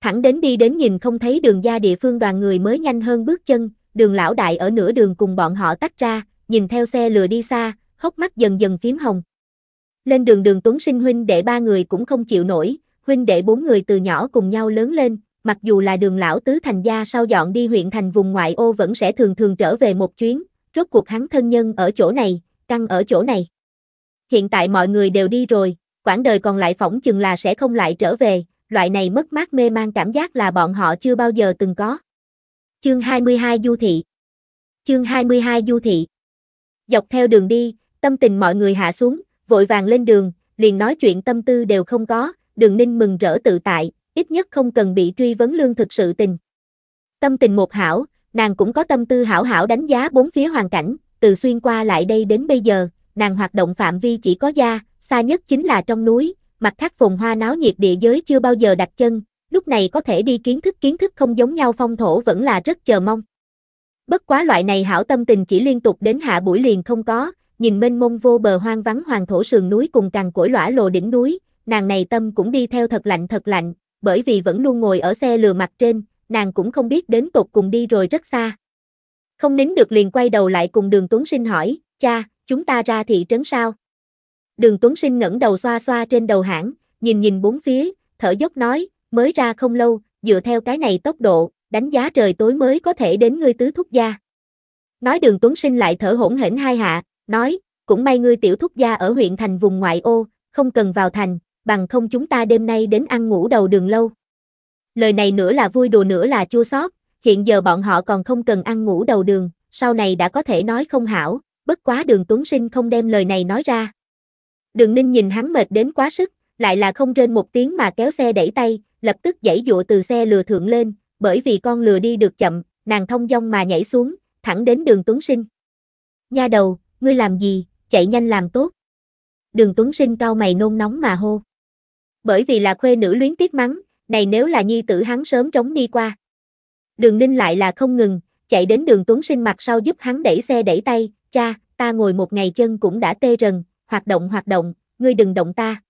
Thẳng đến đi đến nhìn không thấy đường gia địa phương đoàn người mới nhanh hơn bước chân, đường lão đại ở nửa đường cùng bọn họ tách ra, nhìn theo xe lừa đi xa, hốc mắt dần dần phím hồng. Lên đường đường Tuấn Sinh huynh đệ ba người cũng không chịu nổi, huynh đệ bốn người từ nhỏ cùng nhau lớn lên, mặc dù là đường lão tứ thành gia sau dọn đi huyện thành vùng ngoại ô vẫn sẽ thường thường trở về một chuyến, rốt cuộc hắn thân nhân ở chỗ này, căn ở chỗ này. Hiện tại mọi người đều đi rồi, quãng đời còn lại phỏng chừng là sẽ không lại trở về, loại này mất mát mê mang cảm giác là bọn họ chưa bao giờ từng có. Chương 22 Du Thị Chương 22 Du Thị Dọc theo đường đi, tâm tình mọi người hạ xuống, vội vàng lên đường, liền nói chuyện tâm tư đều không có, đường ninh mừng rỡ tự tại, ít nhất không cần bị truy vấn lương thực sự tình. Tâm tình một hảo, Nàng cũng có tâm tư hảo hảo đánh giá bốn phía hoàn cảnh, từ xuyên qua lại đây đến bây giờ, nàng hoạt động phạm vi chỉ có gia xa nhất chính là trong núi, mặt khác phồn hoa náo nhiệt địa giới chưa bao giờ đặt chân, lúc này có thể đi kiến thức kiến thức không giống nhau phong thổ vẫn là rất chờ mong. Bất quá loại này hảo tâm tình chỉ liên tục đến hạ buổi liền không có, nhìn mênh mông vô bờ hoang vắng hoàng thổ sườn núi cùng càng cỗi lõa lồ đỉnh núi, nàng này tâm cũng đi theo thật lạnh thật lạnh, bởi vì vẫn luôn ngồi ở xe lừa mặt trên, nàng cũng không biết đến tột cùng đi rồi rất xa. Không nín được liền quay đầu lại cùng đường Tuấn Sinh hỏi, cha, chúng ta ra thị trấn sao? Đường Tuấn Sinh ngẩng đầu xoa xoa trên đầu hãng, nhìn nhìn bốn phía, thở dốc nói, mới ra không lâu, dựa theo cái này tốc độ, đánh giá trời tối mới có thể đến ngươi tứ thúc gia. Nói đường Tuấn Sinh lại thở hổn hển hai hạ, nói, cũng may ngươi tiểu thúc gia ở huyện thành vùng ngoại ô, không cần vào thành, bằng không chúng ta đêm nay đến ăn ngủ đầu đường lâu lời này nữa là vui đùa nữa là chua xót, hiện giờ bọn họ còn không cần ăn ngủ đầu đường, sau này đã có thể nói không hảo, bất quá đường Tuấn Sinh không đem lời này nói ra. Đường Ninh nhìn hắn mệt đến quá sức, lại là không trên một tiếng mà kéo xe đẩy tay, lập tức dãy dụa từ xe lừa thượng lên, bởi vì con lừa đi được chậm, nàng thông dong mà nhảy xuống, thẳng đến đường Tuấn Sinh. Nha đầu, ngươi làm gì, chạy nhanh làm tốt. Đường Tuấn Sinh cau mày nôn nóng mà hô. Bởi vì là khuê nữ luyến tiếc mắng, này nếu là nhi tử hắn sớm trống đi qua. Đường ninh lại là không ngừng, chạy đến đường Tuấn Sinh mặt sau giúp hắn đẩy xe đẩy tay, cha, ta ngồi một ngày chân cũng đã tê rần, hoạt động hoạt động, ngươi đừng động ta.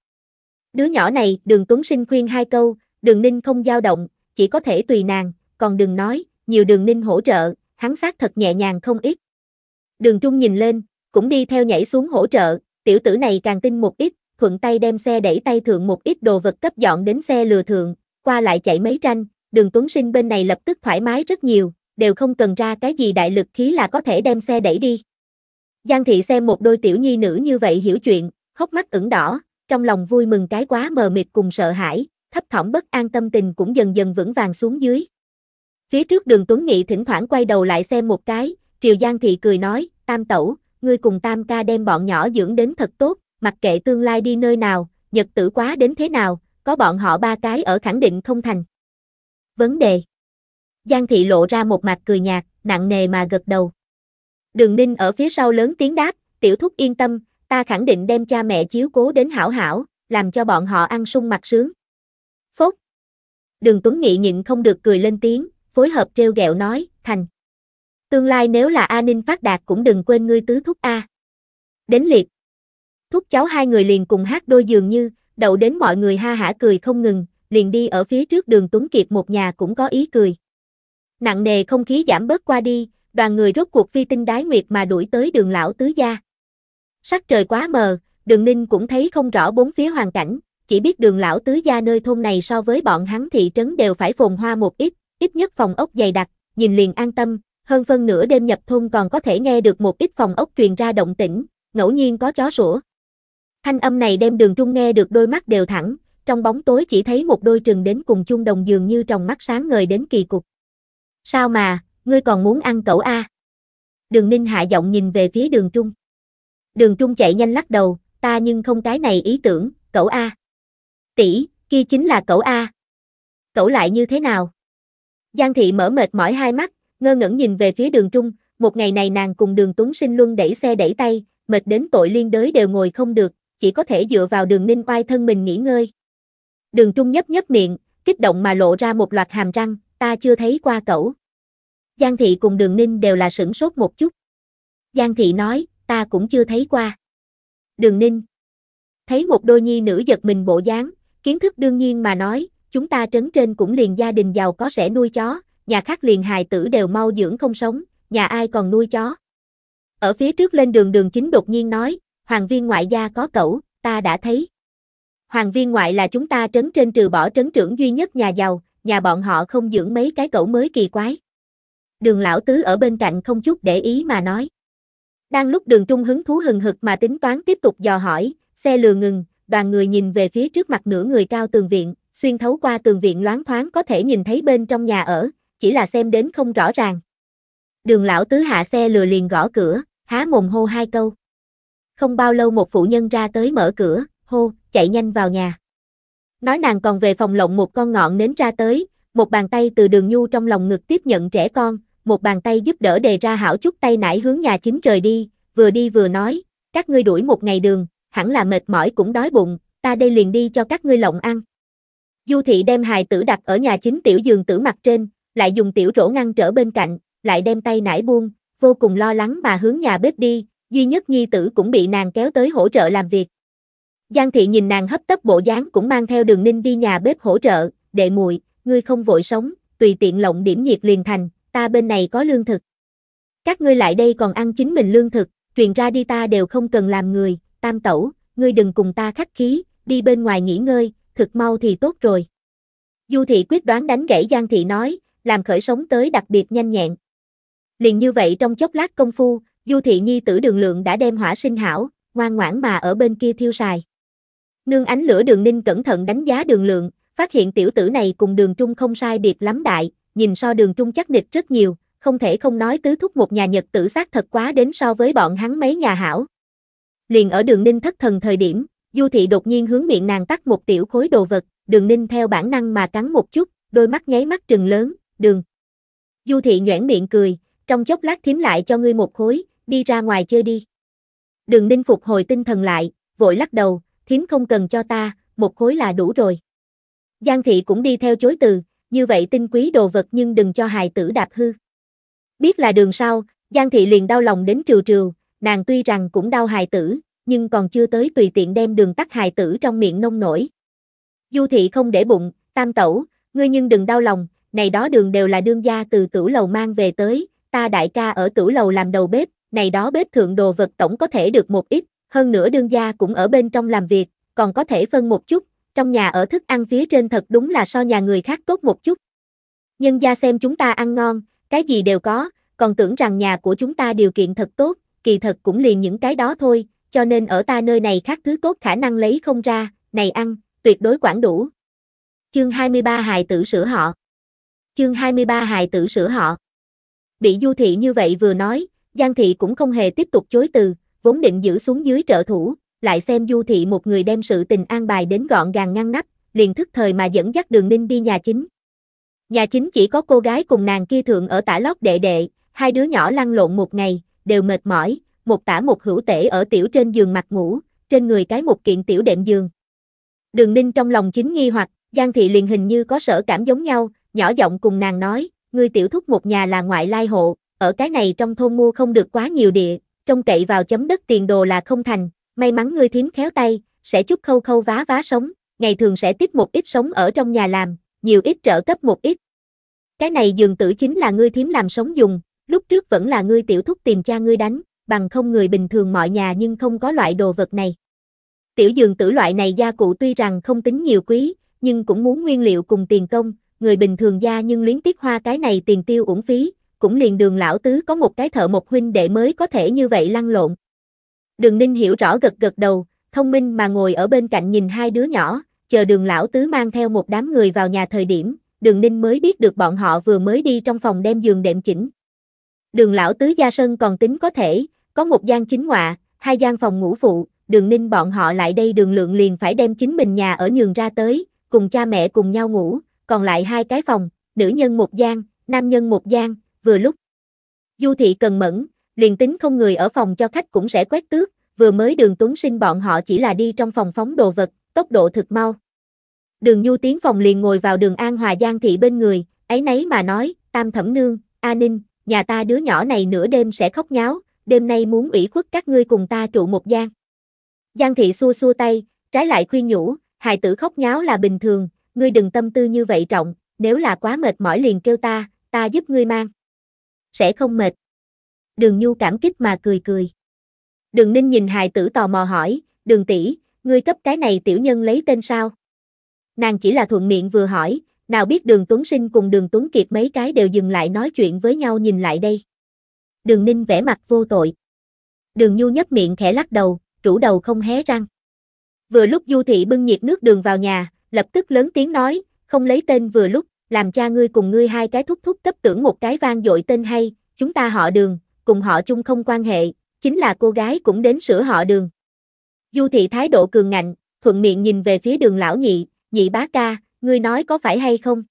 Đứa nhỏ này, đường Tuấn Sinh khuyên hai câu, đường ninh không dao động, chỉ có thể tùy nàng, còn đừng nói, nhiều đường ninh hỗ trợ, hắn xác thật nhẹ nhàng không ít. Đường Trung nhìn lên, cũng đi theo nhảy xuống hỗ trợ, tiểu tử này càng tin một ít, thuận tay đem xe đẩy tay thượng một ít đồ vật cấp dọn đến xe lừa thượng, qua lại chạy mấy tranh, đường Tuấn Sinh bên này lập tức thoải mái rất nhiều, đều không cần ra cái gì đại lực khí là có thể đem xe đẩy đi. Giang thị xem một đôi tiểu nhi nữ như vậy hiểu chuyện, hốc mắt ửng đỏ, trong lòng vui mừng cái quá mờ mịt cùng sợ hãi, thấp thỏm bất an tâm tình cũng dần dần vững vàng xuống dưới. Phía trước đường Tuấn Nghị thỉnh thoảng quay đầu lại xem một cái, Triều Giang thị cười nói, tam tẩu, ngươi cùng tam ca đem bọn nhỏ dưỡng đến thật tốt, mặc kệ tương lai đi nơi nào, nhật tử quá đến thế nào, có bọn họ ba cái ở khẳng định không thành. Vấn đề. Giang thị lộ ra một mặt cười nhạt, nặng nề mà gật đầu. Đường ninh ở phía sau lớn tiếng đáp, tiểu thúc yên tâm, ta khẳng định đem cha mẹ chiếu cố đến hảo hảo, làm cho bọn họ ăn sung mặt sướng. Phốt. Đường Tuấn Nghị nhịn không được cười lên tiếng, phối hợp treo gẹo nói, thành. Tương lai nếu là A Ninh phát đạt cũng đừng quên ngươi tứ thúc A. Đến liệt. Thúc cháu hai người liền cùng hát đôi giường như, đậu đến mọi người ha hả cười không ngừng, liền đi ở phía trước đường Tuấn Kiệt một nhà cũng có ý cười. Nặng nề không khí giảm bớt qua đi, đoàn người rốt cuộc phi tinh đái nguyệt mà đuổi tới đường lão tứ gia. Sắc trời quá mờ, đường ninh cũng thấy không rõ bốn phía hoàn cảnh, chỉ biết đường lão tứ gia nơi thôn này so với bọn hắn thị trấn đều phải phồn hoa một ít, ít nhất phòng ốc dày đặc, nhìn liền an tâm, hơn phân nửa đêm nhập thôn còn có thể nghe được một ít phòng ốc truyền ra động tĩnh, ngẫu nhiên có chó sủa. Thanh âm này đem đường trung nghe được đôi mắt đều thẳng, trong bóng tối chỉ thấy một đôi trừng đến cùng chung đồng dường như trong mắt sáng ngời đến kỳ cục. Sao mà, ngươi còn muốn ăn cẩu A? Đường ninh hạ giọng nhìn về phía đường trung. Đường trung chạy nhanh lắc đầu, ta nhưng không cái này ý tưởng, cẩu A. tỷ kia chính là cẩu A. Cẩu lại như thế nào? Giang thị mở mệt mỏi hai mắt, ngơ ngẩn nhìn về phía đường trung, một ngày này nàng cùng đường Tuấn Sinh luôn đẩy xe đẩy tay, mệt đến tội liên đới đều ngồi không được, chỉ có thể dựa vào đường ninh oai thân mình nghỉ ngơi. Đường trung nhấp nhấp miệng, kích động mà lộ ra một loạt hàm răng, ta chưa thấy qua cậu. Giang thị cùng đường ninh đều là sửng sốt một chút. Giang thị nói, ta cũng chưa thấy qua. Đường ninh. Thấy một đôi nhi nữ giật mình bộ dáng, kiến thức đương nhiên mà nói, chúng ta trấn trên cũng liền gia đình giàu có sẽ nuôi chó, nhà khác liền hài tử đều mau dưỡng không sống, nhà ai còn nuôi chó. Ở phía trước lên đường đường chính đột nhiên nói, hoàng viên ngoại gia có cẩu, ta đã thấy. Hoàng viên ngoại là chúng ta trấn trên trừ bỏ trấn trưởng duy nhất nhà giàu, nhà bọn họ không dưỡng mấy cái cẩu mới kỳ quái. Đường lão tứ ở bên cạnh không chút để ý mà nói. Đang lúc đường trung hứng thú hừng hực mà tính toán tiếp tục dò hỏi, xe lừa ngừng, đoàn người nhìn về phía trước mặt nửa người cao tường viện, xuyên thấu qua tường viện loáng thoáng có thể nhìn thấy bên trong nhà ở, chỉ là xem đến không rõ ràng. Đường lão tứ hạ xe lừa liền gõ cửa, há mồm hô hai câu không bao lâu một phụ nhân ra tới mở cửa, hô, chạy nhanh vào nhà. Nói nàng còn về phòng lộng một con ngọn nến ra tới, một bàn tay từ đường nhu trong lòng ngực tiếp nhận trẻ con, một bàn tay giúp đỡ đề ra hảo chút tay nải hướng nhà chính trời đi, vừa đi vừa nói, các ngươi đuổi một ngày đường, hẳn là mệt mỏi cũng đói bụng, ta đây liền đi cho các ngươi lộng ăn. Du thị đem hài tử đặt ở nhà chính tiểu giường tử mặt trên, lại dùng tiểu rổ ngăn trở bên cạnh, lại đem tay nải buông, vô cùng lo lắng mà hướng nhà bếp đi, duy nhất nhi tử cũng bị nàng kéo tới hỗ trợ làm việc. Giang thị nhìn nàng hấp tấp bộ dáng cũng mang theo đường ninh đi nhà bếp hỗ trợ, đệ mùi ngươi không vội sống, tùy tiện lộng điểm nhiệt liền thành, ta bên này có lương thực. Các ngươi lại đây còn ăn chính mình lương thực, truyền ra đi ta đều không cần làm người, tam tẩu, ngươi đừng cùng ta khách khí, đi bên ngoài nghỉ ngơi, thực mau thì tốt rồi. Du thị quyết đoán đánh gãy Giang thị nói, làm khởi sống tới đặc biệt nhanh nhẹn. Liền như vậy trong chốc lát công phu, Du thị nhi tử đường lượng đã đem hỏa sinh hảo, ngoan ngoãn mà ở bên kia thiêu xài. Nương ánh lửa đường ninh cẩn thận đánh giá đường lượng, phát hiện tiểu tử này cùng đường trung không sai biệt lắm đại, nhìn so đường trung chắc nịch rất nhiều, không thể không nói tứ thúc một nhà nhật tử xác thật quá đến so với bọn hắn mấy nhà hảo. Liền ở đường ninh thất thần thời điểm, du thị đột nhiên hướng miệng nàng tắt một tiểu khối đồ vật, đường ninh theo bản năng mà cắn một chút, đôi mắt nháy mắt trừng lớn, đường. Du thị nhoảng miệng cười, trong chốc lát thím lại cho ngươi một khối, đi ra ngoài chơi đi. Đường ninh phục hồi tinh thần lại, vội lắc đầu, thím không cần cho ta, một khối là đủ rồi. Giang thị cũng đi theo chối từ, như vậy tinh quý đồ vật nhưng đừng cho hài tử đạp hư. Biết là đường sau, Giang thị liền đau lòng đến triều triều, nàng tuy rằng cũng đau hài tử, nhưng còn chưa tới tùy tiện đem đường tắt hài tử trong miệng nông nổi. Du thị không để bụng, tam tẩu, ngươi nhưng đừng đau lòng, này đó đường đều là đương gia từ tử lầu mang về tới, ta đại ca ở tử lầu làm đầu bếp, này đó bếp thượng đồ vật tổng có thể được một ít, hơn nữa đương gia cũng ở bên trong làm việc, còn có thể phân một chút, trong nhà ở thức ăn phía trên thật đúng là so nhà người khác tốt một chút. Nhân gia xem chúng ta ăn ngon, cái gì đều có, còn tưởng rằng nhà của chúng ta điều kiện thật tốt, kỳ thật cũng liền những cái đó thôi, cho nên ở ta nơi này khác thứ tốt khả năng lấy không ra, này ăn, tuyệt đối quản đủ. Chương 23 hài tử sửa họ Chương 23 hài tử sửa họ Bị du thị như vậy vừa nói, Giang thị cũng không hề tiếp tục chối từ, vốn định giữ xuống dưới trợ thủ, lại xem du thị một người đem sự tình an bài đến gọn gàng ngăn nắp, liền thức thời mà dẫn dắt đường ninh đi nhà chính. Nhà chính chỉ có cô gái cùng nàng kia thượng ở tả lót đệ đệ, hai đứa nhỏ lăn lộn một ngày, đều mệt mỏi, một tả một hữu tể ở tiểu trên giường mặt ngủ, trên người cái một kiện tiểu đệm giường. Đường ninh trong lòng chính nghi hoặc, Giang thị liền hình như có sở cảm giống nhau, nhỏ giọng cùng nàng nói, người tiểu thúc một nhà là ngoại lai hộ, ở cái này trong thôn mua không được quá nhiều địa, trông cậy vào chấm đất tiền đồ là không thành, may mắn ngươi thím khéo tay, sẽ chút khâu khâu vá vá sống, ngày thường sẽ tiếp một ít sống ở trong nhà làm, nhiều ít trợ cấp một ít. Cái này giường tử chính là ngươi thím làm sống dùng, lúc trước vẫn là ngươi tiểu thúc tìm cha ngươi đánh, bằng không người bình thường mọi nhà nhưng không có loại đồ vật này. Tiểu giường tử loại này gia cụ tuy rằng không tính nhiều quý, nhưng cũng muốn nguyên liệu cùng tiền công, người bình thường gia nhưng luyến tiếc hoa cái này tiền tiêu uổng phí, cũng liền đường lão tứ có một cái thợ một huynh đệ mới có thể như vậy lăn lộn. Đường ninh hiểu rõ gật gật đầu, thông minh mà ngồi ở bên cạnh nhìn hai đứa nhỏ, chờ đường lão tứ mang theo một đám người vào nhà thời điểm, đường ninh mới biết được bọn họ vừa mới đi trong phòng đem giường đệm chỉnh. Đường lão tứ gia sân còn tính có thể, có một gian chính ngọa, hai gian phòng ngủ phụ, đường ninh bọn họ lại đây đường lượng liền phải đem chính mình nhà ở nhường ra tới, cùng cha mẹ cùng nhau ngủ, còn lại hai cái phòng, nữ nhân một gian, nam nhân một gian, vừa lúc. Du thị cần mẫn, liền tính không người ở phòng cho khách cũng sẽ quét tước, vừa mới đường Tuấn Sinh bọn họ chỉ là đi trong phòng phóng đồ vật, tốc độ thực mau. Đường Nhu tiến phòng liền ngồi vào đường An Hòa Giang thị bên người, ấy nấy mà nói, tam thẩm nương, A Ninh, nhà ta đứa nhỏ này nửa đêm sẽ khóc nháo, đêm nay muốn ủy khuất các ngươi cùng ta trụ một gian. Giang thị xua xua tay, trái lại khuyên nhủ, hài tử khóc nháo là bình thường, ngươi đừng tâm tư như vậy trọng, nếu là quá mệt mỏi liền kêu ta, ta giúp ngươi mang sẽ không mệt. Đường Nhu cảm kích mà cười cười. Đường Ninh nhìn hài tử tò mò hỏi, đường tỷ, ngươi cấp cái này tiểu nhân lấy tên sao? Nàng chỉ là thuận miệng vừa hỏi, nào biết đường Tuấn Sinh cùng đường Tuấn Kiệt mấy cái đều dừng lại nói chuyện với nhau nhìn lại đây. Đường Ninh vẽ mặt vô tội. Đường Nhu nhấp miệng khẽ lắc đầu, rủ đầu không hé răng. Vừa lúc Du Thị bưng nhiệt nước đường vào nhà, lập tức lớn tiếng nói, không lấy tên vừa lúc làm cha ngươi cùng ngươi hai cái thúc thúc cấp tưởng một cái vang dội tên hay, chúng ta họ đường, cùng họ chung không quan hệ, chính là cô gái cũng đến sửa họ đường. Du thị thái độ cường ngạnh, thuận miệng nhìn về phía đường lão nhị, nhị bá ca, ngươi nói có phải hay không?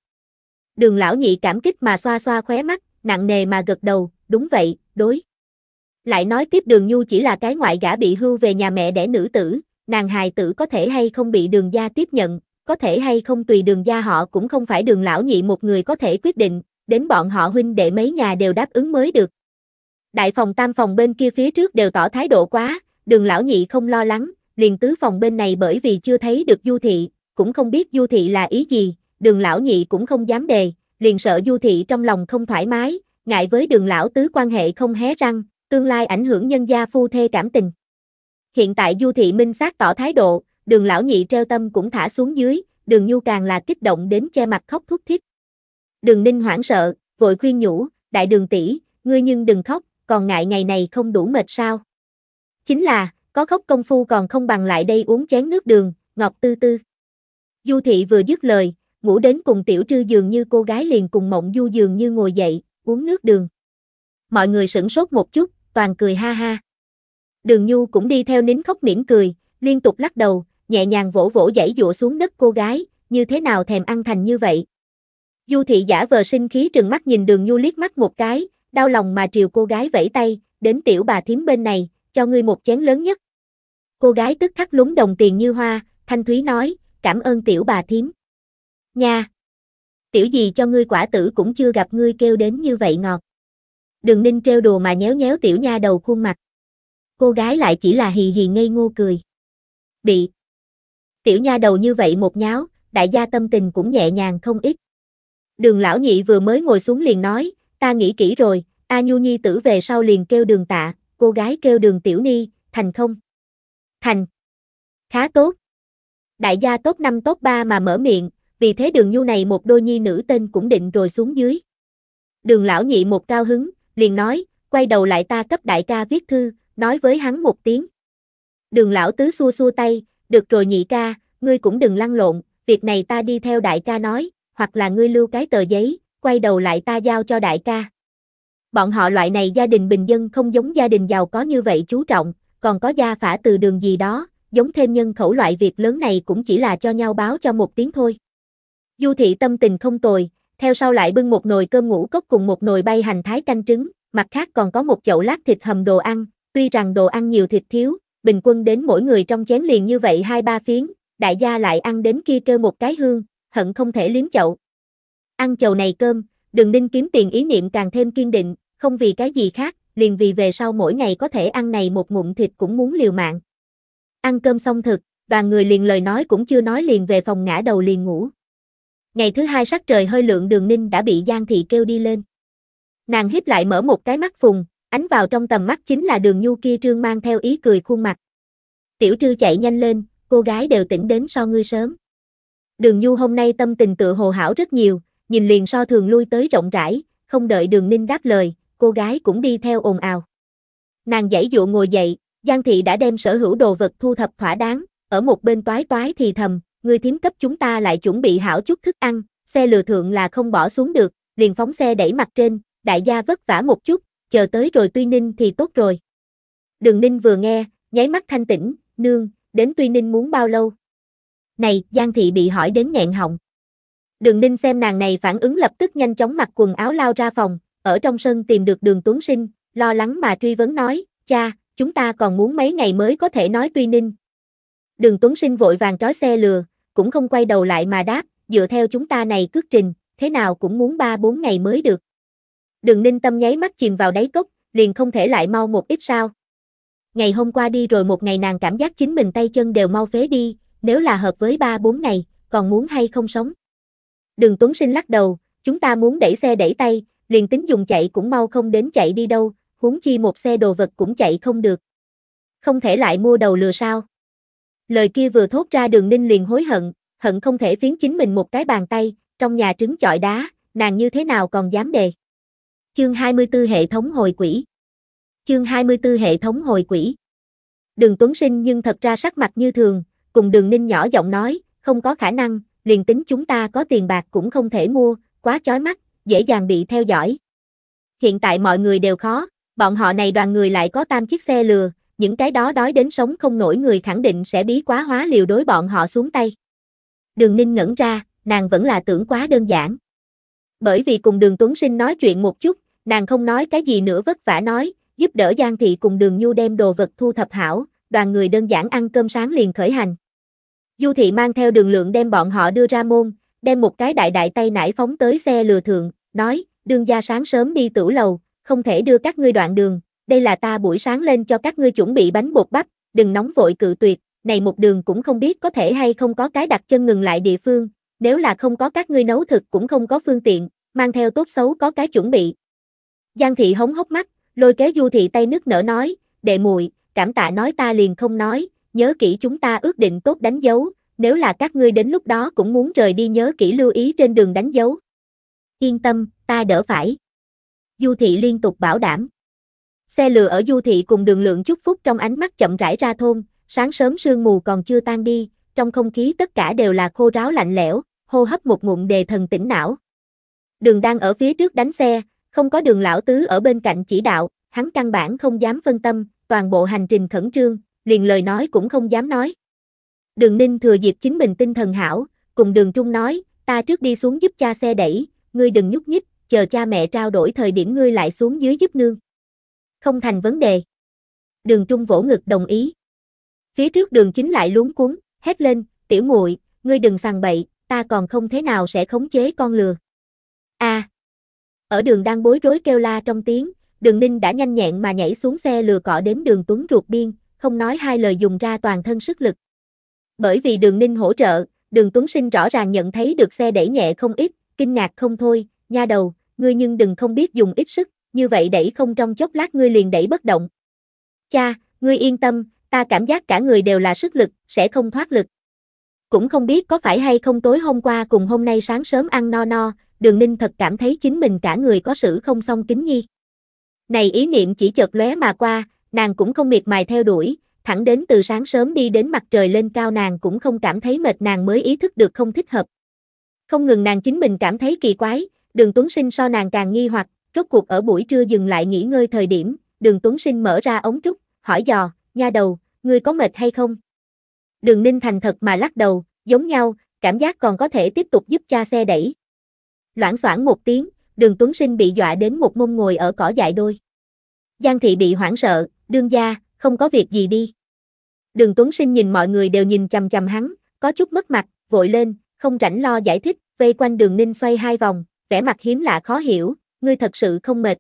Đường lão nhị cảm kích mà xoa xoa khóe mắt, nặng nề mà gật đầu, đúng vậy, đối. Lại nói tiếp đường nhu chỉ là cái ngoại gã bị hưu về nhà mẹ đẻ nữ tử, nàng hài tử có thể hay không bị đường gia tiếp nhận, có thể hay không tùy đường gia họ cũng không phải đường lão nhị một người có thể quyết định, đến bọn họ huynh đệ mấy nhà đều đáp ứng mới được. Đại phòng tam phòng bên kia phía trước đều tỏ thái độ quá, đường lão nhị không lo lắng, liền tứ phòng bên này bởi vì chưa thấy được du thị, cũng không biết du thị là ý gì, đường lão nhị cũng không dám đề, liền sợ du thị trong lòng không thoải mái, ngại với đường lão tứ quan hệ không hé răng, tương lai ảnh hưởng nhân gia phu thê cảm tình. Hiện tại du thị minh xác tỏ thái độ, đường lão nhị treo tâm cũng thả xuống dưới, đường nhu càng là kích động đến che mặt khóc thút thít. Đường ninh hoảng sợ, vội khuyên nhủ, đại đường tỷ, ngươi nhưng đừng khóc, còn ngại ngày này không đủ mệt sao. Chính là, có khóc công phu còn không bằng lại đây uống chén nước đường, ngọt tư tư. Du thị vừa dứt lời, ngủ đến cùng tiểu trư dường như cô gái liền cùng mộng du dường như ngồi dậy, uống nước đường. Mọi người sửng sốt một chút, toàn cười ha ha. Đường Nhu cũng đi theo nín khóc mỉm cười, liên tục lắc đầu, nhẹ nhàng vỗ vỗ dãy dụa xuống đất cô gái, như thế nào thèm ăn thành như vậy. Du thị giả vờ sinh khí trừng mắt nhìn đường nhu liếc mắt một cái, đau lòng mà triều cô gái vẫy tay, đến tiểu bà thím bên này, cho ngươi một chén lớn nhất. Cô gái tức khắc lúng đồng tiền như hoa, thanh thúy nói, cảm ơn tiểu bà thím. Nha! Tiểu gì cho ngươi quả tử cũng chưa gặp ngươi kêu đến như vậy ngọt. Đường ninh trêu đùa mà nhéo nhéo tiểu nha đầu khuôn mặt. Cô gái lại chỉ là hì hì ngây ngô cười. Bị, Tiểu nha đầu như vậy một nháo, đại gia tâm tình cũng nhẹ nhàng không ít. Đường lão nhị vừa mới ngồi xuống liền nói, ta nghĩ kỹ rồi, A Nhu Nhi tử về sau liền kêu đường tạ, cô gái kêu đường tiểu ni, thành không? Thành. Khá tốt. Đại gia tốt năm tốt ba mà mở miệng, vì thế đường nhu này một đôi nhi nữ tên cũng định rồi xuống dưới. Đường lão nhị một cao hứng, liền nói, quay đầu lại ta cấp đại ca viết thư, nói với hắn một tiếng. Đường lão tứ xua xua tay, được rồi nhị ca, ngươi cũng đừng lăn lộn, việc này ta đi theo đại ca nói, hoặc là ngươi lưu cái tờ giấy, quay đầu lại ta giao cho đại ca. Bọn họ loại này gia đình bình dân không giống gia đình giàu có như vậy chú trọng, còn có gia phả từ đường gì đó, giống thêm nhân khẩu loại việc lớn này cũng chỉ là cho nhau báo cho một tiếng thôi. Du thị tâm tình không tồi, theo sau lại bưng một nồi cơm ngũ cốc cùng một nồi bay hành thái canh trứng, mặt khác còn có một chậu lát thịt hầm đồ ăn, tuy rằng đồ ăn nhiều thịt thiếu, bình quân đến mỗi người trong chén liền như vậy hai ba phiến, đại gia lại ăn đến kia kêu một cái hương, hận không thể liếm chậu. Ăn chầu này cơm, đừng ninh kiếm tiền ý niệm càng thêm kiên định, không vì cái gì khác, liền vì về sau mỗi ngày có thể ăn này một ngụm thịt cũng muốn liều mạng. Ăn cơm xong thực, đoàn người liền lời nói cũng chưa nói liền về phòng ngã đầu liền ngủ. Ngày thứ hai sắc trời hơi lượng đường ninh đã bị Giang Thị kêu đi lên. Nàng hiếp lại mở một cái mắt phùng, ánh vào trong tầm mắt chính là đường nhu kia trương mang theo ý cười khuôn mặt. Tiểu trư chạy nhanh lên, cô gái đều tỉnh đến so ngươi sớm. Đường nhu hôm nay tâm tình tựa hồ hảo rất nhiều, nhìn liền so thường lui tới rộng rãi, không đợi đường ninh đáp lời, cô gái cũng đi theo ồn ào. Nàng dãy dụ ngồi dậy, Giang thị đã đem sở hữu đồ vật thu thập thỏa đáng, ở một bên toái toái thì thầm, người thím cấp chúng ta lại chuẩn bị hảo chút thức ăn, xe lừa thượng là không bỏ xuống được, liền phóng xe đẩy mặt trên, đại gia vất vả một chút, chờ tới rồi Tuy Ninh thì tốt rồi. Đường Ninh vừa nghe, nháy mắt thanh tĩnh, nương, đến Tuy Ninh muốn bao lâu? Này, Giang Thị bị hỏi đến nghẹn họng. Đường Ninh xem nàng này phản ứng lập tức nhanh chóng mặc quần áo lao ra phòng, ở trong sân tìm được đường Tuấn Sinh, lo lắng mà truy vấn nói, cha, chúng ta còn muốn mấy ngày mới có thể nói Tuy Ninh. Đường Tuấn Sinh vội vàng trói xe lừa, cũng không quay đầu lại mà đáp, dựa theo chúng ta này cước trình, thế nào cũng muốn 3-4 ngày mới được đường ninh tâm nháy mắt chìm vào đáy cốc, liền không thể lại mau một ít sao. Ngày hôm qua đi rồi một ngày nàng cảm giác chính mình tay chân đều mau phế đi, nếu là hợp với ba bốn ngày, còn muốn hay không sống. Đường Tuấn Sinh lắc đầu, chúng ta muốn đẩy xe đẩy tay, liền tính dùng chạy cũng mau không đến chạy đi đâu, huống chi một xe đồ vật cũng chạy không được. Không thể lại mua đầu lừa sao. Lời kia vừa thốt ra đường ninh liền hối hận, hận không thể phiến chính mình một cái bàn tay, trong nhà trứng chọi đá, nàng như thế nào còn dám đề. Chương 24 hệ thống hồi quỹ. Chương 24 hệ thống hồi quỹ. Đường Tuấn Sinh nhưng thật ra sắc mặt như thường, cùng Đường Ninh nhỏ giọng nói, không có khả năng, liền tính chúng ta có tiền bạc cũng không thể mua, quá chói mắt, dễ dàng bị theo dõi. Hiện tại mọi người đều khó, bọn họ này đoàn người lại có tam chiếc xe lừa, những cái đó đói đến sống không nổi người khẳng định sẽ bí quá hóa liều đối bọn họ xuống tay. Đường Ninh ngẩn ra, nàng vẫn là tưởng quá đơn giản. Bởi vì cùng Đường Tuấn Sinh nói chuyện một chút, Nàng không nói cái gì nữa vất vả nói, giúp đỡ Giang Thị cùng đường Nhu đem đồ vật thu thập hảo, đoàn người đơn giản ăn cơm sáng liền khởi hành. Du Thị mang theo đường lượng đem bọn họ đưa ra môn, đem một cái đại đại tay nải phóng tới xe lừa thượng, nói, Đường gia sáng sớm đi tử lầu, không thể đưa các ngươi đoạn đường, đây là ta buổi sáng lên cho các ngươi chuẩn bị bánh bột bắp, đừng nóng vội cự tuyệt, này một đường cũng không biết có thể hay không có cái đặt chân ngừng lại địa phương, nếu là không có các ngươi nấu thực cũng không có phương tiện, mang theo tốt xấu có cái chuẩn bị, Giang thị hống hốc mắt, lôi kéo du thị tay nước nở nói, đệ muội cảm tạ nói ta liền không nói, nhớ kỹ chúng ta ước định tốt đánh dấu, nếu là các ngươi đến lúc đó cũng muốn rời đi nhớ kỹ lưu ý trên đường đánh dấu. Yên tâm, ta đỡ phải. Du thị liên tục bảo đảm. Xe lừa ở du thị cùng đường lượng chúc phúc trong ánh mắt chậm rãi ra thôn, sáng sớm sương mù còn chưa tan đi, trong không khí tất cả đều là khô ráo lạnh lẽo, hô hấp một ngụm đề thần tỉnh não. Đường đang ở phía trước đánh xe, không có đường lão tứ ở bên cạnh chỉ đạo, hắn căn bản không dám phân tâm, toàn bộ hành trình khẩn trương, liền lời nói cũng không dám nói. Đường ninh thừa dịp chính mình tinh thần hảo, cùng đường trung nói, ta trước đi xuống giúp cha xe đẩy, ngươi đừng nhúc nhích, chờ cha mẹ trao đổi thời điểm ngươi lại xuống dưới giúp nương. Không thành vấn đề. Đường trung vỗ ngực đồng ý. Phía trước đường chính lại luống cuốn, hét lên, tiểu muội ngươi đừng sằng bậy, ta còn không thế nào sẽ khống chế con lừa. a à, ở đường đang bối rối kêu la trong tiếng, đường ninh đã nhanh nhẹn mà nhảy xuống xe lừa cọ đến đường tuấn ruột biên, không nói hai lời dùng ra toàn thân sức lực. Bởi vì đường ninh hỗ trợ, đường tuấn sinh rõ ràng nhận thấy được xe đẩy nhẹ không ít, kinh ngạc không thôi, nha đầu, ngươi nhưng đừng không biết dùng ít sức, như vậy đẩy không trong chốc lát ngươi liền đẩy bất động. Cha, ngươi yên tâm, ta cảm giác cả người đều là sức lực, sẽ không thoát lực. Cũng không biết có phải hay không tối hôm qua cùng hôm nay sáng sớm ăn no no, đường ninh thật cảm thấy chính mình cả người có sự không song kính nghi. Này ý niệm chỉ chợt lóe mà qua, nàng cũng không miệt mài theo đuổi, thẳng đến từ sáng sớm đi đến mặt trời lên cao nàng cũng không cảm thấy mệt nàng mới ý thức được không thích hợp. Không ngừng nàng chính mình cảm thấy kỳ quái, đường Tuấn Sinh so nàng càng nghi hoặc, rốt cuộc ở buổi trưa dừng lại nghỉ ngơi thời điểm, đường Tuấn Sinh mở ra ống trúc, hỏi dò, nha đầu, ngươi có mệt hay không? Đường Ninh thành thật mà lắc đầu, giống nhau, cảm giác còn có thể tiếp tục giúp cha xe đẩy loãng xoảng một tiếng, đường Tuấn Sinh bị dọa đến một mông ngồi ở cỏ dại đôi. Giang thị bị hoảng sợ, đương gia, không có việc gì đi. Đường Tuấn Sinh nhìn mọi người đều nhìn chằm chằm hắn, có chút mất mặt, vội lên, không rảnh lo giải thích, vây quanh đường ninh xoay hai vòng, vẻ mặt hiếm lạ khó hiểu, ngươi thật sự không mệt.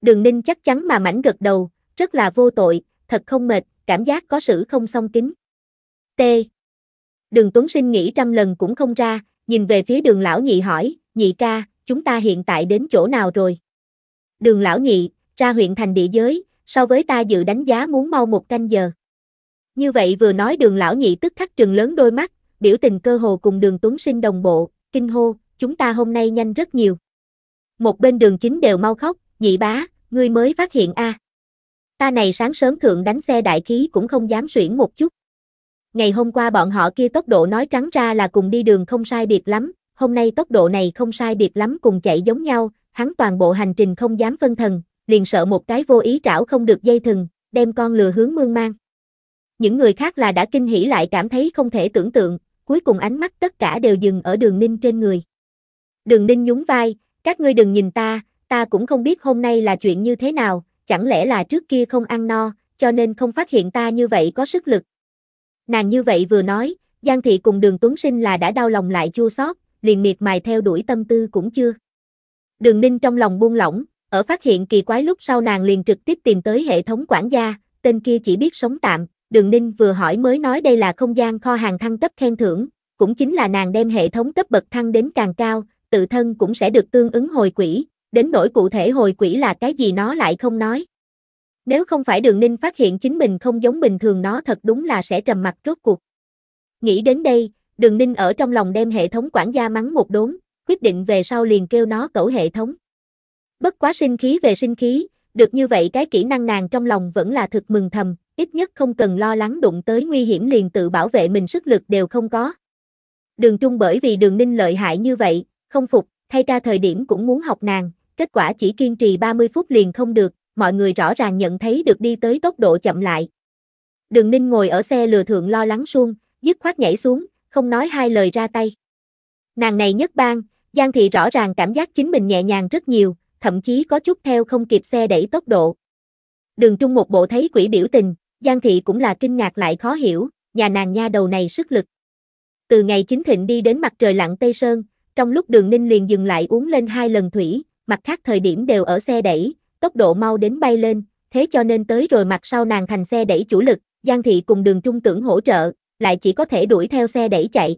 Đường ninh chắc chắn mà mảnh gật đầu, rất là vô tội, thật không mệt, cảm giác có sự không song kính. T. Đường Tuấn Sinh nghĩ trăm lần cũng không ra, nhìn về phía đường lão nhị hỏi, nhị ca, chúng ta hiện tại đến chỗ nào rồi? Đường lão nhị, ra huyện thành địa giới, so với ta dự đánh giá muốn mau một canh giờ. Như vậy vừa nói đường lão nhị tức khắc trừng lớn đôi mắt, biểu tình cơ hồ cùng đường tuấn sinh đồng bộ, kinh hô, chúng ta hôm nay nhanh rất nhiều. Một bên đường chính đều mau khóc, nhị bá, ngươi mới phát hiện a à. Ta này sáng sớm thượng đánh xe đại khí cũng không dám suyển một chút. Ngày hôm qua bọn họ kia tốc độ nói trắng ra là cùng đi đường không sai biệt lắm, hôm nay tốc độ này không sai biệt lắm cùng chạy giống nhau, hắn toàn bộ hành trình không dám phân thần, liền sợ một cái vô ý trảo không được dây thừng, đem con lừa hướng mương mang. Những người khác là đã kinh hỉ lại cảm thấy không thể tưởng tượng, cuối cùng ánh mắt tất cả đều dừng ở đường ninh trên người. Đường ninh nhún vai, các ngươi đừng nhìn ta, ta cũng không biết hôm nay là chuyện như thế nào, chẳng lẽ là trước kia không ăn no, cho nên không phát hiện ta như vậy có sức lực. Nàng như vậy vừa nói, Giang Thị cùng đường Tuấn Sinh là đã đau lòng lại chua xót, liền miệt mài theo đuổi tâm tư cũng chưa. Đường ninh trong lòng buông lỏng, ở phát hiện kỳ quái lúc sau nàng liền trực tiếp tìm tới hệ thống quản gia, tên kia chỉ biết sống tạm, đường ninh vừa hỏi mới nói đây là không gian kho hàng thăng cấp khen thưởng, cũng chính là nàng đem hệ thống cấp bậc thăng đến càng cao, tự thân cũng sẽ được tương ứng hồi quỷ. đến nỗi cụ thể hồi quỷ là cái gì nó lại không nói. Nếu không phải đường ninh phát hiện chính mình không giống bình thường nó thật đúng là sẽ trầm mặt rốt cuộc. Nghĩ đến đây, Đường ninh ở trong lòng đem hệ thống quản gia mắng một đốn, quyết định về sau liền kêu nó cẩu hệ thống. Bất quá sinh khí về sinh khí, được như vậy cái kỹ năng nàng trong lòng vẫn là thực mừng thầm, ít nhất không cần lo lắng đụng tới nguy hiểm liền tự bảo vệ mình sức lực đều không có. Đường Trung bởi vì đường ninh lợi hại như vậy, không phục, thay ca thời điểm cũng muốn học nàng, kết quả chỉ kiên trì 30 phút liền không được, mọi người rõ ràng nhận thấy được đi tới tốc độ chậm lại. Đường ninh ngồi ở xe lừa thượng lo lắng suông, dứt khoát nhảy xuống, không nói hai lời ra tay. Nàng này nhất bang, Giang Thị rõ ràng cảm giác chính mình nhẹ nhàng rất nhiều, thậm chí có chút theo không kịp xe đẩy tốc độ. Đường Trung một bộ thấy quỷ biểu tình, Giang Thị cũng là kinh ngạc lại khó hiểu, nhà nàng nha đầu này sức lực. Từ ngày chính thịnh đi đến mặt trời lặng Tây Sơn, trong lúc đường ninh liền dừng lại uống lên hai lần thủy, mặt khác thời điểm đều ở xe đẩy, tốc độ mau đến bay lên, thế cho nên tới rồi mặt sau nàng thành xe đẩy chủ lực, Giang Thị cùng đường trung tưởng hỗ trợ, lại chỉ có thể đuổi theo xe đẩy chạy.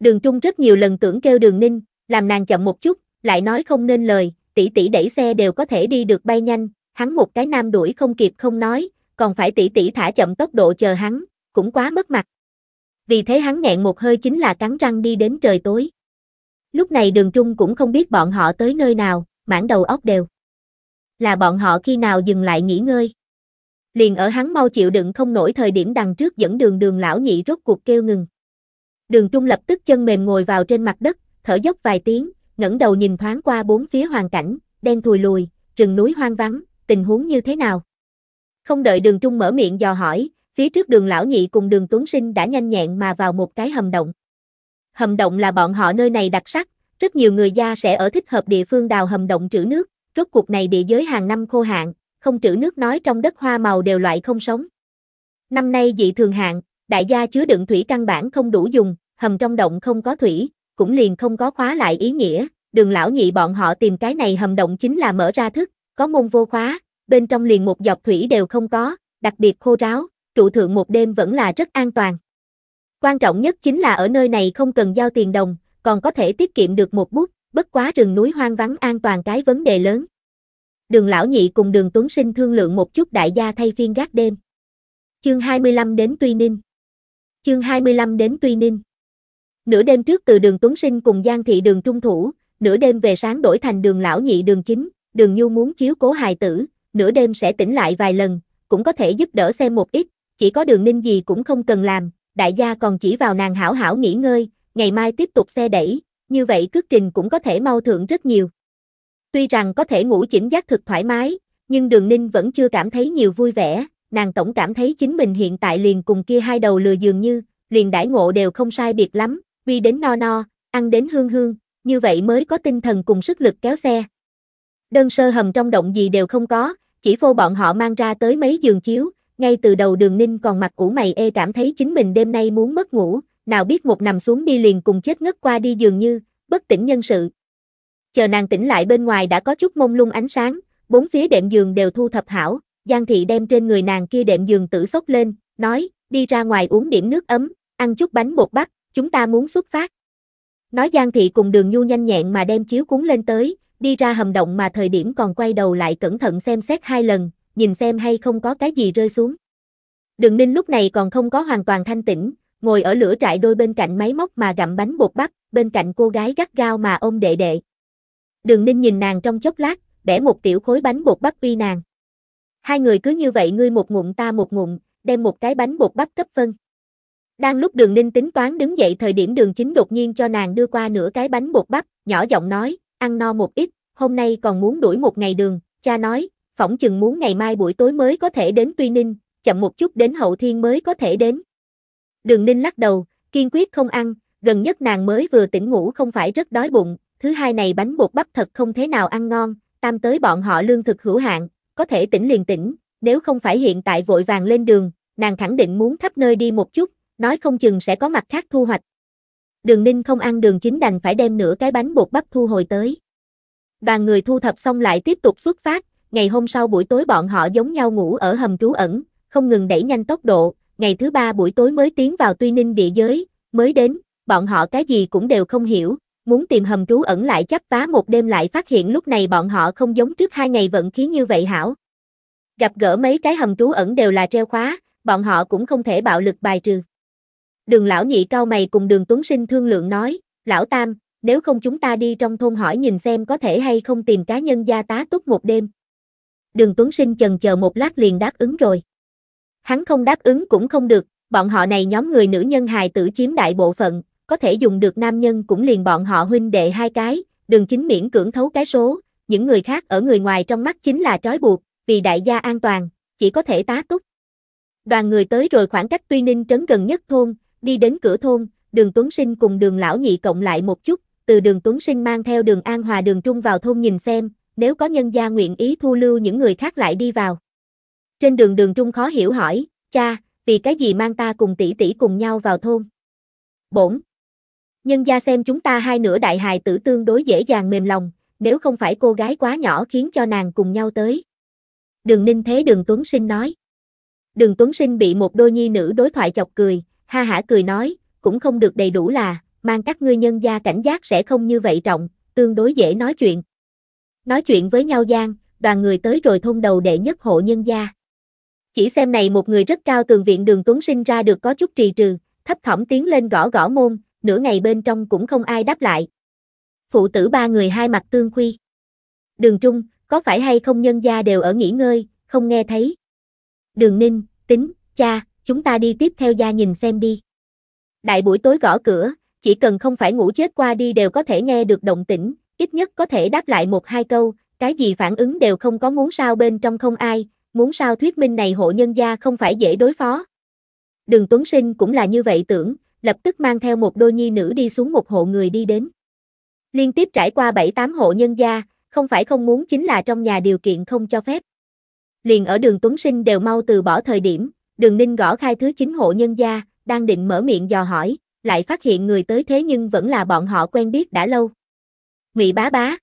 Đường Trung rất nhiều lần tưởng kêu đường ninh, làm nàng chậm một chút, lại nói không nên lời, tỷ tỷ đẩy xe đều có thể đi được bay nhanh, hắn một cái nam đuổi không kịp không nói, còn phải tỷ tỷ thả chậm tốc độ chờ hắn, cũng quá mất mặt. Vì thế hắn nghẹn một hơi chính là cắn răng đi đến trời tối. Lúc này đường trung cũng không biết bọn họ tới nơi nào, mảng đầu óc đều. Là bọn họ khi nào dừng lại nghỉ ngơi liền ở hắn mau chịu đựng không nổi thời điểm đằng trước dẫn đường đường lão nhị rốt cuộc kêu ngừng. Đường trung lập tức chân mềm ngồi vào trên mặt đất, thở dốc vài tiếng, ngẩng đầu nhìn thoáng qua bốn phía hoàn cảnh, đen thùi lùi, rừng núi hoang vắng, tình huống như thế nào. Không đợi đường trung mở miệng dò hỏi, phía trước đường lão nhị cùng đường tuấn sinh đã nhanh nhẹn mà vào một cái hầm động. Hầm động là bọn họ nơi này đặc sắc, rất nhiều người gia sẽ ở thích hợp địa phương đào hầm động trữ nước, rốt cuộc này địa giới hàng năm khô hạn, không trữ nước nói trong đất hoa màu đều loại không sống. Năm nay dị thường hạn, đại gia chứa đựng thủy căn bản không đủ dùng, hầm trong động không có thủy, cũng liền không có khóa lại ý nghĩa, đường lão nhị bọn họ tìm cái này hầm động chính là mở ra thức, có môn vô khóa, bên trong liền một dọc thủy đều không có, đặc biệt khô ráo, trụ thượng một đêm vẫn là rất an toàn. Quan trọng nhất chính là ở nơi này không cần giao tiền đồng, còn có thể tiết kiệm được một bút, bất quá rừng núi hoang vắng an toàn cái vấn đề lớn đường lão nhị cùng đường Tuấn Sinh thương lượng một chút đại gia thay phiên gác đêm. Chương 25 đến Tuy Ninh Chương 25 đến Tuy Ninh Nửa đêm trước từ đường Tuấn Sinh cùng Giang Thị đường Trung Thủ, nửa đêm về sáng đổi thành đường lão nhị đường chính, đường Nhu muốn chiếu cố hài tử, nửa đêm sẽ tỉnh lại vài lần, cũng có thể giúp đỡ xem một ít, chỉ có đường ninh gì cũng không cần làm, đại gia còn chỉ vào nàng hảo hảo nghỉ ngơi, ngày mai tiếp tục xe đẩy, như vậy cước trình cũng có thể mau thượng rất nhiều. Tuy rằng có thể ngủ chỉnh giác thực thoải mái, nhưng đường ninh vẫn chưa cảm thấy nhiều vui vẻ, nàng tổng cảm thấy chính mình hiện tại liền cùng kia hai đầu lừa dường như, liền đãi ngộ đều không sai biệt lắm, vi đến no no, ăn đến hương hương, như vậy mới có tinh thần cùng sức lực kéo xe. Đơn sơ hầm trong động gì đều không có, chỉ phô bọn họ mang ra tới mấy giường chiếu, ngay từ đầu đường ninh còn mặt cũ mày ê cảm thấy chính mình đêm nay muốn mất ngủ, nào biết một nằm xuống đi liền cùng chết ngất qua đi dường như, bất tỉnh nhân sự, chờ nàng tỉnh lại bên ngoài đã có chút mông lung ánh sáng, bốn phía đệm giường đều thu thập hảo, Giang thị đem trên người nàng kia đệm giường tử sốc lên, nói, đi ra ngoài uống điểm nước ấm, ăn chút bánh bột bắp, chúng ta muốn xuất phát. Nói Giang thị cùng đường nhu nhanh nhẹn mà đem chiếu cuốn lên tới, đi ra hầm động mà thời điểm còn quay đầu lại cẩn thận xem xét hai lần, nhìn xem hay không có cái gì rơi xuống. Đường ninh lúc này còn không có hoàn toàn thanh tĩnh, ngồi ở lửa trại đôi bên cạnh máy móc mà gặm bánh bột bắp, bên cạnh cô gái gắt gao mà ôm đệ đệ. Đường ninh nhìn nàng trong chốc lát, bẻ một tiểu khối bánh bột bắp uy nàng. Hai người cứ như vậy ngươi một ngụm ta một ngụm, đem một cái bánh bột bắp cấp phân. Đang lúc đường ninh tính toán đứng dậy thời điểm đường chính đột nhiên cho nàng đưa qua nửa cái bánh bột bắp, nhỏ giọng nói, ăn no một ít, hôm nay còn muốn đuổi một ngày đường, cha nói, phỏng chừng muốn ngày mai buổi tối mới có thể đến Tuy Ninh, chậm một chút đến hậu thiên mới có thể đến. Đường ninh lắc đầu, kiên quyết không ăn, gần nhất nàng mới vừa tỉnh ngủ không phải rất đói bụng, thứ hai này bánh bột bắp thật không thế nào ăn ngon, tam tới bọn họ lương thực hữu hạn, có thể tỉnh liền tỉnh, nếu không phải hiện tại vội vàng lên đường, nàng khẳng định muốn khắp nơi đi một chút, nói không chừng sẽ có mặt khác thu hoạch. Đường ninh không ăn đường chính đành phải đem nửa cái bánh bột bắp thu hồi tới. Đoàn người thu thập xong lại tiếp tục xuất phát, ngày hôm sau buổi tối bọn họ giống nhau ngủ ở hầm trú ẩn, không ngừng đẩy nhanh tốc độ, ngày thứ ba buổi tối mới tiến vào tuy ninh địa giới, mới đến, bọn họ cái gì cũng đều không hiểu, muốn tìm hầm trú ẩn lại chắp vá một đêm lại phát hiện lúc này bọn họ không giống trước hai ngày vận khí như vậy hảo. Gặp gỡ mấy cái hầm trú ẩn đều là treo khóa, bọn họ cũng không thể bạo lực bài trừ. Đường lão nhị cao mày cùng đường Tuấn Sinh thương lượng nói, lão tam, nếu không chúng ta đi trong thôn hỏi nhìn xem có thể hay không tìm cá nhân gia tá túc một đêm. Đường Tuấn Sinh chần chờ một lát liền đáp ứng rồi. Hắn không đáp ứng cũng không được, bọn họ này nhóm người nữ nhân hài tử chiếm đại bộ phận, có thể dùng được nam nhân cũng liền bọn họ huynh đệ hai cái, đừng chính miễn cưỡng thấu cái số, những người khác ở người ngoài trong mắt chính là trói buộc, vì đại gia an toàn, chỉ có thể tá túc. Đoàn người tới rồi khoảng cách tuy ninh trấn gần nhất thôn, đi đến cửa thôn, đường Tuấn Sinh cùng đường lão nhị cộng lại một chút, từ đường Tuấn Sinh mang theo đường An Hòa đường Trung vào thôn nhìn xem, nếu có nhân gia nguyện ý thu lưu những người khác lại đi vào. Trên đường đường Trung khó hiểu hỏi, cha, vì cái gì mang ta cùng tỷ tỷ cùng nhau vào thôn? Bổn, Nhân gia xem chúng ta hai nửa đại hài tử tương đối dễ dàng mềm lòng, nếu không phải cô gái quá nhỏ khiến cho nàng cùng nhau tới. Đường Ninh thế Đường Tuấn Sinh nói. Đường Tuấn Sinh bị một đôi nhi nữ đối thoại chọc cười, ha hả cười nói, cũng không được đầy đủ là, mang các ngươi nhân gia cảnh giác sẽ không như vậy trọng, tương đối dễ nói chuyện. Nói chuyện với nhau gian, đoàn người tới rồi thôn đầu đệ nhất hộ nhân gia. Chỉ xem này một người rất cao tường viện đường Tuấn Sinh ra được có chút trì trừ, thấp thỏm tiến lên gõ gõ môn, nửa ngày bên trong cũng không ai đáp lại. Phụ tử ba người hai mặt tương khuy. Đường Trung, có phải hay không nhân gia đều ở nghỉ ngơi, không nghe thấy. Đường Ninh, tính, cha, chúng ta đi tiếp theo gia nhìn xem đi. Đại buổi tối gõ cửa, chỉ cần không phải ngủ chết qua đi đều có thể nghe được động tĩnh, ít nhất có thể đáp lại một hai câu, cái gì phản ứng đều không có muốn sao bên trong không ai, muốn sao thuyết minh này hộ nhân gia không phải dễ đối phó. Đường Tuấn Sinh cũng là như vậy tưởng, lập tức mang theo một đôi nhi nữ đi xuống một hộ người đi đến. Liên tiếp trải qua 7-8 hộ nhân gia, không phải không muốn chính là trong nhà điều kiện không cho phép. Liền ở đường Tuấn Sinh đều mau từ bỏ thời điểm, đường Ninh gõ khai thứ 9 hộ nhân gia, đang định mở miệng dò hỏi, lại phát hiện người tới thế nhưng vẫn là bọn họ quen biết đã lâu. Ngụy bá bá.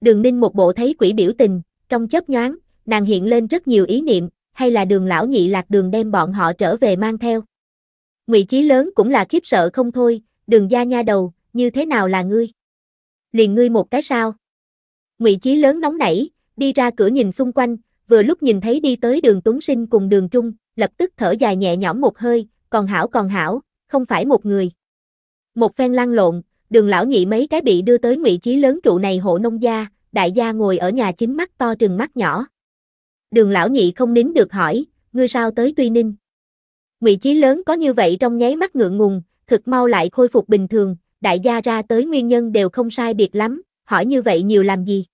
Đường Ninh một bộ thấy quỷ biểu tình, trong chớp nhoáng, nàng hiện lên rất nhiều ý niệm, hay là đường lão nhị lạc đường đem bọn họ trở về mang theo. Ngụy Chí lớn cũng là khiếp sợ không thôi, Đường gia nha đầu, như thế nào là ngươi? Liền ngươi một cái sao? Ngụy Chí lớn nóng nảy, đi ra cửa nhìn xung quanh, vừa lúc nhìn thấy đi tới Đường Tuấn Sinh cùng Đường Trung, lập tức thở dài nhẹ nhõm một hơi, còn hảo còn hảo, không phải một người. Một phen lăn lộn, Đường lão nhị mấy cái bị đưa tới Ngụy Chí lớn trụ này hộ nông gia, đại gia ngồi ở nhà chính mắt to trừng mắt nhỏ. Đường lão nhị không nín được hỏi, ngươi sao tới Tuy Ninh? Ngụy Chí lớn có như vậy trong nháy mắt ngượng ngùng, thực mau lại khôi phục bình thường, đại gia ra tới nguyên nhân đều không sai biệt lắm, hỏi như vậy nhiều làm gì?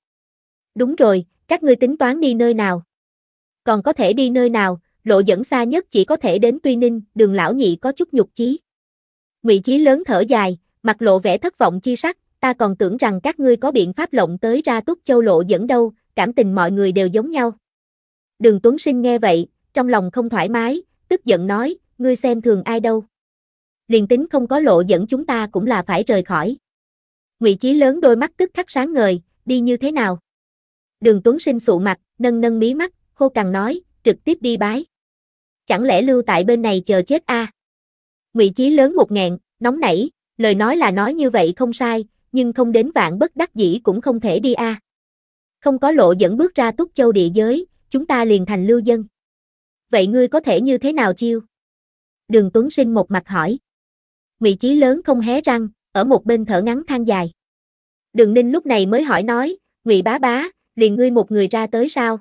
Đúng rồi, các ngươi tính toán đi nơi nào? Còn có thể đi nơi nào, lộ dẫn xa nhất chỉ có thể đến Tuy Ninh, đường lão nhị có chút nhục chí. Ngụy Chí lớn thở dài, mặt lộ vẻ thất vọng chi sắc, ta còn tưởng rằng các ngươi có biện pháp lộng tới ra túc châu lộ dẫn đâu, cảm tình mọi người đều giống nhau. Đường Tuấn Sinh nghe vậy, trong lòng không thoải mái, tức giận nói, ngươi xem thường ai đâu. Liền tính không có lộ dẫn chúng ta cũng là phải rời khỏi. Ngụy Chí lớn đôi mắt tức khắc sáng ngời, đi như thế nào? Đường Tuấn Sinh sụ mặt, nâng nâng mí mắt, khô cằn nói, trực tiếp đi bái. Chẳng lẽ lưu tại bên này chờ chết a? À? Ngụy Chí lớn một ngàn, nóng nảy, lời nói là nói như vậy không sai, nhưng không đến vạn bất đắc dĩ cũng không thể đi a. À. Không có lộ dẫn bước ra Túc Châu địa giới, chúng ta liền thành lưu dân vậy ngươi có thể như thế nào chiêu? Đường Tuấn Sinh một mặt hỏi. Ngụy chí lớn không hé răng, ở một bên thở ngắn than dài. Đường Ninh lúc này mới hỏi nói, Ngụy bá bá, liền ngươi một người ra tới sao?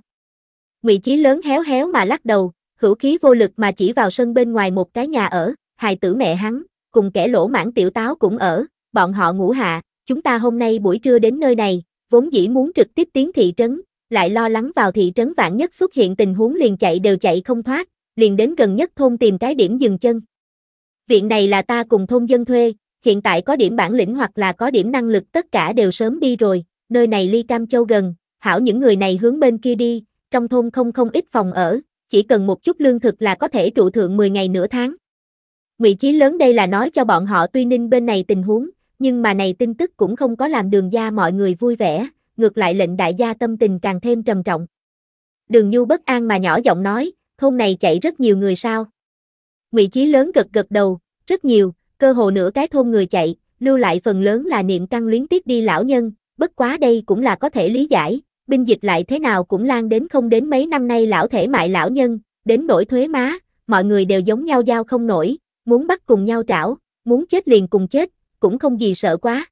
Ngụy chí lớn héo héo mà lắc đầu, hữu khí vô lực mà chỉ vào sân bên ngoài một cái nhà ở, hài tử mẹ hắn, cùng kẻ lỗ mãn tiểu táo cũng ở, bọn họ ngủ hạ, chúng ta hôm nay buổi trưa đến nơi này, vốn dĩ muốn trực tiếp tiến thị trấn, lại lo lắng vào thị trấn vạn nhất xuất hiện tình huống liền chạy đều chạy không thoát, liền đến gần nhất thôn tìm cái điểm dừng chân. Viện này là ta cùng thôn dân thuê, hiện tại có điểm bản lĩnh hoặc là có điểm năng lực tất cả đều sớm đi rồi, nơi này ly cam châu gần, hảo những người này hướng bên kia đi, trong thôn không không ít phòng ở, chỉ cần một chút lương thực là có thể trụ thượng 10 ngày nửa tháng. Ngụy Chí lớn đây là nói cho bọn họ tuy ninh bên này tình huống, nhưng mà này tin tức cũng không có làm đường gia mọi người vui vẻ, ngược lại lệnh đại gia tâm tình càng thêm trầm trọng. Đường Nhu bất an mà nhỏ giọng nói, thôn này chạy rất nhiều người sao? Ngụy Chí lớn gật gật đầu, rất nhiều, cơ hồ nửa cái thôn người chạy, lưu lại phần lớn là niệm căn luyến tiếc đi lão nhân, bất quá đây cũng là có thể lý giải, binh dịch lại thế nào cũng lan đến không đến mấy năm nay lão thể mại lão nhân, đến nổi thuế má, mọi người đều giống nhau giao không nổi, muốn bắt cùng nhau trảo, muốn chết liền cùng chết, cũng không gì sợ quá.